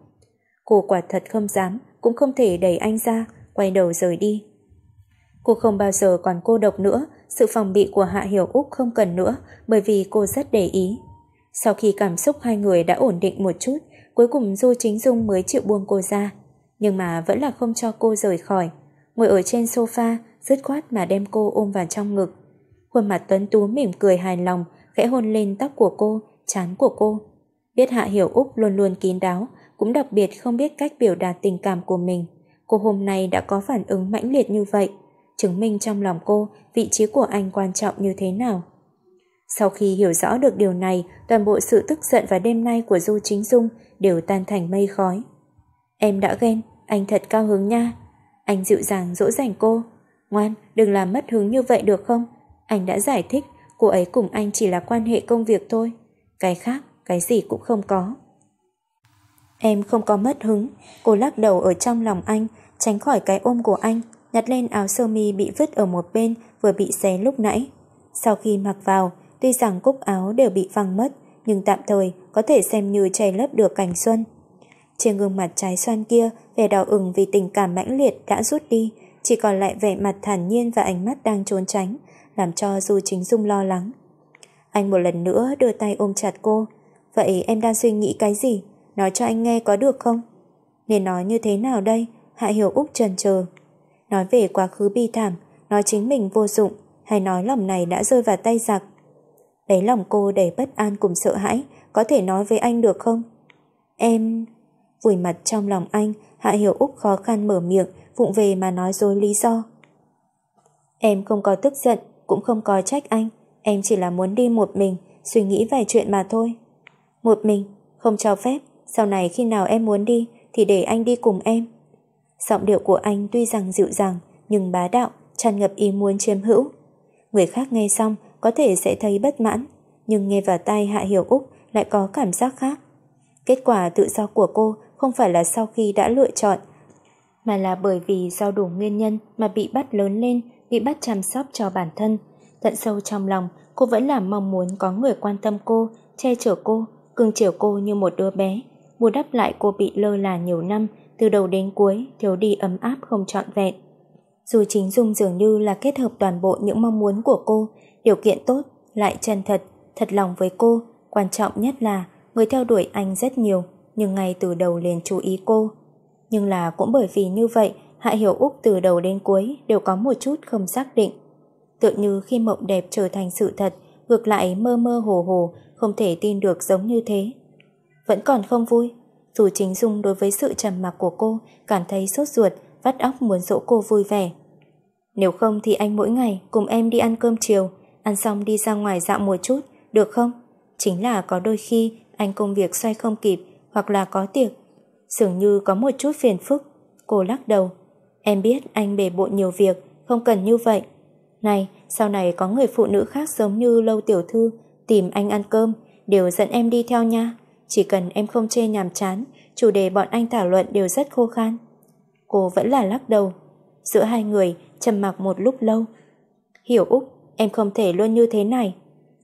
Cô quả thật không dám, cũng không thể đẩy anh ra, quay đầu rời đi. Cô không bao giờ còn cô độc nữa, sự phòng bị của Hạ Hiểu Úc không cần nữa bởi vì cô rất để ý. Sau khi cảm xúc hai người đã ổn định một chút, cuối cùng Du Chính Dung mới chịu buông cô ra. Nhưng mà vẫn là không cho cô rời khỏi. Ngồi ở trên sofa, dứt khoát mà đem cô ôm vào trong ngực. Khuôn mặt tuấn tú mỉm cười hài lòng, khẽ hôn lên tóc của cô, chán của cô. Biết Hạ Hiểu Úc luôn luôn kín đáo, cũng đặc biệt không biết cách biểu đạt tình cảm của mình. Cô hôm nay đã có phản ứng mãnh liệt như vậy, chứng minh trong lòng cô vị trí của anh quan trọng như thế nào. Sau khi hiểu rõ được điều này, toàn bộ sự tức giận vào đêm nay của Du Chính Dung đều tan thành mây khói. Em đã ghen, anh thật cao hứng nha. Anh dịu dàng dỗ dành cô. Ngoan, đừng làm mất hứng như vậy được không? Anh đã giải thích, cô ấy cùng anh chỉ là quan hệ công việc thôi. Cái khác, cái gì cũng không có. Em không có mất hứng, cô lắc đầu ở trong lòng anh, tránh khỏi cái ôm của anh, nhặt lên áo sơ mi bị vứt ở một bên vừa bị xé lúc nãy. Sau khi mặc vào, tuy rằng cúc áo đều bị văng mất, nhưng tạm thời có thể xem như che lấp được cảnh xuân. Trên gương mặt trái xoan kia, vẻ đỏ ửng vì tình cảm mãnh liệt đã rút đi, chỉ còn lại vẻ mặt thản nhiên và ánh mắt đang trốn tránh, làm cho Du Chính Dung lo lắng. Anh một lần nữa đưa tay ôm chặt cô. Vậy em đang suy nghĩ cái gì? Nói cho anh nghe có được không? Nên nói như thế nào đây? Hạ Hiểu Úc trần chờ Nói về quá khứ bi thảm, nói chính mình vô dụng, hay nói lòng này đã rơi vào tay giặc. Đấy lòng cô đầy bất an cùng sợ hãi, có thể nói với anh được không? Em... Vùi mặt trong lòng anh, Hạ Hiểu Úc khó khăn mở miệng, vụng về mà nói dối lý do. Em không có tức giận, cũng không có trách anh, em chỉ là muốn đi một mình, suy nghĩ về chuyện mà thôi. Một mình, không cho phép, sau này khi nào em muốn đi thì để anh đi cùng em. Giọng điệu của anh tuy rằng dịu dàng, nhưng bá đạo, tràn ngập ý muốn chiếm hữu. Người khác nghe xong có thể sẽ thấy bất mãn, nhưng nghe vào tai Hạ Hiểu Úc lại có cảm giác khác. Kết quả tự do của cô không phải là sau khi đã lựa chọn mà là bởi vì do đủ nguyên nhân mà bị bắt lớn lên, bị bắt chăm sóc cho bản thân. Tận sâu trong lòng, cô vẫn là mong muốn có người quan tâm cô, che chở cô, cưng chiều cô như một đứa bé, bù đắp lại cô bị lơ là nhiều năm, từ đầu đến cuối thiếu đi ấm áp không trọn vẹn. Dù chính Dung dường như là kết hợp toàn bộ những mong muốn của cô, điều kiện tốt, lại chân thật, thật lòng với cô, quan trọng nhất là người theo đuổi anh rất nhiều, nhưng ngay từ đầu liền chú ý cô, nhưng là cũng bởi vì như vậy Hạ Hiểu Úc từ đầu đến cuối đều có một chút không xác định. Tựa như khi mộng đẹp trở thành sự thật, ngược lại mơ mơ hồ hồ, không thể tin được giống như thế. Vẫn còn không vui, dù chính dung đối với sự trầm mặc của cô cảm thấy sốt ruột, vắt óc muốn dỗ cô vui vẻ. Nếu không thì anh mỗi ngày cùng em đi ăn cơm chiều, ăn xong đi ra ngoài dạo một chút, được không? Chính là có đôi khi anh công việc xoay không kịp hoặc là có tiệc dường như có một chút phiền phức. Cô lắc đầu. Em biết anh bề bộn nhiều việc, không cần như vậy. Này, sau này có người phụ nữ khác giống như lâu tiểu thư, tìm anh ăn cơm, đều dẫn em đi theo nha. Chỉ cần em không chê nhàm chán, chủ đề bọn anh thảo luận đều rất khô khan. Cô vẫn là lắc đầu. Giữa hai người, trầm mặc một lúc lâu. Hiểu Úc, em không thể luôn như thế này.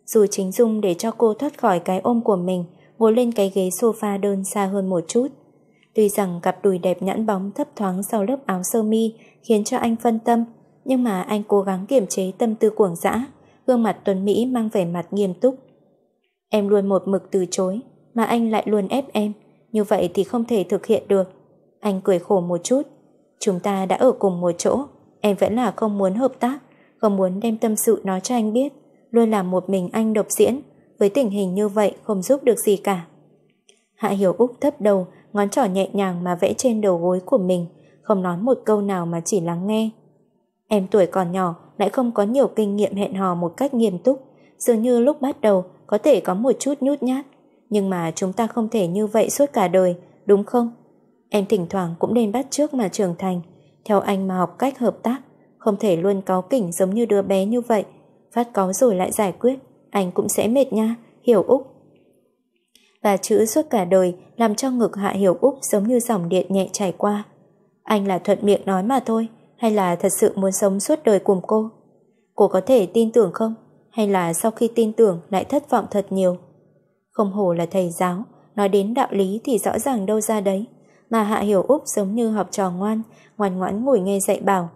Dù chính dung để cho cô thoát khỏi cái ôm của mình, ngồi lên cái ghế sofa đơn xa hơn một chút. Tuy rằng cặp đùi đẹp nhẵn bóng thấp thoáng sau lớp áo sơ mi khiến cho anh phân tâm, nhưng mà anh cố gắng kiềm chế tâm tư cuồng dã, gương mặt Tuấn Mỹ mang vẻ mặt nghiêm túc. Em luôn một mực từ chối, mà anh lại luôn ép em, như vậy thì không thể thực hiện được. Anh cười khổ một chút, chúng ta đã ở cùng một chỗ, em vẫn là không muốn hợp tác, không muốn đem tâm sự nói cho anh biết, luôn làm một mình anh độc diễn, với tình hình như vậy không giúp được gì cả. Hạ Hiểu Úc thấp đầu, ngón trỏ nhẹ nhàng mà vẽ trên đầu gối của mình, không nói một câu nào mà chỉ lắng nghe. Em tuổi còn nhỏ, lại không có nhiều kinh nghiệm hẹn hò một cách nghiêm túc, dường như lúc bắt đầu có thể có một chút nhút nhát, nhưng mà chúng ta không thể như vậy suốt cả đời, đúng không? Em thỉnh thoảng cũng nên bắt trước mà trưởng thành, theo anh mà học cách hợp tác, không thể luôn cáu kỉnh giống như đứa bé như vậy, phát cáu rồi lại giải quyết, anh cũng sẽ mệt nha, hiểu Úc. Và chữ suốt cả đời làm cho ngực Hạ Hiểu Úc giống như dòng điện nhẹ chảy qua. Anh là thuận miệng nói mà thôi, hay là thật sự muốn sống suốt đời cùng cô? Cô có thể tin tưởng không? Hay là sau khi tin tưởng lại thất vọng thật nhiều? Không hổ là thầy giáo, nói đến đạo lý thì rõ ràng đâu ra đấy. Mà Hạ Hiểu Úc giống như học trò ngoan, ngoan ngoãn ngồi nghe dạy bảo.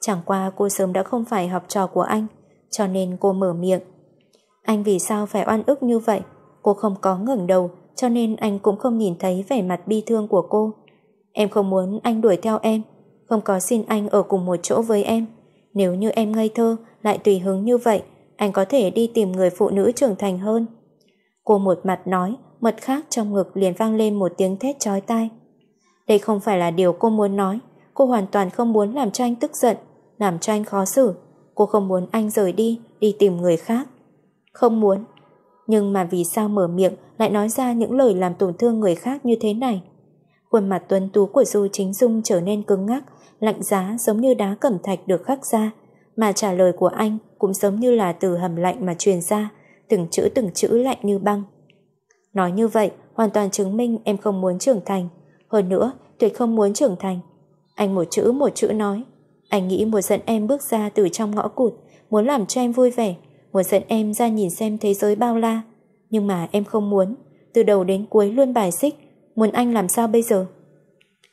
Chẳng qua cô sớm đã không phải học trò của anh, cho nên cô mở miệng. Anh vì sao phải oan ức như vậy? Cô không có ngẩng đầu, cho nên anh cũng không nhìn thấy vẻ mặt bi thương của cô. Em không muốn anh đuổi theo em, không có xin anh ở cùng một chỗ với em. Nếu như em ngây thơ, lại tùy hứng như vậy, anh có thể đi tìm người phụ nữ trưởng thành hơn. Cô một mặt nói, mật khác trong ngực liền vang lên một tiếng thét chói tai. Đây không phải là điều cô muốn nói, cô hoàn toàn không muốn làm cho anh tức giận, làm cho anh khó xử. Cô không muốn anh rời đi, đi tìm người khác. Không muốn, nhưng mà vì sao mở miệng lại nói ra những lời làm tổn thương người khác như thế này? Khuôn mặt tuấn tú của Du Chính Dung trở nên cứng ngắc, lạnh giá giống như đá cẩm thạch được khắc ra, mà trả lời của anh cũng giống như là từ hầm lạnh mà truyền ra, từng chữ từng chữ lạnh như băng. Nói như vậy, hoàn toàn chứng minh em không muốn trưởng thành. Hơn nữa, tuyệt không muốn trưởng thành. Anh một chữ một chữ nói. Anh nghĩ muốn dẫn em bước ra từ trong ngõ cụt, muốn làm cho em vui vẻ, muốn dẫn em ra nhìn xem thế giới bao la, nhưng mà em không muốn, từ đầu đến cuối luôn bài xích, muốn anh làm sao bây giờ?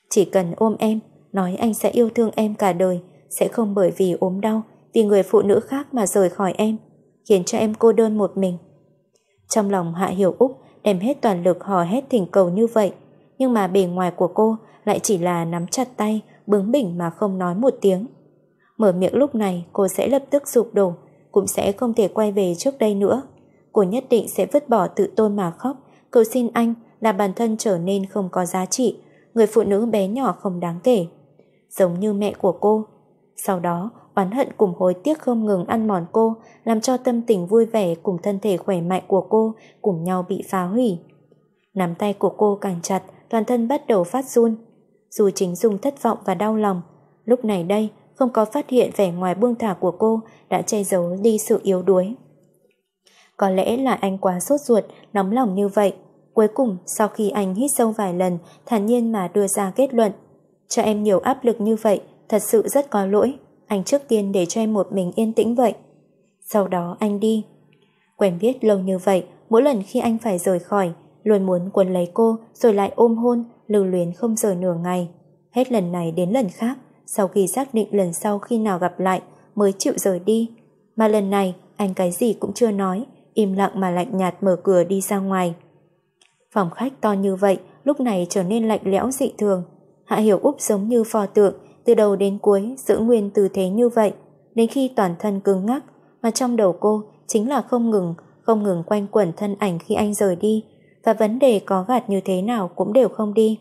Chỉ cần ôm em, nói anh sẽ yêu thương em cả đời, sẽ không bởi vì ốm đau, vì người phụ nữ khác mà rời khỏi em, khiến cho em cô đơn một mình. Trong lòng Hạ Hiểu Úc đem hết toàn lực hò hét thỉnh cầu như vậy, nhưng mà bề ngoài của cô lại chỉ là nắm chặt tay, bướng bỉnh mà không nói một tiếng. Mở miệng lúc này cô sẽ lập tức sụp đổ, cũng sẽ không thể quay về trước đây nữa. Cô nhất định sẽ vứt bỏ tự tôn mà khóc, cầu xin anh là bản thân trở nên không có giá trị, người phụ nữ bé nhỏ không đáng kể. Giống như mẹ của cô. Sau đó, oán hận cùng hối tiếc không ngừng ăn mòn cô, làm cho tâm tình vui vẻ cùng thân thể khỏe mạnh của cô cùng nhau bị phá hủy. Nắm tay của cô càng chặt, toàn thân bắt đầu phát run. Dù chính dung thất vọng và đau lòng, lúc này đây không có phát hiện vẻ ngoài buông thả của cô đã che giấu đi sự yếu đuối. Có lẽ là anh quá sốt ruột, nóng lòng như vậy. Cuối cùng, sau khi anh hít sâu vài lần, thản nhiên mà đưa ra kết luận. Cho em nhiều áp lực như vậy, thật sự rất có lỗi. Anh trước tiên để cho em một mình yên tĩnh vậy. Sau đó anh đi. Quen biết lâu như vậy, mỗi lần khi anh phải rời khỏi, luôn muốn quấn lấy cô rồi lại ôm hôn, lưu luyến không rời nửa ngày. Hết lần này đến lần khác, sau khi xác định lần sau khi nào gặp lại mới chịu rời đi. Mà lần này anh cái gì cũng chưa nói, im lặng mà lạnh nhạt mở cửa đi ra ngoài. Phòng khách to như vậy lúc này trở nên lạnh lẽo dị thường. Hạ Hiểu Úc giống như pho tượng, từ đầu đến cuối giữ nguyên tư thế như vậy, đến khi toàn thân cứng ngắc, mà trong đầu cô chính là không ngừng, không ngừng quanh quẩn thân ảnh khi anh rời đi, và vấn đề có gạt như thế nào cũng đều không đi.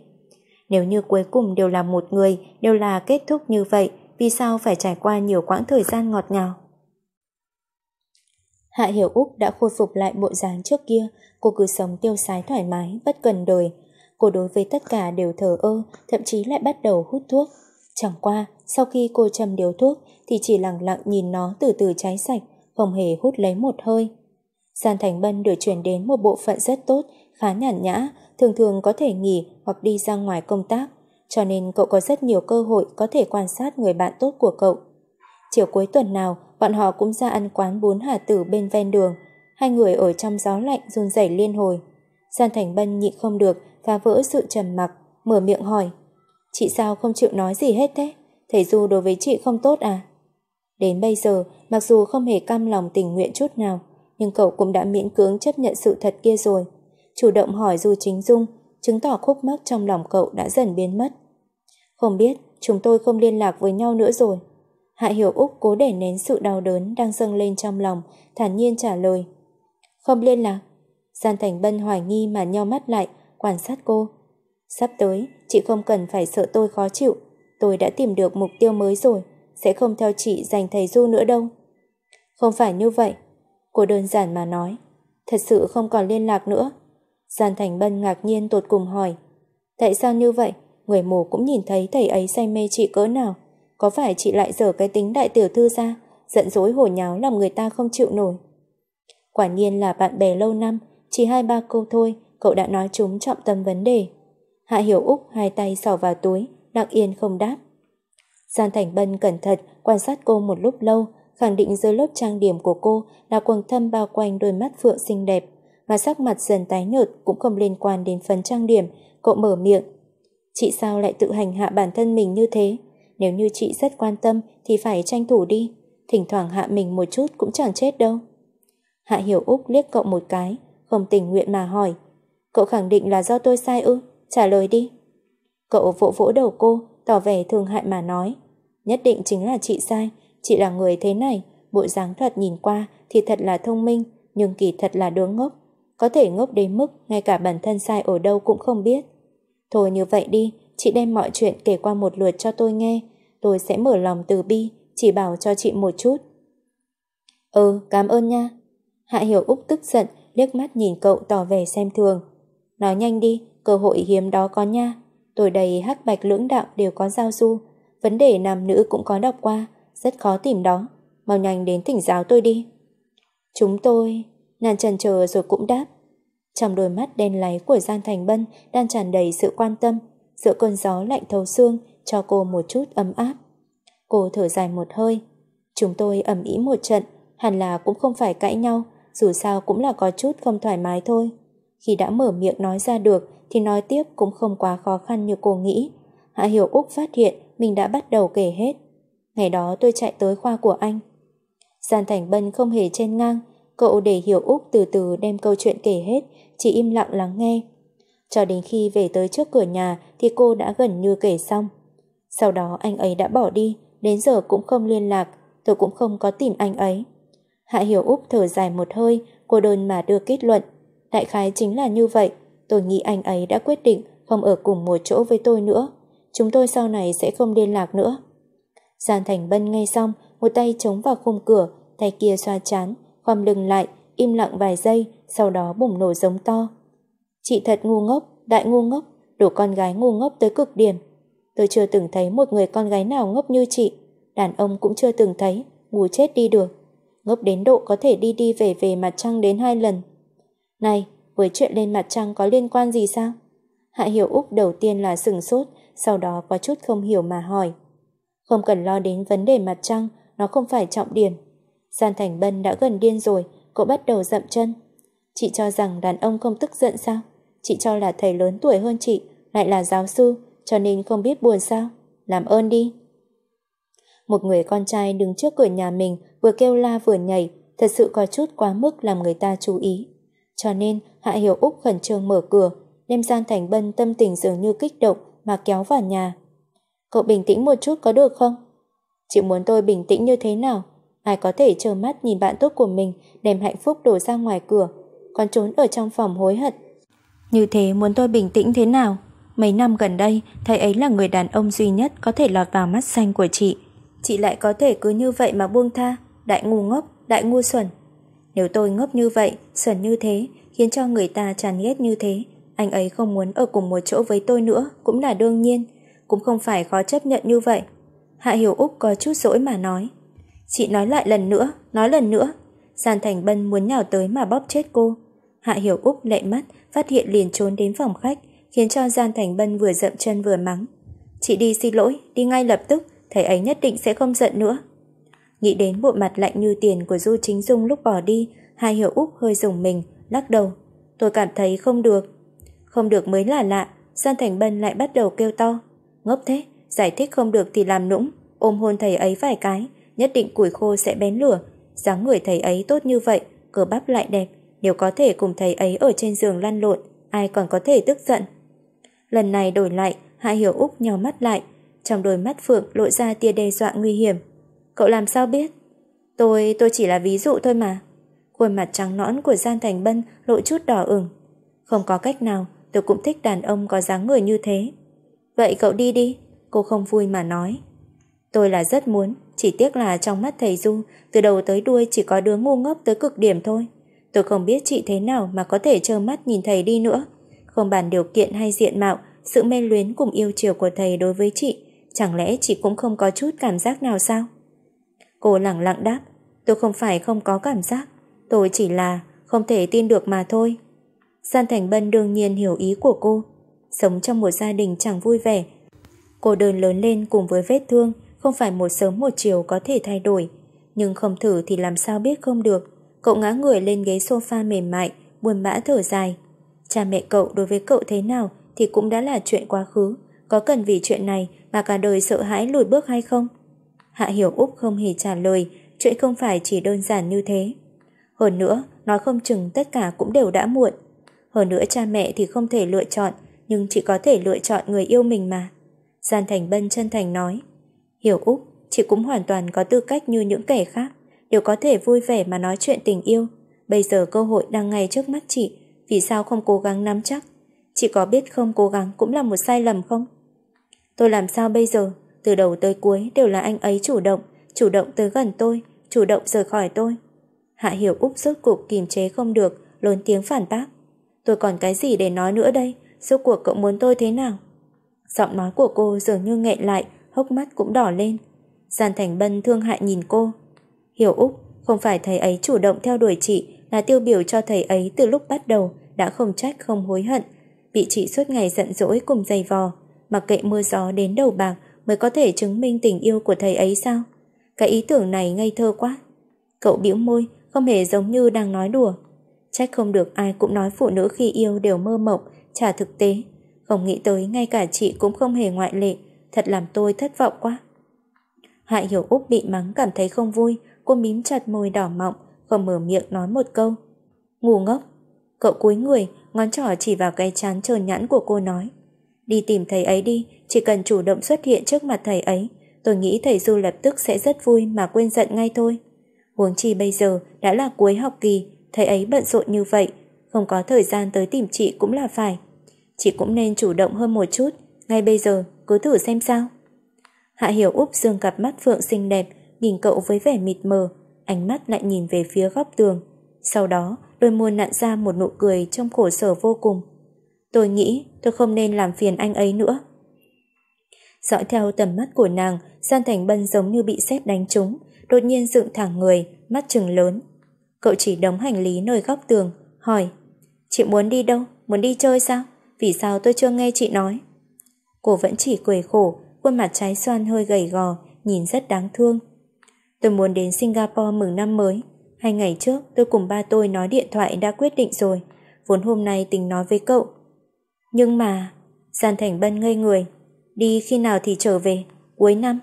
Nếu như cuối cùng đều là một người, đều là kết thúc như vậy, vì sao phải trải qua nhiều quãng thời gian ngọt ngào? Hạ Hiểu Úc đã khôi phục lại bộ dáng trước kia, cô cứ sống tiêu sái thoải mái, bất cần đời. Cô đối với tất cả đều thờ ơ, thậm chí lại bắt đầu hút thuốc. Chẳng qua, sau khi cô châm điếu thuốc thì chỉ lặng lặng nhìn nó từ từ cháy sạch, không hề hút lấy một hơi. Giàn Thành Bân được chuyển đến một bộ phận rất tốt, khá nhàn nhã, thường thường có thể nghỉ hoặc đi ra ngoài công tác, cho nên cậu có rất nhiều cơ hội có thể quan sát người bạn tốt của cậu. Chiều cuối tuần nào, bọn họ cũng ra ăn quán bún hà tử bên ven đường, hai người ở trong gió lạnh run rẩy liên hồi. Gian Thành Bân nhịn không được và vỡ sự trầm mặc, mở miệng hỏi. Chị sao không chịu nói gì hết thế? Thầy Du đối với chị không tốt à? Đến bây giờ, mặc dù không hề cam lòng tình nguyện chút nào, nhưng cậu cũng đã miễn cưỡng chấp nhận sự thật kia rồi chủ động hỏi Du Chính Dung, chứng tỏ khúc mắc trong lòng cậu đã dần biến mất. Không biết, chúng tôi không liên lạc với nhau nữa rồi. Hạ Hiểu Úc cố để nén sự đau đớn đang dâng lên trong lòng, thản nhiên trả lời. Không liên lạc. Gian Thành Bân hoài nghi mà nheo mắt lại, quan sát cô. Sắp tới, chị không cần phải sợ tôi khó chịu. Tôi đã tìm được mục tiêu mới rồi, sẽ không theo chị giành thầy Du nữa đâu. Không phải như vậy. Cô đơn giản mà nói. Thật sự không còn liên lạc nữa. Gian Thành Bân ngạc nhiên tột cùng hỏi. Tại sao như vậy? Người mù cũng nhìn thấy thầy ấy say mê chị cỡ nào. Có phải chị lại dở cái tính đại tiểu thư ra, giận dỗi hổ nháo làm người ta không chịu nổi. Quả nhiên là bạn bè lâu năm, chỉ hai ba câu thôi, cậu đã nói chúng trọng tâm vấn đề. Hạ Hiểu Úc hai tay sỏ vào túi, lặng yên không đáp. Gian Thành Bân cẩn thận quan sát cô một lúc lâu, khẳng định dưới lớp trang điểm của cô là quần thâm bao quanh đôi mắt phượng xinh đẹp mà sắc mặt dần tái nhợt cũng không liên quan đến phần trang điểm, cậu mở miệng. Chị sao lại tự hành hạ bản thân mình như thế? Nếu như chị rất quan tâm thì phải tranh thủ đi, thỉnh thoảng hạ mình một chút cũng chẳng chết đâu. Hạ Hiểu Úc liếc cậu một cái, không tình nguyện mà hỏi. Cậu khẳng định là do tôi sai ư, trả lời đi. Cậu vỗ vỗ đầu cô, tỏ vẻ thương hại mà nói. Nhất định chính là chị sai, chị là người thế này, bộ dáng thật nhìn qua thì thật là thông minh, nhưng kỳ thật là đứa ngốc có thể ngốc đến mức ngay cả bản thân sai ở đâu cũng không biết. Thôi như vậy đi, chị đem mọi chuyện kể qua một lượt cho tôi nghe, tôi sẽ mở lòng từ bi, chỉ bảo cho chị một chút. Ừ, cảm ơn nha. Hạ Hiểu Úc tức giận, liếc mắt nhìn cậu tỏ vẻ xem thường. Nói nhanh đi, cơ hội hiếm đó có nha. Tôi đầy hắc bạch lưỡng đạo đều có giao du, vấn đề nam nữ cũng có đọc qua, rất khó tìm đó. Mau nhanh đến thỉnh giáo tôi đi. Chúng tôi... Nàng trần chờ rồi cũng đáp. Trong đôi mắt đen láy của Giang Thành Bân đang tràn đầy sự quan tâm, giữa cơn gió lạnh thấu xương cho cô một chút ấm áp. Cô thở dài một hơi. Chúng tôi ầm ĩ một trận, hẳn là cũng không phải cãi nhau, dù sao cũng là có chút không thoải mái thôi. Khi đã mở miệng nói ra được thì nói tiếp cũng không quá khó khăn như cô nghĩ. Hạ Hiểu Úc phát hiện mình đã bắt đầu kể hết. Ngày đó tôi chạy tới khoa của anh. Giàn Thành Bân không hề trên ngang, Cậu để Hiểu Úc từ từ đem câu chuyện kể hết, chỉ im lặng lắng nghe. Cho đến khi về tới trước cửa nhà thì cô đã gần như kể xong. Sau đó anh ấy đã bỏ đi, đến giờ cũng không liên lạc, tôi cũng không có tìm anh ấy. Hạ Hiểu Úc thở dài một hơi, cô đơn mà đưa kết luận. Đại khái chính là như vậy, tôi nghĩ anh ấy đã quyết định không ở cùng một chỗ với tôi nữa. Chúng tôi sau này sẽ không liên lạc nữa. Giàn Thành Bân ngay xong, một tay chống vào khung cửa, tay kia xoa chán, khom lưng lại, im lặng vài giây, sau đó bùng nổ giống to. Chị thật ngu ngốc, đại ngu ngốc, đủ con gái ngu ngốc tới cực điểm. Tôi chưa từng thấy một người con gái nào ngốc như chị, đàn ông cũng chưa từng thấy, ngủ chết đi được. Ngốc đến độ có thể đi đi về về mặt trăng đến hai lần. Này, với chuyện lên mặt trăng có liên quan gì sao? Hạ Hiểu Úc đầu tiên là sừng sốt, sau đó có chút không hiểu mà hỏi. Không cần lo đến vấn đề mặt trăng, nó không phải trọng điểm. Gian Thành Bân đã gần điên rồi, cô bắt đầu dậm chân. Chị cho rằng đàn ông không tức giận sao? Chị cho là thầy lớn tuổi hơn chị, lại là giáo sư, cho nên không biết buồn sao? Làm ơn đi. Một người con trai đứng trước cửa nhà mình vừa kêu la vừa nhảy, thật sự có chút quá mức làm người ta chú ý. Cho nên Hạ Hiểu Úc khẩn trương mở cửa, đem Gian Thành Bân tâm tình dường như kích động mà kéo vào nhà. Cậu bình tĩnh một chút có được không? Chị muốn tôi bình tĩnh như thế nào? ai có thể trơ mắt nhìn bạn tốt của mình đem hạnh phúc đổ ra ngoài cửa, còn trốn ở trong phòng hối hận. Như thế muốn tôi bình tĩnh thế nào? Mấy năm gần đây, thầy ấy là người đàn ông duy nhất có thể lọt vào mắt xanh của chị. Chị lại có thể cứ như vậy mà buông tha, đại ngu ngốc, đại ngu xuẩn. Nếu tôi ngốc như vậy, xuẩn như thế, khiến cho người ta chán ghét như thế, anh ấy không muốn ở cùng một chỗ với tôi nữa cũng là đương nhiên, cũng không phải khó chấp nhận như vậy. Hạ Hiểu Úc có chút dỗi mà nói. Chị nói lại lần nữa, nói lần nữa. Giàn Thành Bân muốn nhào tới mà bóp chết cô. Hạ Hiểu Úc lệ mắt, phát hiện liền trốn đến phòng khách, khiến cho Giàn Thành Bân vừa dậm chân vừa mắng. Chị đi xin lỗi, đi ngay lập tức, thầy ấy nhất định sẽ không giận nữa. Nghĩ đến bộ mặt lạnh như tiền của Du Chính Dung lúc bỏ đi, Hạ Hiểu Úc hơi dùng mình, lắc đầu. Tôi cảm thấy không được. Không được mới là lạ, Giang Thành Bân lại bắt đầu kêu to. Ngốc thế, giải thích không được thì làm nũng, ôm hôn thầy ấy vài cái, nhất định củi khô sẽ bén lửa. dáng người thầy ấy tốt như vậy, cơ bắp lại đẹp, nếu có thể cùng thầy ấy ở trên giường lăn lộn, ai còn có thể tức giận. Lần này đổi lại, Hạ Hiểu Úc nhào mắt lại, trong đôi mắt Phượng lộ ra tia đe dọa nguy hiểm. Cậu làm sao biết? Tôi, tôi chỉ là ví dụ thôi mà. Khuôn mặt trắng nõn của Giang Thành Bân lộ chút đỏ ửng. Không có cách nào, tôi cũng thích đàn ông có dáng người như thế. Vậy cậu đi đi, cô không vui mà nói. Tôi là rất muốn, chỉ tiếc là trong mắt thầy Du, từ đầu tới đuôi chỉ có đứa ngu ngốc tới cực điểm thôi. Tôi không biết chị thế nào mà có thể trơ mắt nhìn thầy đi nữa. Không bàn điều kiện hay diện mạo, sự mê luyến cùng yêu chiều của thầy đối với chị, chẳng lẽ chị cũng không có chút cảm giác nào sao? Cô lẳng lặng đáp, tôi không phải không có cảm giác, tôi chỉ là không thể tin được mà thôi. San Thành Bân đương nhiên hiểu ý của cô. Sống trong một gia đình chẳng vui vẻ. Cô đơn lớn lên cùng với vết thương, không phải một sớm một chiều có thể thay đổi. Nhưng không thử thì làm sao biết không được. Cậu ngã người lên ghế sofa mềm mại, buồn bã thở dài. Cha mẹ cậu đối với cậu thế nào thì cũng đã là chuyện quá khứ. Có cần vì chuyện này mà cả đời sợ hãi lùi bước hay không? Hạ Hiểu Úc không hề trả lời, chuyện không phải chỉ đơn giản như thế. Hơn nữa, nói không chừng tất cả cũng đều đã muộn. Hơn nữa cha mẹ thì không thể lựa chọn, nhưng chỉ có thể lựa chọn người yêu mình mà. Gian Thành Bân chân thành nói. Hiểu Úc, chị cũng hoàn toàn có tư cách như những kẻ khác, đều có thể vui vẻ mà nói chuyện tình yêu. Bây giờ cơ hội đang ngay trước mắt chị, vì sao không cố gắng nắm chắc? Chị có biết không cố gắng cũng là một sai lầm không? Tôi làm sao bây giờ? Từ đầu tới cuối đều là anh ấy chủ động, chủ động tới gần tôi, chủ động rời khỏi tôi. Hạ Hiểu Úc rốt cuộc kìm chế không được, lớn tiếng phản bác. Tôi còn cái gì để nói nữa đây? Rốt cuộc cậu muốn tôi thế nào? Giọng nói của cô dường như nghẹn lại, hốc mắt cũng đỏ lên. Giàn Thành Bân thương hại nhìn cô. Hiểu Úc, không phải thầy ấy chủ động theo đuổi chị là tiêu biểu cho thầy ấy từ lúc bắt đầu đã không trách không hối hận. Bị chị suốt ngày giận dỗi cùng dày vò, mặc kệ mưa gió đến đầu bạc mới có thể chứng minh tình yêu của thầy ấy sao? Cái ý tưởng này ngây thơ quá. Cậu bĩu môi, không hề giống như đang nói đùa. Trách không được ai cũng nói phụ nữ khi yêu đều mơ mộng, chả thực tế. Không nghĩ tới ngay cả chị cũng không hề ngoại lệ thật làm tôi thất vọng quá. Hạ Hiểu Úc bị mắng cảm thấy không vui, cô mím chặt môi đỏ mọng, không mở miệng nói một câu. Ngu ngốc! Cậu cúi người, ngón trỏ chỉ vào cái chán trơn nhẵn của cô nói. Đi tìm thầy ấy đi, chỉ cần chủ động xuất hiện trước mặt thầy ấy, tôi nghĩ thầy Du lập tức sẽ rất vui mà quên giận ngay thôi. Huống chi bây giờ đã là cuối học kỳ, thầy ấy bận rộn như vậy, không có thời gian tới tìm chị cũng là phải. Chị cũng nên chủ động hơn một chút, ngay bây giờ cứ thử xem sao. Hạ Hiểu úp dương cặp mắt Phượng xinh đẹp, nhìn cậu với vẻ mịt mờ, ánh mắt lại nhìn về phía góc tường. Sau đó, đôi môi nặn ra một nụ cười trong khổ sở vô cùng. Tôi nghĩ tôi không nên làm phiền anh ấy nữa. Dõi theo tầm mắt của nàng, Gian Thành Bân giống như bị sét đánh trúng, đột nhiên dựng thẳng người, mắt trừng lớn. Cậu chỉ đóng hành lý nơi góc tường, hỏi Chị muốn đi đâu? Muốn đi chơi sao? Vì sao tôi chưa nghe chị nói? Cô vẫn chỉ cười khổ, khuôn mặt trái xoan hơi gầy gò, nhìn rất đáng thương. Tôi muốn đến Singapore mừng năm mới. Hai ngày trước, tôi cùng ba tôi nói điện thoại đã quyết định rồi. Vốn hôm nay tính nói với cậu. Nhưng mà... Gian Thành Bân ngây người. Đi khi nào thì trở về, cuối năm.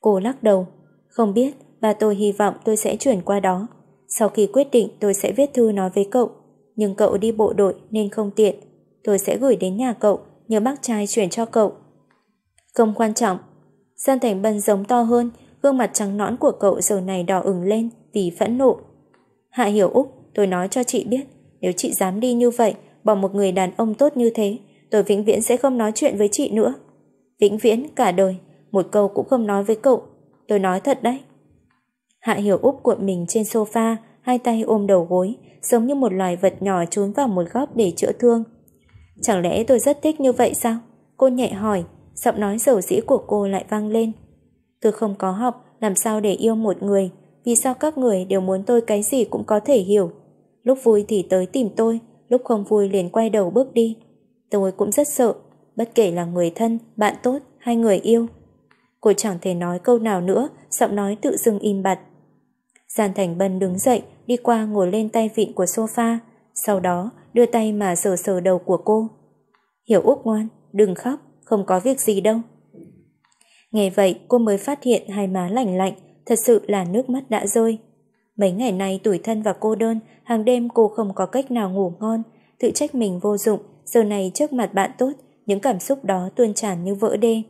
Cô lắc đầu. Không biết, ba tôi hy vọng tôi sẽ chuyển qua đó. Sau khi quyết định tôi sẽ viết thư nói với cậu. Nhưng cậu đi bộ đội nên không tiện. Tôi sẽ gửi đến nhà cậu nhớ bác trai chuyển cho cậu. Không quan trọng, Giang Thành Bân giống to hơn, gương mặt trắng nõn của cậu giờ này đỏ ửng lên vì phẫn nộ. Hạ Hiểu Úc, tôi nói cho chị biết, nếu chị dám đi như vậy, bỏ một người đàn ông tốt như thế, tôi vĩnh viễn sẽ không nói chuyện với chị nữa. Vĩnh viễn cả đời, một câu cũng không nói với cậu. Tôi nói thật đấy. Hạ Hiểu Úc cuộn mình trên sofa, hai tay ôm đầu gối, giống như một loài vật nhỏ trốn vào một góc để chữa thương, Chẳng lẽ tôi rất thích như vậy sao? Cô nhẹ hỏi, giọng nói dầu dĩ của cô lại vang lên. Tôi không có học, làm sao để yêu một người? Vì sao các người đều muốn tôi cái gì cũng có thể hiểu? Lúc vui thì tới tìm tôi, lúc không vui liền quay đầu bước đi. Tôi cũng rất sợ, bất kể là người thân, bạn tốt hay người yêu. Cô chẳng thể nói câu nào nữa, giọng nói tự dưng im bặt. Giàn Thành Bân đứng dậy, đi qua ngồi lên tay vịn của sofa. Sau đó, đưa tay mà sờ sờ đầu của cô. Hiểu Úc ngoan, đừng khóc, không có việc gì đâu. Nghe vậy cô mới phát hiện hai má lạnh lạnh, thật sự là nước mắt đã rơi. Mấy ngày nay tuổi thân và cô đơn, hàng đêm cô không có cách nào ngủ ngon, tự trách mình vô dụng, giờ này trước mặt bạn tốt, những cảm xúc đó tuôn tràn như vỡ đê.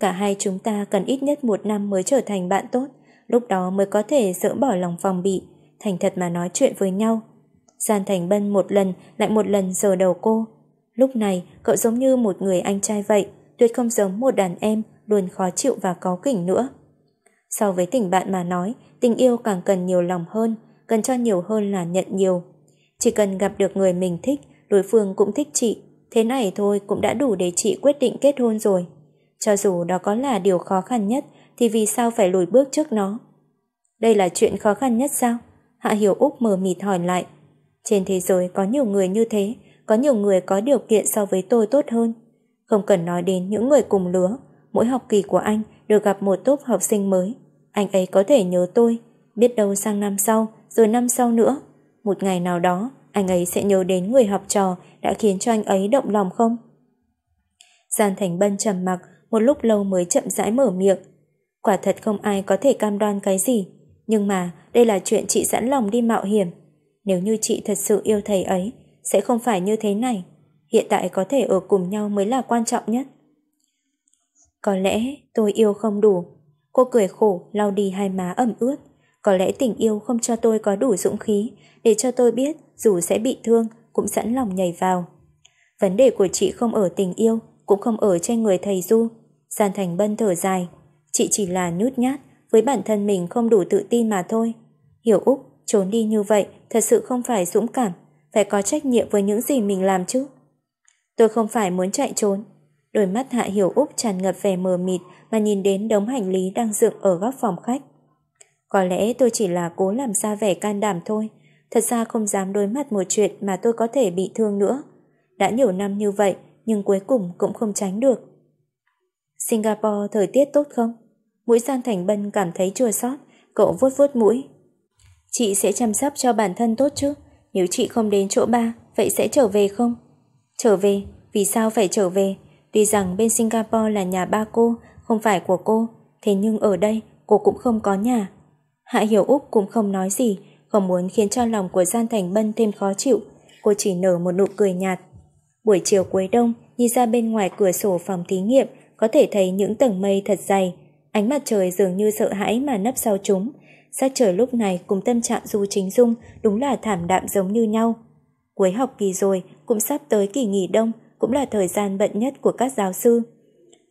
Cả hai chúng ta cần ít nhất một năm mới trở thành bạn tốt, lúc đó mới có thể dỡ bỏ lòng phòng bị, thành thật mà nói chuyện với nhau, Giàn Thành Bân một lần lại một lần sờ đầu cô. Lúc này, cậu giống như một người anh trai vậy, tuyệt không giống một đàn em luôn khó chịu và có kỉnh nữa. So với tình bạn mà nói, tình yêu càng cần nhiều lòng hơn, cần cho nhiều hơn là nhận nhiều. Chỉ cần gặp được người mình thích, đối phương cũng thích chị, thế này thôi cũng đã đủ để chị quyết định kết hôn rồi. Cho dù đó có là điều khó khăn nhất, thì vì sao phải lùi bước trước nó? Đây là chuyện khó khăn nhất sao? Hạ Hiểu Úc mờ mịt hỏi lại. Trên thế giới có nhiều người như thế, có nhiều người có điều kiện so với tôi tốt hơn. Không cần nói đến những người cùng lứa, mỗi học kỳ của anh được gặp một tốp học sinh mới. Anh ấy có thể nhớ tôi, biết đâu sang năm sau, rồi năm sau nữa. Một ngày nào đó, anh ấy sẽ nhớ đến người học trò đã khiến cho anh ấy động lòng không? Giàn Thành Bân trầm mặc một lúc lâu mới chậm rãi mở miệng. Quả thật không ai có thể cam đoan cái gì, nhưng mà đây là chuyện chị sẵn lòng đi mạo hiểm, nếu như chị thật sự yêu thầy ấy, sẽ không phải như thế này. Hiện tại có thể ở cùng nhau mới là quan trọng nhất. Có lẽ tôi yêu không đủ. Cô cười khổ lau đi hai má ẩm ướt. Có lẽ tình yêu không cho tôi có đủ dũng khí để cho tôi biết dù sẽ bị thương cũng sẵn lòng nhảy vào. Vấn đề của chị không ở tình yêu cũng không ở trên người thầy Du. gian Thành Bân thở dài. Chị chỉ là nhút nhát với bản thân mình không đủ tự tin mà thôi. Hiểu Úc trốn đi như vậy thật sự không phải dũng cảm, phải có trách nhiệm với những gì mình làm chứ. Tôi không phải muốn chạy trốn. Đôi mắt Hạ Hiểu Úc tràn ngập vẻ mờ mịt mà nhìn đến đống hành lý đang dựng ở góc phòng khách. Có lẽ tôi chỉ là cố làm ra vẻ can đảm thôi, thật ra không dám đối mặt một chuyện mà tôi có thể bị thương nữa. Đã nhiều năm như vậy, nhưng cuối cùng cũng không tránh được. Singapore thời tiết tốt không? Mũi Giang Thành Bân cảm thấy chua xót, cậu vuốt vuốt mũi, Chị sẽ chăm sóc cho bản thân tốt chứ Nếu chị không đến chỗ ba Vậy sẽ trở về không Trở về, vì sao phải trở về Tuy rằng bên Singapore là nhà ba cô Không phải của cô Thế nhưng ở đây cô cũng không có nhà Hạ Hiểu Úc cũng không nói gì Không muốn khiến cho lòng của Gian Thành Bân thêm khó chịu Cô chỉ nở một nụ cười nhạt Buổi chiều cuối đông Nhìn ra bên ngoài cửa sổ phòng thí nghiệm Có thể thấy những tầng mây thật dày Ánh mặt trời dường như sợ hãi mà nấp sau chúng sát trời lúc này cùng tâm trạng Du Chính Dung đúng là thảm đạm giống như nhau. Cuối học kỳ rồi, cũng sắp tới kỳ nghỉ đông, cũng là thời gian bận nhất của các giáo sư.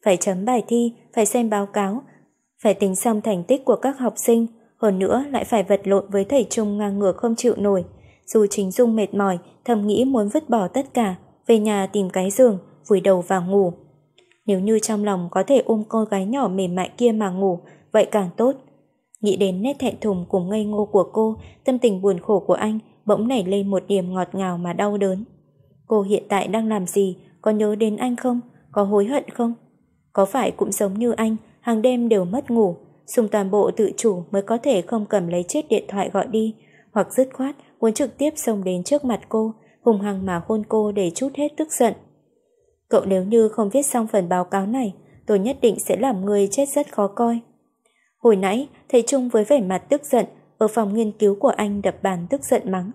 Phải chấm bài thi, phải xem báo cáo, phải tính xong thành tích của các học sinh, hơn nữa lại phải vật lộn với thầy Trung ngang ngửa không chịu nổi. Dù Chính Dung mệt mỏi, thầm nghĩ muốn vứt bỏ tất cả, về nhà tìm cái giường, vùi đầu vào ngủ. Nếu như trong lòng có thể ôm cô gái nhỏ mềm mại kia mà ngủ, vậy càng tốt, Nghĩ đến nét thẹn thùng cùng ngây ngô của cô, tâm tình buồn khổ của anh bỗng nảy lên một điểm ngọt ngào mà đau đớn. Cô hiện tại đang làm gì, có nhớ đến anh không, có hối hận không? Có phải cũng giống như anh, hàng đêm đều mất ngủ, dùng toàn bộ tự chủ mới có thể không cầm lấy chiếc điện thoại gọi đi, hoặc dứt khoát muốn trực tiếp xông đến trước mặt cô, hùng hăng mà hôn cô để chút hết tức giận. Cậu nếu như không viết xong phần báo cáo này, tôi nhất định sẽ làm người chết rất khó coi. Hồi nãy, thầy Trung với vẻ mặt tức giận, ở phòng nghiên cứu của anh đập bàn tức giận mắng.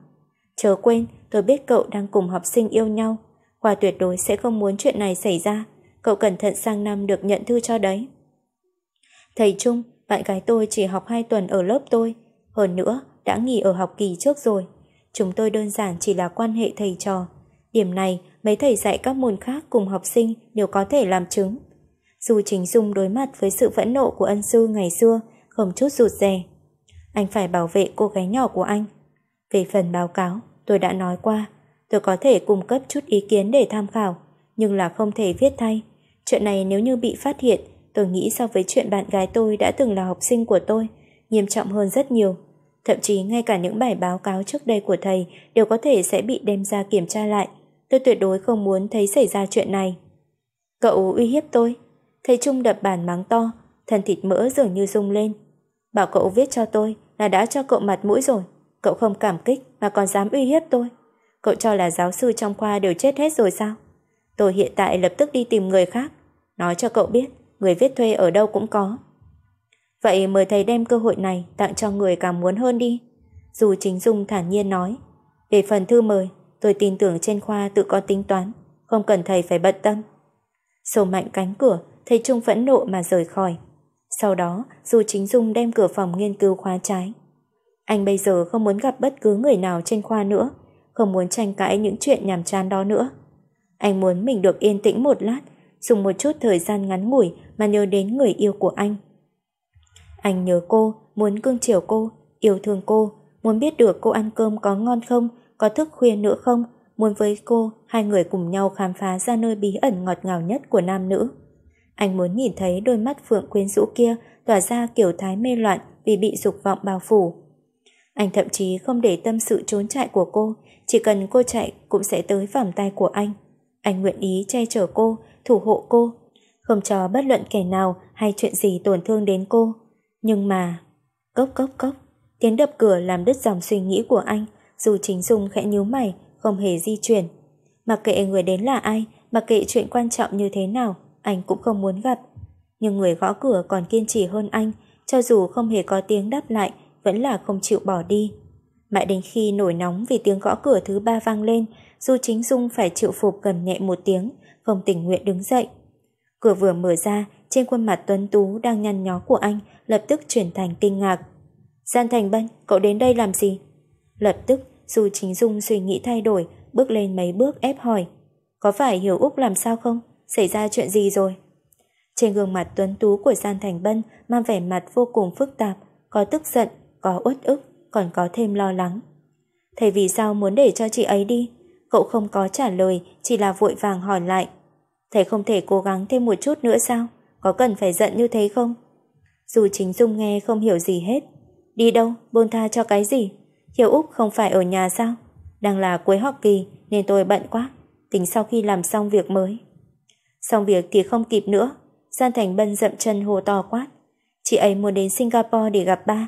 Chờ quên, tôi biết cậu đang cùng học sinh yêu nhau. Hòa tuyệt đối sẽ không muốn chuyện này xảy ra. Cậu cẩn thận sang năm được nhận thư cho đấy. Thầy Trung, bạn gái tôi chỉ học 2 tuần ở lớp tôi. Hơn nữa, đã nghỉ ở học kỳ trước rồi. Chúng tôi đơn giản chỉ là quan hệ thầy trò. Điểm này, mấy thầy dạy các môn khác cùng học sinh đều có thể làm chứng. Dù trình Dung đối mặt với sự phẫn nộ của ân sư ngày xưa, không chút rụt rè. Anh phải bảo vệ cô gái nhỏ của anh. Về phần báo cáo, tôi đã nói qua, tôi có thể cung cấp chút ý kiến để tham khảo, nhưng là không thể viết thay. Chuyện này nếu như bị phát hiện, tôi nghĩ so với chuyện bạn gái tôi đã từng là học sinh của tôi, nghiêm trọng hơn rất nhiều. Thậm chí ngay cả những bài báo cáo trước đây của thầy đều có thể sẽ bị đem ra kiểm tra lại. Tôi tuyệt đối không muốn thấy xảy ra chuyện này. Cậu uy hiếp tôi, Thầy Trung đập bàn mắng to, thân thịt mỡ dường như rung lên. Bảo cậu viết cho tôi là đã cho cậu mặt mũi rồi, cậu không cảm kích mà còn dám uy hiếp tôi. Cậu cho là giáo sư trong khoa đều chết hết rồi sao? Tôi hiện tại lập tức đi tìm người khác, nói cho cậu biết, người viết thuê ở đâu cũng có. Vậy mời thầy đem cơ hội này tặng cho người càng muốn hơn đi. Dù chính Dung thản nhiên nói, về phần thư mời, tôi tin tưởng trên khoa tự có tính toán, không cần thầy phải bận tâm. Sổ mạnh cánh cửa, thầy Trung phẫn nộ mà rời khỏi. Sau đó, dù chính Dung đem cửa phòng nghiên cứu khóa trái. Anh bây giờ không muốn gặp bất cứ người nào trên khoa nữa, không muốn tranh cãi những chuyện nhàm chán đó nữa. Anh muốn mình được yên tĩnh một lát, dùng một chút thời gian ngắn ngủi mà nhớ đến người yêu của anh. Anh nhớ cô, muốn cưng chiều cô, yêu thương cô, muốn biết được cô ăn cơm có ngon không, có thức khuya nữa không, muốn với cô hai người cùng nhau khám phá ra nơi bí ẩn ngọt ngào nhất của nam nữ. Anh muốn nhìn thấy đôi mắt Phượng quyến rũ kia tỏa ra kiểu thái mê loạn vì bị dục vọng bao phủ. Anh thậm chí không để tâm sự trốn chạy của cô, chỉ cần cô chạy cũng sẽ tới vòng tay của anh. Anh nguyện ý che chở cô, thủ hộ cô, không cho bất luận kẻ nào hay chuyện gì tổn thương đến cô. Nhưng mà... Cốc cốc cốc, tiếng đập cửa làm đứt dòng suy nghĩ của anh, dù chính Dung khẽ nhíu mày, không hề di chuyển. Mặc kệ người đến là ai, mặc kệ chuyện quan trọng như thế nào, anh cũng không muốn gặp. Nhưng người gõ cửa còn kiên trì hơn anh, cho dù không hề có tiếng đáp lại, vẫn là không chịu bỏ đi. Mãi đến khi nổi nóng vì tiếng gõ cửa thứ ba vang lên, Du Chính Dung phải chịu phục cầm nhẹ một tiếng, không tình nguyện đứng dậy. Cửa vừa mở ra, trên khuôn mặt tuấn tú đang nhăn nhó của anh lập tức chuyển thành kinh ngạc. Gian Thành Bân, cậu đến đây làm gì? Lập tức, Du Chính Dung suy nghĩ thay đổi, bước lên mấy bước ép hỏi. Có phải Hiểu Úc làm sao không? xảy ra chuyện gì rồi? Trên gương mặt tuấn tú của Gian Thành Bân mang vẻ mặt vô cùng phức tạp, có tức giận, có uất ức, còn có thêm lo lắng. Thầy vì sao muốn để cho chị ấy đi? Cậu không có trả lời, chỉ là vội vàng hỏi lại. Thầy không thể cố gắng thêm một chút nữa sao? Có cần phải giận như thế không? Dù chính Dung nghe không hiểu gì hết. Đi đâu, Bôn tha cho cái gì? Hiếu Úc không phải ở nhà sao? Đang là cuối học kỳ nên tôi bận quá. Tính sau khi làm xong việc mới xong việc thì không kịp nữa Gian Thành Bân dậm chân hồ to quát Chị ấy muốn đến Singapore để gặp ba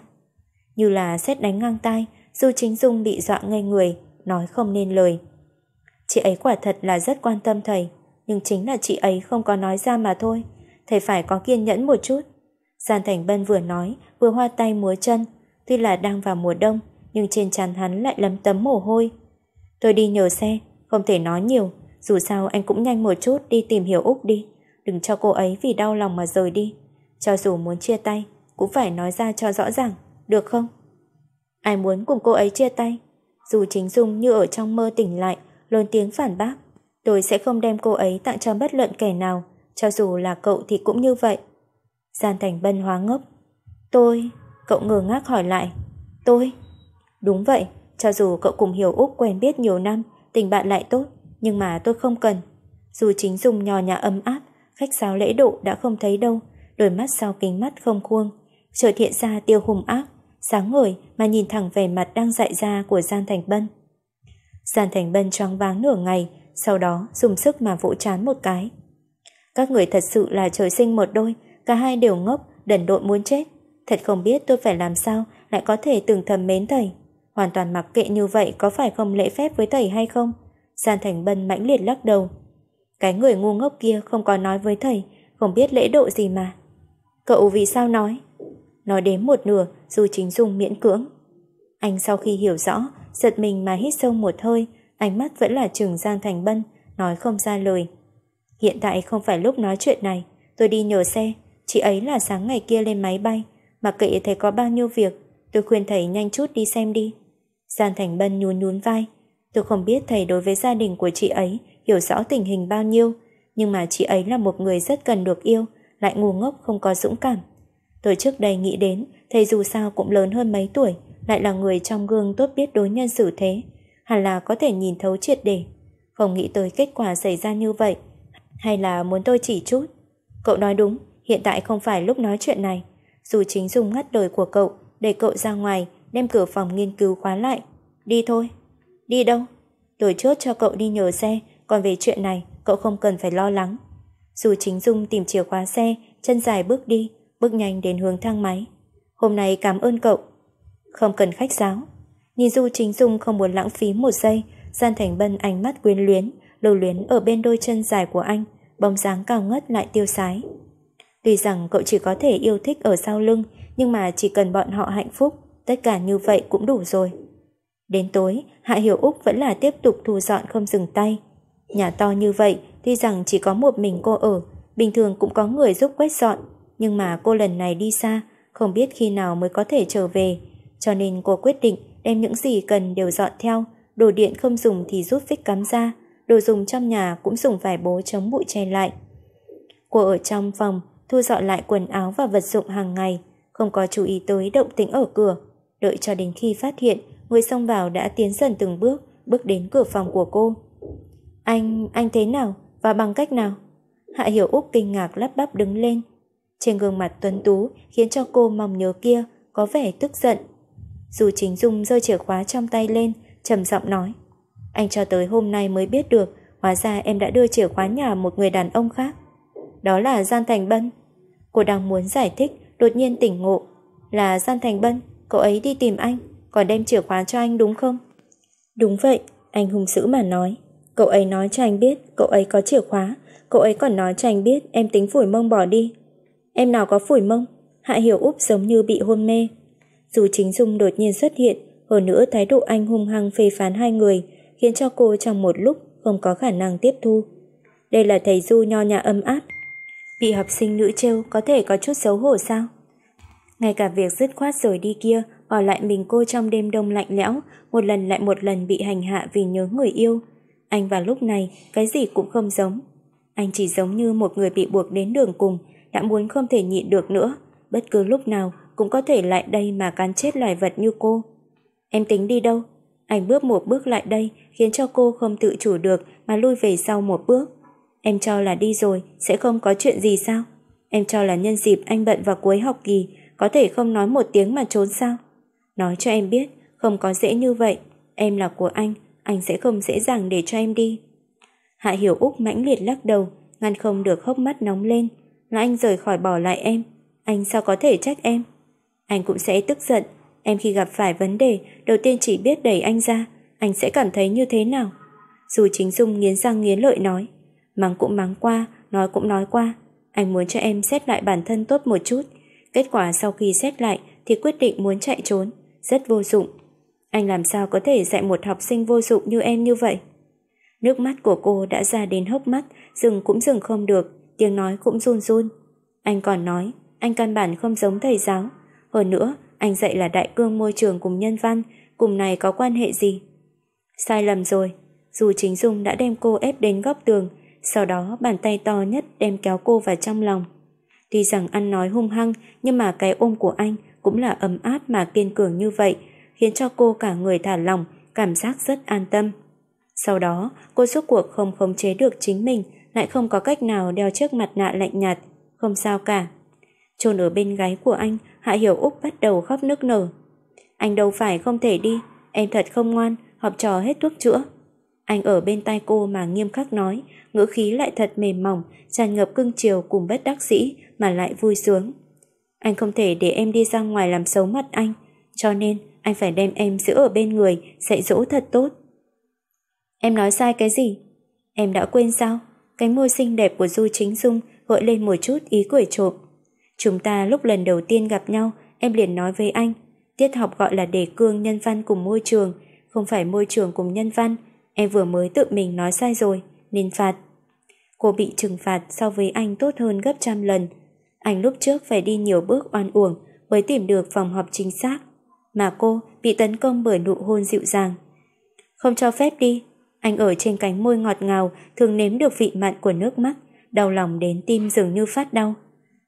Như là xét đánh ngang tai, Du Chính Dung bị dọa ngay người Nói không nên lời Chị ấy quả thật là rất quan tâm thầy Nhưng chính là chị ấy không có nói ra mà thôi Thầy phải có kiên nhẫn một chút Gian Thành Bân vừa nói Vừa hoa tay múa chân Tuy là đang vào mùa đông Nhưng trên trán hắn lại lấm tấm mồ hôi Tôi đi nhờ xe Không thể nói nhiều dù sao anh cũng nhanh một chút đi tìm hiểu Úc đi. Đừng cho cô ấy vì đau lòng mà rời đi. Cho dù muốn chia tay, cũng phải nói ra cho rõ ràng, được không? Ai muốn cùng cô ấy chia tay? Dù chính Dung như ở trong mơ tỉnh lại, lớn tiếng phản bác. Tôi sẽ không đem cô ấy tặng cho bất luận kẻ nào, cho dù là cậu thì cũng như vậy. Gian Thành Bân hóa ngốc. Tôi... Cậu ngờ ngác hỏi lại. Tôi... Đúng vậy, cho dù cậu cùng Hiểu Úc quen biết nhiều năm, tình bạn lại tốt, nhưng mà tôi không cần. Dù chính dùng nhỏ nhà ấm áp, khách sáo lễ độ đã không thấy đâu, đôi mắt sau kính mắt không khuôn Trợ thiện ra tiêu hùng ác, sáng ngời mà nhìn thẳng về mặt đang dại ra của Gian Thành Bân. Gian Thành Bân choáng váng nửa ngày, sau đó dùng sức mà vỗ chán một cái. Các người thật sự là trời sinh một đôi, cả hai đều ngốc, đần độn muốn chết. Thật không biết tôi phải làm sao lại có thể từng thầm mến thầy. Hoàn toàn mặc kệ như vậy có phải không lễ phép với thầy hay không? Giàn Thành Bân mãnh liệt lắc đầu. Cái người ngu ngốc kia không có nói với thầy, không biết lễ độ gì mà. Cậu vì sao nói? Nói đến một nửa, dù chính dung miễn cưỡng. Anh sau khi hiểu rõ, giật mình mà hít sâu một hơi, ánh mắt vẫn là trừng Giang Thành Bân, nói không ra lời. Hiện tại không phải lúc nói chuyện này, tôi đi nhờ xe, chị ấy là sáng ngày kia lên máy bay, mà kệ thầy có bao nhiêu việc, tôi khuyên thầy nhanh chút đi xem đi. Giang Thành Bân nhún nhún vai, Tôi không biết thầy đối với gia đình của chị ấy hiểu rõ tình hình bao nhiêu, nhưng mà chị ấy là một người rất cần được yêu, lại ngu ngốc không có dũng cảm. Tôi trước đây nghĩ đến, thầy dù sao cũng lớn hơn mấy tuổi, lại là người trong gương tốt biết đối nhân xử thế, hẳn là có thể nhìn thấu triệt để. Không nghĩ tới kết quả xảy ra như vậy, hay là muốn tôi chỉ chút. Cậu nói đúng, hiện tại không phải lúc nói chuyện này. Dù chính dùng ngắt lời của cậu, để cậu ra ngoài, đem cửa phòng nghiên cứu khóa lại. Đi thôi. Đi đâu? Tôi chốt cho cậu đi nhờ xe, còn về chuyện này, cậu không cần phải lo lắng. Dù chính Dung tìm chìa khóa xe, chân dài bước đi, bước nhanh đến hướng thang máy. Hôm nay cảm ơn cậu. Không cần khách giáo. Nhìn Du chính Dung không muốn lãng phí một giây, Gian Thành Bân ánh mắt quyến luyến, lưu luyến ở bên đôi chân dài của anh, bóng dáng cao ngất lại tiêu sái. Tuy rằng cậu chỉ có thể yêu thích ở sau lưng, nhưng mà chỉ cần bọn họ hạnh phúc, tất cả như vậy cũng đủ rồi. Đến tối, Hạ Hiểu Úc vẫn là tiếp tục thu dọn không dừng tay. Nhà to như vậy, tuy rằng chỉ có một mình cô ở, bình thường cũng có người giúp quét dọn, nhưng mà cô lần này đi xa, không biết khi nào mới có thể trở về, cho nên cô quyết định đem những gì cần đều dọn theo, đồ điện không dùng thì rút phích cắm ra, đồ dùng trong nhà cũng dùng vải bố chống bụi che lại. Cô ở trong phòng, thu dọn lại quần áo và vật dụng hàng ngày, không có chú ý tới động tĩnh ở cửa, đợi cho đến khi phát hiện người xông vào đã tiến dần từng bước, bước đến cửa phòng của cô. Anh, anh thế nào? Và bằng cách nào? Hạ Hiểu Úc kinh ngạc lắp bắp đứng lên. Trên gương mặt tuấn tú khiến cho cô mong nhớ kia có vẻ tức giận. Dù chính Dung rơi chìa khóa trong tay lên, trầm giọng nói. Anh cho tới hôm nay mới biết được, hóa ra em đã đưa chìa khóa nhà một người đàn ông khác. Đó là Gian Thành Bân. Cô đang muốn giải thích, đột nhiên tỉnh ngộ. Là Gian Thành Bân, cậu ấy đi tìm anh còn đem chìa khóa cho anh đúng không? Đúng vậy, anh hung dữ mà nói. Cậu ấy nói cho anh biết cậu ấy có chìa khóa, cậu ấy còn nói cho anh biết em tính phủi mông bỏ đi. Em nào có phủi mông, Hạ Hiểu Úp giống như bị hôn mê. Dù chính Dung đột nhiên xuất hiện, hơn nữa thái độ anh hung hăng phê phán hai người, khiến cho cô trong một lúc không có khả năng tiếp thu. Đây là thầy Du nho nhã âm áp. Bị học sinh nữ trêu có thể có chút xấu hổ sao? Ngay cả việc dứt khoát rời đi kia bỏ lại mình cô trong đêm đông lạnh lẽo, một lần lại một lần bị hành hạ vì nhớ người yêu. Anh vào lúc này, cái gì cũng không giống. Anh chỉ giống như một người bị buộc đến đường cùng, đã muốn không thể nhịn được nữa. Bất cứ lúc nào cũng có thể lại đây mà cắn chết loài vật như cô. Em tính đi đâu? Anh bước một bước lại đây, khiến cho cô không tự chủ được mà lui về sau một bước. Em cho là đi rồi, sẽ không có chuyện gì sao? Em cho là nhân dịp anh bận vào cuối học kỳ, có thể không nói một tiếng mà trốn sao? Nói cho em biết, không có dễ như vậy. Em là của anh, anh sẽ không dễ dàng để cho em đi. Hạ Hiểu Úc mãnh liệt lắc đầu, ngăn không được hốc mắt nóng lên. Là anh rời khỏi bỏ lại em, anh sao có thể trách em? Anh cũng sẽ tức giận, em khi gặp phải vấn đề, đầu tiên chỉ biết đẩy anh ra, anh sẽ cảm thấy như thế nào? Dù chính Dung nghiến răng nghiến lợi nói, mắng cũng mắng qua, nói cũng nói qua, anh muốn cho em xét lại bản thân tốt một chút, kết quả sau khi xét lại thì quyết định muốn chạy trốn rất vô dụng. Anh làm sao có thể dạy một học sinh vô dụng như em như vậy? Nước mắt của cô đã ra đến hốc mắt, dừng cũng dừng không được, tiếng nói cũng run run. Anh còn nói, anh căn bản không giống thầy giáo. Hơn nữa, anh dạy là đại cương môi trường cùng nhân văn, cùng này có quan hệ gì? Sai lầm rồi, dù chính Dung đã đem cô ép đến góc tường, sau đó bàn tay to nhất đem kéo cô vào trong lòng. Tuy rằng ăn nói hung hăng, nhưng mà cái ôm của anh cũng là ấm áp mà kiên cường như vậy, khiến cho cô cả người thả lòng, cảm giác rất an tâm. Sau đó, cô suốt cuộc không khống chế được chính mình, lại không có cách nào đeo chiếc mặt nạ lạnh nhạt, không sao cả. Trôn ở bên gái của anh, Hạ Hiểu Úc bắt đầu khóc nức nở. Anh đâu phải không thể đi, em thật không ngoan, học trò hết thuốc chữa. Anh ở bên tay cô mà nghiêm khắc nói, ngữ khí lại thật mềm mỏng, tràn ngập cưng chiều cùng bất đắc sĩ mà lại vui sướng. Anh không thể để em đi ra ngoài làm xấu mặt anh, cho nên anh phải đem em giữ ở bên người, dạy dỗ thật tốt. Em nói sai cái gì? Em đã quên sao? Cái môi xinh đẹp của Du Chính Dung gợi lên một chút ý cười trộm. Chúng ta lúc lần đầu tiên gặp nhau, em liền nói với anh, tiết học gọi là đề cương nhân văn cùng môi trường, không phải môi trường cùng nhân văn, em vừa mới tự mình nói sai rồi, nên phạt. Cô bị trừng phạt so với anh tốt hơn gấp trăm lần, anh lúc trước phải đi nhiều bước oan uổng mới tìm được phòng họp chính xác, mà cô bị tấn công bởi nụ hôn dịu dàng. Không cho phép đi, anh ở trên cánh môi ngọt ngào thường nếm được vị mặn của nước mắt, đau lòng đến tim dường như phát đau.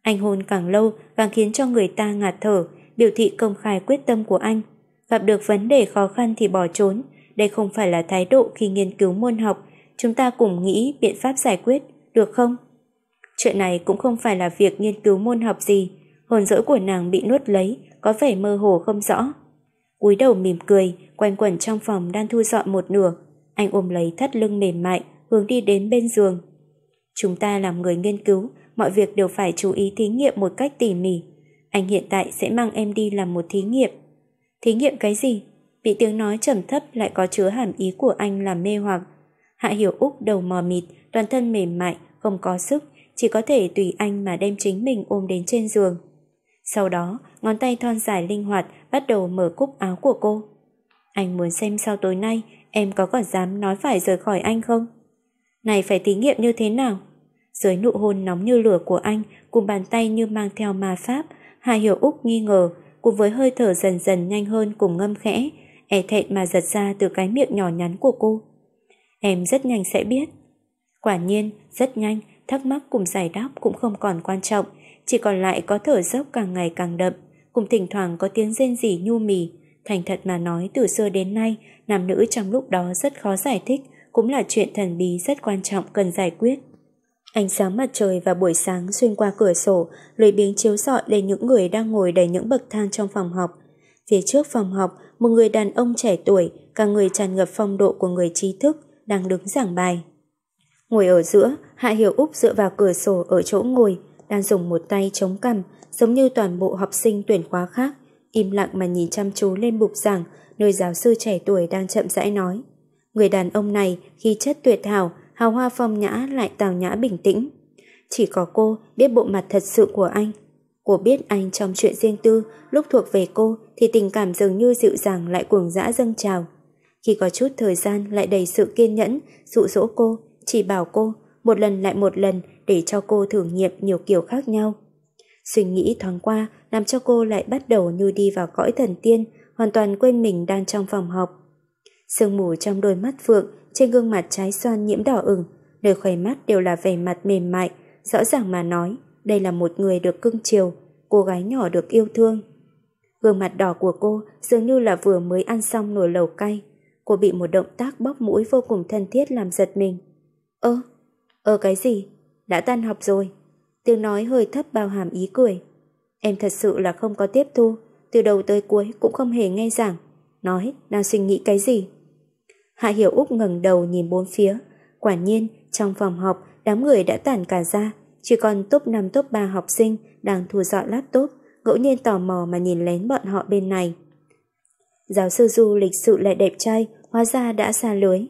Anh hôn càng lâu càng khiến cho người ta ngạt thở, biểu thị công khai quyết tâm của anh. Gặp được vấn đề khó khăn thì bỏ trốn, đây không phải là thái độ khi nghiên cứu môn học, chúng ta cùng nghĩ biện pháp giải quyết, được không? Chuyện này cũng không phải là việc nghiên cứu môn học gì, hồn dỗi của nàng bị nuốt lấy, có vẻ mơ hồ không rõ. cúi đầu mỉm cười, quanh quẩn trong phòng đang thu dọn một nửa, anh ôm lấy thắt lưng mềm mại, hướng đi đến bên giường. Chúng ta làm người nghiên cứu, mọi việc đều phải chú ý thí nghiệm một cách tỉ mỉ. Anh hiện tại sẽ mang em đi làm một thí nghiệm. Thí nghiệm cái gì? Bị tiếng nói trầm thấp lại có chứa hàm ý của anh làm mê hoặc. Hạ Hiểu Úc đầu mò mịt, toàn thân mềm mại, không có sức, chỉ có thể tùy anh mà đem chính mình ôm đến trên giường. Sau đó, ngón tay thon dài linh hoạt bắt đầu mở cúc áo của cô. Anh muốn xem sau tối nay em có còn dám nói phải rời khỏi anh không? Này phải thí nghiệm như thế nào? Dưới nụ hôn nóng như lửa của anh cùng bàn tay như mang theo ma pháp, Hà Hiểu Úc nghi ngờ cùng với hơi thở dần dần nhanh hơn cùng ngâm khẽ, e thẹn mà giật ra từ cái miệng nhỏ nhắn của cô. Em rất nhanh sẽ biết. Quả nhiên, rất nhanh, thắc mắc cùng giải đáp cũng không còn quan trọng, chỉ còn lại có thở dốc càng ngày càng đậm, cùng thỉnh thoảng có tiếng rên rỉ nhu mì. Thành thật mà nói từ xưa đến nay, nam nữ trong lúc đó rất khó giải thích, cũng là chuyện thần bí rất quan trọng cần giải quyết. Ánh sáng mặt trời và buổi sáng xuyên qua cửa sổ, lười biếng chiếu rọi lên những người đang ngồi đầy những bậc thang trong phòng học. Phía trước phòng học, một người đàn ông trẻ tuổi, cả người tràn ngập phong độ của người trí thức, đang đứng giảng bài. Ngồi ở giữa, Hạ Hiểu Úc dựa vào cửa sổ ở chỗ ngồi, đang dùng một tay chống cằm, giống như toàn bộ học sinh tuyển khóa khác, im lặng mà nhìn chăm chú lên bục giảng, nơi giáo sư trẻ tuổi đang chậm rãi nói. Người đàn ông này, khi chất tuyệt hảo, hào hoa phong nhã lại tào nhã bình tĩnh. Chỉ có cô biết bộ mặt thật sự của anh. Cô biết anh trong chuyện riêng tư, lúc thuộc về cô thì tình cảm dường như dịu dàng lại cuồng dã dâng trào. Khi có chút thời gian lại đầy sự kiên nhẫn, dụ dỗ cô chỉ bảo cô một lần lại một lần để cho cô thử nghiệm nhiều kiểu khác nhau. Suy nghĩ thoáng qua làm cho cô lại bắt đầu như đi vào cõi thần tiên, hoàn toàn quên mình đang trong phòng học. Sương mù trong đôi mắt Phượng, trên gương mặt trái xoan nhiễm đỏ ửng, nơi khóe mắt đều là vẻ mặt mềm mại, rõ ràng mà nói, đây là một người được cưng chiều, cô gái nhỏ được yêu thương. Gương mặt đỏ của cô dường như là vừa mới ăn xong nồi lẩu cay. Cô bị một động tác bóp mũi vô cùng thân thiết làm giật mình. Ơ, ờ, ơ cái gì? Đã tan học rồi. Tiếng nói hơi thấp bao hàm ý cười. Em thật sự là không có tiếp thu, từ đầu tới cuối cũng không hề nghe giảng. Nói, đang suy nghĩ cái gì? Hạ Hiểu Úc ngẩng đầu nhìn bốn phía. Quả nhiên, trong phòng học, đám người đã tản cả ra. Chỉ còn top 5 top 3 học sinh đang thu dọn laptop, ngẫu nhiên tò mò mà nhìn lén bọn họ bên này. Giáo sư Du lịch sự lại đẹp trai, hóa ra đã xa lưới.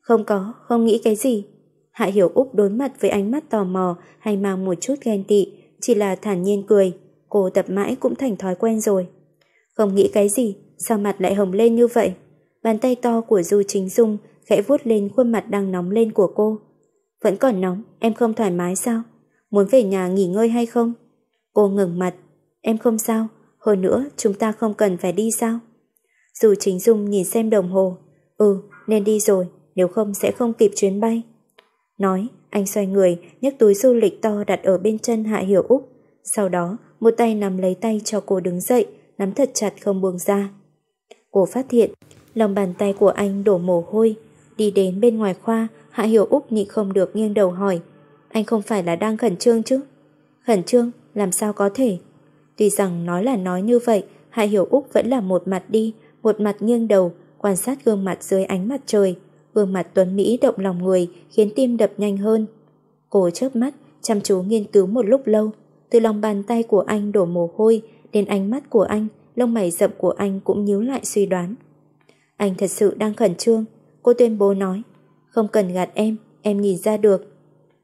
Không có, không nghĩ cái gì. Hạ Hiểu Úc đối mặt với ánh mắt tò mò hay mang một chút ghen tị, chỉ là thản nhiên cười, cô tập mãi cũng thành thói quen rồi. Không nghĩ cái gì, sao mặt lại hồng lên như vậy? Bàn tay to của Du Chính Dung khẽ vuốt lên khuôn mặt đang nóng lên của cô. Vẫn còn nóng, em không thoải mái sao? Muốn về nhà nghỉ ngơi hay không? Cô ngừng mặt, em không sao, hơn nữa chúng ta không cần phải đi sao? Dù Chính Dung nhìn xem đồng hồ, ừ, nên đi rồi, nếu không sẽ không kịp chuyến bay. Nói, anh xoay người, nhấc túi du lịch to đặt ở bên chân Hạ Hiểu Úc. Sau đó, một tay nắm lấy tay cho cô đứng dậy, nắm thật chặt không buông ra. Cô phát hiện, lòng bàn tay của anh đổ mồ hôi. Đi đến bên ngoài khoa, Hạ Hiểu Úc nhịn không được nghiêng đầu hỏi. Anh không phải là đang khẩn trương chứ? Khẩn trương, làm sao có thể? Tuy rằng nói là nói như vậy, Hạ Hiểu Úc vẫn là một mặt đi, một mặt nghiêng đầu, quan sát gương mặt dưới ánh mặt trời gương mặt Tuấn Mỹ động lòng người khiến tim đập nhanh hơn. Cô chớp mắt, chăm chú nghiên cứu một lúc lâu, từ lòng bàn tay của anh đổ mồ hôi đến ánh mắt của anh, lông mày rậm của anh cũng nhíu lại suy đoán. Anh thật sự đang khẩn trương, cô tuyên bố nói, không cần gạt em, em nhìn ra được.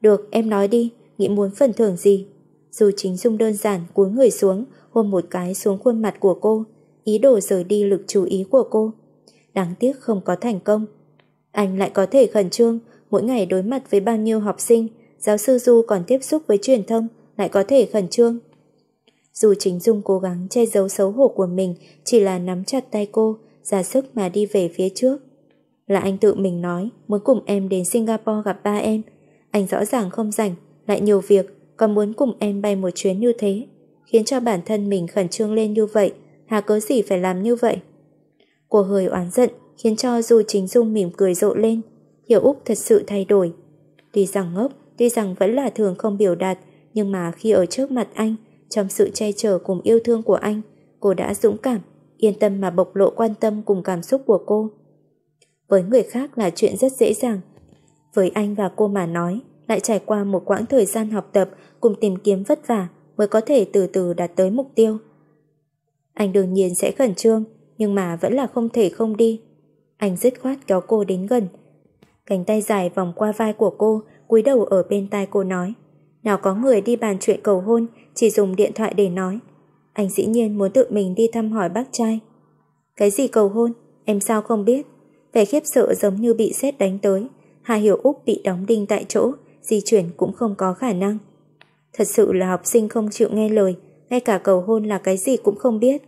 Được, em nói đi, nghĩ muốn phần thưởng gì. Dù chính dung đơn giản cúi người xuống, hôn một cái xuống khuôn mặt của cô, ý đồ rời đi lực chú ý của cô. Đáng tiếc không có thành công. Anh lại có thể khẩn trương, mỗi ngày đối mặt với bao nhiêu học sinh, giáo sư Du còn tiếp xúc với truyền thông, lại có thể khẩn trương. Dù chính Dung cố gắng che giấu xấu hổ của mình, chỉ là nắm chặt tay cô, ra sức mà đi về phía trước. Là anh tự mình nói, muốn cùng em đến Singapore gặp ba em. Anh rõ ràng không rảnh, lại nhiều việc, còn muốn cùng em bay một chuyến như thế, khiến cho bản thân mình khẩn trương lên như vậy, hà cớ gì phải làm như vậy. Cô hơi oán giận khiến cho dù chính dung mỉm cười rộ lên. Hiểu Úc thật sự thay đổi. Tuy rằng ngốc, tuy rằng vẫn là thường không biểu đạt, nhưng mà khi ở trước mặt anh, trong sự che chở cùng yêu thương của anh, cô đã dũng cảm, yên tâm mà bộc lộ quan tâm cùng cảm xúc của cô. Với người khác là chuyện rất dễ dàng. Với anh và cô mà nói, lại trải qua một quãng thời gian học tập cùng tìm kiếm vất vả mới có thể từ từ đạt tới mục tiêu. Anh đương nhiên sẽ khẩn trương, nhưng mà vẫn là không thể không đi, anh dứt khoát kéo cô đến gần. Cánh tay dài vòng qua vai của cô, cúi đầu ở bên tai cô nói. Nào có người đi bàn chuyện cầu hôn, chỉ dùng điện thoại để nói. Anh dĩ nhiên muốn tự mình đi thăm hỏi bác trai. Cái gì cầu hôn, em sao không biết. Vẻ khiếp sợ giống như bị sét đánh tới. Hà Hiểu Úc bị đóng đinh tại chỗ, di chuyển cũng không có khả năng. Thật sự là học sinh không chịu nghe lời, ngay cả cầu hôn là cái gì cũng không biết.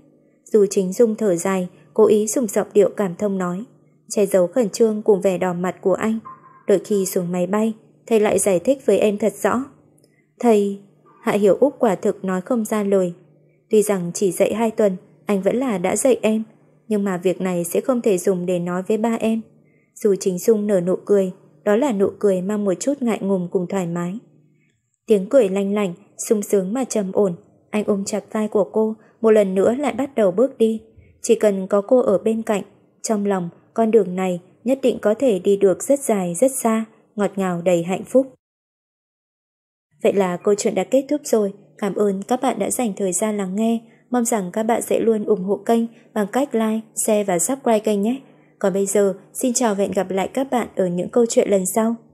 Dù chính dung thở dài, cố ý dùng giọng điệu cảm thông nói che giấu khẩn trương cùng vẻ đỏ mặt của anh. Đợi khi xuống máy bay, thầy lại giải thích với em thật rõ. Thầy, Hạ Hiểu Úc quả thực nói không ra lời. Tuy rằng chỉ dạy hai tuần, anh vẫn là đã dạy em, nhưng mà việc này sẽ không thể dùng để nói với ba em. Dù chính Dung nở nụ cười, đó là nụ cười mang một chút ngại ngùng cùng thoải mái. Tiếng cười lanh lảnh, sung sướng mà trầm ổn, anh ôm chặt vai của cô, một lần nữa lại bắt đầu bước đi. Chỉ cần có cô ở bên cạnh, trong lòng con đường này nhất định có thể đi được rất dài rất xa, ngọt ngào đầy hạnh phúc. Vậy là câu chuyện đã kết thúc rồi. Cảm ơn các bạn đã dành thời gian lắng nghe. Mong rằng các bạn sẽ luôn ủng hộ kênh bằng cách like, share và subscribe kênh nhé. Còn bây giờ, xin chào và hẹn gặp lại các bạn ở những câu chuyện lần sau.